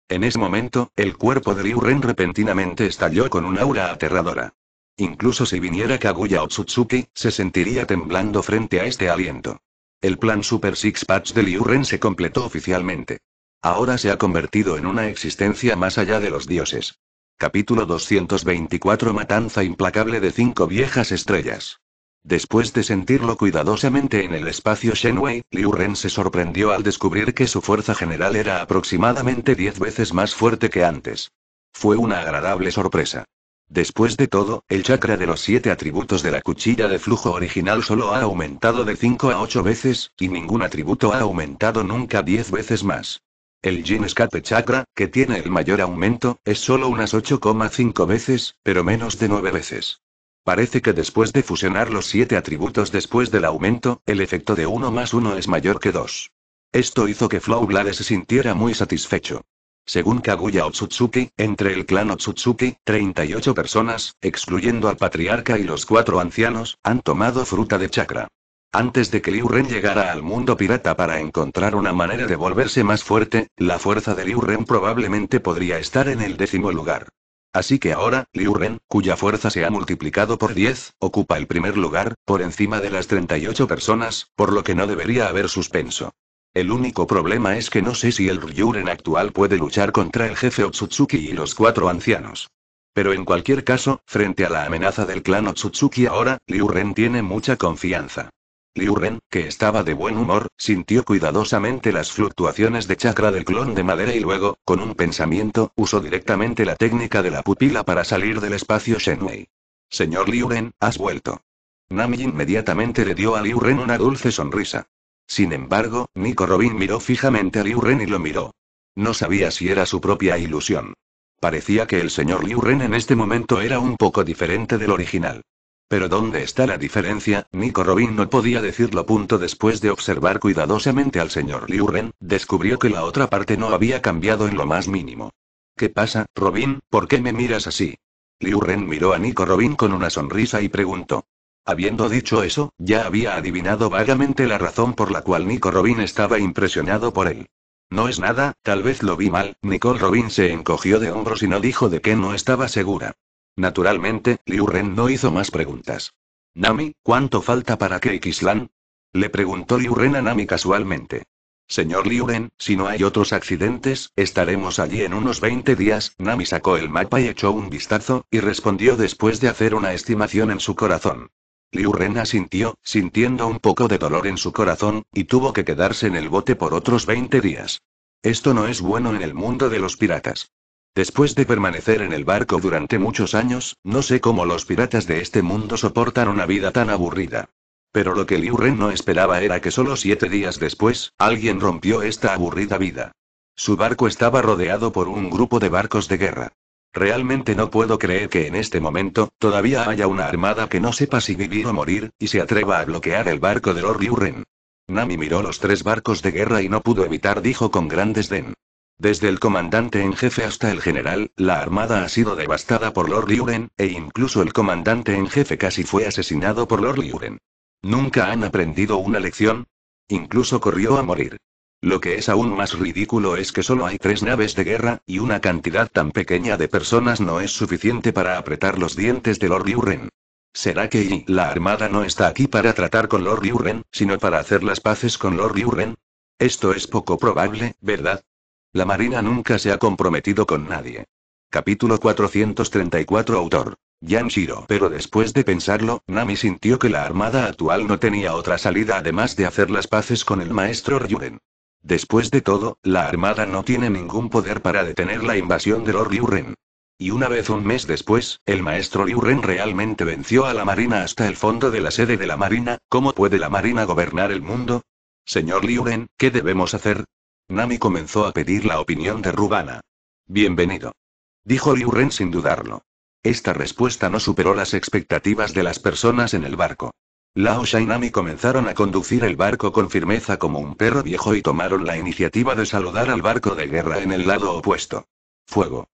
En ese momento, el cuerpo de Liu Ren repentinamente estalló con un aura aterradora. Incluso si viniera Kaguya o Tsutsuki, se sentiría temblando frente a este aliento. El plan Super Six Patch de Liu Ren se completó oficialmente. Ahora se ha convertido en una existencia más allá de los dioses. Capítulo 224 Matanza implacable de cinco viejas estrellas. Después de sentirlo cuidadosamente en el espacio Shenwei, Liu Ren se sorprendió al descubrir que su fuerza general era aproximadamente 10 veces más fuerte que antes. Fue una agradable sorpresa. Después de todo, el chakra de los siete atributos de la cuchilla de flujo original solo ha aumentado de 5 a 8 veces, y ningún atributo ha aumentado nunca 10 veces más. El Jin Escape Chakra, que tiene el mayor aumento, es solo unas 8,5 veces, pero menos de 9 veces. Parece que después de fusionar los siete atributos después del aumento, el efecto de 1 más 1 es mayor que 2. Esto hizo que Flowblade se sintiera muy satisfecho. Según Kaguya Otsutsuki, entre el clan Otsutsuki, 38 personas, excluyendo al patriarca y los cuatro ancianos, han tomado fruta de chakra. Antes de que Liu Ren llegara al mundo pirata para encontrar una manera de volverse más fuerte, la fuerza de Liu Ren probablemente podría estar en el décimo lugar. Así que ahora, Liu Ren, cuya fuerza se ha multiplicado por 10, ocupa el primer lugar, por encima de las 38 personas, por lo que no debería haber suspenso. El único problema es que no sé si el Ryuren actual puede luchar contra el jefe Otsutsuki y los cuatro ancianos. Pero en cualquier caso, frente a la amenaza del clan Otsutsuki ahora, Liu Ren tiene mucha confianza. Liu Ren, que estaba de buen humor, sintió cuidadosamente las fluctuaciones de chakra del clon de madera y luego, con un pensamiento, usó directamente la técnica de la pupila para salir del espacio Shenwei. Señor Liu Ren, has vuelto. Nami inmediatamente le dio a Liu Ren una dulce sonrisa. Sin embargo, Nico Robin miró fijamente a Liu Ren y lo miró. No sabía si era su propia ilusión. Parecía que el señor Liu Ren en este momento era un poco diferente del original. Pero ¿dónde está la diferencia? Nico Robin no podía decirlo. Punto después de observar cuidadosamente al señor Liu Ren, descubrió que la otra parte no había cambiado en lo más mínimo. ¿Qué pasa, Robin? ¿Por qué me miras así? Liu Ren miró a Nico Robin con una sonrisa y preguntó. Habiendo dicho eso, ya había adivinado vagamente la razón por la cual Nico Robin estaba impresionado por él. No es nada, tal vez lo vi mal, Nicole Robin se encogió de hombros y no dijo de qué no estaba segura. Naturalmente, Liu Ren no hizo más preguntas. Nami, ¿cuánto falta para que Le preguntó Liu Ren a Nami casualmente. Señor Liu Ren, si no hay otros accidentes, estaremos allí en unos 20 días. Nami sacó el mapa y echó un vistazo, y respondió después de hacer una estimación en su corazón. Liu Ren asintió, sintiendo un poco de dolor en su corazón, y tuvo que quedarse en el bote por otros 20 días. Esto no es bueno en el mundo de los piratas. Después de permanecer en el barco durante muchos años, no sé cómo los piratas de este mundo soportan una vida tan aburrida. Pero lo que Liu Ren no esperaba era que solo siete días después, alguien rompió esta aburrida vida. Su barco estaba rodeado por un grupo de barcos de guerra. Realmente no puedo creer que en este momento, todavía haya una armada que no sepa si vivir o morir, y se atreva a bloquear el barco de Lord Lyuren. Nami miró los tres barcos de guerra y no pudo evitar, dijo con gran desdén. Desde el comandante en jefe hasta el general, la armada ha sido devastada por Lord Lyuren, e incluso el comandante en jefe casi fue asesinado por Lord Lyuren. ¿Nunca han aprendido una lección? Incluso corrió a morir. Lo que es aún más ridículo es que solo hay tres naves de guerra, y una cantidad tan pequeña de personas no es suficiente para apretar los dientes de Lord Yuren. ¿Será que la Armada no está aquí para tratar con Lord Yuren, sino para hacer las paces con Lord Yuren? Esto es poco probable, ¿verdad? La Marina nunca se ha comprometido con nadie. Capítulo 434 Autor. Yan Shiro. Pero después de pensarlo, Nami sintió que la armada actual no tenía otra salida además de hacer las paces con el maestro Ryuren. Después de todo, la Armada no tiene ningún poder para detener la invasión de Lord Liu Y una vez un mes después, el maestro Liuren realmente venció a la Marina hasta el fondo de la sede de la Marina, ¿cómo puede la Marina gobernar el mundo? Señor Liuren, ¿qué debemos hacer? Nami comenzó a pedir la opinión de Rubana. Bienvenido. Dijo Liuren sin dudarlo. Esta respuesta no superó las expectativas de las personas en el barco. Lao Shainami comenzaron a conducir el barco con firmeza como un perro viejo y tomaron la iniciativa de saludar al barco de guerra en el lado opuesto. Fuego.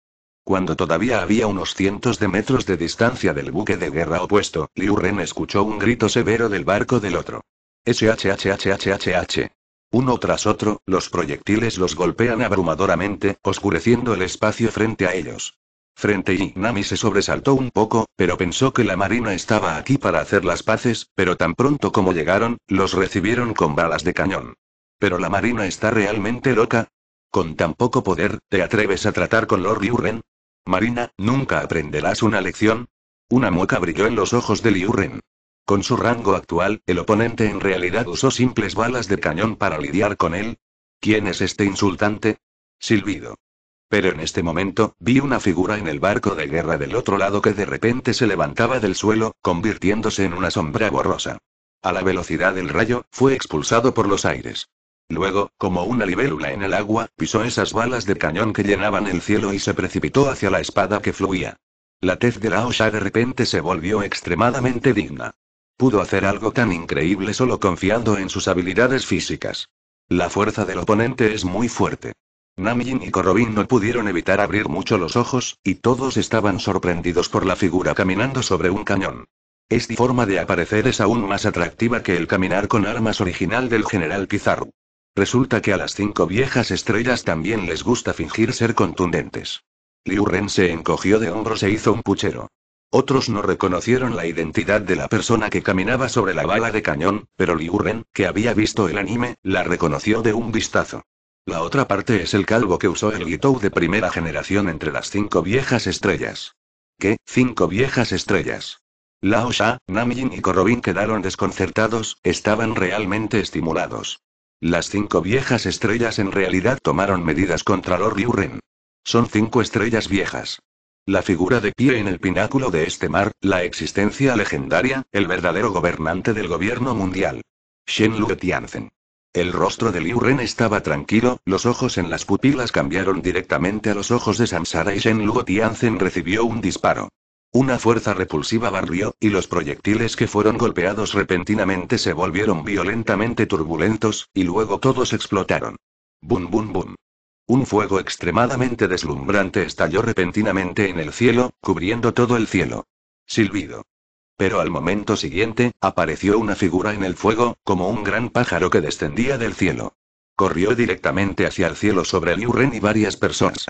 Cuando todavía había unos cientos de metros de distancia del buque de guerra opuesto, Liu Ren escuchó un grito severo del barco del otro. SHHHHHH. Uno tras otro, los proyectiles los golpean abrumadoramente, oscureciendo el espacio frente a ellos. Frente y Nami se sobresaltó un poco, pero pensó que la marina estaba aquí para hacer las paces, pero tan pronto como llegaron, los recibieron con balas de cañón. Pero la marina está realmente loca. Con tan poco poder, ¿te atreves a tratar con Lord Yuren? Marina, ¿nunca aprenderás una lección? Una mueca brilló en los ojos de Liurren. Con su rango actual, el oponente en realidad usó simples balas de cañón para lidiar con él. ¿Quién es este insultante? Silbido. Pero en este momento, vi una figura en el barco de guerra del otro lado que de repente se levantaba del suelo, convirtiéndose en una sombra borrosa. A la velocidad del rayo, fue expulsado por los aires. Luego, como una libélula en el agua, pisó esas balas de cañón que llenaban el cielo y se precipitó hacia la espada que fluía. La tez de la Osha de repente se volvió extremadamente digna. Pudo hacer algo tan increíble solo confiando en sus habilidades físicas. La fuerza del oponente es muy fuerte. Namjin y Corobin no pudieron evitar abrir mucho los ojos, y todos estaban sorprendidos por la figura caminando sobre un cañón. Esta forma de aparecer es aún más atractiva que el caminar con armas original del general Pizarro. Resulta que a las cinco viejas estrellas también les gusta fingir ser contundentes. Liu Ren se encogió de hombros e hizo un puchero. Otros no reconocieron la identidad de la persona que caminaba sobre la bala de cañón, pero Liu Ren, que había visto el anime, la reconoció de un vistazo. La otra parte es el calvo que usó el Guitou de primera generación entre las cinco viejas estrellas. ¿Qué? Cinco viejas estrellas. Lao Sha, Namjin y Korobin quedaron desconcertados, estaban realmente estimulados. Las cinco viejas estrellas en realidad tomaron medidas contra Lord Yuren. Son cinco estrellas viejas. La figura de pie en el pináculo de este mar, la existencia legendaria, el verdadero gobernante del gobierno mundial. Shen Lue Tianzen. El rostro de Liu Ren estaba tranquilo, los ojos en las pupilas cambiaron directamente a los ojos de Samsara y Shen Luo Tianzen recibió un disparo. Una fuerza repulsiva barrió, y los proyectiles que fueron golpeados repentinamente se volvieron violentamente turbulentos, y luego todos explotaron. Bum bum bum. Un fuego extremadamente deslumbrante estalló repentinamente en el cielo, cubriendo todo el cielo. Silbido pero al momento siguiente, apareció una figura en el fuego, como un gran pájaro que descendía del cielo. Corrió directamente hacia el cielo sobre Liu Ren y varias personas.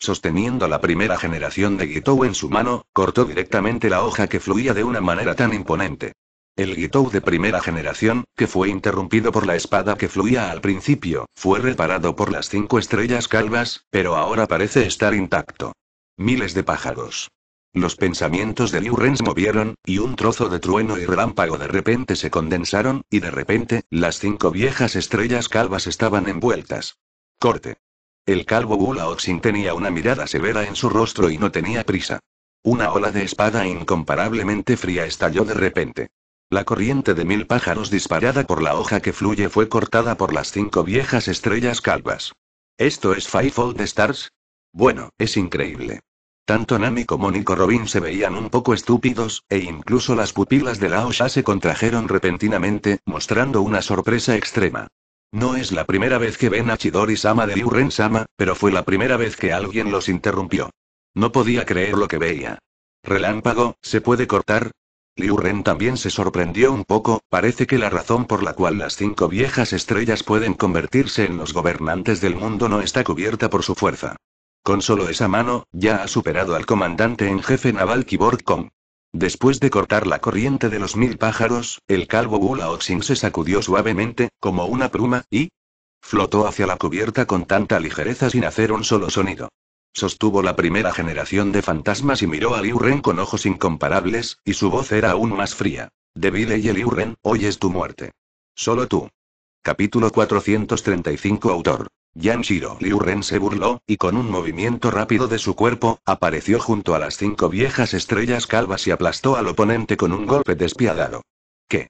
Sosteniendo la primera generación de Gitou en su mano, cortó directamente la hoja que fluía de una manera tan imponente. El Gitou de primera generación, que fue interrumpido por la espada que fluía al principio, fue reparado por las cinco estrellas calvas, pero ahora parece estar intacto. Miles de pájaros, los pensamientos de Liu Ren movieron, y un trozo de trueno y relámpago de repente se condensaron, y de repente, las cinco viejas estrellas calvas estaban envueltas. Corte. El calvo Wu tenía una mirada severa en su rostro y no tenía prisa. Una ola de espada incomparablemente fría estalló de repente. La corriente de mil pájaros disparada por la hoja que fluye fue cortada por las cinco viejas estrellas calvas. ¿Esto es Five Fivefold Stars? Bueno, es increíble. Tanto Nami como Nico Robin se veían un poco estúpidos, e incluso las pupilas de Laosha se contrajeron repentinamente, mostrando una sorpresa extrema. No es la primera vez que ven a Chidori-sama de ren sama pero fue la primera vez que alguien los interrumpió. No podía creer lo que veía. Relámpago, ¿se puede cortar? Liu Ren también se sorprendió un poco, parece que la razón por la cual las cinco viejas estrellas pueden convertirse en los gobernantes del mundo no está cubierta por su fuerza. Con solo esa mano, ya ha superado al comandante en jefe naval Kibor Kong. Después de cortar la corriente de los mil pájaros, el calvo Oxing se sacudió suavemente, como una pluma, y flotó hacia la cubierta con tanta ligereza sin hacer un solo sonido. Sostuvo la primera generación de fantasmas y miró a Liu Ren con ojos incomparables, y su voz era aún más fría. vida y Liu Ren, hoy es tu muerte. Solo tú. Capítulo 435 Autor. Yanshiro Liu Ren se burló, y con un movimiento rápido de su cuerpo, apareció junto a las cinco viejas estrellas calvas y aplastó al oponente con un golpe despiadado. ¿Qué?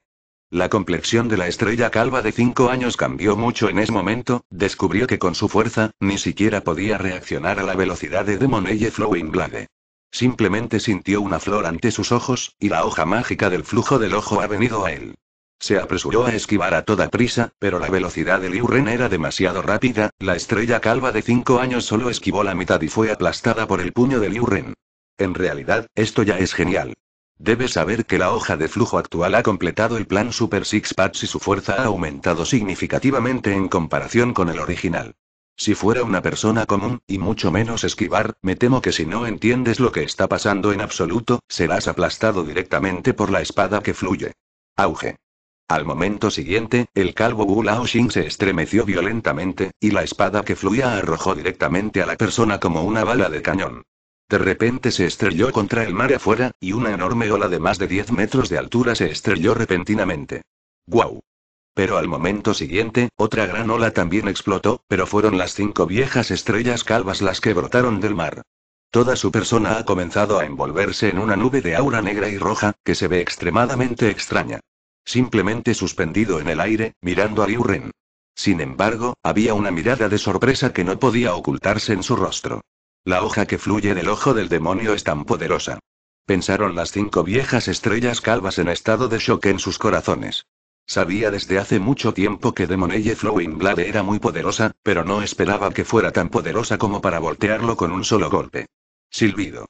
La complexión de la estrella calva de cinco años cambió mucho en ese momento, descubrió que con su fuerza, ni siquiera podía reaccionar a la velocidad de Demoneye Flowing Blade. Simplemente sintió una flor ante sus ojos, y la hoja mágica del flujo del ojo ha venido a él. Se apresuró a esquivar a toda prisa, pero la velocidad de Liu Ren era demasiado rápida, la estrella calva de cinco años solo esquivó la mitad y fue aplastada por el puño de Liu Ren. En realidad, esto ya es genial. Debes saber que la hoja de flujo actual ha completado el plan Super Six Pads y su fuerza ha aumentado significativamente en comparación con el original. Si fuera una persona común, y mucho menos esquivar, me temo que si no entiendes lo que está pasando en absoluto, serás aplastado directamente por la espada que fluye. Auge. Al momento siguiente, el calvo Wu Lao Xing se estremeció violentamente, y la espada que fluía arrojó directamente a la persona como una bala de cañón. De repente se estrelló contra el mar afuera, y una enorme ola de más de 10 metros de altura se estrelló repentinamente. ¡Guau! Pero al momento siguiente, otra gran ola también explotó, pero fueron las cinco viejas estrellas calvas las que brotaron del mar. Toda su persona ha comenzado a envolverse en una nube de aura negra y roja, que se ve extremadamente extraña simplemente suspendido en el aire, mirando a Liu Ren. Sin embargo, había una mirada de sorpresa que no podía ocultarse en su rostro. La hoja que fluye del ojo del demonio es tan poderosa. Pensaron las cinco viejas estrellas calvas en estado de shock en sus corazones. Sabía desde hace mucho tiempo que Demoneye Flowing Blade era muy poderosa, pero no esperaba que fuera tan poderosa como para voltearlo con un solo golpe. Silbido.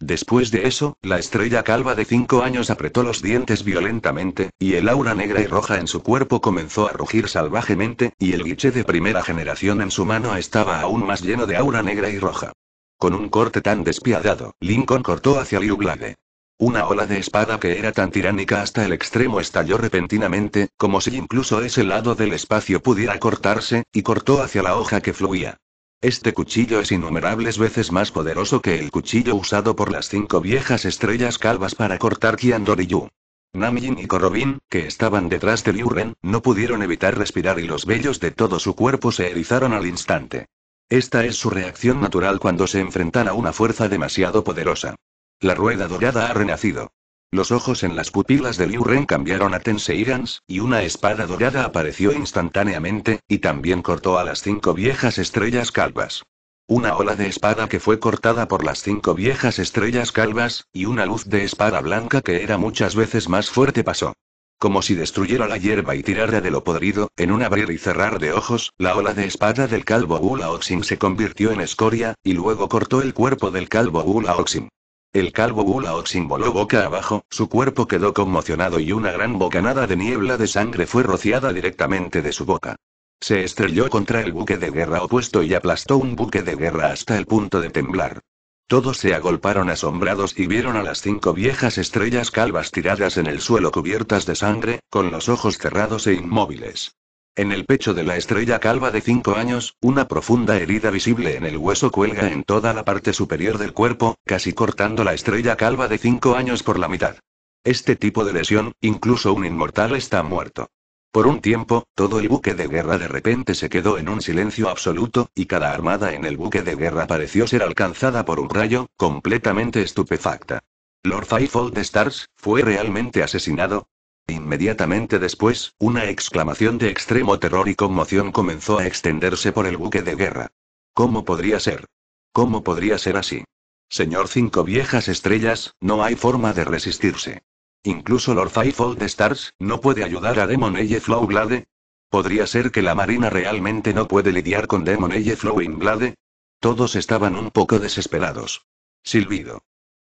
Después de eso, la estrella calva de cinco años apretó los dientes violentamente, y el aura negra y roja en su cuerpo comenzó a rugir salvajemente, y el guiche de primera generación en su mano estaba aún más lleno de aura negra y roja. Con un corte tan despiadado, Lincoln cortó hacia Liu Una ola de espada que era tan tiránica hasta el extremo estalló repentinamente, como si incluso ese lado del espacio pudiera cortarse, y cortó hacia la hoja que fluía. Este cuchillo es innumerables veces más poderoso que el cuchillo usado por las cinco viejas estrellas calvas para cortar Yu. Namjin y Korobin, que estaban detrás de Liu Ren, no pudieron evitar respirar y los vellos de todo su cuerpo se erizaron al instante. Esta es su reacción natural cuando se enfrentan a una fuerza demasiado poderosa. La rueda dorada ha renacido. Los ojos en las pupilas de Liu Ren cambiaron a Tenseigans, y una espada dorada apareció instantáneamente, y también cortó a las cinco viejas estrellas calvas. Una ola de espada que fue cortada por las cinco viejas estrellas calvas, y una luz de espada blanca que era muchas veces más fuerte pasó. Como si destruyera la hierba y tirara de lo podrido, en un abrir y cerrar de ojos, la ola de espada del calvo Ula Oxim se convirtió en escoria, y luego cortó el cuerpo del calvo Ula Oxim. El calvo o simboló boca abajo, su cuerpo quedó conmocionado y una gran bocanada de niebla de sangre fue rociada directamente de su boca. Se estrelló contra el buque de guerra opuesto y aplastó un buque de guerra hasta el punto de temblar. Todos se agolparon asombrados y vieron a las cinco viejas estrellas calvas tiradas en el suelo cubiertas de sangre, con los ojos cerrados e inmóviles. En el pecho de la estrella calva de 5 años, una profunda herida visible en el hueso cuelga en toda la parte superior del cuerpo, casi cortando la estrella calva de 5 años por la mitad. Este tipo de lesión, incluso un inmortal está muerto. Por un tiempo, todo el buque de guerra de repente se quedó en un silencio absoluto, y cada armada en el buque de guerra pareció ser alcanzada por un rayo, completamente estupefacta. Lord Fivefold Stars, ¿fue realmente asesinado? Inmediatamente después, una exclamación de extremo terror y conmoción comenzó a extenderse por el buque de guerra. ¿Cómo podría ser? ¿Cómo podría ser así? Señor Cinco Viejas Estrellas, no hay forma de resistirse. Incluso Lord Fivefold Stars no puede ayudar a Demon Flow Blade. ¿Podría ser que la Marina realmente no puede lidiar con Demon Flowing Blade? Todos estaban un poco desesperados. Silbido.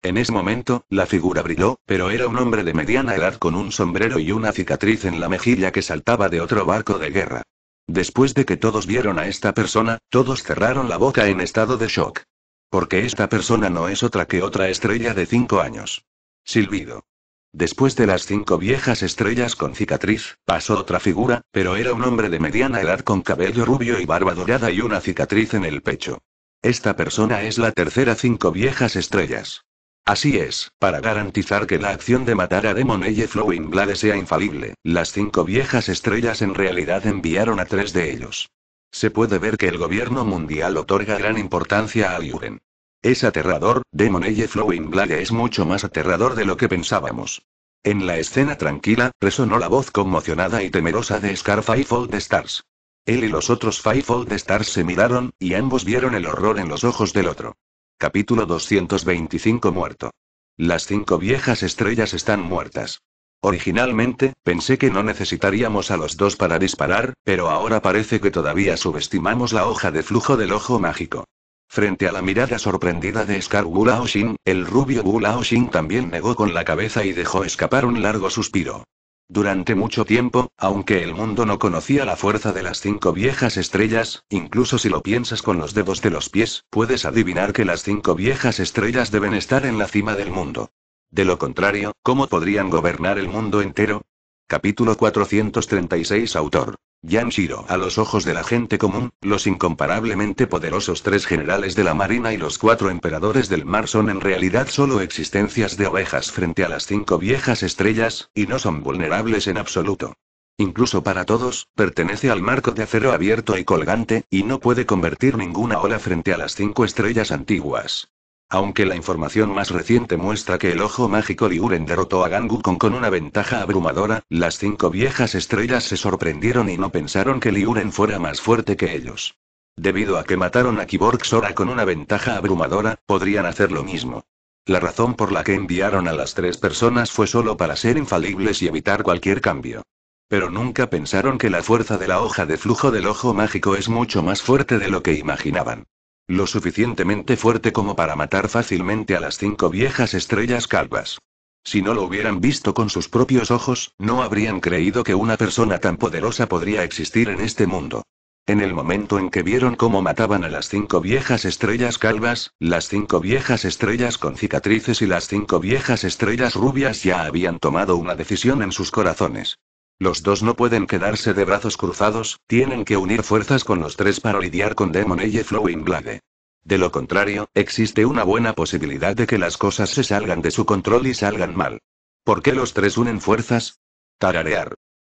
En ese momento, la figura brilló, pero era un hombre de mediana edad con un sombrero y una cicatriz en la mejilla que saltaba de otro barco de guerra. Después de que todos vieron a esta persona, todos cerraron la boca en estado de shock. Porque esta persona no es otra que otra estrella de cinco años. Silbido. Después de las cinco viejas estrellas con cicatriz, pasó otra figura, pero era un hombre de mediana edad con cabello rubio y barba dorada y una cicatriz en el pecho. Esta persona es la tercera cinco viejas estrellas. Así es, para garantizar que la acción de matar a Demon Eye Flowing Blade sea infalible, las cinco viejas estrellas en realidad enviaron a tres de ellos. Se puede ver que el gobierno mundial otorga gran importancia a Yuren. Es aterrador, Demon Eye Flowing Blade es mucho más aterrador de lo que pensábamos. En la escena tranquila, resonó la voz conmocionada y temerosa de Scar Fivefold Stars. Él y los otros Fold Stars se miraron, y ambos vieron el horror en los ojos del otro. Capítulo 225 Muerto. Las cinco viejas estrellas están muertas. Originalmente, pensé que no necesitaríamos a los dos para disparar, pero ahora parece que todavía subestimamos la hoja de flujo del ojo mágico. Frente a la mirada sorprendida de Scar Wulaoshin, el rubio Wulaoshin también negó con la cabeza y dejó escapar un largo suspiro. Durante mucho tiempo, aunque el mundo no conocía la fuerza de las cinco viejas estrellas, incluso si lo piensas con los dedos de los pies, puedes adivinar que las cinco viejas estrellas deben estar en la cima del mundo. De lo contrario, ¿cómo podrían gobernar el mundo entero? Capítulo 436 Autor Shiro, a los ojos de la gente común, los incomparablemente poderosos tres generales de la marina y los cuatro emperadores del mar son en realidad solo existencias de ovejas frente a las cinco viejas estrellas, y no son vulnerables en absoluto. Incluso para todos, pertenece al marco de acero abierto y colgante, y no puede convertir ninguna ola frente a las cinco estrellas antiguas. Aunque la información más reciente muestra que el ojo mágico Liuren derrotó a Gangukon con una ventaja abrumadora, las cinco viejas estrellas se sorprendieron y no pensaron que Liuren fuera más fuerte que ellos. Debido a que mataron a Kiborg Sora con una ventaja abrumadora, podrían hacer lo mismo. La razón por la que enviaron a las tres personas fue solo para ser infalibles y evitar cualquier cambio. Pero nunca pensaron que la fuerza de la hoja de flujo del ojo mágico es mucho más fuerte de lo que imaginaban. Lo suficientemente fuerte como para matar fácilmente a las cinco viejas estrellas calvas. Si no lo hubieran visto con sus propios ojos, no habrían creído que una persona tan poderosa podría existir en este mundo. En el momento en que vieron cómo mataban a las cinco viejas estrellas calvas, las cinco viejas estrellas con cicatrices y las cinco viejas estrellas rubias ya habían tomado una decisión en sus corazones. Los dos no pueden quedarse de brazos cruzados, tienen que unir fuerzas con los tres para lidiar con Demon y Flowing Blade. De lo contrario, existe una buena posibilidad de que las cosas se salgan de su control y salgan mal. ¿Por qué los tres unen fuerzas? Tararear.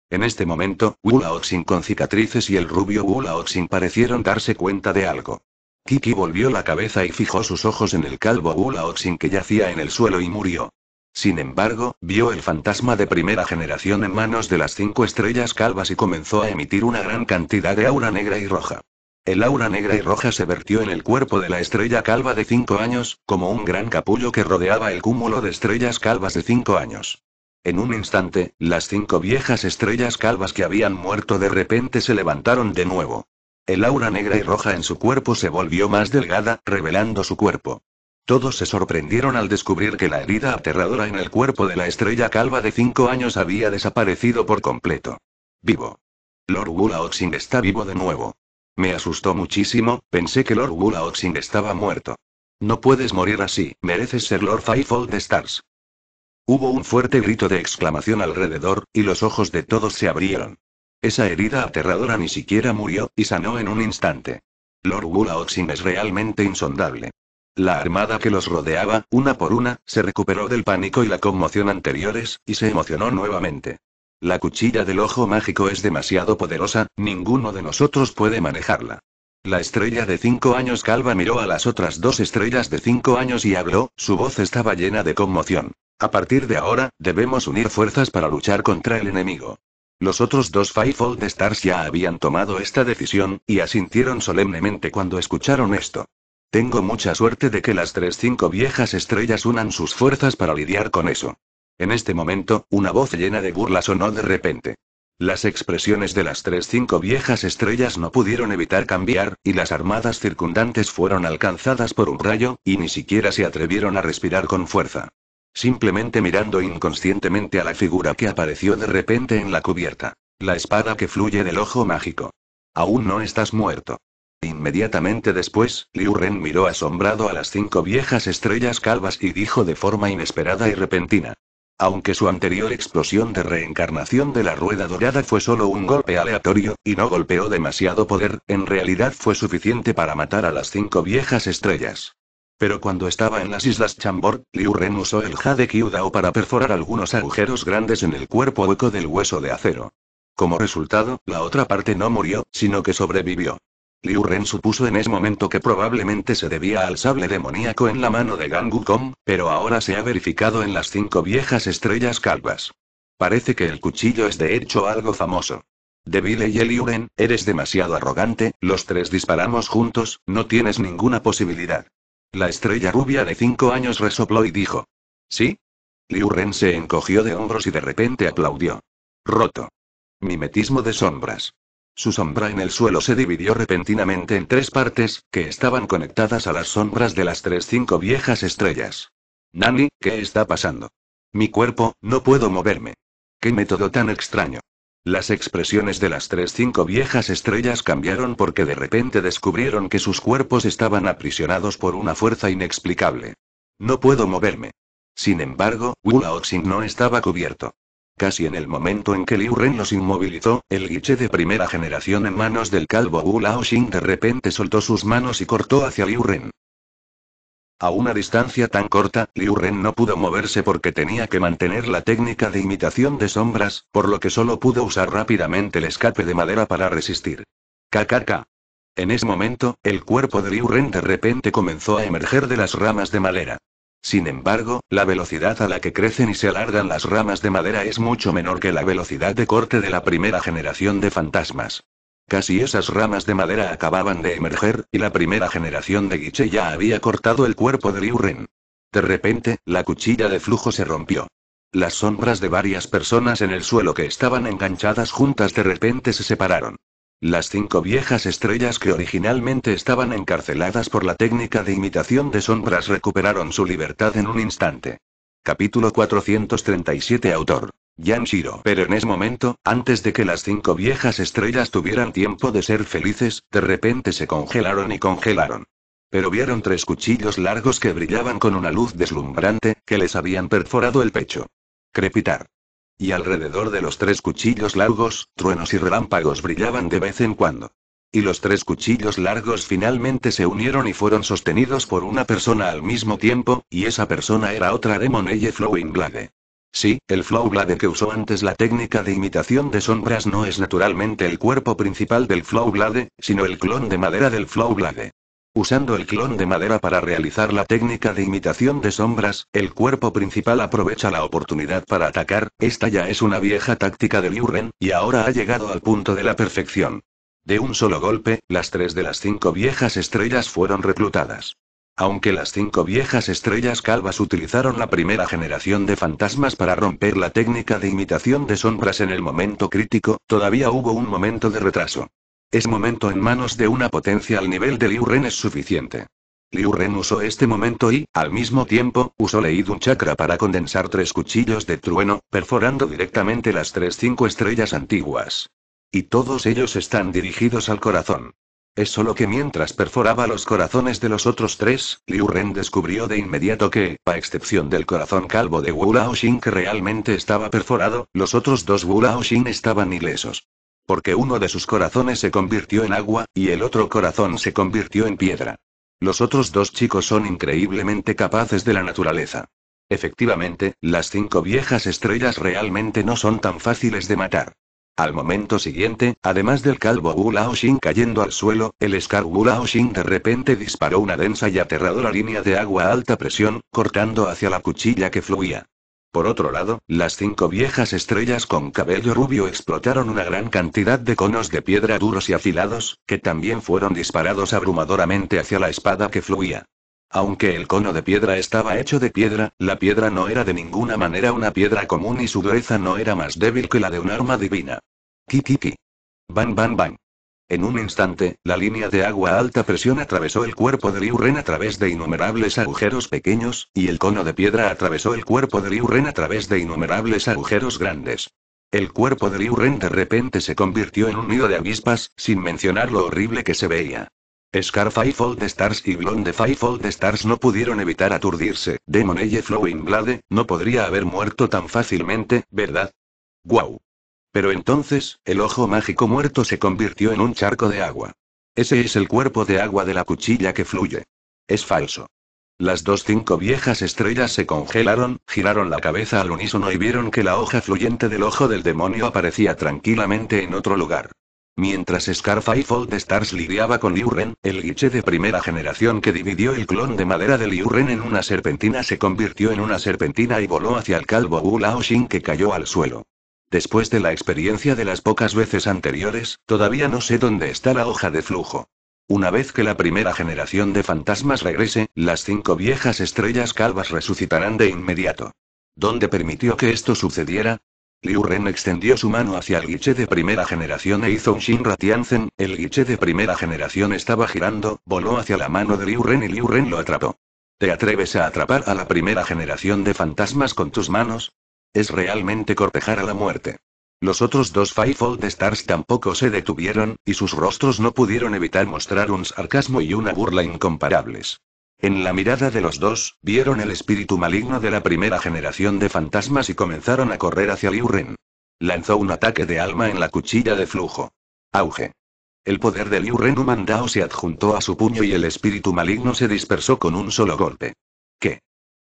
En este momento, Wulaoxin con cicatrices y el rubio Wulaoxin parecieron darse cuenta de algo. Kiki volvió la cabeza y fijó sus ojos en el calvo Wulaoxin que yacía en el suelo y murió. Sin embargo, vio el fantasma de primera generación en manos de las cinco estrellas calvas y comenzó a emitir una gran cantidad de aura negra y roja. El aura negra y roja se vertió en el cuerpo de la estrella calva de cinco años, como un gran capullo que rodeaba el cúmulo de estrellas calvas de cinco años. En un instante, las cinco viejas estrellas calvas que habían muerto de repente se levantaron de nuevo. El aura negra y roja en su cuerpo se volvió más delgada, revelando su cuerpo. Todos se sorprendieron al descubrir que la herida aterradora en el cuerpo de la estrella calva de cinco años había desaparecido por completo. Vivo. Lord Oxing está vivo de nuevo. Me asustó muchísimo, pensé que Lord Oxing estaba muerto. No puedes morir así, mereces ser Lord Fivefold Stars. Hubo un fuerte grito de exclamación alrededor, y los ojos de todos se abrieron. Esa herida aterradora ni siquiera murió, y sanó en un instante. Lord Oxing es realmente insondable. La armada que los rodeaba, una por una, se recuperó del pánico y la conmoción anteriores, y se emocionó nuevamente. La cuchilla del ojo mágico es demasiado poderosa, ninguno de nosotros puede manejarla. La estrella de cinco años calva miró a las otras dos estrellas de cinco años y habló, su voz estaba llena de conmoción. A partir de ahora, debemos unir fuerzas para luchar contra el enemigo. Los otros dos Fivefold Stars ya habían tomado esta decisión, y asintieron solemnemente cuando escucharon esto. Tengo mucha suerte de que las tres cinco viejas estrellas unan sus fuerzas para lidiar con eso. En este momento, una voz llena de burla sonó de repente. Las expresiones de las tres cinco viejas estrellas no pudieron evitar cambiar, y las armadas circundantes fueron alcanzadas por un rayo, y ni siquiera se atrevieron a respirar con fuerza. Simplemente mirando inconscientemente a la figura que apareció de repente en la cubierta. La espada que fluye del ojo mágico. Aún no estás muerto. Inmediatamente después, Liu Ren miró asombrado a las cinco viejas estrellas calvas y dijo de forma inesperada y repentina. Aunque su anterior explosión de reencarnación de la rueda dorada fue solo un golpe aleatorio, y no golpeó demasiado poder, en realidad fue suficiente para matar a las cinco viejas estrellas. Pero cuando estaba en las islas Chambor, Liu Ren usó el Jade Kyudao para perforar algunos agujeros grandes en el cuerpo hueco del hueso de acero. Como resultado, la otra parte no murió, sino que sobrevivió. Liu Ren supuso en ese momento que probablemente se debía al sable demoníaco en la mano de Gangu Kong, pero ahora se ha verificado en las cinco viejas estrellas calvas. Parece que el cuchillo es de hecho algo famoso. Debile y Liu Ren, eres demasiado arrogante, los tres disparamos juntos, no tienes ninguna posibilidad. La estrella rubia de cinco años resopló y dijo. ¿Sí? Liu Ren se encogió de hombros y de repente aplaudió. Roto. Mimetismo de sombras. Su sombra en el suelo se dividió repentinamente en tres partes, que estaban conectadas a las sombras de las tres cinco viejas estrellas. Nani, ¿qué está pasando? Mi cuerpo, no puedo moverme. Qué método tan extraño. Las expresiones de las tres cinco viejas estrellas cambiaron porque de repente descubrieron que sus cuerpos estaban aprisionados por una fuerza inexplicable. No puedo moverme. Sin embargo, Wu no estaba cubierto. Casi en el momento en que Liu Ren los inmovilizó, el guiche de primera generación en manos del calvo Wu Xing de repente soltó sus manos y cortó hacia Liu Ren. A una distancia tan corta, Liu Ren no pudo moverse porque tenía que mantener la técnica de imitación de sombras, por lo que solo pudo usar rápidamente el escape de madera para resistir. KKK. En ese momento, el cuerpo de Liu Ren de repente comenzó a emerger de las ramas de madera. Sin embargo, la velocidad a la que crecen y se alargan las ramas de madera es mucho menor que la velocidad de corte de la primera generación de fantasmas. Casi esas ramas de madera acababan de emerger, y la primera generación de Guiche ya había cortado el cuerpo de Liu De repente, la cuchilla de flujo se rompió. Las sombras de varias personas en el suelo que estaban enganchadas juntas de repente se separaron. Las cinco viejas estrellas que originalmente estaban encarceladas por la técnica de imitación de sombras recuperaron su libertad en un instante. Capítulo 437 Autor. Yan Shiro. Pero en ese momento, antes de que las cinco viejas estrellas tuvieran tiempo de ser felices, de repente se congelaron y congelaron. Pero vieron tres cuchillos largos que brillaban con una luz deslumbrante, que les habían perforado el pecho. Crepitar. Y alrededor de los tres cuchillos largos, truenos y relámpagos brillaban de vez en cuando. Y los tres cuchillos largos finalmente se unieron y fueron sostenidos por una persona al mismo tiempo, y esa persona era otra Eye Flowing Blade. Sí, el Flowblade que usó antes la técnica de imitación de sombras no es naturalmente el cuerpo principal del Flow Blade, sino el clon de madera del Flow Blade. Usando el clon de madera para realizar la técnica de imitación de sombras, el cuerpo principal aprovecha la oportunidad para atacar, esta ya es una vieja táctica de Liu y ahora ha llegado al punto de la perfección. De un solo golpe, las tres de las cinco viejas estrellas fueron reclutadas. Aunque las cinco viejas estrellas calvas utilizaron la primera generación de fantasmas para romper la técnica de imitación de sombras en el momento crítico, todavía hubo un momento de retraso. Es momento en manos de una potencia al nivel de Liu Ren es suficiente. Liu Ren usó este momento y, al mismo tiempo, usó Leidun Chakra para condensar tres cuchillos de trueno, perforando directamente las tres cinco estrellas antiguas. Y todos ellos están dirigidos al corazón. Es solo que mientras perforaba los corazones de los otros tres, Liu Ren descubrió de inmediato que, a excepción del corazón calvo de Wu que realmente estaba perforado, los otros dos Wu estaban ilesos porque uno de sus corazones se convirtió en agua, y el otro corazón se convirtió en piedra. Los otros dos chicos son increíblemente capaces de la naturaleza. Efectivamente, las cinco viejas estrellas realmente no son tan fáciles de matar. Al momento siguiente, además del calvo Wu Laoxin cayendo al suelo, el Scar Wu de repente disparó una densa y aterradora línea de agua a alta presión, cortando hacia la cuchilla que fluía. Por otro lado, las cinco viejas estrellas con cabello rubio explotaron una gran cantidad de conos de piedra duros y afilados, que también fueron disparados abrumadoramente hacia la espada que fluía. Aunque el cono de piedra estaba hecho de piedra, la piedra no era de ninguna manera una piedra común y su dureza no era más débil que la de un arma divina. Kikiki. ki ki. Ban en un instante, la línea de agua a alta presión atravesó el cuerpo de Liu Ren a través de innumerables agujeros pequeños, y el cono de piedra atravesó el cuerpo de Liu Ren a través de innumerables agujeros grandes. El cuerpo de Liu Ren de repente se convirtió en un nido de avispas, sin mencionar lo horrible que se veía. Scar Fivefold Stars y Blonde Fivefold Stars no pudieron evitar aturdirse. Demon Eye Flowing Blade, no podría haber muerto tan fácilmente, ¿verdad? ¡Guau! Pero entonces, el ojo mágico muerto se convirtió en un charco de agua. Ese es el cuerpo de agua de la cuchilla que fluye. Es falso. Las dos cinco viejas estrellas se congelaron, giraron la cabeza al unísono y vieron que la hoja fluyente del ojo del demonio aparecía tranquilamente en otro lugar. Mientras y Fold Stars lidiaba con Liuren, el guiche de primera generación que dividió el clon de madera de Liuren en una serpentina se convirtió en una serpentina y voló hacia el calvo Wu Laoshin que cayó al suelo. Después de la experiencia de las pocas veces anteriores, todavía no sé dónde está la hoja de flujo. Una vez que la primera generación de fantasmas regrese, las cinco viejas estrellas calvas resucitarán de inmediato. ¿Dónde permitió que esto sucediera? Liu Ren extendió su mano hacia el guiche de primera generación e hizo un Shinra Tianzen, el guiche de primera generación estaba girando, voló hacia la mano de Liu Ren y Liu Ren lo atrapó. ¿Te atreves a atrapar a la primera generación de fantasmas con tus manos? es realmente cortejar a la muerte. Los otros dos Fivefold Stars tampoco se detuvieron, y sus rostros no pudieron evitar mostrar un sarcasmo y una burla incomparables. En la mirada de los dos, vieron el espíritu maligno de la primera generación de fantasmas y comenzaron a correr hacia Liu Ren. Lanzó un ataque de alma en la cuchilla de flujo. Auge. El poder de Liu Ren Humandao se adjuntó a su puño y el espíritu maligno se dispersó con un solo golpe. ¿Qué?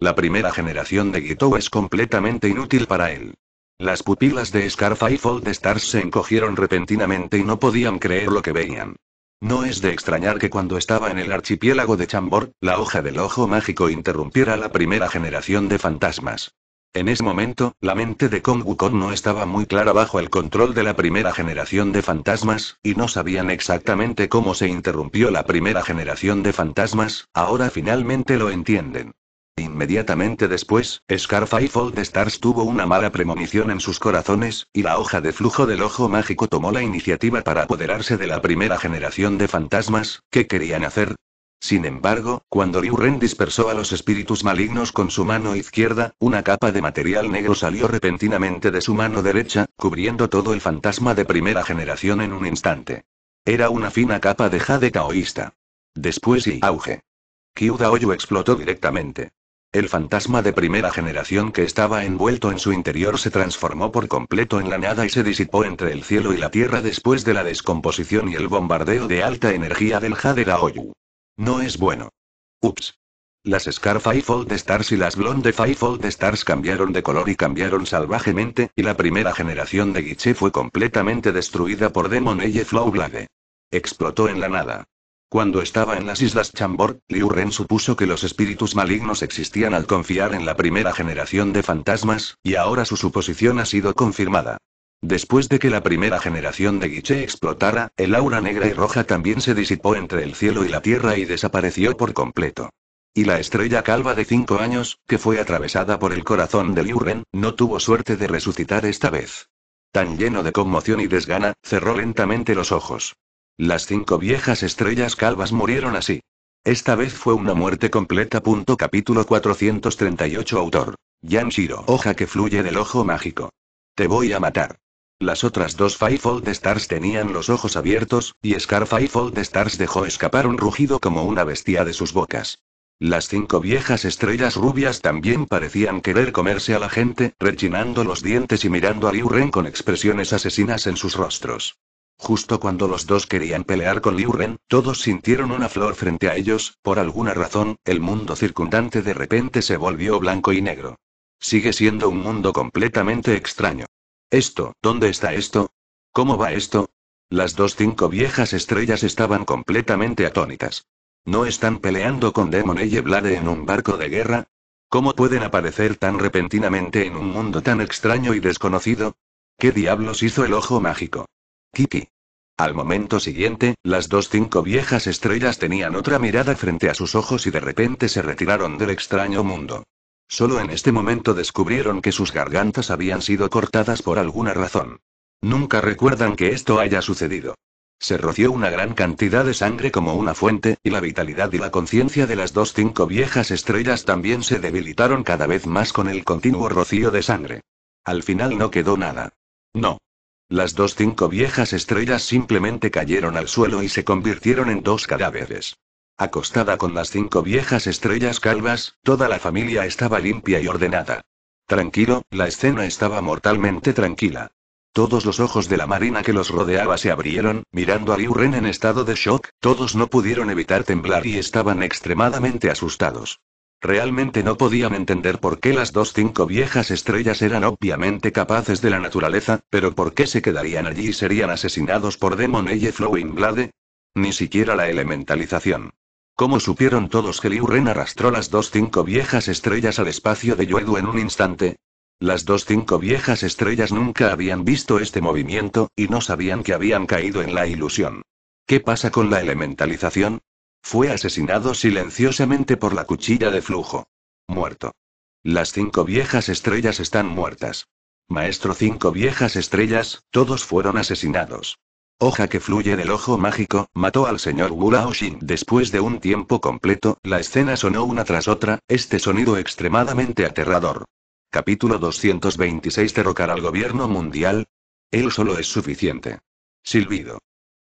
La primera generación de Gitou es completamente inútil para él. Las pupilas de Scarfa y Fold Stars se encogieron repentinamente y no podían creer lo que veían. No es de extrañar que cuando estaba en el archipiélago de Chambor, la hoja del ojo mágico interrumpiera la primera generación de fantasmas. En ese momento, la mente de Kong Wukong no estaba muy clara bajo el control de la primera generación de fantasmas, y no sabían exactamente cómo se interrumpió la primera generación de fantasmas, ahora finalmente lo entienden. Inmediatamente después, Scarface Fold Stars tuvo una mala premonición en sus corazones, y la hoja de flujo del ojo mágico tomó la iniciativa para apoderarse de la primera generación de fantasmas, que querían hacer? Sin embargo, cuando Liu Ren dispersó a los espíritus malignos con su mano izquierda, una capa de material negro salió repentinamente de su mano derecha, cubriendo todo el fantasma de primera generación en un instante. Era una fina capa de jade taoísta. Después y auge. Kyu explotó directamente. El fantasma de primera generación que estaba envuelto en su interior se transformó por completo en la nada y se disipó entre el cielo y la tierra después de la descomposición y el bombardeo de alta energía del Jade No es bueno. Ups. Las Scar Fold Stars y las Blonde Fold Stars cambiaron de color y cambiaron salvajemente, y la primera generación de Guiche fue completamente destruida por Demon Eye Flowblade. Explotó en la nada. Cuando estaba en las Islas Chambord, Liu Ren supuso que los espíritus malignos existían al confiar en la primera generación de fantasmas, y ahora su suposición ha sido confirmada. Después de que la primera generación de Guiche explotara, el aura negra y roja también se disipó entre el cielo y la tierra y desapareció por completo. Y la estrella calva de cinco años, que fue atravesada por el corazón de Liu Ren, no tuvo suerte de resucitar esta vez. Tan lleno de conmoción y desgana, cerró lentamente los ojos. Las cinco viejas estrellas calvas murieron así. Esta vez fue una muerte completa. capítulo 438 Autor. Shiro. Hoja que fluye del ojo mágico. Te voy a matar. Las otras dos Fivefold Stars tenían los ojos abiertos, y Scar Fivefold Stars dejó escapar un rugido como una bestia de sus bocas. Las cinco viejas estrellas rubias también parecían querer comerse a la gente, rechinando los dientes y mirando a Liu Ren con expresiones asesinas en sus rostros. Justo cuando los dos querían pelear con Liu todos sintieron una flor frente a ellos, por alguna razón, el mundo circundante de repente se volvió blanco y negro. Sigue siendo un mundo completamente extraño. ¿Esto, dónde está esto? ¿Cómo va esto? Las dos cinco viejas estrellas estaban completamente atónitas. ¿No están peleando con Demon y Blade en un barco de guerra? ¿Cómo pueden aparecer tan repentinamente en un mundo tan extraño y desconocido? ¿Qué diablos hizo el ojo mágico? Kiki. Al momento siguiente, las dos cinco viejas estrellas tenían otra mirada frente a sus ojos y de repente se retiraron del extraño mundo. Solo en este momento descubrieron que sus gargantas habían sido cortadas por alguna razón. Nunca recuerdan que esto haya sucedido. Se roció una gran cantidad de sangre como una fuente, y la vitalidad y la conciencia de las dos cinco viejas estrellas también se debilitaron cada vez más con el continuo rocío de sangre. Al final no quedó nada. No. Las dos cinco viejas estrellas simplemente cayeron al suelo y se convirtieron en dos cadáveres. Acostada con las cinco viejas estrellas calvas, toda la familia estaba limpia y ordenada. Tranquilo, la escena estaba mortalmente tranquila. Todos los ojos de la marina que los rodeaba se abrieron, mirando a Liu Ren en estado de shock, todos no pudieron evitar temblar y estaban extremadamente asustados. Realmente no podían entender por qué las dos cinco viejas estrellas eran obviamente capaces de la naturaleza, pero por qué se quedarían allí y serían asesinados por Demon y Flowing Blade. Ni siquiera la elementalización. ¿Cómo supieron todos que Liu Ren arrastró las dos cinco viejas estrellas al espacio de Yuedu en un instante? Las dos cinco viejas estrellas nunca habían visto este movimiento, y no sabían que habían caído en la ilusión. ¿Qué pasa con la elementalización? Fue asesinado silenciosamente por la cuchilla de flujo. Muerto. Las cinco viejas estrellas están muertas. Maestro, cinco viejas estrellas, todos fueron asesinados. Hoja que fluye del ojo mágico, mató al señor Wu Después de un tiempo completo, la escena sonó una tras otra, este sonido extremadamente aterrador. Capítulo 226 Derrocar al gobierno mundial. Él solo es suficiente. Silbido.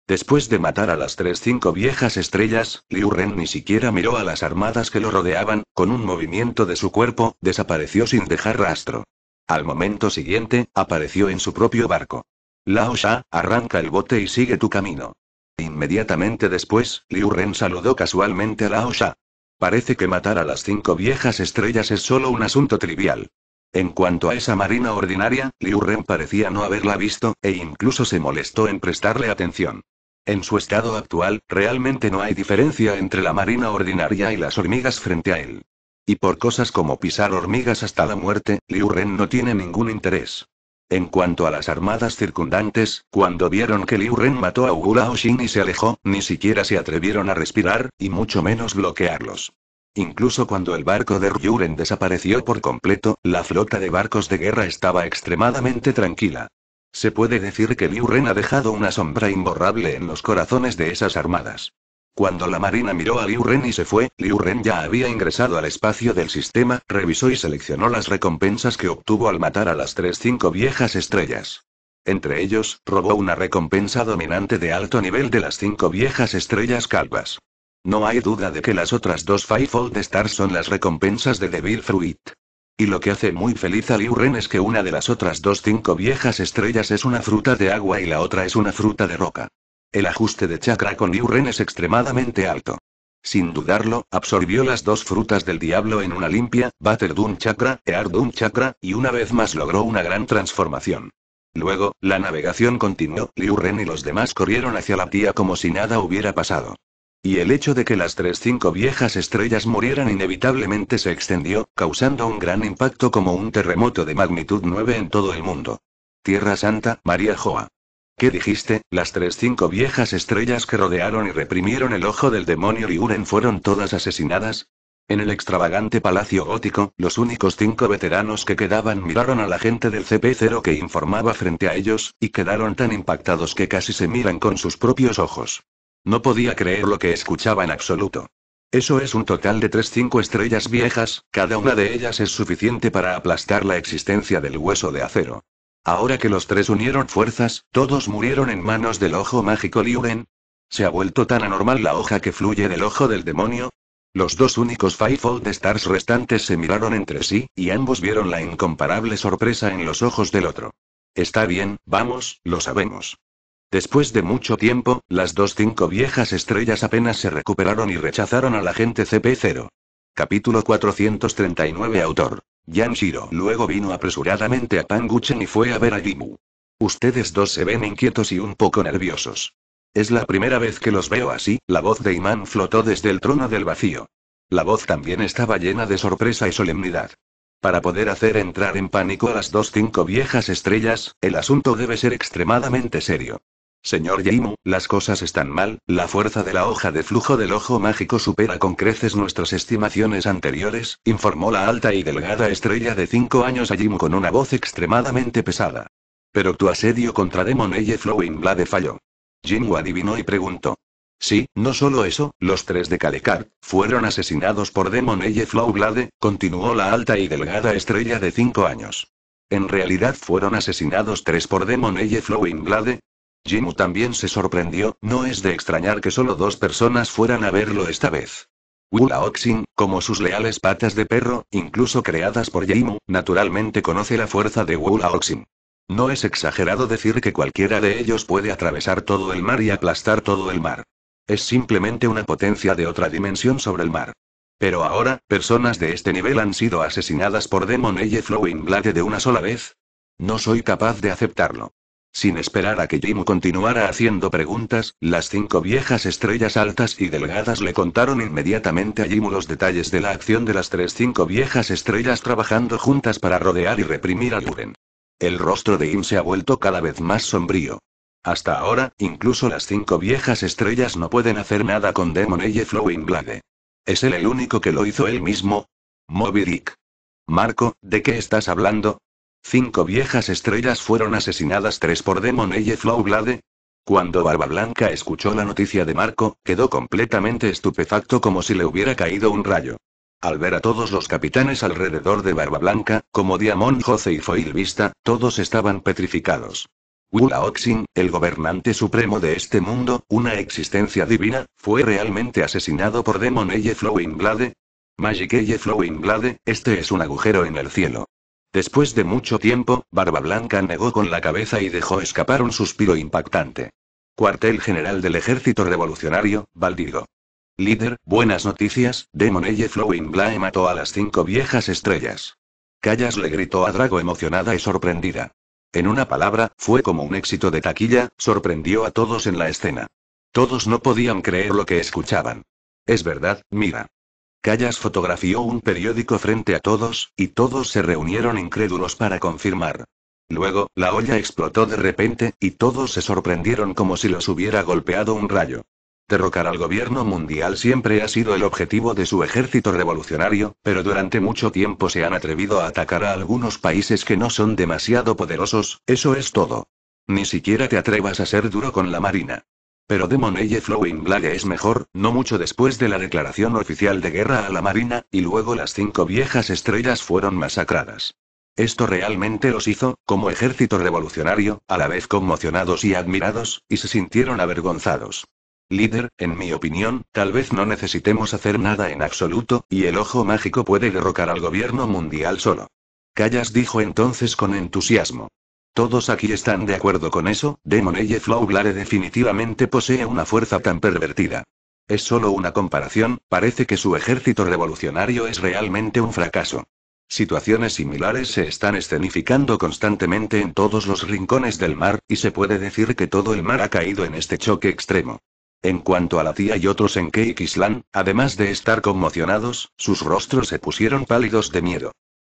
Después de matar a las tres cinco viejas estrellas, Liu Ren ni siquiera miró a las armadas que lo rodeaban, con un movimiento de su cuerpo, desapareció sin dejar rastro. Al momento siguiente, apareció en su propio barco. Lao Sha, arranca el bote y sigue tu camino. Inmediatamente después, Liu Ren saludó casualmente a Lao Sha. Parece que matar a las cinco viejas estrellas es solo un asunto trivial. En cuanto a esa marina ordinaria, Liu Ren parecía no haberla visto, e incluso se molestó en prestarle atención. En su estado actual, realmente no hay diferencia entre la marina ordinaria y las hormigas frente a él. Y por cosas como pisar hormigas hasta la muerte, Liu Ren no tiene ningún interés. En cuanto a las armadas circundantes, cuando vieron que Liu Ren mató a Ugula Shin y se alejó, ni siquiera se atrevieron a respirar, y mucho menos bloquearlos. Incluso cuando el barco de Ryuren desapareció por completo, la flota de barcos de guerra estaba extremadamente tranquila. Se puede decir que Liuren ha dejado una sombra imborrable en los corazones de esas armadas. Cuando la marina miró a Liuren y se fue, Liuren ya había ingresado al espacio del sistema, revisó y seleccionó las recompensas que obtuvo al matar a las tres cinco viejas estrellas. Entre ellos, robó una recompensa dominante de alto nivel de las cinco viejas estrellas calvas. No hay duda de que las otras dos Fivefold Stars son las recompensas de Devil Fruit. Y lo que hace muy feliz a Liu Ren es que una de las otras dos cinco viejas estrellas es una fruta de agua y la otra es una fruta de roca. El ajuste de chakra con Liu Ren es extremadamente alto. Sin dudarlo, absorbió las dos frutas del diablo en una limpia, Battle Doom Chakra, Ear Doom Chakra, y una vez más logró una gran transformación. Luego, la navegación continuó, Liu Ren y los demás corrieron hacia la tía como si nada hubiera pasado. Y el hecho de que las tres cinco viejas estrellas murieran inevitablemente se extendió, causando un gran impacto como un terremoto de magnitud 9 en todo el mundo. Tierra Santa, María Joa. ¿Qué dijiste? Las tres cinco viejas estrellas que rodearon y reprimieron el ojo del demonio Uren fueron todas asesinadas. En el extravagante palacio gótico, los únicos cinco veteranos que quedaban miraron a la gente del CP0 que informaba frente a ellos, y quedaron tan impactados que casi se miran con sus propios ojos. No podía creer lo que escuchaba en absoluto. Eso es un total de tres cinco estrellas viejas, cada una de ellas es suficiente para aplastar la existencia del hueso de acero. Ahora que los tres unieron fuerzas, todos murieron en manos del ojo mágico Liuren. ¿Se ha vuelto tan anormal la hoja que fluye del ojo del demonio? Los dos únicos Fivefold Stars restantes se miraron entre sí, y ambos vieron la incomparable sorpresa en los ojos del otro. Está bien, vamos, lo sabemos. Después de mucho tiempo, las dos cinco viejas estrellas apenas se recuperaron y rechazaron a la gente CP0. Capítulo 439 Autor. Shiro luego vino apresuradamente a Panguchen y fue a ver a Jimu. Ustedes dos se ven inquietos y un poco nerviosos. Es la primera vez que los veo así, la voz de Iman flotó desde el trono del vacío. La voz también estaba llena de sorpresa y solemnidad. Para poder hacer entrar en pánico a las dos cinco viejas estrellas, el asunto debe ser extremadamente serio. Señor Yaimu, las cosas están mal, la fuerza de la hoja de flujo del ojo mágico supera con creces nuestras estimaciones anteriores, informó la alta y delgada estrella de cinco años a con una voz extremadamente pesada. Pero tu asedio contra Demon Eye Flowing Blade falló. Jimu adivinó y preguntó. Sí, no solo eso, los tres de kalecar fueron asesinados por Demon Eye Blade», continuó la alta y delgada estrella de cinco años. En realidad fueron asesinados tres por Demon Eye Flowing Blade, Jimu también se sorprendió, no es de extrañar que solo dos personas fueran a verlo esta vez. Wula Oxin, como sus leales patas de perro, incluso creadas por Jimu, naturalmente conoce la fuerza de Wula Oxin. No es exagerado decir que cualquiera de ellos puede atravesar todo el mar y aplastar todo el mar. Es simplemente una potencia de otra dimensión sobre el mar. Pero ahora, personas de este nivel han sido asesinadas por Demon Eye Flowing Blade de una sola vez. No soy capaz de aceptarlo. Sin esperar a que Jim continuara haciendo preguntas, las cinco viejas estrellas altas y delgadas le contaron inmediatamente a Jim los detalles de la acción de las tres cinco viejas estrellas trabajando juntas para rodear y reprimir a Luren. El rostro de Jim se ha vuelto cada vez más sombrío. Hasta ahora, incluso las cinco viejas estrellas no pueden hacer nada con Demon Eye Flowing Blade. ¿Es él el único que lo hizo él mismo? Moby Dick. Marco, ¿de qué estás hablando? Cinco viejas estrellas fueron asesinadas, tres por Demon y Flowing Blade. Cuando Barba Blanca escuchó la noticia de Marco, quedó completamente estupefacto como si le hubiera caído un rayo. Al ver a todos los capitanes alrededor de Barba Blanca, como Diamond Jose y Foil Vista, todos estaban petrificados. Wula Oxin, el gobernante supremo de este mundo, una existencia divina, fue realmente asesinado por Demon Eye Flowing Blade. Magic Eye Flowing Blade, este es un agujero en el cielo. Después de mucho tiempo, Barba Blanca negó con la cabeza y dejó escapar un suspiro impactante. Cuartel General del Ejército Revolucionario, Baldigo. Líder, buenas noticias, Demon Flowing Blae mató a las cinco viejas estrellas. Callas le gritó a Drago emocionada y sorprendida. En una palabra, fue como un éxito de taquilla, sorprendió a todos en la escena. Todos no podían creer lo que escuchaban. Es verdad, mira. Callas fotografió un periódico frente a todos, y todos se reunieron incrédulos para confirmar. Luego, la olla explotó de repente, y todos se sorprendieron como si los hubiera golpeado un rayo. Derrocar al gobierno mundial siempre ha sido el objetivo de su ejército revolucionario, pero durante mucho tiempo se han atrevido a atacar a algunos países que no son demasiado poderosos, eso es todo. Ni siquiera te atrevas a ser duro con la Marina. Pero Demon Age Flowing Blade es mejor, no mucho después de la declaración oficial de guerra a la Marina, y luego las cinco viejas estrellas fueron masacradas. Esto realmente los hizo, como ejército revolucionario, a la vez conmocionados y admirados, y se sintieron avergonzados. Líder, en mi opinión, tal vez no necesitemos hacer nada en absoluto, y el ojo mágico puede derrocar al gobierno mundial solo. Callas dijo entonces con entusiasmo. Todos aquí están de acuerdo con eso, Demon Eye definitivamente posee una fuerza tan pervertida. Es solo una comparación, parece que su ejército revolucionario es realmente un fracaso. Situaciones similares se están escenificando constantemente en todos los rincones del mar, y se puede decir que todo el mar ha caído en este choque extremo. En cuanto a la tía y otros en Cake además de estar conmocionados, sus rostros se pusieron pálidos de miedo.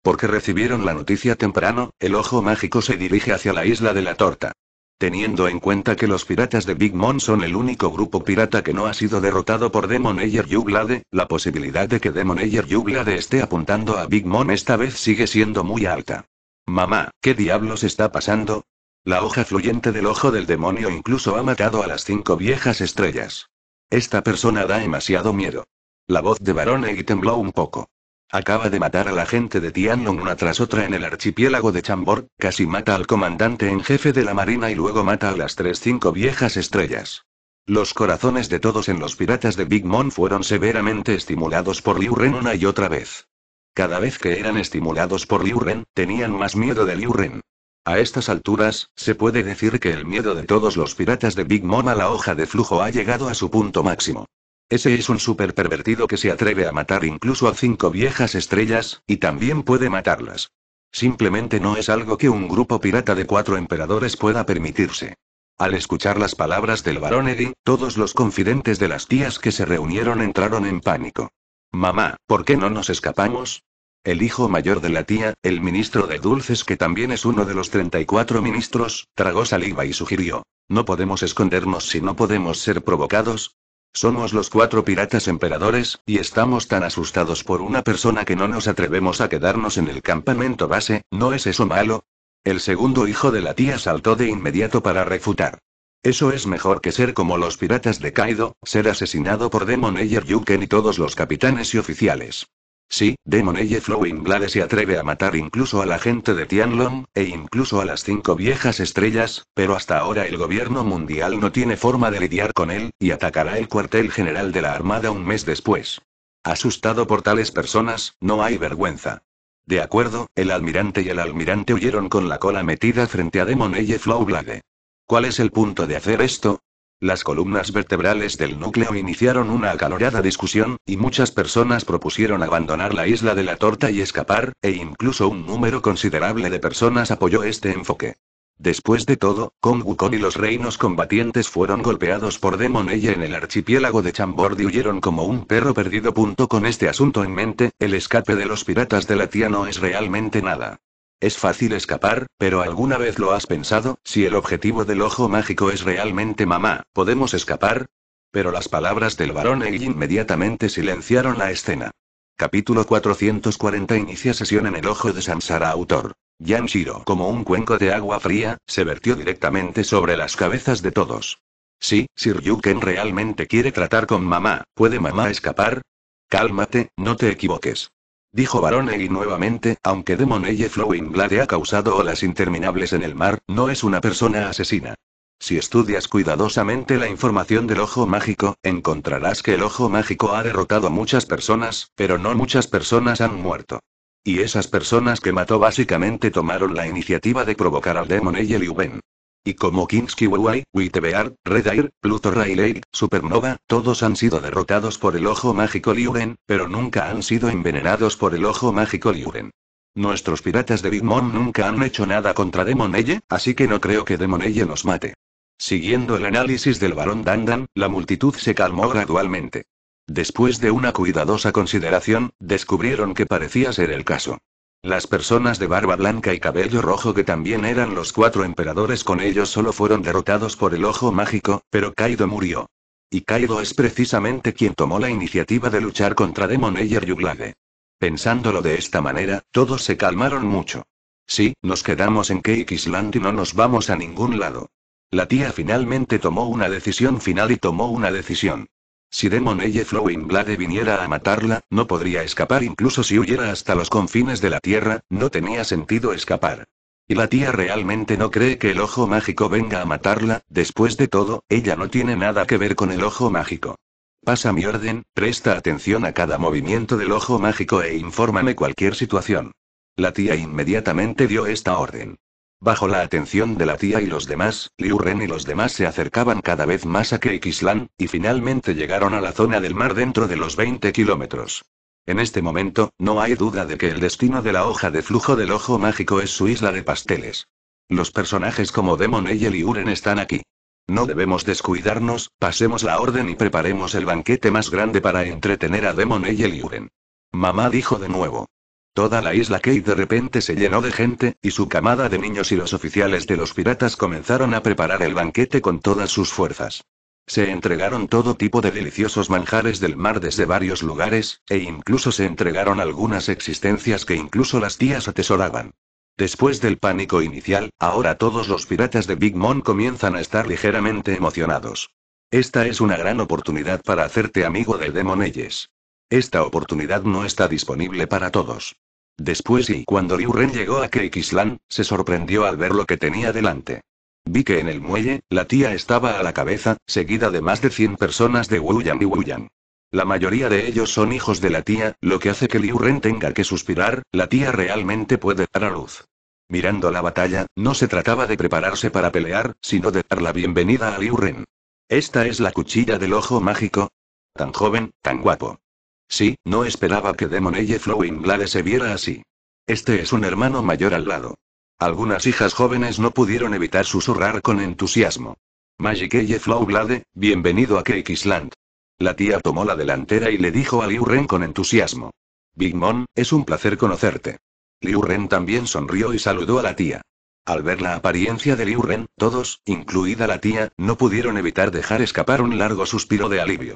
Porque recibieron la noticia temprano, el ojo mágico se dirige hacia la isla de la torta. Teniendo en cuenta que los piratas de Big Mom son el único grupo pirata que no ha sido derrotado por Demon Ayer Yuglade, la posibilidad de que Demon Ayer Yuglade esté apuntando a Big Mom esta vez sigue siendo muy alta. Mamá, ¿qué diablos está pasando? La hoja fluyente del ojo del demonio incluso ha matado a las cinco viejas estrellas. Esta persona da demasiado miedo. La voz de Barón y tembló un poco. Acaba de matar a la gente de Tianlong una tras otra en el archipiélago de Chambord, casi mata al comandante en jefe de la marina y luego mata a las tres cinco viejas estrellas. Los corazones de todos en los piratas de Big Mom fueron severamente estimulados por Liu Ren una y otra vez. Cada vez que eran estimulados por Liu Ren, tenían más miedo de Liu Ren. A estas alturas, se puede decir que el miedo de todos los piratas de Big Mom a la hoja de flujo ha llegado a su punto máximo. Ese es un súper pervertido que se atreve a matar incluso a cinco viejas estrellas, y también puede matarlas. Simplemente no es algo que un grupo pirata de cuatro emperadores pueda permitirse. Al escuchar las palabras del barón Eddie, todos los confidentes de las tías que se reunieron entraron en pánico. Mamá, ¿por qué no nos escapamos? El hijo mayor de la tía, el ministro de Dulces que también es uno de los 34 ministros, tragó saliva y sugirió. No podemos escondernos si no podemos ser provocados, somos los cuatro piratas emperadores, y estamos tan asustados por una persona que no nos atrevemos a quedarnos en el campamento base, ¿no es eso malo? El segundo hijo de la tía saltó de inmediato para refutar. Eso es mejor que ser como los piratas de Kaido, ser asesinado por Demon Eyer Yuken y todos los capitanes y oficiales. Sí, Demon Eye Flowing Blade se atreve a matar incluso a la gente de Tianlong, e incluso a las cinco viejas estrellas, pero hasta ahora el gobierno mundial no tiene forma de lidiar con él, y atacará el cuartel general de la Armada un mes después. Asustado por tales personas, no hay vergüenza. De acuerdo, el almirante y el almirante huyeron con la cola metida frente a Demon Eye Flowblade. ¿Cuál es el punto de hacer esto? Las columnas vertebrales del núcleo iniciaron una acalorada discusión, y muchas personas propusieron abandonar la isla de la torta y escapar, e incluso un número considerable de personas apoyó este enfoque. Después de todo, Kong Wukong y los reinos combatientes fueron golpeados por Demon Eye en el archipiélago de Chambord y huyeron como un perro perdido. Con este asunto en mente, el escape de los piratas de la tía no es realmente nada. Es fácil escapar, pero ¿alguna vez lo has pensado? Si el objetivo del ojo mágico es realmente mamá, ¿podemos escapar? Pero las palabras del varón e inmediatamente silenciaron la escena. Capítulo 440 Inicia sesión en el ojo de Samsara Autor. Yanshiro, como un cuenco de agua fría, se vertió directamente sobre las cabezas de todos. Sí, si Ryuken realmente quiere tratar con mamá, ¿puede mamá escapar? Cálmate, no te equivoques dijo y nuevamente, aunque Eye Flowing Blade ha causado olas interminables en el mar, no es una persona asesina. Si estudias cuidadosamente la información del ojo mágico, encontrarás que el ojo mágico ha derrotado a muchas personas, pero no muchas personas han muerto. Y esas personas que mató básicamente tomaron la iniciativa de provocar al Demon Eye Liu y como Kinski Wuai, Witebear, Red Air, Pluto Rayleigh, Supernova, todos han sido derrotados por el ojo mágico Liuren, pero nunca han sido envenenados por el ojo mágico Liuren. Nuestros piratas de Big Mom nunca han hecho nada contra Demonelle, así que no creo que Demonelle nos mate. Siguiendo el análisis del varón Dandan, la multitud se calmó gradualmente. Después de una cuidadosa consideración, descubrieron que parecía ser el caso. Las personas de barba blanca y cabello rojo que también eran los cuatro emperadores con ellos solo fueron derrotados por el ojo mágico, pero Kaido murió. Y Kaido es precisamente quien tomó la iniciativa de luchar contra Demon Eyer Yuglade. Pensándolo de esta manera, todos se calmaron mucho. Sí, nos quedamos en Cake Island y no nos vamos a ningún lado. La tía finalmente tomó una decisión final y tomó una decisión. Si Demon Eye Flowing Blade viniera a matarla, no podría escapar incluso si huyera hasta los confines de la Tierra, no tenía sentido escapar. Y la tía realmente no cree que el ojo mágico venga a matarla, después de todo, ella no tiene nada que ver con el ojo mágico. Pasa mi orden, presta atención a cada movimiento del ojo mágico e infórmame cualquier situación. La tía inmediatamente dio esta orden. Bajo la atención de la tía y los demás, Liuren y los demás se acercaban cada vez más a Keikislan, y finalmente llegaron a la zona del mar dentro de los 20 kilómetros. En este momento, no hay duda de que el destino de la hoja de flujo del ojo mágico es su isla de pasteles. Los personajes como Demon y Liuren están aquí. No debemos descuidarnos, pasemos la orden y preparemos el banquete más grande para entretener a Demon y Liuren. Mamá dijo de nuevo. Toda la isla Key de repente se llenó de gente, y su camada de niños y los oficiales de los piratas comenzaron a preparar el banquete con todas sus fuerzas. Se entregaron todo tipo de deliciosos manjares del mar desde varios lugares, e incluso se entregaron algunas existencias que incluso las tías atesoraban. Después del pánico inicial, ahora todos los piratas de Big Mom comienzan a estar ligeramente emocionados. Esta es una gran oportunidad para hacerte amigo de Eyes. Esta oportunidad no está disponible para todos. Después y cuando Liu Ren llegó a Keikislan, se sorprendió al ver lo que tenía delante. Vi que en el muelle, la tía estaba a la cabeza, seguida de más de 100 personas de Wuyan y Wuyan. La mayoría de ellos son hijos de la tía, lo que hace que Liu Ren tenga que suspirar, la tía realmente puede dar a luz. Mirando la batalla, no se trataba de prepararse para pelear, sino de dar la bienvenida a Liu Ren. Esta es la cuchilla del ojo mágico. Tan joven, tan guapo. Sí, no esperaba que Demon Eye Flowing Blade se viera así. Este es un hermano mayor al lado. Algunas hijas jóvenes no pudieron evitar susurrar con entusiasmo. Magic Eye Flow Blade, bienvenido a Cake Island. La tía tomó la delantera y le dijo a Liu Ren con entusiasmo. Big Mom, es un placer conocerte. Liu Ren también sonrió y saludó a la tía. Al ver la apariencia de Liu Ren, todos, incluida la tía, no pudieron evitar dejar escapar un largo suspiro de alivio.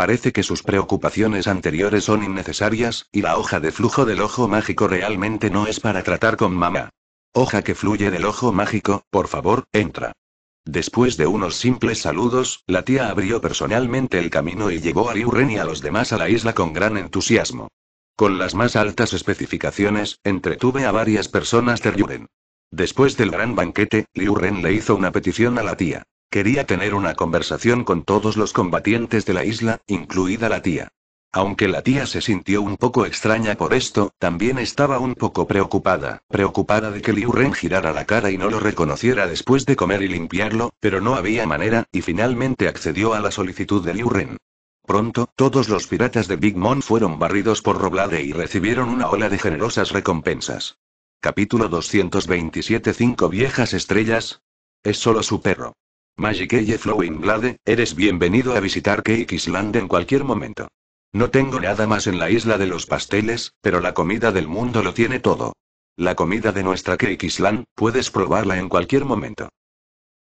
Parece que sus preocupaciones anteriores son innecesarias, y la hoja de flujo del ojo mágico realmente no es para tratar con mamá. Hoja que fluye del ojo mágico, por favor, entra. Después de unos simples saludos, la tía abrió personalmente el camino y llevó a Ren y a los demás a la isla con gran entusiasmo. Con las más altas especificaciones, entretuve a varias personas de Ren. Después del gran banquete, Liu Ren le hizo una petición a la tía. Quería tener una conversación con todos los combatientes de la isla, incluida la tía. Aunque la tía se sintió un poco extraña por esto, también estaba un poco preocupada, preocupada de que Liu Ren girara la cara y no lo reconociera después de comer y limpiarlo, pero no había manera, y finalmente accedió a la solicitud de Liu Ren. Pronto, todos los piratas de Big Mom fueron barridos por Roblade y recibieron una ola de generosas recompensas. Capítulo 227 5 viejas estrellas. Es solo su perro. Magic Flowing Blade, eres bienvenido a visitar Cake Island en cualquier momento. No tengo nada más en la isla de los pasteles, pero la comida del mundo lo tiene todo. La comida de nuestra Cake Island, puedes probarla en cualquier momento.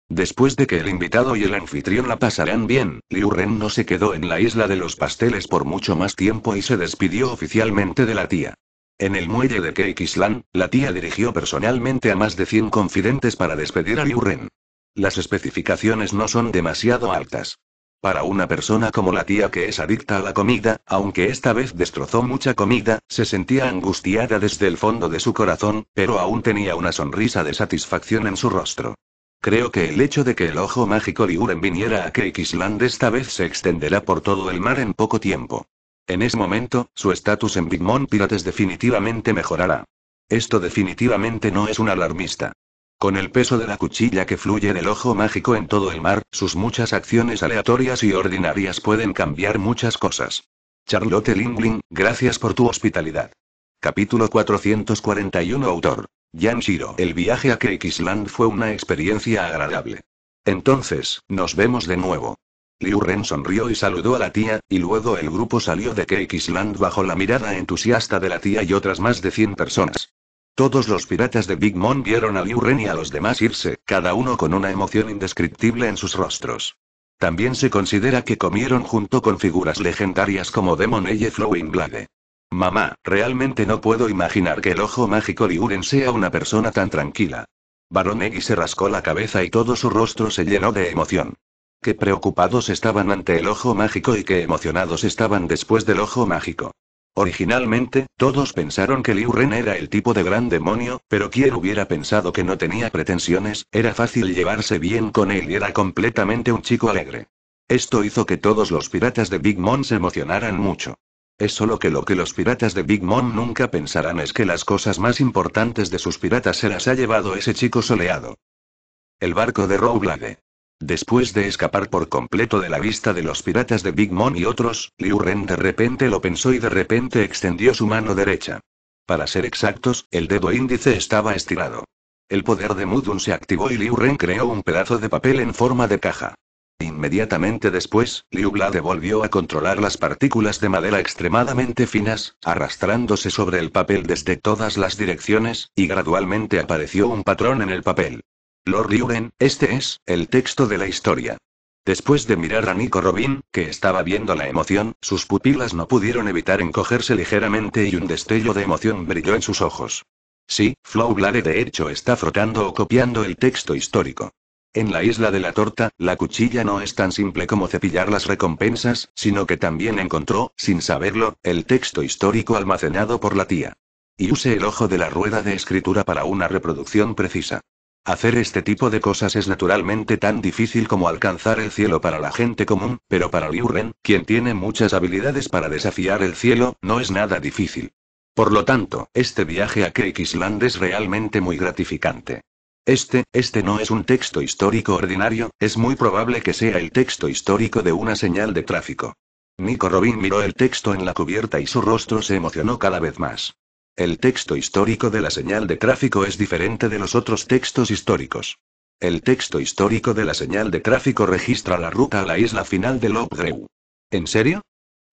Después de que el invitado y el anfitrión la pasarán bien, Liu Ren no se quedó en la isla de los pasteles por mucho más tiempo y se despidió oficialmente de la tía. En el muelle de Cake Island, la tía dirigió personalmente a más de 100 confidentes para despedir a Liu Ren. Las especificaciones no son demasiado altas. Para una persona como la tía que es adicta a la comida, aunque esta vez destrozó mucha comida, se sentía angustiada desde el fondo de su corazón, pero aún tenía una sonrisa de satisfacción en su rostro. Creo que el hecho de que el ojo mágico Uren viniera a Cake esta vez se extenderá por todo el mar en poco tiempo. En ese momento, su estatus en Big Mom Pirates definitivamente mejorará. Esto definitivamente no es un alarmista. Con el peso de la cuchilla que fluye del ojo mágico en todo el mar, sus muchas acciones aleatorias y ordinarias pueden cambiar muchas cosas. Charlotte Lingling, gracias por tu hospitalidad. Capítulo 441 Autor. Jan Shiro. El viaje a Keikisland fue una experiencia agradable. Entonces, nos vemos de nuevo. Liu Ren sonrió y saludó a la tía, y luego el grupo salió de Keikisland bajo la mirada entusiasta de la tía y otras más de 100 personas. Todos los piratas de Big Mom vieron a Liu y a los demás irse, cada uno con una emoción indescriptible en sus rostros. También se considera que comieron junto con figuras legendarias como Demon Eye Flowing Blade. Mamá, realmente no puedo imaginar que el ojo mágico Liuren sea una persona tan tranquila. Barón se rascó la cabeza y todo su rostro se llenó de emoción. Qué preocupados estaban ante el ojo mágico y qué emocionados estaban después del ojo mágico. Originalmente, todos pensaron que Liu Ren era el tipo de gran demonio, pero quien hubiera pensado que no tenía pretensiones, era fácil llevarse bien con él y era completamente un chico alegre. Esto hizo que todos los piratas de Big Mom se emocionaran mucho. Es solo que lo que los piratas de Big Mom nunca pensarán es que las cosas más importantes de sus piratas se las ha llevado ese chico soleado. El barco de Rowlade Después de escapar por completo de la vista de los piratas de Big Mom y otros, Liu Ren de repente lo pensó y de repente extendió su mano derecha. Para ser exactos, el dedo índice estaba estirado. El poder de Mudun se activó y Liu Ren creó un pedazo de papel en forma de caja. Inmediatamente después, Liu Blade volvió a controlar las partículas de madera extremadamente finas, arrastrándose sobre el papel desde todas las direcciones, y gradualmente apareció un patrón en el papel. Lord Luren, este es, el texto de la historia. Después de mirar a Nico Robin, que estaba viendo la emoción, sus pupilas no pudieron evitar encogerse ligeramente y un destello de emoción brilló en sus ojos. Sí, Flow de hecho está frotando o copiando el texto histórico. En la isla de la torta, la cuchilla no es tan simple como cepillar las recompensas, sino que también encontró, sin saberlo, el texto histórico almacenado por la tía. Y use el ojo de la rueda de escritura para una reproducción precisa. Hacer este tipo de cosas es naturalmente tan difícil como alcanzar el cielo para la gente común, pero para Liu quien tiene muchas habilidades para desafiar el cielo, no es nada difícil. Por lo tanto, este viaje a Cake es realmente muy gratificante. Este, este no es un texto histórico ordinario, es muy probable que sea el texto histórico de una señal de tráfico. Nico Robin miró el texto en la cubierta y su rostro se emocionó cada vez más. El texto histórico de la señal de tráfico es diferente de los otros textos históricos. El texto histórico de la señal de tráfico registra la ruta a la isla final de Lobdrew. ¿En serio?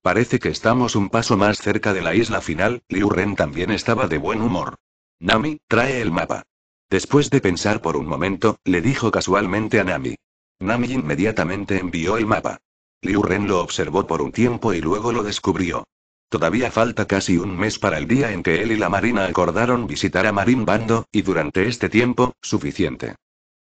Parece que estamos un paso más cerca de la isla final, Liu Ren también estaba de buen humor. Nami, trae el mapa. Después de pensar por un momento, le dijo casualmente a Nami. Nami inmediatamente envió el mapa. Liu Ren lo observó por un tiempo y luego lo descubrió. Todavía falta casi un mes para el día en que él y la Marina acordaron visitar a Marín Bando, y durante este tiempo, suficiente.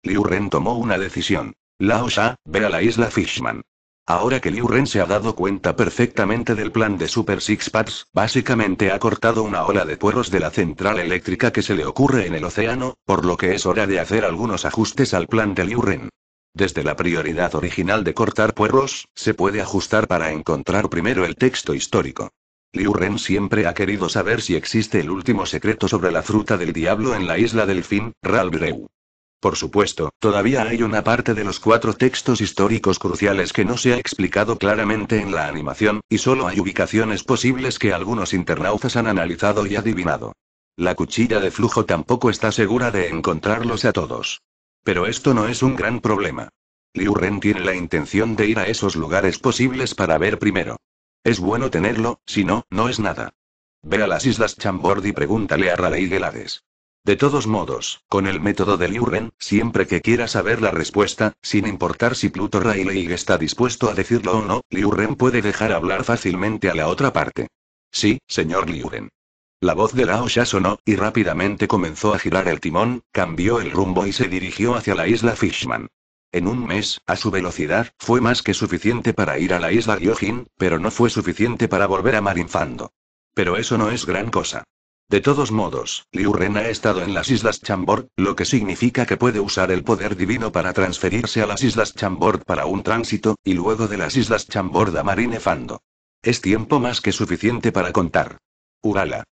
Liu Ren tomó una decisión. Lao Sha, ve a la isla Fishman. Ahora que Liu Ren se ha dado cuenta perfectamente del plan de Super Six Pads, básicamente ha cortado una ola de puerros de la central eléctrica que se le ocurre en el océano, por lo que es hora de hacer algunos ajustes al plan de Liu Ren. Desde la prioridad original de cortar puerros, se puede ajustar para encontrar primero el texto histórico. Liu Ren siempre ha querido saber si existe el último secreto sobre la fruta del diablo en la isla del fin, Ralbreu. Por supuesto, todavía hay una parte de los cuatro textos históricos cruciales que no se ha explicado claramente en la animación, y solo hay ubicaciones posibles que algunos internautas han analizado y adivinado. La cuchilla de flujo tampoco está segura de encontrarlos a todos. Pero esto no es un gran problema. Liu Ren tiene la intención de ir a esos lugares posibles para ver primero. Es bueno tenerlo, si no, no es nada. Ve a las Islas Chambord y pregúntale a Raleigh de De todos modos, con el método de Liuren, siempre que quiera saber la respuesta, sin importar si Pluto Raleigh está dispuesto a decirlo o no, Liuren puede dejar hablar fácilmente a la otra parte. Sí, señor Liuren. La voz de Lao ya sonó, y rápidamente comenzó a girar el timón, cambió el rumbo y se dirigió hacia la isla Fishman. En un mes, a su velocidad, fue más que suficiente para ir a la isla Gyojin, pero no fue suficiente para volver a Marinfando. Pero eso no es gran cosa. De todos modos, Liu Ren ha estado en las Islas Chambord, lo que significa que puede usar el poder divino para transferirse a las Islas Chambord para un tránsito, y luego de las Islas Chambord a Marinefando. Es tiempo más que suficiente para contar. Urala.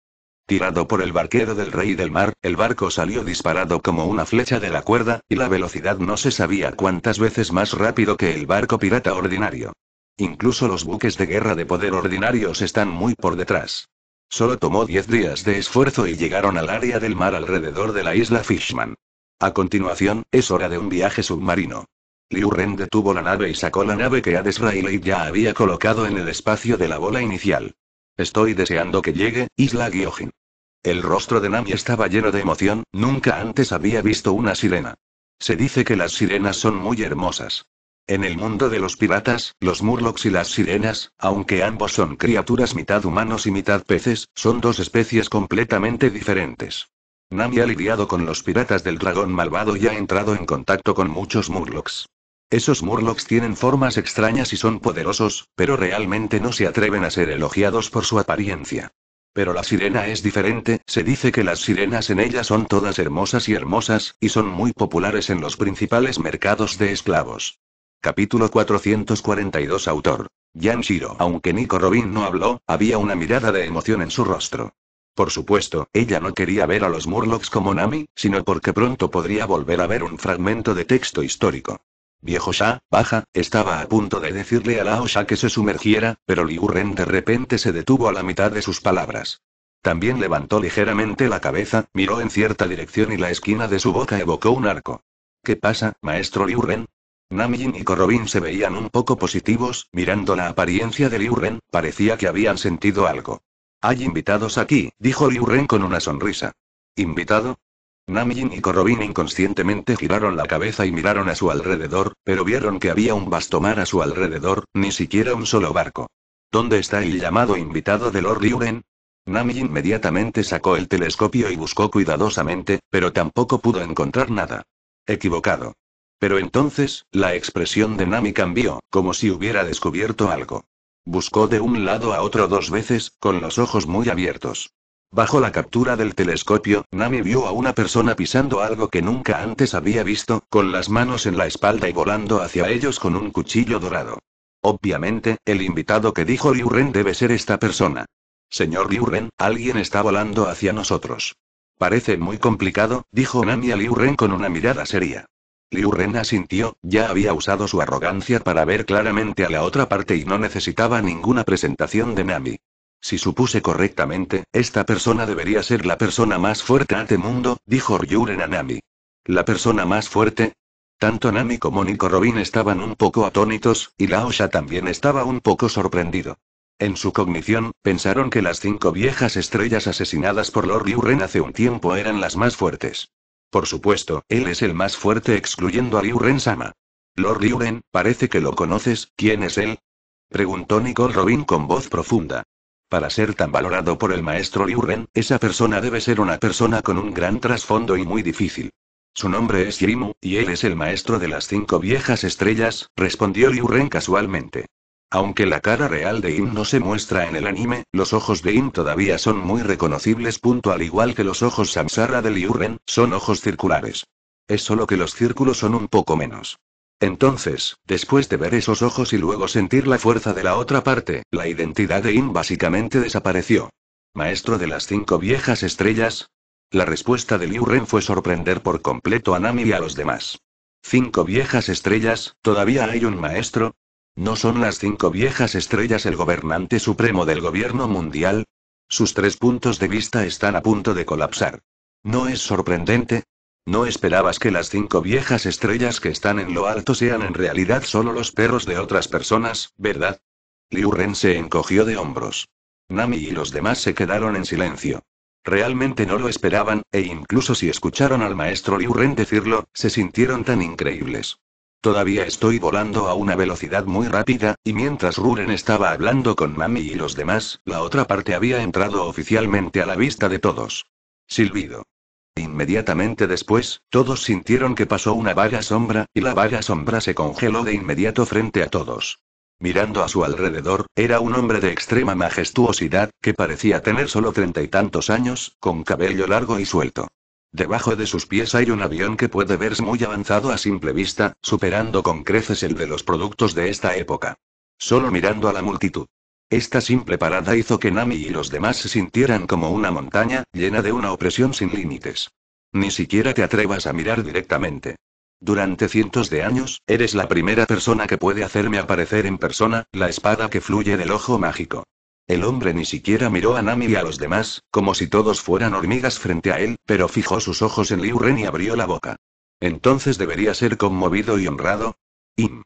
Tirado por el barquero del rey del mar, el barco salió disparado como una flecha de la cuerda, y la velocidad no se sabía cuántas veces más rápido que el barco pirata ordinario. Incluso los buques de guerra de poder ordinarios están muy por detrás. Solo tomó 10 días de esfuerzo y llegaron al área del mar alrededor de la isla Fishman. A continuación, es hora de un viaje submarino. Liu Ren detuvo la nave y sacó la nave que Hades Rayleigh ya había colocado en el espacio de la bola inicial. Estoy deseando que llegue, Isla Gyojin. El rostro de Nami estaba lleno de emoción, nunca antes había visto una sirena. Se dice que las sirenas son muy hermosas. En el mundo de los piratas, los murlocs y las sirenas, aunque ambos son criaturas mitad humanos y mitad peces, son dos especies completamente diferentes. Nami ha lidiado con los piratas del dragón malvado y ha entrado en contacto con muchos murlocs. Esos Murlocs tienen formas extrañas y son poderosos, pero realmente no se atreven a ser elogiados por su apariencia. Pero la sirena es diferente, se dice que las sirenas en ella son todas hermosas y hermosas, y son muy populares en los principales mercados de esclavos. Capítulo 442 Autor. Shiro, Aunque Nico Robin no habló, había una mirada de emoción en su rostro. Por supuesto, ella no quería ver a los Murlocs como Nami, sino porque pronto podría volver a ver un fragmento de texto histórico. Viejo Sha, baja, estaba a punto de decirle a Lao Sha que se sumergiera, pero Liu de repente se detuvo a la mitad de sus palabras. También levantó ligeramente la cabeza, miró en cierta dirección y la esquina de su boca evocó un arco. ¿Qué pasa, maestro Liu Ren? Namjin y Korobin se veían un poco positivos, mirando la apariencia de Liu parecía que habían sentido algo. Hay invitados aquí, dijo Liu con una sonrisa. ¿Invitado? Nami y Corobin inconscientemente giraron la cabeza y miraron a su alrededor, pero vieron que había un vasto mar a su alrededor, ni siquiera un solo barco. ¿Dónde está el llamado invitado de Lord Yuren? Nami inmediatamente sacó el telescopio y buscó cuidadosamente, pero tampoco pudo encontrar nada. Equivocado. Pero entonces, la expresión de Nami cambió, como si hubiera descubierto algo. Buscó de un lado a otro dos veces, con los ojos muy abiertos. Bajo la captura del telescopio, Nami vio a una persona pisando algo que nunca antes había visto, con las manos en la espalda y volando hacia ellos con un cuchillo dorado. Obviamente, el invitado que dijo Liu Ren debe ser esta persona. Señor Liu Ren, alguien está volando hacia nosotros. Parece muy complicado, dijo Nami a Liu Ren con una mirada seria. Liu Ren asintió, ya había usado su arrogancia para ver claramente a la otra parte y no necesitaba ninguna presentación de Nami. Si supuse correctamente, esta persona debería ser la persona más fuerte este mundo, dijo Ryuren a Nami. ¿La persona más fuerte? Tanto Nami como Nico Robin estaban un poco atónitos, y Laosha también estaba un poco sorprendido. En su cognición, pensaron que las cinco viejas estrellas asesinadas por Lord Ryuren hace un tiempo eran las más fuertes. Por supuesto, él es el más fuerte excluyendo a Ryuren Sama. Lord Ryuren, parece que lo conoces, ¿quién es él? Preguntó Nico Robin con voz profunda. Para ser tan valorado por el maestro Liu esa persona debe ser una persona con un gran trasfondo y muy difícil. Su nombre es Yimu, y él es el maestro de las cinco viejas estrellas, respondió Liu casualmente. Aunque la cara real de Im no se muestra en el anime, los ojos de Im todavía son muy reconocibles. Punto, al igual que los ojos Samsara de Liu son ojos circulares. Es solo que los círculos son un poco menos. Entonces, después de ver esos ojos y luego sentir la fuerza de la otra parte, la identidad de In básicamente desapareció. Maestro de las cinco viejas estrellas, la respuesta de Liu Ren fue sorprender por completo a Nami y a los demás. Cinco viejas estrellas, ¿todavía hay un maestro? ¿No son las cinco viejas estrellas el gobernante supremo del gobierno mundial? Sus tres puntos de vista están a punto de colapsar. ¿No es sorprendente? No esperabas que las cinco viejas estrellas que están en lo alto sean en realidad solo los perros de otras personas, ¿verdad? Liu Ren se encogió de hombros. Nami y los demás se quedaron en silencio. Realmente no lo esperaban, e incluso si escucharon al maestro Liu Ren decirlo, se sintieron tan increíbles. Todavía estoy volando a una velocidad muy rápida, y mientras Ruren estaba hablando con Nami y los demás, la otra parte había entrado oficialmente a la vista de todos. Silbido. Inmediatamente después, todos sintieron que pasó una vaga sombra, y la vaga sombra se congeló de inmediato frente a todos. Mirando a su alrededor, era un hombre de extrema majestuosidad, que parecía tener solo treinta y tantos años, con cabello largo y suelto. Debajo de sus pies hay un avión que puede verse muy avanzado a simple vista, superando con creces el de los productos de esta época. Solo mirando a la multitud. Esta simple parada hizo que Nami y los demás se sintieran como una montaña, llena de una opresión sin límites. Ni siquiera te atrevas a mirar directamente. Durante cientos de años, eres la primera persona que puede hacerme aparecer en persona, la espada que fluye del ojo mágico. El hombre ni siquiera miró a Nami y a los demás, como si todos fueran hormigas frente a él, pero fijó sus ojos en Liu Ren y abrió la boca. Entonces debería ser conmovido y honrado. Im.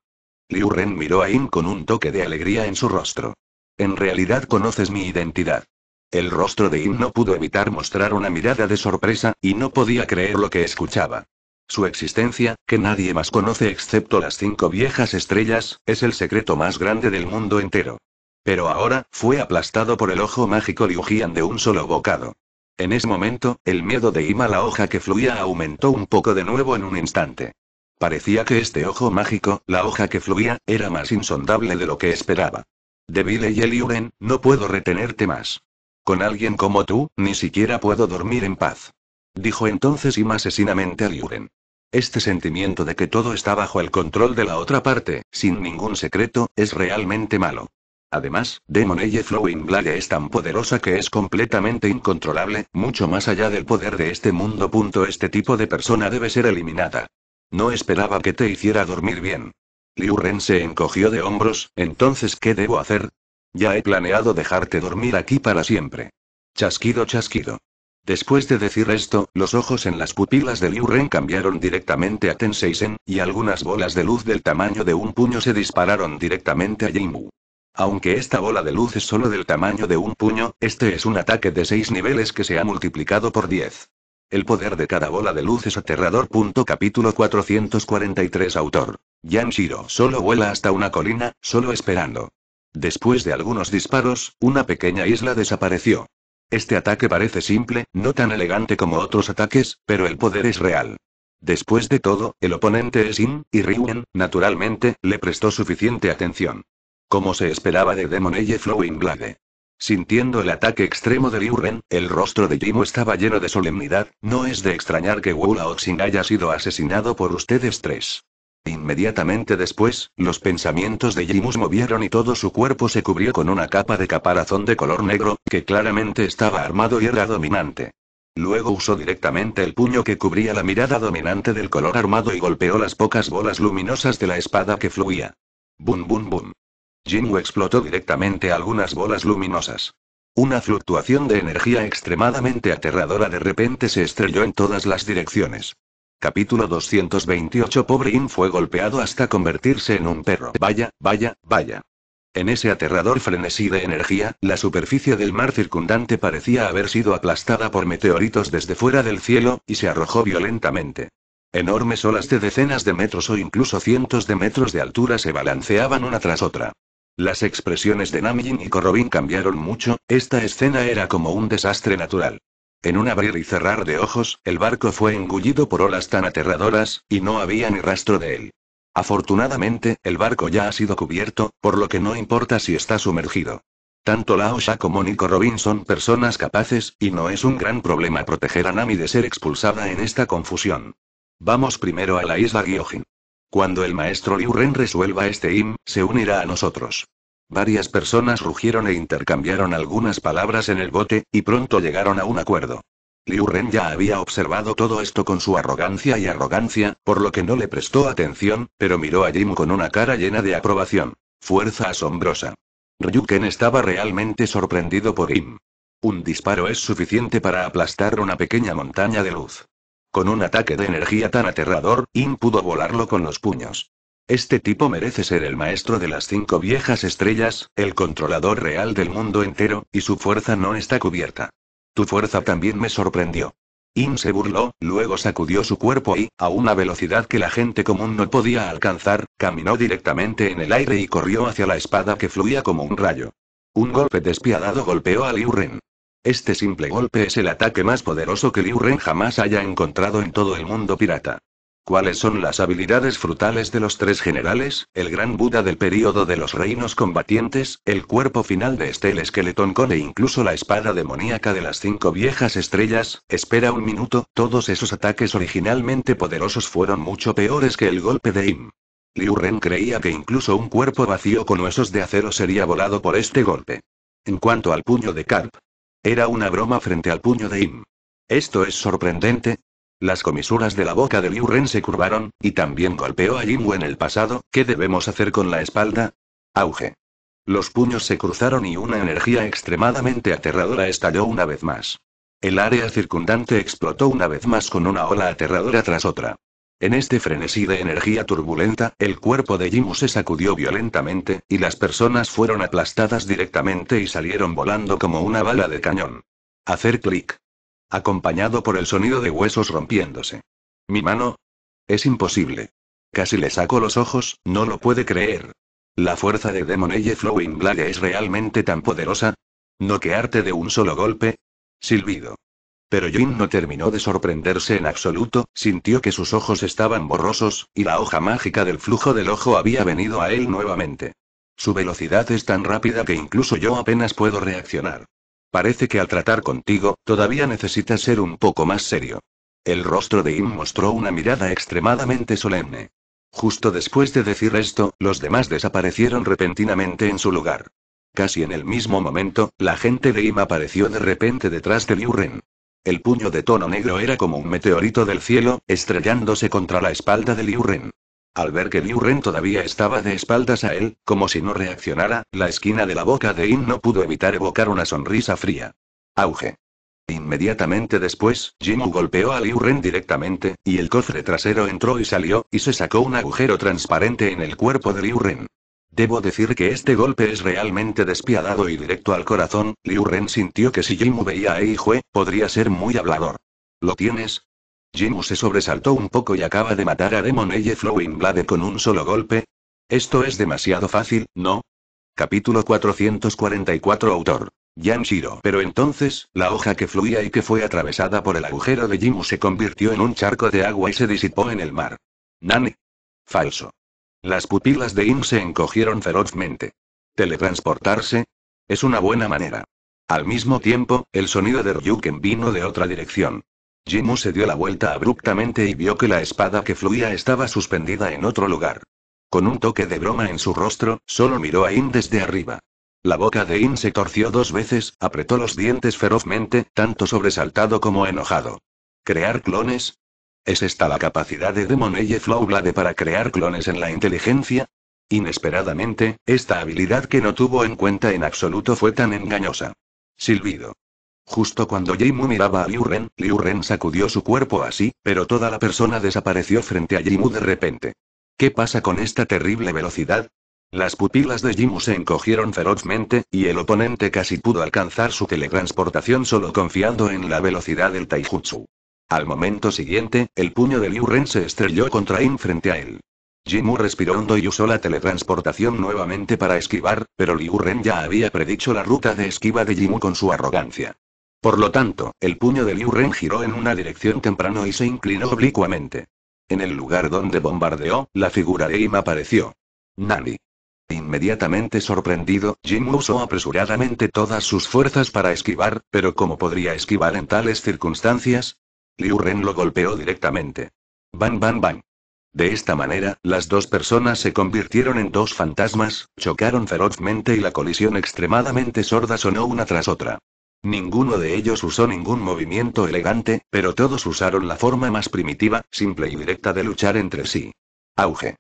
Liu Ren miró a Im con un toque de alegría en su rostro. En realidad conoces mi identidad. El rostro de Im no pudo evitar mostrar una mirada de sorpresa, y no podía creer lo que escuchaba. Su existencia, que nadie más conoce excepto las cinco viejas estrellas, es el secreto más grande del mundo entero. Pero ahora, fue aplastado por el ojo mágico Liujian de un solo bocado. En ese momento, el miedo de Im a la hoja que fluía aumentó un poco de nuevo en un instante. Parecía que este ojo mágico, la hoja que fluía, era más insondable de lo que esperaba. Debile y Eliuren, no puedo retenerte más. Con alguien como tú, ni siquiera puedo dormir en paz. Dijo entonces más asesinamente a Liuren. Este sentimiento de que todo está bajo el control de la otra parte, sin ningún secreto, es realmente malo. Además, Demon Eye Flowing Blade es tan poderosa que es completamente incontrolable, mucho más allá del poder de este mundo. Este tipo de persona debe ser eliminada. No esperaba que te hiciera dormir bien. Liu Ren se encogió de hombros, entonces ¿qué debo hacer? Ya he planeado dejarte dormir aquí para siempre. Chasquido, chasquido. Después de decir esto, los ojos en las pupilas de Liu Ren cambiaron directamente a Tenseisen, y algunas bolas de luz del tamaño de un puño se dispararon directamente a Jimu. Aunque esta bola de luz es solo del tamaño de un puño, este es un ataque de seis niveles que se ha multiplicado por 10. El poder de cada bola de luz es aterrador. capítulo 443 Autor Shiro solo vuela hasta una colina, solo esperando. Después de algunos disparos, una pequeña isla desapareció. Este ataque parece simple, no tan elegante como otros ataques, pero el poder es real. Después de todo, el oponente es In, y Ryuen, naturalmente, le prestó suficiente atención. Como se esperaba de Eye Flowing Blade. Sintiendo el ataque extremo de Ryuren, el rostro de Jimo estaba lleno de solemnidad, no es de extrañar que Wu Lao haya sido asesinado por ustedes tres. Inmediatamente después, los pensamientos de Jimus movieron y todo su cuerpo se cubrió con una capa de caparazón de color negro, que claramente estaba armado y era dominante. Luego usó directamente el puño que cubría la mirada dominante del color armado y golpeó las pocas bolas luminosas de la espada que fluía. Bum bum bum. Jimu explotó directamente algunas bolas luminosas. Una fluctuación de energía extremadamente aterradora de repente se estrelló en todas las direcciones. Capítulo 228 Pobre In fue golpeado hasta convertirse en un perro. Vaya, vaya, vaya. En ese aterrador frenesí de energía, la superficie del mar circundante parecía haber sido aplastada por meteoritos desde fuera del cielo, y se arrojó violentamente. Enormes olas de decenas de metros o incluso cientos de metros de altura se balanceaban una tras otra. Las expresiones de Namjin y Corobin cambiaron mucho, esta escena era como un desastre natural. En un abrir y cerrar de ojos, el barco fue engullido por olas tan aterradoras, y no había ni rastro de él. Afortunadamente, el barco ya ha sido cubierto, por lo que no importa si está sumergido. Tanto Lao Sha como Nico Robin son personas capaces, y no es un gran problema proteger a Nami de ser expulsada en esta confusión. Vamos primero a la isla Gyojin. Cuando el maestro Liu Ren resuelva este him, se unirá a nosotros. Varias personas rugieron e intercambiaron algunas palabras en el bote, y pronto llegaron a un acuerdo. Liu Ren ya había observado todo esto con su arrogancia y arrogancia, por lo que no le prestó atención, pero miró a Jim con una cara llena de aprobación. Fuerza asombrosa. Ryuken estaba realmente sorprendido por Jim. Un disparo es suficiente para aplastar una pequeña montaña de luz. Con un ataque de energía tan aterrador, Im pudo volarlo con los puños. Este tipo merece ser el maestro de las cinco viejas estrellas, el controlador real del mundo entero, y su fuerza no está cubierta. Tu fuerza también me sorprendió. In se burló, luego sacudió su cuerpo y, a una velocidad que la gente común no podía alcanzar, caminó directamente en el aire y corrió hacia la espada que fluía como un rayo. Un golpe despiadado golpeó a Liu Ren. Este simple golpe es el ataque más poderoso que Liu Ren jamás haya encontrado en todo el mundo pirata. ¿Cuáles son las habilidades frutales de los tres generales? El gran Buda del período de los reinos combatientes, el cuerpo final de este Skeleton con e incluso la espada demoníaca de las cinco viejas estrellas. Espera un minuto, todos esos ataques originalmente poderosos fueron mucho peores que el golpe de Im. Liu Ren creía que incluso un cuerpo vacío con huesos de acero sería volado por este golpe. En cuanto al puño de Karp, era una broma frente al puño de Im. Esto es sorprendente, las comisuras de la boca de Liu Ren se curvaron, y también golpeó a Jimu en el pasado, ¿qué debemos hacer con la espalda? Auge. Los puños se cruzaron y una energía extremadamente aterradora estalló una vez más. El área circundante explotó una vez más con una ola aterradora tras otra. En este frenesí de energía turbulenta, el cuerpo de Jimu se sacudió violentamente, y las personas fueron aplastadas directamente y salieron volando como una bala de cañón. Hacer clic acompañado por el sonido de huesos rompiéndose. Mi mano. Es imposible. Casi le saco los ojos, no lo puede creer. La fuerza de Demon Eye Flowing Blade es realmente tan poderosa. ¿No Noquearte de un solo golpe. Silbido. Pero Jin no terminó de sorprenderse en absoluto, sintió que sus ojos estaban borrosos, y la hoja mágica del flujo del ojo había venido a él nuevamente. Su velocidad es tan rápida que incluso yo apenas puedo reaccionar. Parece que al tratar contigo, todavía necesitas ser un poco más serio. El rostro de Im mostró una mirada extremadamente solemne. Justo después de decir esto, los demás desaparecieron repentinamente en su lugar. Casi en el mismo momento, la gente de Im apareció de repente detrás de Liu El puño de tono negro era como un meteorito del cielo, estrellándose contra la espalda de Liu al ver que Liu Ren todavía estaba de espaldas a él, como si no reaccionara, la esquina de la boca de In no pudo evitar evocar una sonrisa fría. Auge. Inmediatamente después, Jimu golpeó a Liu Ren directamente, y el cofre trasero entró y salió, y se sacó un agujero transparente en el cuerpo de Liu Ren. Debo decir que este golpe es realmente despiadado y directo al corazón, Liu Ren sintió que si Jimu veía a Eijue, podría ser muy hablador. ¿Lo tienes? Jimu se sobresaltó un poco y acaba de matar a Demon Eye Flowing Blade con un solo golpe. Esto es demasiado fácil, ¿no? Capítulo 444 Autor. Shiro Pero entonces, la hoja que fluía y que fue atravesada por el agujero de Jimu se convirtió en un charco de agua y se disipó en el mar. Nani. Falso. Las pupilas de In se encogieron ferozmente. Teletransportarse. Es una buena manera. Al mismo tiempo, el sonido de Ryuken vino de otra dirección. Jimu se dio la vuelta abruptamente y vio que la espada que fluía estaba suspendida en otro lugar. Con un toque de broma en su rostro, solo miró a In desde arriba. La boca de In se torció dos veces, apretó los dientes ferozmente, tanto sobresaltado como enojado. ¿Crear clones? ¿Es esta la capacidad de Eye Flowblade para crear clones en la inteligencia? Inesperadamente, esta habilidad que no tuvo en cuenta en absoluto fue tan engañosa. Silbido. Justo cuando Jimu miraba a Liu Ren, Liu Ren sacudió su cuerpo así, pero toda la persona desapareció frente a Jimu de repente. ¿Qué pasa con esta terrible velocidad? Las pupilas de Jimu se encogieron ferozmente, y el oponente casi pudo alcanzar su teletransportación solo confiando en la velocidad del taijutsu. Al momento siguiente, el puño de Liu Ren se estrelló contra In frente a él. Jimu respiró hondo y usó la teletransportación nuevamente para esquivar, pero Liu Ren ya había predicho la ruta de esquiva de Jimu con su arrogancia. Por lo tanto, el puño de Liu Ren giró en una dirección temprano y se inclinó oblicuamente. En el lugar donde bombardeó, la figura de Im apareció. Nani. Inmediatamente sorprendido, Jim usó apresuradamente todas sus fuerzas para esquivar, pero ¿cómo podría esquivar en tales circunstancias? Liu Ren lo golpeó directamente. Ban ban ban. De esta manera, las dos personas se convirtieron en dos fantasmas, chocaron ferozmente y la colisión extremadamente sorda sonó una tras otra. Ninguno de ellos usó ningún movimiento elegante, pero todos usaron la forma más primitiva, simple y directa de luchar entre sí. Auge.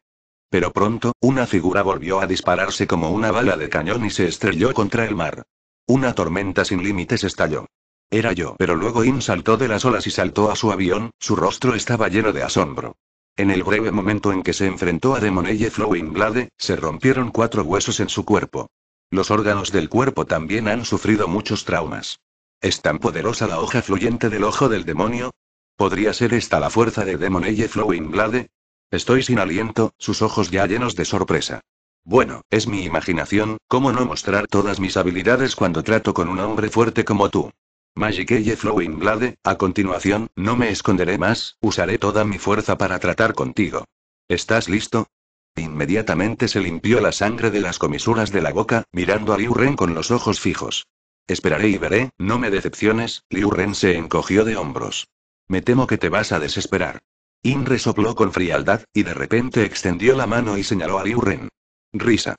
Pero pronto, una figura volvió a dispararse como una bala de cañón y se estrelló contra el mar. Una tormenta sin límites estalló. Era yo, pero luego In saltó de las olas y saltó a su avión, su rostro estaba lleno de asombro. En el breve momento en que se enfrentó a Eye Flowing Blade, se rompieron cuatro huesos en su cuerpo. Los órganos del cuerpo también han sufrido muchos traumas. ¿Es tan poderosa la hoja fluyente del ojo del demonio? ¿Podría ser esta la fuerza de Eye Flowing Blade? Estoy sin aliento, sus ojos ya llenos de sorpresa. Bueno, es mi imaginación, ¿cómo no mostrar todas mis habilidades cuando trato con un hombre fuerte como tú? Magic Eye Flowing Blade, a continuación, no me esconderé más, usaré toda mi fuerza para tratar contigo. ¿Estás listo? Inmediatamente se limpió la sangre de las comisuras de la boca, mirando a Liu Ren con los ojos fijos. Esperaré y veré, no me decepciones, Liu Ren se encogió de hombros. Me temo que te vas a desesperar. In resopló con frialdad, y de repente extendió la mano y señaló a Liu Ren. Risa.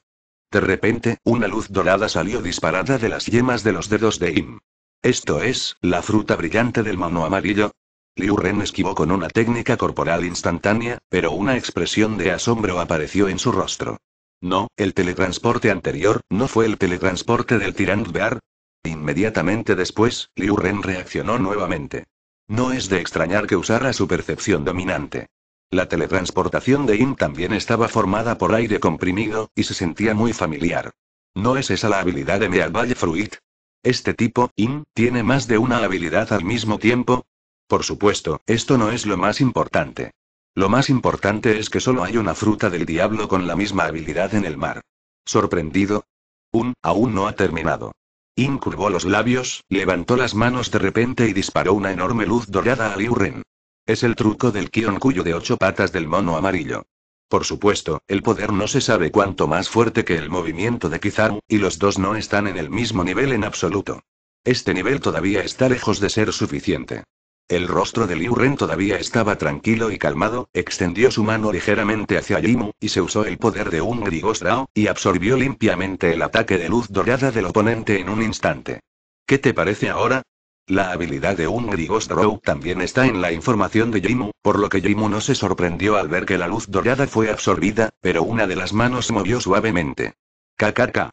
De repente, una luz dorada salió disparada de las yemas de los dedos de Im. Esto es, la fruta brillante del mono amarillo, Liu Ren esquivó con una técnica corporal instantánea, pero una expresión de asombro apareció en su rostro. No, el teletransporte anterior, no fue el teletransporte del Tirant Bear. Inmediatamente después, Liu Ren reaccionó nuevamente. No es de extrañar que usara su percepción dominante. La teletransportación de In también estaba formada por aire comprimido, y se sentía muy familiar. ¿No es esa la habilidad de Meal Valle Fruit? Este tipo, In, tiene más de una habilidad al mismo tiempo, por supuesto, esto no es lo más importante. Lo más importante es que solo hay una fruta del diablo con la misma habilidad en el mar. ¿Sorprendido? Un, aún no ha terminado. Incurvó los labios, levantó las manos de repente y disparó una enorme luz dorada a Liu Es el truco del Kion cuyo de ocho patas del mono amarillo. Por supuesto, el poder no se sabe cuánto más fuerte que el movimiento de Kizaru, y los dos no están en el mismo nivel en absoluto. Este nivel todavía está lejos de ser suficiente. El rostro de Liu Ren todavía estaba tranquilo y calmado, extendió su mano ligeramente hacia Jimu, y se usó el poder de un Grigos y absorbió limpiamente el ataque de luz dorada del oponente en un instante. ¿Qué te parece ahora? La habilidad de un Grigos también está en la información de Jimu, por lo que Jimu no se sorprendió al ver que la luz dorada fue absorbida, pero una de las manos movió suavemente. KKK.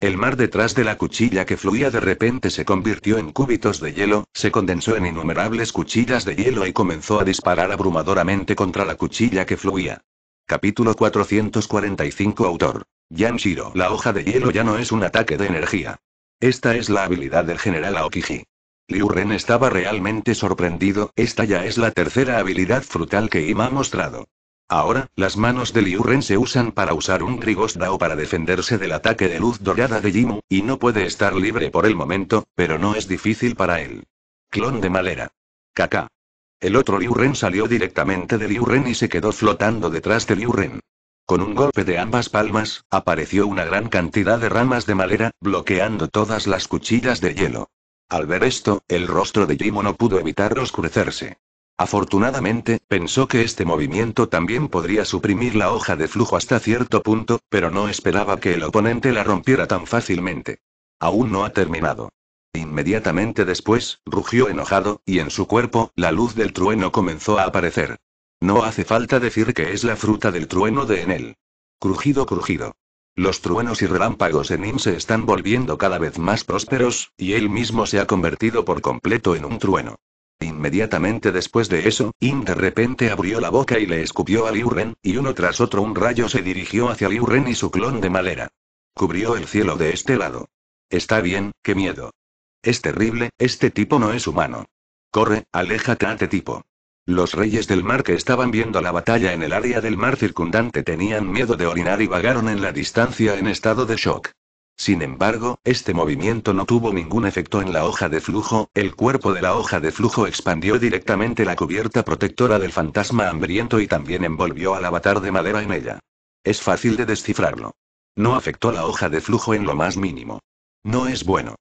El mar detrás de la cuchilla que fluía de repente se convirtió en cúbitos de hielo, se condensó en innumerables cuchillas de hielo y comenzó a disparar abrumadoramente contra la cuchilla que fluía. Capítulo 445 Autor. Shiro La hoja de hielo ya no es un ataque de energía. Esta es la habilidad del general Aokiji. Liu Ren estaba realmente sorprendido, esta ya es la tercera habilidad frutal que Ima ha mostrado. Ahora, las manos de Liu Ren se usan para usar un trigozda o para defenderse del ataque de luz dorada de Jimu, y no puede estar libre por el momento, pero no es difícil para él. Clon de madera. Kaká. El otro Liu Ren salió directamente de Liu Ren y se quedó flotando detrás de Liu Ren. Con un golpe de ambas palmas, apareció una gran cantidad de ramas de madera, bloqueando todas las cuchillas de hielo. Al ver esto, el rostro de Jimo no pudo evitar oscurecerse. Afortunadamente, pensó que este movimiento también podría suprimir la hoja de flujo hasta cierto punto, pero no esperaba que el oponente la rompiera tan fácilmente. Aún no ha terminado. Inmediatamente después, rugió enojado, y en su cuerpo, la luz del trueno comenzó a aparecer. No hace falta decir que es la fruta del trueno de Enel. Crujido, crujido. Los truenos y relámpagos en Im se están volviendo cada vez más prósperos, y él mismo se ha convertido por completo en un trueno. Inmediatamente después de eso, In de repente abrió la boca y le escupió a Liu y uno tras otro un rayo se dirigió hacia Liu y su clon de madera. Cubrió el cielo de este lado. Está bien, qué miedo. Es terrible, este tipo no es humano. Corre, aléjate a este tipo. Los reyes del mar que estaban viendo la batalla en el área del mar circundante tenían miedo de orinar y vagaron en la distancia en estado de shock. Sin embargo, este movimiento no tuvo ningún efecto en la hoja de flujo, el cuerpo de la hoja de flujo expandió directamente la cubierta protectora del fantasma hambriento y también envolvió al avatar de madera en ella. Es fácil de descifrarlo. No afectó la hoja de flujo en lo más mínimo. No es bueno.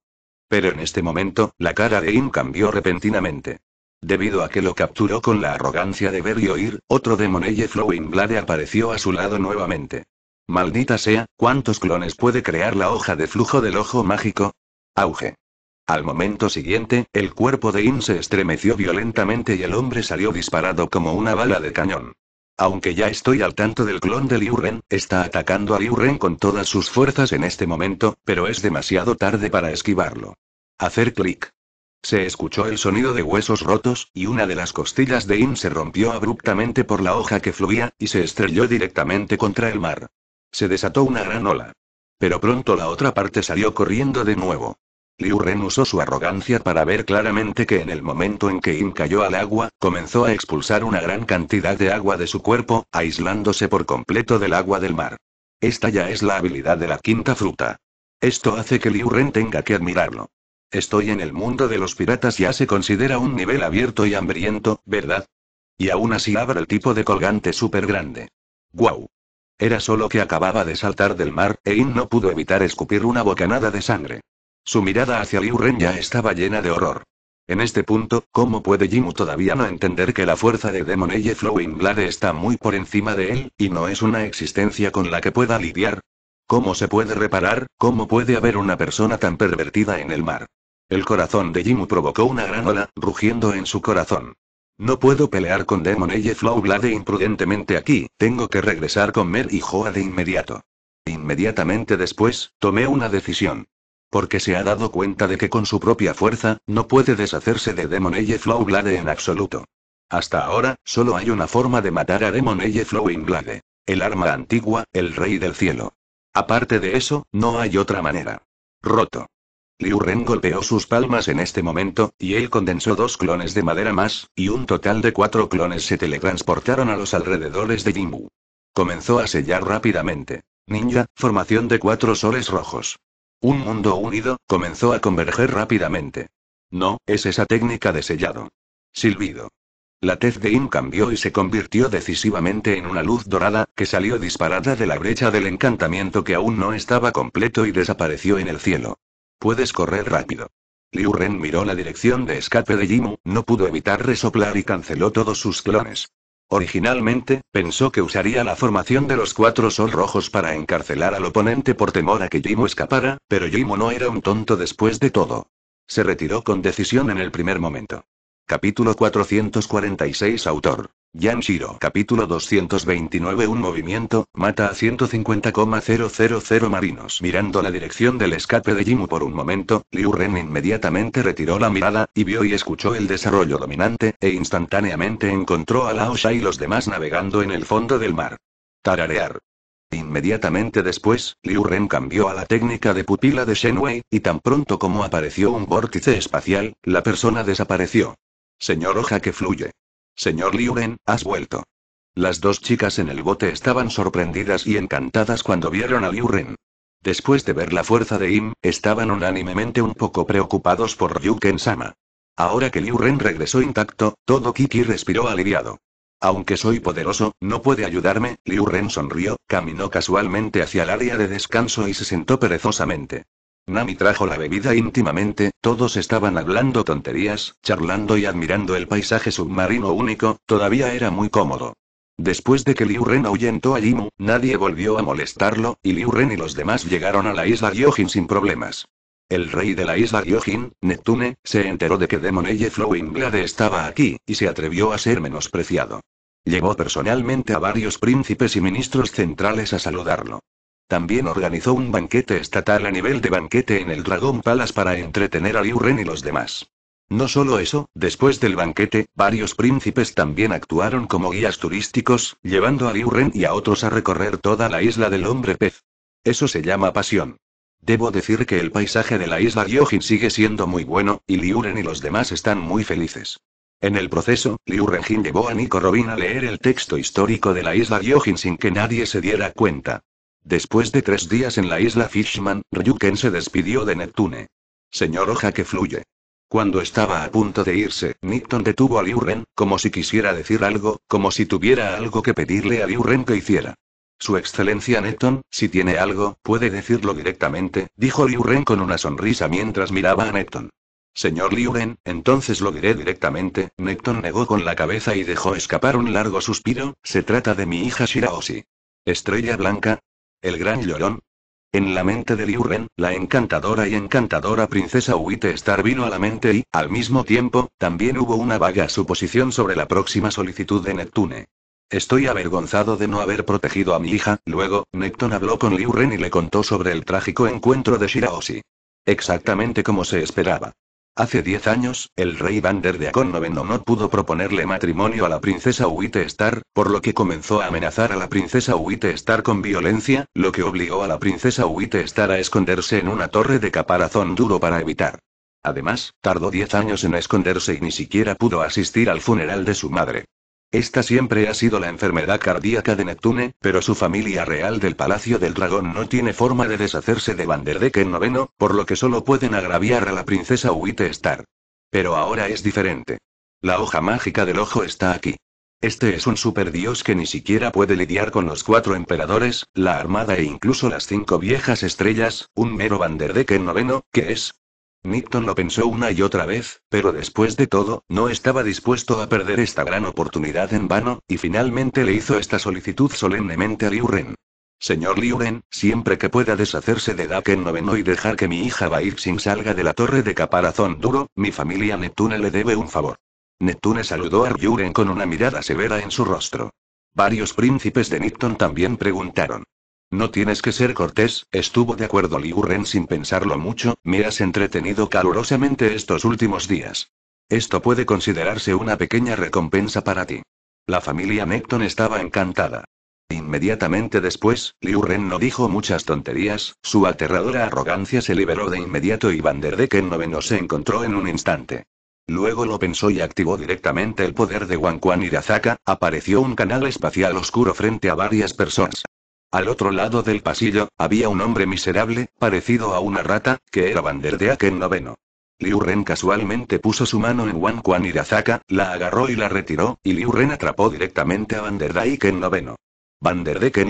Pero en este momento, la cara de Im cambió repentinamente. Debido a que lo capturó con la arrogancia de ver y oír, otro Demonelle Flowing Blade apareció a su lado nuevamente. Maldita sea, ¿cuántos clones puede crear la hoja de flujo del ojo mágico? Auge. Al momento siguiente, el cuerpo de In se estremeció violentamente y el hombre salió disparado como una bala de cañón. Aunque ya estoy al tanto del clon de Liu Ren, está atacando a Liu Ren con todas sus fuerzas en este momento, pero es demasiado tarde para esquivarlo. Hacer clic. Se escuchó el sonido de huesos rotos, y una de las costillas de In se rompió abruptamente por la hoja que fluía, y se estrelló directamente contra el mar. Se desató una gran ola. Pero pronto la otra parte salió corriendo de nuevo. Liu Ren usó su arrogancia para ver claramente que en el momento en que In cayó al agua, comenzó a expulsar una gran cantidad de agua de su cuerpo, aislándose por completo del agua del mar. Esta ya es la habilidad de la quinta fruta. Esto hace que Liu Ren tenga que admirarlo. Estoy en el mundo de los piratas ya se considera un nivel abierto y hambriento, ¿verdad? Y aún así abra el tipo de colgante súper grande. ¡Guau! Era solo que acababa de saltar del mar, e In no pudo evitar escupir una bocanada de sangre. Su mirada hacia Liu Ren ya estaba llena de horror. En este punto, ¿cómo puede Jimu todavía no entender que la fuerza de Demon Eye Flowing Blade está muy por encima de él, y no es una existencia con la que pueda lidiar? ¿Cómo se puede reparar? ¿Cómo puede haber una persona tan pervertida en el mar? El corazón de Jimu provocó una gran ola, rugiendo en su corazón. No puedo pelear con Demon Flow Blade imprudentemente aquí, tengo que regresar con Mer y Joa de inmediato. Inmediatamente después, tomé una decisión. Porque se ha dado cuenta de que con su propia fuerza, no puede deshacerse de Demon Flow Blade en absoluto. Hasta ahora, solo hay una forma de matar a Demonelle Blade. El arma antigua, el rey del cielo. Aparte de eso, no hay otra manera. Roto. Liu Ren golpeó sus palmas en este momento, y él condensó dos clones de madera más, y un total de cuatro clones se teletransportaron a los alrededores de Jimbu. Comenzó a sellar rápidamente. Ninja, formación de cuatro soles rojos. Un mundo unido, comenzó a converger rápidamente. No, es esa técnica de sellado. Silbido. La tez de cambió y se convirtió decisivamente en una luz dorada, que salió disparada de la brecha del encantamiento que aún no estaba completo y desapareció en el cielo. Puedes correr rápido. Liu Ren miró la dirección de escape de Jimu, no pudo evitar resoplar y canceló todos sus clones. Originalmente, pensó que usaría la formación de los cuatro sol rojos para encarcelar al oponente por temor a que Jimu escapara, pero Jimu no era un tonto después de todo. Se retiró con decisión en el primer momento. Capítulo 446 Autor. Shiro capítulo 229 Un movimiento, mata a 150,000 marinos Mirando la dirección del escape de Jimu por un momento, Liu Ren inmediatamente retiró la mirada, y vio y escuchó el desarrollo dominante, e instantáneamente encontró a Lao y los demás navegando en el fondo del mar. Tararear. Inmediatamente después, Liu Ren cambió a la técnica de pupila de Shen Wei, y tan pronto como apareció un vórtice espacial, la persona desapareció. Señor hoja que fluye. Señor Ren, has vuelto. Las dos chicas en el bote estaban sorprendidas y encantadas cuando vieron a Liu Ren. Después de ver la fuerza de Im, estaban unánimemente un poco preocupados por Ryuken Sama. Ahora que Liu Ren regresó intacto, todo Kiki respiró aliviado. Aunque soy poderoso, no puede ayudarme, Liu Ren sonrió, caminó casualmente hacia el área de descanso y se sentó perezosamente. Nami trajo la bebida íntimamente, todos estaban hablando tonterías, charlando y admirando el paisaje submarino único, todavía era muy cómodo. Después de que Liu Ren ahuyentó a Jimu, nadie volvió a molestarlo, y Liu Ren y los demás llegaron a la isla Gyojin sin problemas. El rey de la isla Gyojin, Neptune, se enteró de que Demon Eye Flowing Blade estaba aquí, y se atrevió a ser menospreciado. Llevó personalmente a varios príncipes y ministros centrales a saludarlo. También organizó un banquete estatal a nivel de banquete en el Dragon Palace para entretener a Liu Ren y los demás. No solo eso, después del banquete, varios príncipes también actuaron como guías turísticos, llevando a Liu Ren y a otros a recorrer toda la isla del hombre pez. Eso se llama pasión. Debo decir que el paisaje de la isla Gyojin sigue siendo muy bueno, y Liu Ren y los demás están muy felices. En el proceso, Liu Jin llevó a Nico Robin a leer el texto histórico de la isla Gyojin sin que nadie se diera cuenta. Después de tres días en la isla Fishman, Ryuken se despidió de Neptune. Señor hoja que fluye. Cuando estaba a punto de irse, Nipton detuvo a Liu Ren, como si quisiera decir algo, como si tuviera algo que pedirle a Liu Ren que hiciera. Su excelencia Nipton, si tiene algo, puede decirlo directamente, dijo Liu Ren con una sonrisa mientras miraba a Nipton. Señor Liu Ren, entonces lo diré directamente, Nipton negó con la cabeza y dejó escapar un largo suspiro, se trata de mi hija Shiraoshi. Estrella Blanca, el gran llorón. En la mente de Liu Ren, la encantadora y encantadora princesa Huite Star vino a la mente y, al mismo tiempo, también hubo una vaga suposición sobre la próxima solicitud de Neptune. Estoy avergonzado de no haber protegido a mi hija. Luego, Neptune habló con Liu Ren y le contó sobre el trágico encuentro de Shiraoshi. Exactamente como se esperaba. Hace 10 años, el rey Vander de Noveno no pudo proponerle matrimonio a la princesa uite Star, por lo que comenzó a amenazar a la princesa uite Star con violencia, lo que obligó a la princesa uite Star a esconderse en una torre de caparazón duro para evitar. Además, tardó 10 años en esconderse y ni siquiera pudo asistir al funeral de su madre. Esta siempre ha sido la enfermedad cardíaca de Neptune, pero su familia real del Palacio del Dragón no tiene forma de deshacerse de Vanderdecken Noveno, por lo que solo pueden agraviar a la princesa Witte Star. Pero ahora es diferente. La hoja mágica del ojo está aquí. Este es un superdios que ni siquiera puede lidiar con los cuatro emperadores, la armada e incluso las cinco viejas estrellas, un mero Vanderdecken noveno, que es, Nipton lo pensó una y otra vez, pero después de todo, no estaba dispuesto a perder esta gran oportunidad en vano, y finalmente le hizo esta solicitud solemnemente a Liuren. Señor Liuren, siempre que pueda deshacerse de Daken Noveno y dejar que mi hija sin salga de la torre de caparazón duro, mi familia Neptune le debe un favor. Neptune saludó a Liuren con una mirada severa en su rostro. Varios príncipes de Nipton también preguntaron. No tienes que ser cortés, estuvo de acuerdo Liu Ren sin pensarlo mucho, me has entretenido calurosamente estos últimos días. Esto puede considerarse una pequeña recompensa para ti. La familia Necton estaba encantada. Inmediatamente después, Liu Ren no dijo muchas tonterías, su aterradora arrogancia se liberó de inmediato y Vanderdecken noveno se encontró en un instante. Luego lo pensó y activó directamente el poder de Wanquan Azaka, apareció un canal espacial oscuro frente a varias personas. Al otro lado del pasillo, había un hombre miserable, parecido a una rata, que era Vanderdecken de noveno. Liu Ren casualmente puso su mano en Wan y Irazaka, la agarró y la retiró, y Liu Ren atrapó directamente a Vanderdecken noveno.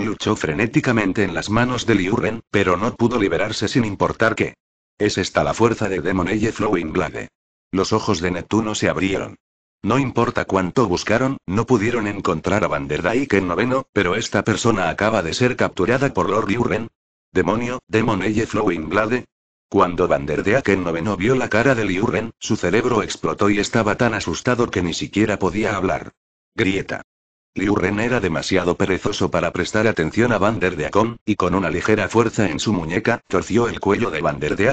luchó frenéticamente en las manos de Liu Ren, pero no pudo liberarse sin importar qué. Es esta la fuerza de Demon Eye Flowing Blade. Los ojos de Neptuno se abrieron. No importa cuánto buscaron, no pudieron encontrar a Vanderdijk en noveno, pero esta persona acaba de ser capturada por Lord Liu-Ren. Demonio, Demon Eye Flowing Blade. Cuando Vanderdijk en noveno vio la cara de Liurren, su cerebro explotó y estaba tan asustado que ni siquiera podía hablar. Grieta. Liurren era demasiado perezoso para prestar atención a Vanderdeacon, y con una ligera fuerza en su muñeca, torció el cuello de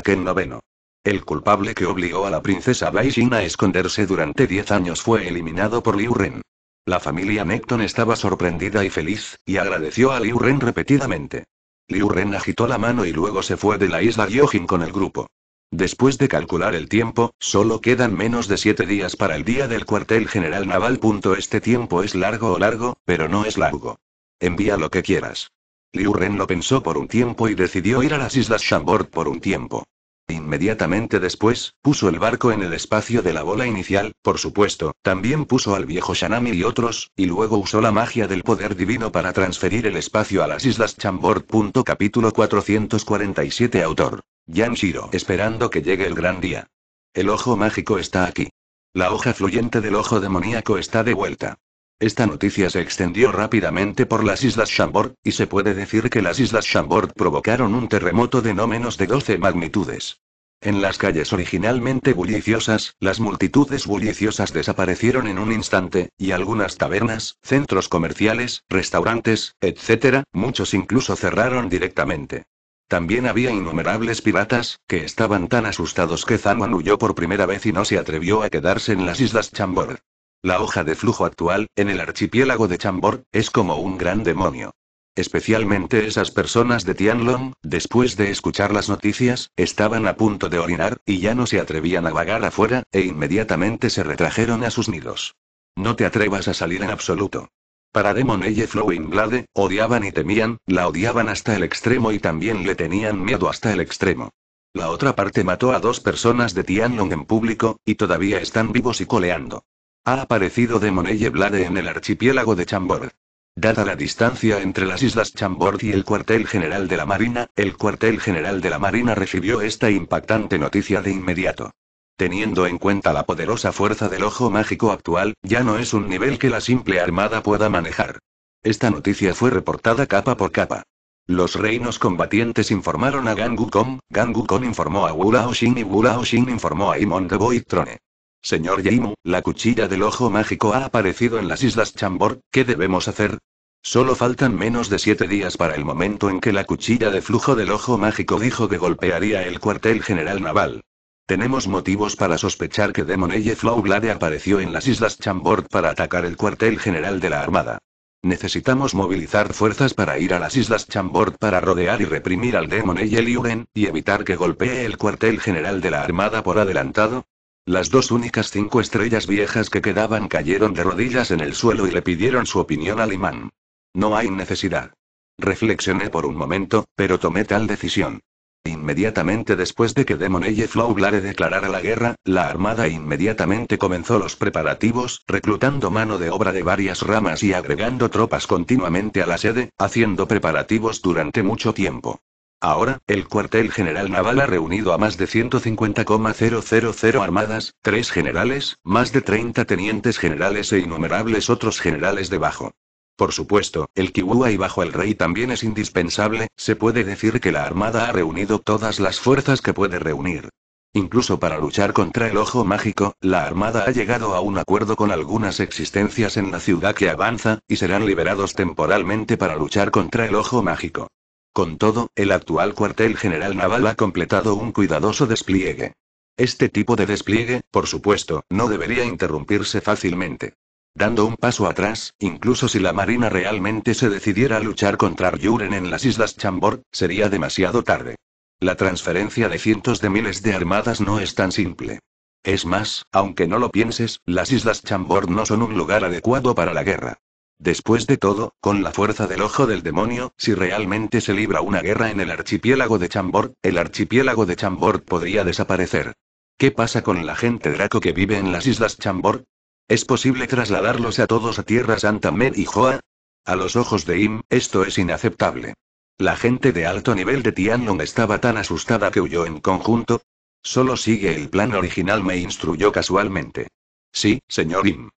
en noveno. El culpable que obligó a la princesa Baixin a esconderse durante 10 años fue eliminado por Liu Ren. La familia Necton estaba sorprendida y feliz, y agradeció a Liu Ren repetidamente. Liu Ren agitó la mano y luego se fue de la isla Yojin con el grupo. Después de calcular el tiempo, solo quedan menos de siete días para el día del cuartel general naval. Este tiempo es largo o largo, pero no es largo. Envía lo que quieras. Liu Ren lo pensó por un tiempo y decidió ir a las Islas Chambord por un tiempo. Inmediatamente después, puso el barco en el espacio de la bola inicial, por supuesto, también puso al viejo Shanami y otros, y luego usó la magia del poder divino para transferir el espacio a las islas Chambord. Capítulo 447 Autor. Shiro esperando que llegue el gran día. El ojo mágico está aquí. La hoja fluyente del ojo demoníaco está de vuelta. Esta noticia se extendió rápidamente por las Islas Chambord, y se puede decir que las Islas Chambord provocaron un terremoto de no menos de 12 magnitudes. En las calles originalmente bulliciosas, las multitudes bulliciosas desaparecieron en un instante, y algunas tabernas, centros comerciales, restaurantes, etc., muchos incluso cerraron directamente. También había innumerables piratas, que estaban tan asustados que Zaman huyó por primera vez y no se atrevió a quedarse en las Islas Chambord. La hoja de flujo actual, en el archipiélago de Chambor es como un gran demonio. Especialmente esas personas de Tianlong, después de escuchar las noticias, estaban a punto de orinar, y ya no se atrevían a vagar afuera, e inmediatamente se retrajeron a sus nidos. No te atrevas a salir en absoluto. Para Demon Eye Flowing Blade, odiaban y temían, la odiaban hasta el extremo y también le tenían miedo hasta el extremo. La otra parte mató a dos personas de Tianlong en público, y todavía están vivos y coleando. Ha aparecido de Monelle Blade en el archipiélago de Chambord. Dada la distancia entre las islas Chambord y el cuartel general de la Marina, el cuartel general de la Marina recibió esta impactante noticia de inmediato. Teniendo en cuenta la poderosa fuerza del ojo mágico actual, ya no es un nivel que la simple armada pueda manejar. Esta noticia fue reportada capa por capa. Los reinos combatientes informaron a Gangu Kong, Gangu informó a Wulaoshin y Wulaoshin informó a Imon de Boitrone. Señor Yaimu, la cuchilla del ojo mágico ha aparecido en las islas Chambord, ¿qué debemos hacer? Solo faltan menos de siete días para el momento en que la cuchilla de flujo del ojo mágico dijo que golpearía el cuartel general naval. Tenemos motivos para sospechar que Flow Flowblade apareció en las Islas Chambord para atacar el cuartel general de la Armada. Necesitamos movilizar fuerzas para ir a las Islas Chambord para rodear y reprimir al Eye Liuren, y evitar que golpee el cuartel general de la Armada por adelantado, las dos únicas cinco estrellas viejas que quedaban cayeron de rodillas en el suelo y le pidieron su opinión al imán. No hay necesidad. Reflexioné por un momento, pero tomé tal decisión. Inmediatamente después de que Demon Flow declarara la guerra, la armada inmediatamente comenzó los preparativos, reclutando mano de obra de varias ramas y agregando tropas continuamente a la sede, haciendo preparativos durante mucho tiempo. Ahora, el cuartel general naval ha reunido a más de 150,000 armadas, tres generales, más de 30 tenientes generales e innumerables otros generales debajo. Por supuesto, el Kiwua y bajo el rey también es indispensable, se puede decir que la armada ha reunido todas las fuerzas que puede reunir. Incluso para luchar contra el ojo mágico, la Armada ha llegado a un acuerdo con algunas existencias en la ciudad que avanza, y serán liberados temporalmente para luchar contra el ojo mágico. Con todo, el actual cuartel general naval ha completado un cuidadoso despliegue. Este tipo de despliegue, por supuesto, no debería interrumpirse fácilmente. Dando un paso atrás, incluso si la Marina realmente se decidiera a luchar contra Ryuren en las Islas Chambord, sería demasiado tarde. La transferencia de cientos de miles de armadas no es tan simple. Es más, aunque no lo pienses, las Islas Chambord no son un lugar adecuado para la guerra. Después de todo, con la fuerza del ojo del demonio, si realmente se libra una guerra en el archipiélago de Chambord, el archipiélago de Chambord podría desaparecer. ¿Qué pasa con la gente draco que vive en las islas Chambord? ¿Es posible trasladarlos a todos a Tierra Santa Med y Joa? A los ojos de Im, esto es inaceptable. La gente de alto nivel de Tianlong estaba tan asustada que huyó en conjunto. Solo sigue el plan original, me instruyó casualmente. Sí, señor Im.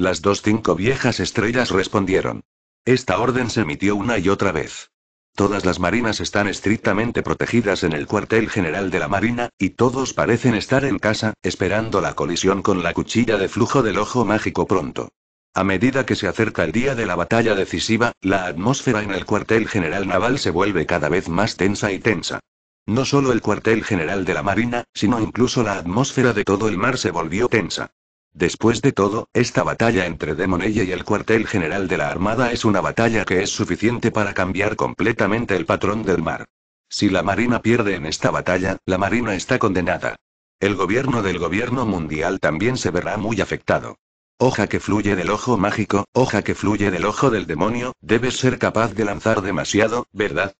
Las dos cinco viejas estrellas respondieron. Esta orden se emitió una y otra vez. Todas las marinas están estrictamente protegidas en el cuartel general de la Marina, y todos parecen estar en casa, esperando la colisión con la cuchilla de flujo del ojo mágico pronto. A medida que se acerca el día de la batalla decisiva, la atmósfera en el cuartel general naval se vuelve cada vez más tensa y tensa. No solo el cuartel general de la Marina, sino incluso la atmósfera de todo el mar se volvió tensa. Después de todo, esta batalla entre Demonella y el cuartel general de la Armada es una batalla que es suficiente para cambiar completamente el patrón del mar. Si la Marina pierde en esta batalla, la Marina está condenada. El gobierno del gobierno mundial también se verá muy afectado. Hoja que fluye del ojo mágico, hoja que fluye del ojo del demonio, debes ser capaz de lanzar demasiado, ¿verdad?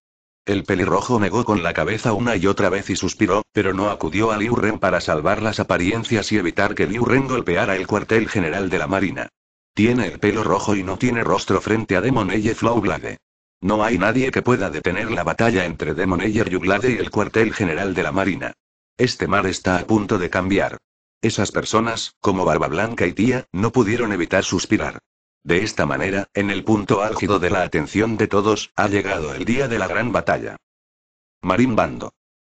El pelirrojo negó con la cabeza una y otra vez y suspiró, pero no acudió a Liu Ren para salvar las apariencias y evitar que Liu Ren golpeara el cuartel general de la Marina. Tiene el pelo rojo y no tiene rostro frente a Demonelle Flowblade. No hay nadie que pueda detener la batalla entre y Glade y el cuartel general de la Marina. Este mar está a punto de cambiar. Esas personas, como Barba Blanca y Tía, no pudieron evitar suspirar. De esta manera, en el punto álgido de la atención de todos, ha llegado el día de la gran batalla. Marín Bando.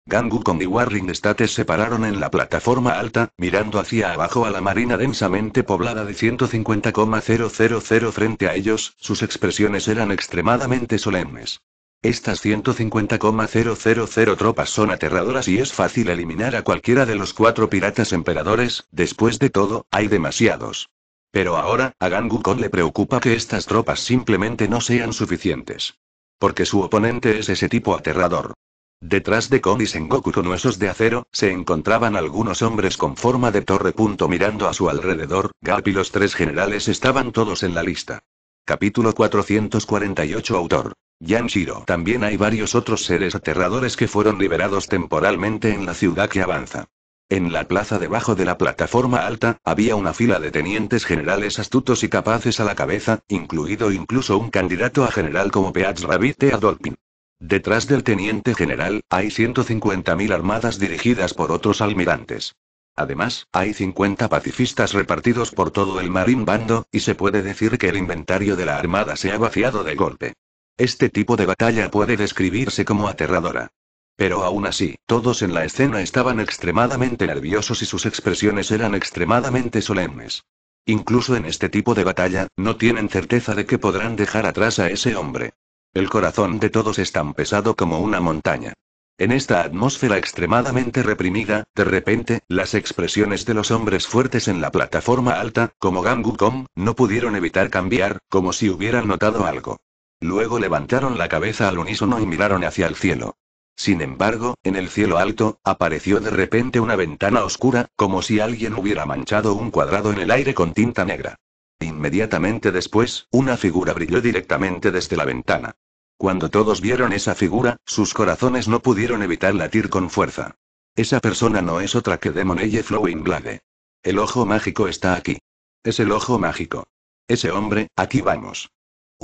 Gangu con Warring States se pararon en la plataforma alta, mirando hacia abajo a la marina densamente poblada de 150,000 frente a ellos, sus expresiones eran extremadamente solemnes. Estas 150,000 tropas son aterradoras y es fácil eliminar a cualquiera de los cuatro piratas emperadores, después de todo, hay demasiados. Pero ahora, a Gangukon le preocupa que estas tropas simplemente no sean suficientes. Porque su oponente es ese tipo aterrador. Detrás de Kong y Sengoku con huesos de acero, se encontraban algunos hombres con forma de torre. mirando a su alrededor, Garp y los tres generales estaban todos en la lista. Capítulo 448 Autor. Shiro. También hay varios otros seres aterradores que fueron liberados temporalmente en la ciudad que avanza. En la plaza debajo de la plataforma alta, había una fila de tenientes generales astutos y capaces a la cabeza, incluido incluso un candidato a general como Peats Rabite Adolpin. Detrás del teniente general, hay 150.000 armadas dirigidas por otros almirantes. Además, hay 50 pacifistas repartidos por todo el marín bando, y se puede decir que el inventario de la armada se ha vaciado de golpe. Este tipo de batalla puede describirse como aterradora. Pero aún así, todos en la escena estaban extremadamente nerviosos y sus expresiones eran extremadamente solemnes. Incluso en este tipo de batalla, no tienen certeza de que podrán dejar atrás a ese hombre. El corazón de todos es tan pesado como una montaña. En esta atmósfera extremadamente reprimida, de repente, las expresiones de los hombres fuertes en la plataforma alta, como Kong, no pudieron evitar cambiar, como si hubieran notado algo. Luego levantaron la cabeza al unísono y miraron hacia el cielo. Sin embargo, en el cielo alto, apareció de repente una ventana oscura, como si alguien hubiera manchado un cuadrado en el aire con tinta negra. Inmediatamente después, una figura brilló directamente desde la ventana. Cuando todos vieron esa figura, sus corazones no pudieron evitar latir con fuerza. Esa persona no es otra que Eye Flowing Blade. El ojo mágico está aquí. Es el ojo mágico. Ese hombre, aquí vamos.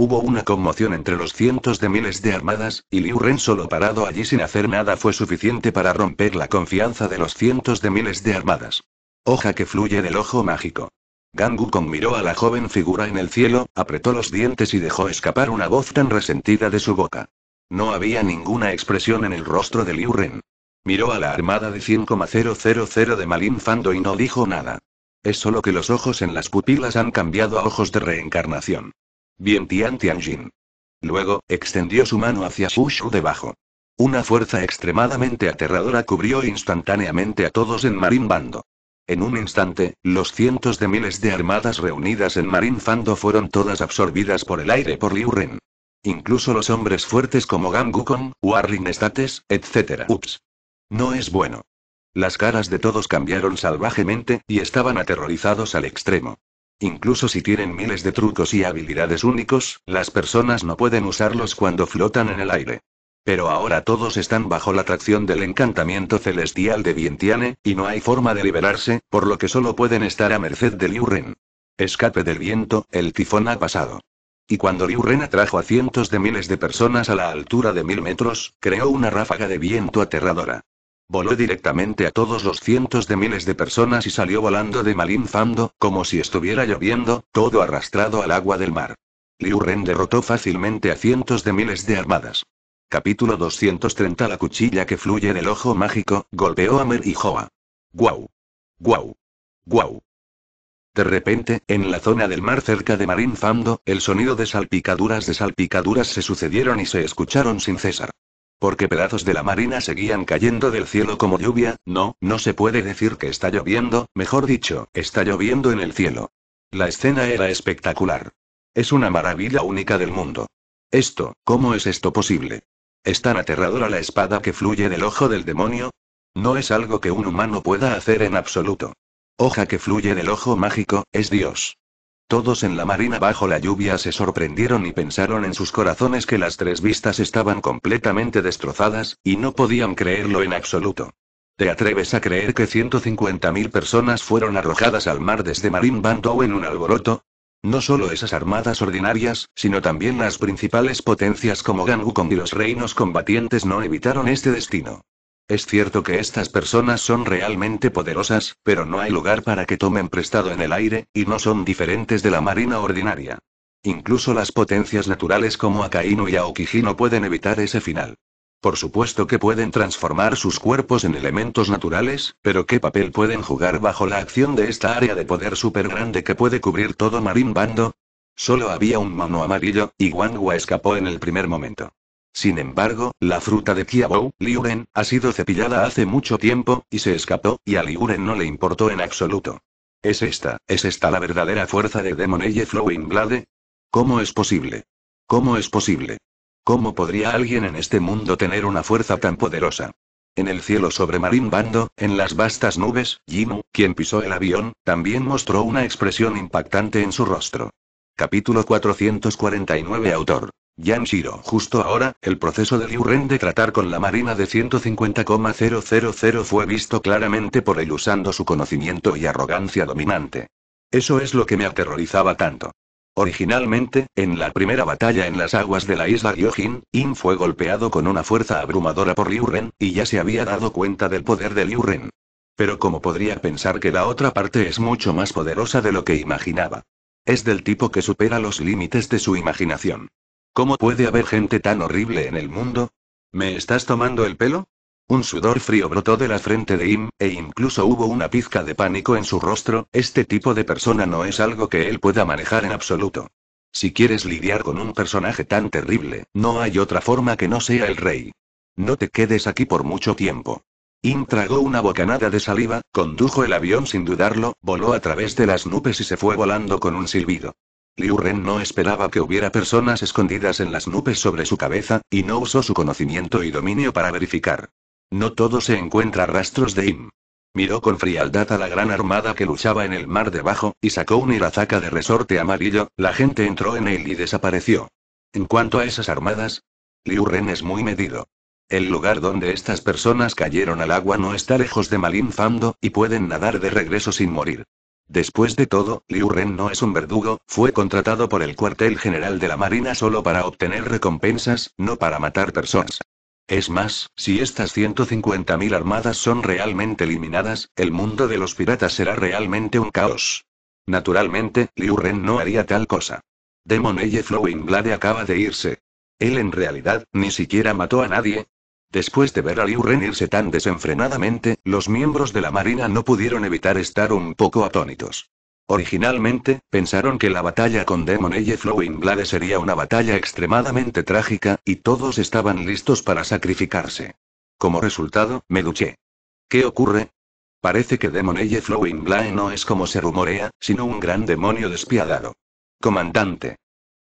Hubo una conmoción entre los cientos de miles de armadas, y Liu Ren solo parado allí sin hacer nada fue suficiente para romper la confianza de los cientos de miles de armadas. Hoja que fluye del ojo mágico. Gangu miró a la joven figura en el cielo, apretó los dientes y dejó escapar una voz tan resentida de su boca. No había ninguna expresión en el rostro de Liu Ren. Miró a la armada de 100,000 de Malin Fando y no dijo nada. Es solo que los ojos en las pupilas han cambiado a ojos de reencarnación. Tian Jin. Luego, extendió su mano hacia Shu debajo. Una fuerza extremadamente aterradora cubrió instantáneamente a todos en Marín Bando. En un instante, los cientos de miles de armadas reunidas en Marín Fando fueron todas absorbidas por el aire por Liu Ren. Incluso los hombres fuertes como Gang Gukong, Warling States, etc. Ups. No es bueno. Las caras de todos cambiaron salvajemente, y estaban aterrorizados al extremo. Incluso si tienen miles de trucos y habilidades únicos, las personas no pueden usarlos cuando flotan en el aire. Pero ahora todos están bajo la atracción del encantamiento celestial de Vientiane, y no hay forma de liberarse, por lo que solo pueden estar a merced de Liu Ren. Escape del viento, el tifón ha pasado. Y cuando Liu Ren atrajo a cientos de miles de personas a la altura de mil metros, creó una ráfaga de viento aterradora. Voló directamente a todos los cientos de miles de personas y salió volando de Malinfando, como si estuviera lloviendo, todo arrastrado al agua del mar. Liu Ren derrotó fácilmente a cientos de miles de armadas. Capítulo 230 La cuchilla que fluye del ojo mágico, golpeó a Mer y Joa. ¡Guau! ¡Guau! ¡Guau! De repente, en la zona del mar cerca de Marín el sonido de salpicaduras de salpicaduras se sucedieron y se escucharon sin cesar. Porque pedazos de la marina seguían cayendo del cielo como lluvia, no, no se puede decir que está lloviendo, mejor dicho, está lloviendo en el cielo. La escena era espectacular. Es una maravilla única del mundo. Esto, ¿cómo es esto posible? ¿Es tan aterradora la espada que fluye del ojo del demonio? No es algo que un humano pueda hacer en absoluto. Hoja que fluye del ojo mágico, es Dios. Todos en la marina bajo la lluvia se sorprendieron y pensaron en sus corazones que las tres vistas estaban completamente destrozadas, y no podían creerlo en absoluto. ¿Te atreves a creer que 150.000 personas fueron arrojadas al mar desde Marín Bandow en un alboroto? No solo esas armadas ordinarias, sino también las principales potencias como Kong y los reinos combatientes no evitaron este destino. Es cierto que estas personas son realmente poderosas, pero no hay lugar para que tomen prestado en el aire, y no son diferentes de la marina ordinaria. Incluso las potencias naturales como Akainu y Aokiji no pueden evitar ese final. Por supuesto que pueden transformar sus cuerpos en elementos naturales, pero ¿qué papel pueden jugar bajo la acción de esta área de poder súper grande que puede cubrir todo Marín Bando? Solo había un mono amarillo, y Wangua escapó en el primer momento. Sin embargo, la fruta de Kiabou, Liuren, ha sido cepillada hace mucho tiempo, y se escapó, y a Liuren no le importó en absoluto. ¿Es esta, es esta la verdadera fuerza de Eye Flowing Blade? ¿Cómo es posible? ¿Cómo es posible? ¿Cómo podría alguien en este mundo tener una fuerza tan poderosa? En el cielo sobre Marín Bando, en las vastas nubes, Jimu, quien pisó el avión, también mostró una expresión impactante en su rostro. Capítulo 449 Autor Shiro. Justo ahora, el proceso de Liu Ren de tratar con la Marina de 150,000 fue visto claramente por él usando su conocimiento y arrogancia dominante. Eso es lo que me aterrorizaba tanto. Originalmente, en la primera batalla en las aguas de la isla Ryojin, In fue golpeado con una fuerza abrumadora por Liu Ren, y ya se había dado cuenta del poder de Liu Ren. Pero como podría pensar que la otra parte es mucho más poderosa de lo que imaginaba. Es del tipo que supera los límites de su imaginación. ¿Cómo puede haber gente tan horrible en el mundo? ¿Me estás tomando el pelo? Un sudor frío brotó de la frente de Im, e incluso hubo una pizca de pánico en su rostro, este tipo de persona no es algo que él pueda manejar en absoluto. Si quieres lidiar con un personaje tan terrible, no hay otra forma que no sea el rey. No te quedes aquí por mucho tiempo. Im tragó una bocanada de saliva, condujo el avión sin dudarlo, voló a través de las nubes y se fue volando con un silbido. Liu Ren no esperaba que hubiera personas escondidas en las nubes sobre su cabeza, y no usó su conocimiento y dominio para verificar. No todo se encuentra rastros de Im. Miró con frialdad a la gran armada que luchaba en el mar debajo, y sacó un irazaca de resorte amarillo, la gente entró en él y desapareció. En cuanto a esas armadas, Liu Ren es muy medido. El lugar donde estas personas cayeron al agua no está lejos de Malin Fando, y pueden nadar de regreso sin morir. Después de todo, Liu Ren no es un verdugo, fue contratado por el cuartel general de la Marina solo para obtener recompensas, no para matar personas. Es más, si estas 150.000 armadas son realmente eliminadas, el mundo de los piratas será realmente un caos. Naturalmente, Liu Ren no haría tal cosa. Demon Eye Flowing Blade acaba de irse. Él en realidad, ni siquiera mató a nadie, Después de ver a Liu Ren irse tan desenfrenadamente, los miembros de la Marina no pudieron evitar estar un poco atónitos. Originalmente, pensaron que la batalla con Demon Eye Flowing Blade sería una batalla extremadamente trágica, y todos estaban listos para sacrificarse. Como resultado, me duché. ¿Qué ocurre? Parece que Demon Eye Flowing Blade no es como se rumorea, sino un gran demonio despiadado. Comandante.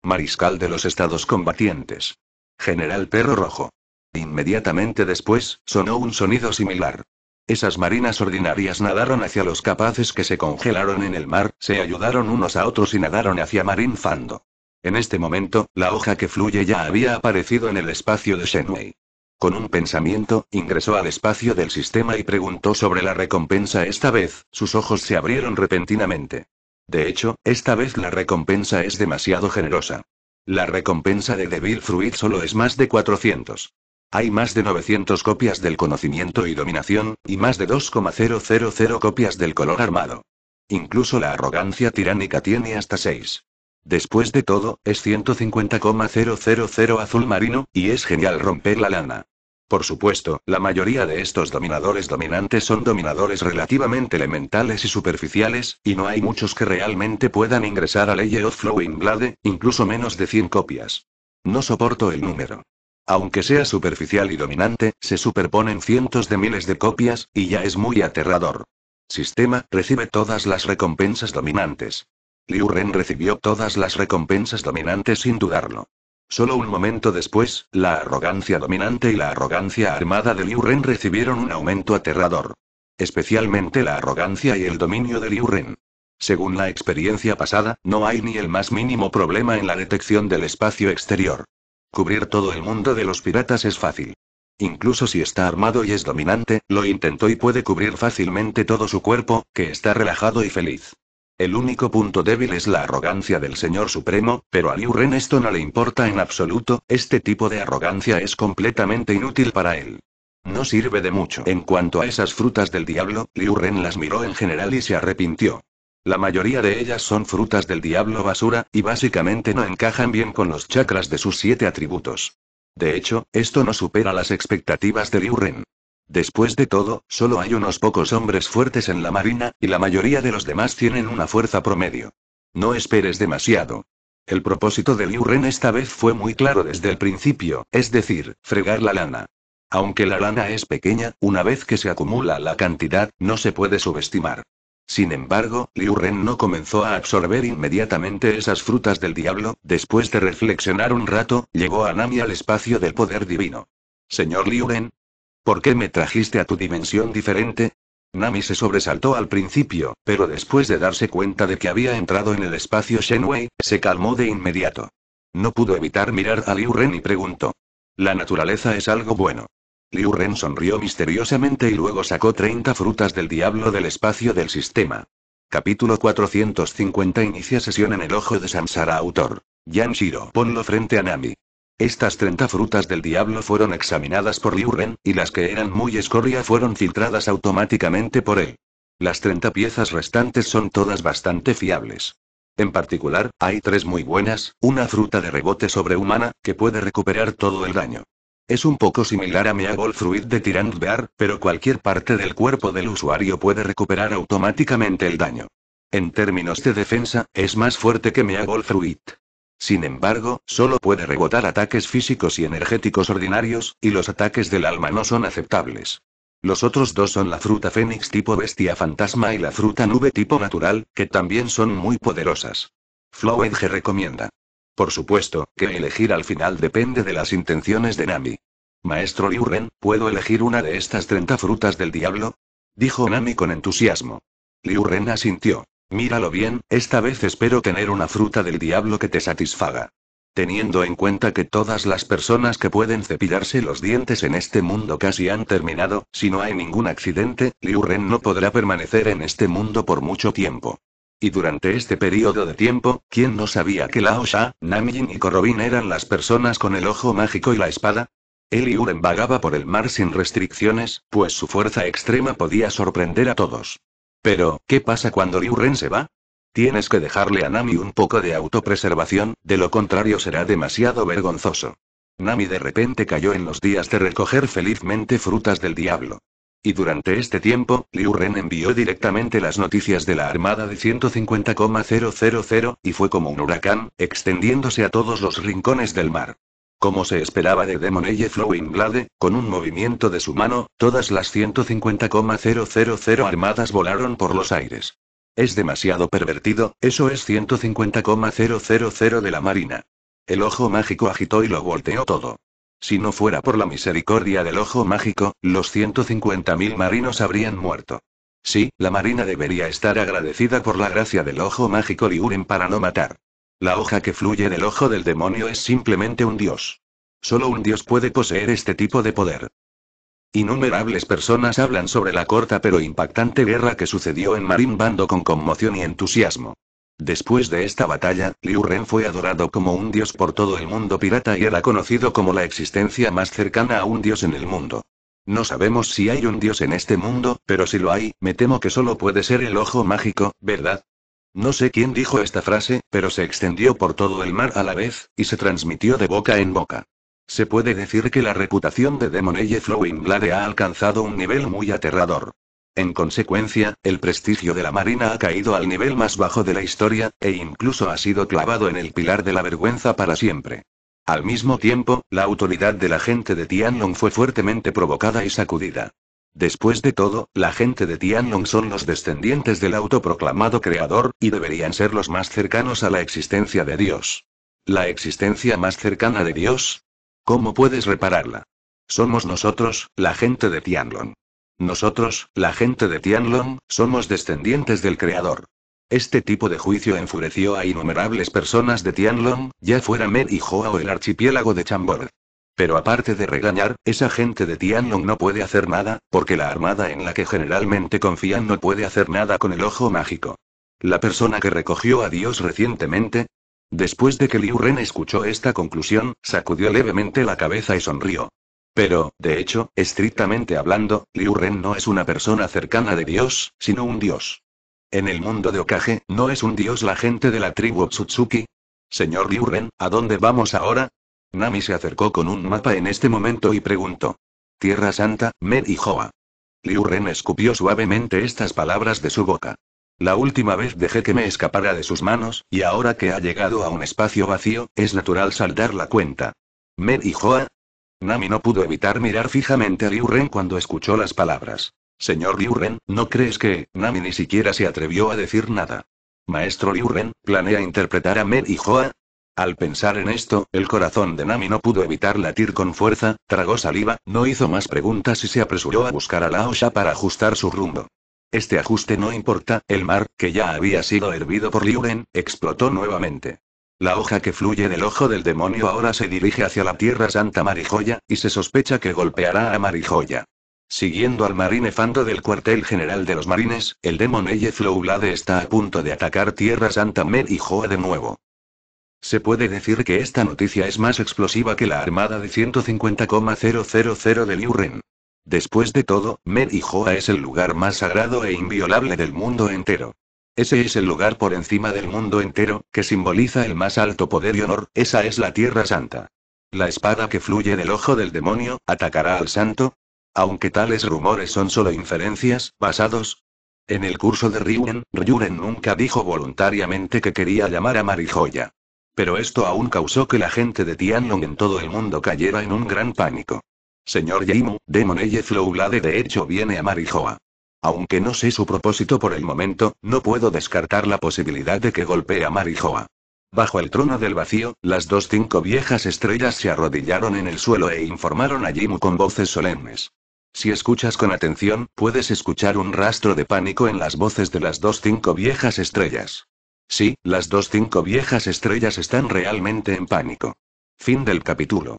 Mariscal de los Estados Combatientes. General Perro Rojo. Inmediatamente después, sonó un sonido similar. Esas marinas ordinarias nadaron hacia los capaces que se congelaron en el mar, se ayudaron unos a otros y nadaron hacia Marín Fando. En este momento, la hoja que fluye ya había aparecido en el espacio de Shenwei. Con un pensamiento, ingresó al espacio del sistema y preguntó sobre la recompensa. Esta vez, sus ojos se abrieron repentinamente. De hecho, esta vez la recompensa es demasiado generosa. La recompensa de Devil Fruit solo es más de 400. Hay más de 900 copias del conocimiento y dominación, y más de 2,000 copias del color armado. Incluso la arrogancia tiránica tiene hasta 6. Después de todo, es 150,000 azul marino, y es genial romper la lana. Por supuesto, la mayoría de estos dominadores dominantes son dominadores relativamente elementales y superficiales, y no hay muchos que realmente puedan ingresar a Ley of Flowing Blade, incluso menos de 100 copias. No soporto el número. Aunque sea superficial y dominante, se superponen cientos de miles de copias, y ya es muy aterrador. Sistema recibe todas las recompensas dominantes. Liu Ren recibió todas las recompensas dominantes sin dudarlo. Solo un momento después, la arrogancia dominante y la arrogancia armada de Liu Ren recibieron un aumento aterrador. Especialmente la arrogancia y el dominio de Liu Ren. Según la experiencia pasada, no hay ni el más mínimo problema en la detección del espacio exterior. Cubrir todo el mundo de los piratas es fácil. Incluso si está armado y es dominante, lo intentó y puede cubrir fácilmente todo su cuerpo, que está relajado y feliz. El único punto débil es la arrogancia del Señor Supremo, pero a Liu Ren esto no le importa en absoluto, este tipo de arrogancia es completamente inútil para él. No sirve de mucho. En cuanto a esas frutas del diablo, Liu Ren las miró en general y se arrepintió. La mayoría de ellas son frutas del diablo basura, y básicamente no encajan bien con los chakras de sus siete atributos. De hecho, esto no supera las expectativas de Liu Ren. Después de todo, solo hay unos pocos hombres fuertes en la marina, y la mayoría de los demás tienen una fuerza promedio. No esperes demasiado. El propósito de Liu Ren esta vez fue muy claro desde el principio, es decir, fregar la lana. Aunque la lana es pequeña, una vez que se acumula la cantidad, no se puede subestimar. Sin embargo, Liu Ren no comenzó a absorber inmediatamente esas frutas del diablo, después de reflexionar un rato, llegó a Nami al espacio del poder divino. Señor Liu Ren, ¿por qué me trajiste a tu dimensión diferente? Nami se sobresaltó al principio, pero después de darse cuenta de que había entrado en el espacio Shenwei, se calmó de inmediato. No pudo evitar mirar a Liu Ren y preguntó. La naturaleza es algo bueno. Liu Ren sonrió misteriosamente y luego sacó 30 frutas del diablo del espacio del sistema. Capítulo 450 Inicia sesión en el ojo de Samsara Autor. Yan Shiro ponlo frente a Nami. Estas 30 frutas del diablo fueron examinadas por Liu Ren, y las que eran muy escoria fueron filtradas automáticamente por él. Las 30 piezas restantes son todas bastante fiables. En particular, hay tres muy buenas, una fruta de rebote sobrehumana, que puede recuperar todo el daño. Es un poco similar a mi Fruit de Tyrant Bear, pero cualquier parte del cuerpo del usuario puede recuperar automáticamente el daño. En términos de defensa, es más fuerte que Mea Fruit. Sin embargo, solo puede rebotar ataques físicos y energéticos ordinarios, y los ataques del alma no son aceptables. Los otros dos son la fruta fénix tipo bestia fantasma y la fruta nube tipo natural, que también son muy poderosas. Flowedge recomienda. Por supuesto, que elegir al final depende de las intenciones de Nami. Maestro Ren, ¿puedo elegir una de estas 30 frutas del diablo? Dijo Nami con entusiasmo. Ren asintió. Míralo bien, esta vez espero tener una fruta del diablo que te satisfaga. Teniendo en cuenta que todas las personas que pueden cepillarse los dientes en este mundo casi han terminado, si no hay ningún accidente, Liu Ren no podrá permanecer en este mundo por mucho tiempo. Y durante este periodo de tiempo, ¿quién no sabía que Lao Sha, Namjin y Korobin eran las personas con el ojo mágico y la espada? Él vagaba por el mar sin restricciones, pues su fuerza extrema podía sorprender a todos. Pero, ¿qué pasa cuando Liuren se va? Tienes que dejarle a Nami un poco de autopreservación, de lo contrario será demasiado vergonzoso. Nami de repente cayó en los días de recoger felizmente frutas del diablo. Y durante este tiempo, Liu Ren envió directamente las noticias de la armada de 150,000, y fue como un huracán, extendiéndose a todos los rincones del mar. Como se esperaba de Demon Eye Flowing Blade, con un movimiento de su mano, todas las 150,000 armadas volaron por los aires. Es demasiado pervertido, eso es 150,000 de la Marina. El ojo mágico agitó y lo volteó todo. Si no fuera por la misericordia del ojo mágico, los 150.000 marinos habrían muerto. Sí, la marina debería estar agradecida por la gracia del ojo mágico Liuren para no matar. La hoja que fluye del ojo del demonio es simplemente un dios. Solo un dios puede poseer este tipo de poder. Innumerables personas hablan sobre la corta pero impactante guerra que sucedió en Marín con conmoción y entusiasmo. Después de esta batalla, Liu Ren fue adorado como un dios por todo el mundo pirata y era conocido como la existencia más cercana a un dios en el mundo. No sabemos si hay un dios en este mundo, pero si lo hay, me temo que solo puede ser el ojo mágico, ¿verdad? No sé quién dijo esta frase, pero se extendió por todo el mar a la vez, y se transmitió de boca en boca. Se puede decir que la reputación de Demon Eye Flowing Blade ha alcanzado un nivel muy aterrador. En consecuencia, el prestigio de la Marina ha caído al nivel más bajo de la historia, e incluso ha sido clavado en el pilar de la vergüenza para siempre. Al mismo tiempo, la autoridad de la gente de Tianlong fue fuertemente provocada y sacudida. Después de todo, la gente de Tianlong son los descendientes del autoproclamado creador, y deberían ser los más cercanos a la existencia de Dios. ¿La existencia más cercana de Dios? ¿Cómo puedes repararla? Somos nosotros, la gente de Tianlong. Nosotros, la gente de Tianlong, somos descendientes del Creador. Este tipo de juicio enfureció a innumerables personas de Tianlong, ya fuera Mer y Joa o el archipiélago de Chambord. Pero aparte de regañar, esa gente de Tianlong no puede hacer nada, porque la armada en la que generalmente confían no puede hacer nada con el ojo mágico. La persona que recogió a Dios recientemente. Después de que Liu Ren escuchó esta conclusión, sacudió levemente la cabeza y sonrió. Pero, de hecho, estrictamente hablando, Liu Ren no es una persona cercana de Dios, sino un Dios. En el mundo de Okage, ¿no es un Dios la gente de la tribu Tsutsuki? Señor Liu Ren, ¿a dónde vamos ahora? Nami se acercó con un mapa en este momento y preguntó. Tierra Santa, Med y Joa. Liu Ren escupió suavemente estas palabras de su boca. La última vez dejé que me escapara de sus manos, y ahora que ha llegado a un espacio vacío, es natural saldar la cuenta. Med y Joa, Nami no pudo evitar mirar fijamente a Liu Ren cuando escuchó las palabras. Señor Liu Ren, ¿no crees que Nami ni siquiera se atrevió a decir nada? Maestro Liu Ren, ¿planea interpretar a Mer y Joa? Al pensar en esto, el corazón de Nami no pudo evitar latir con fuerza, tragó saliva, no hizo más preguntas y se apresuró a buscar a Lao para ajustar su rumbo. Este ajuste no importa, el mar, que ya había sido hervido por Liuren, explotó nuevamente. La hoja que fluye del ojo del demonio ahora se dirige hacia la Tierra Santa Marijoya, y se sospecha que golpeará a Marijoya. Siguiendo al marine Fando del cuartel general de los marines, el Eye flowlade está a punto de atacar Tierra Santa y Joa de nuevo. Se puede decir que esta noticia es más explosiva que la armada de 150,000 de Liuren. Después de todo, y Joa es el lugar más sagrado e inviolable del mundo entero. Ese es el lugar por encima del mundo entero, que simboliza el más alto poder y honor, esa es la Tierra Santa. La espada que fluye del ojo del demonio, atacará al santo. Aunque tales rumores son solo inferencias, basados. En el curso de Ryuren, Ryuren nunca dijo voluntariamente que quería llamar a Marijoya. Pero esto aún causó que la gente de Tianlong en todo el mundo cayera en un gran pánico. Señor Yimu, Demon lade, de hecho viene a Marijoa. Aunque no sé su propósito por el momento, no puedo descartar la posibilidad de que golpee a Marijoa. Bajo el trono del vacío, las dos cinco viejas estrellas se arrodillaron en el suelo e informaron a Jimu con voces solemnes. Si escuchas con atención, puedes escuchar un rastro de pánico en las voces de las dos cinco viejas estrellas. Sí, las dos cinco viejas estrellas están realmente en pánico. Fin del capítulo.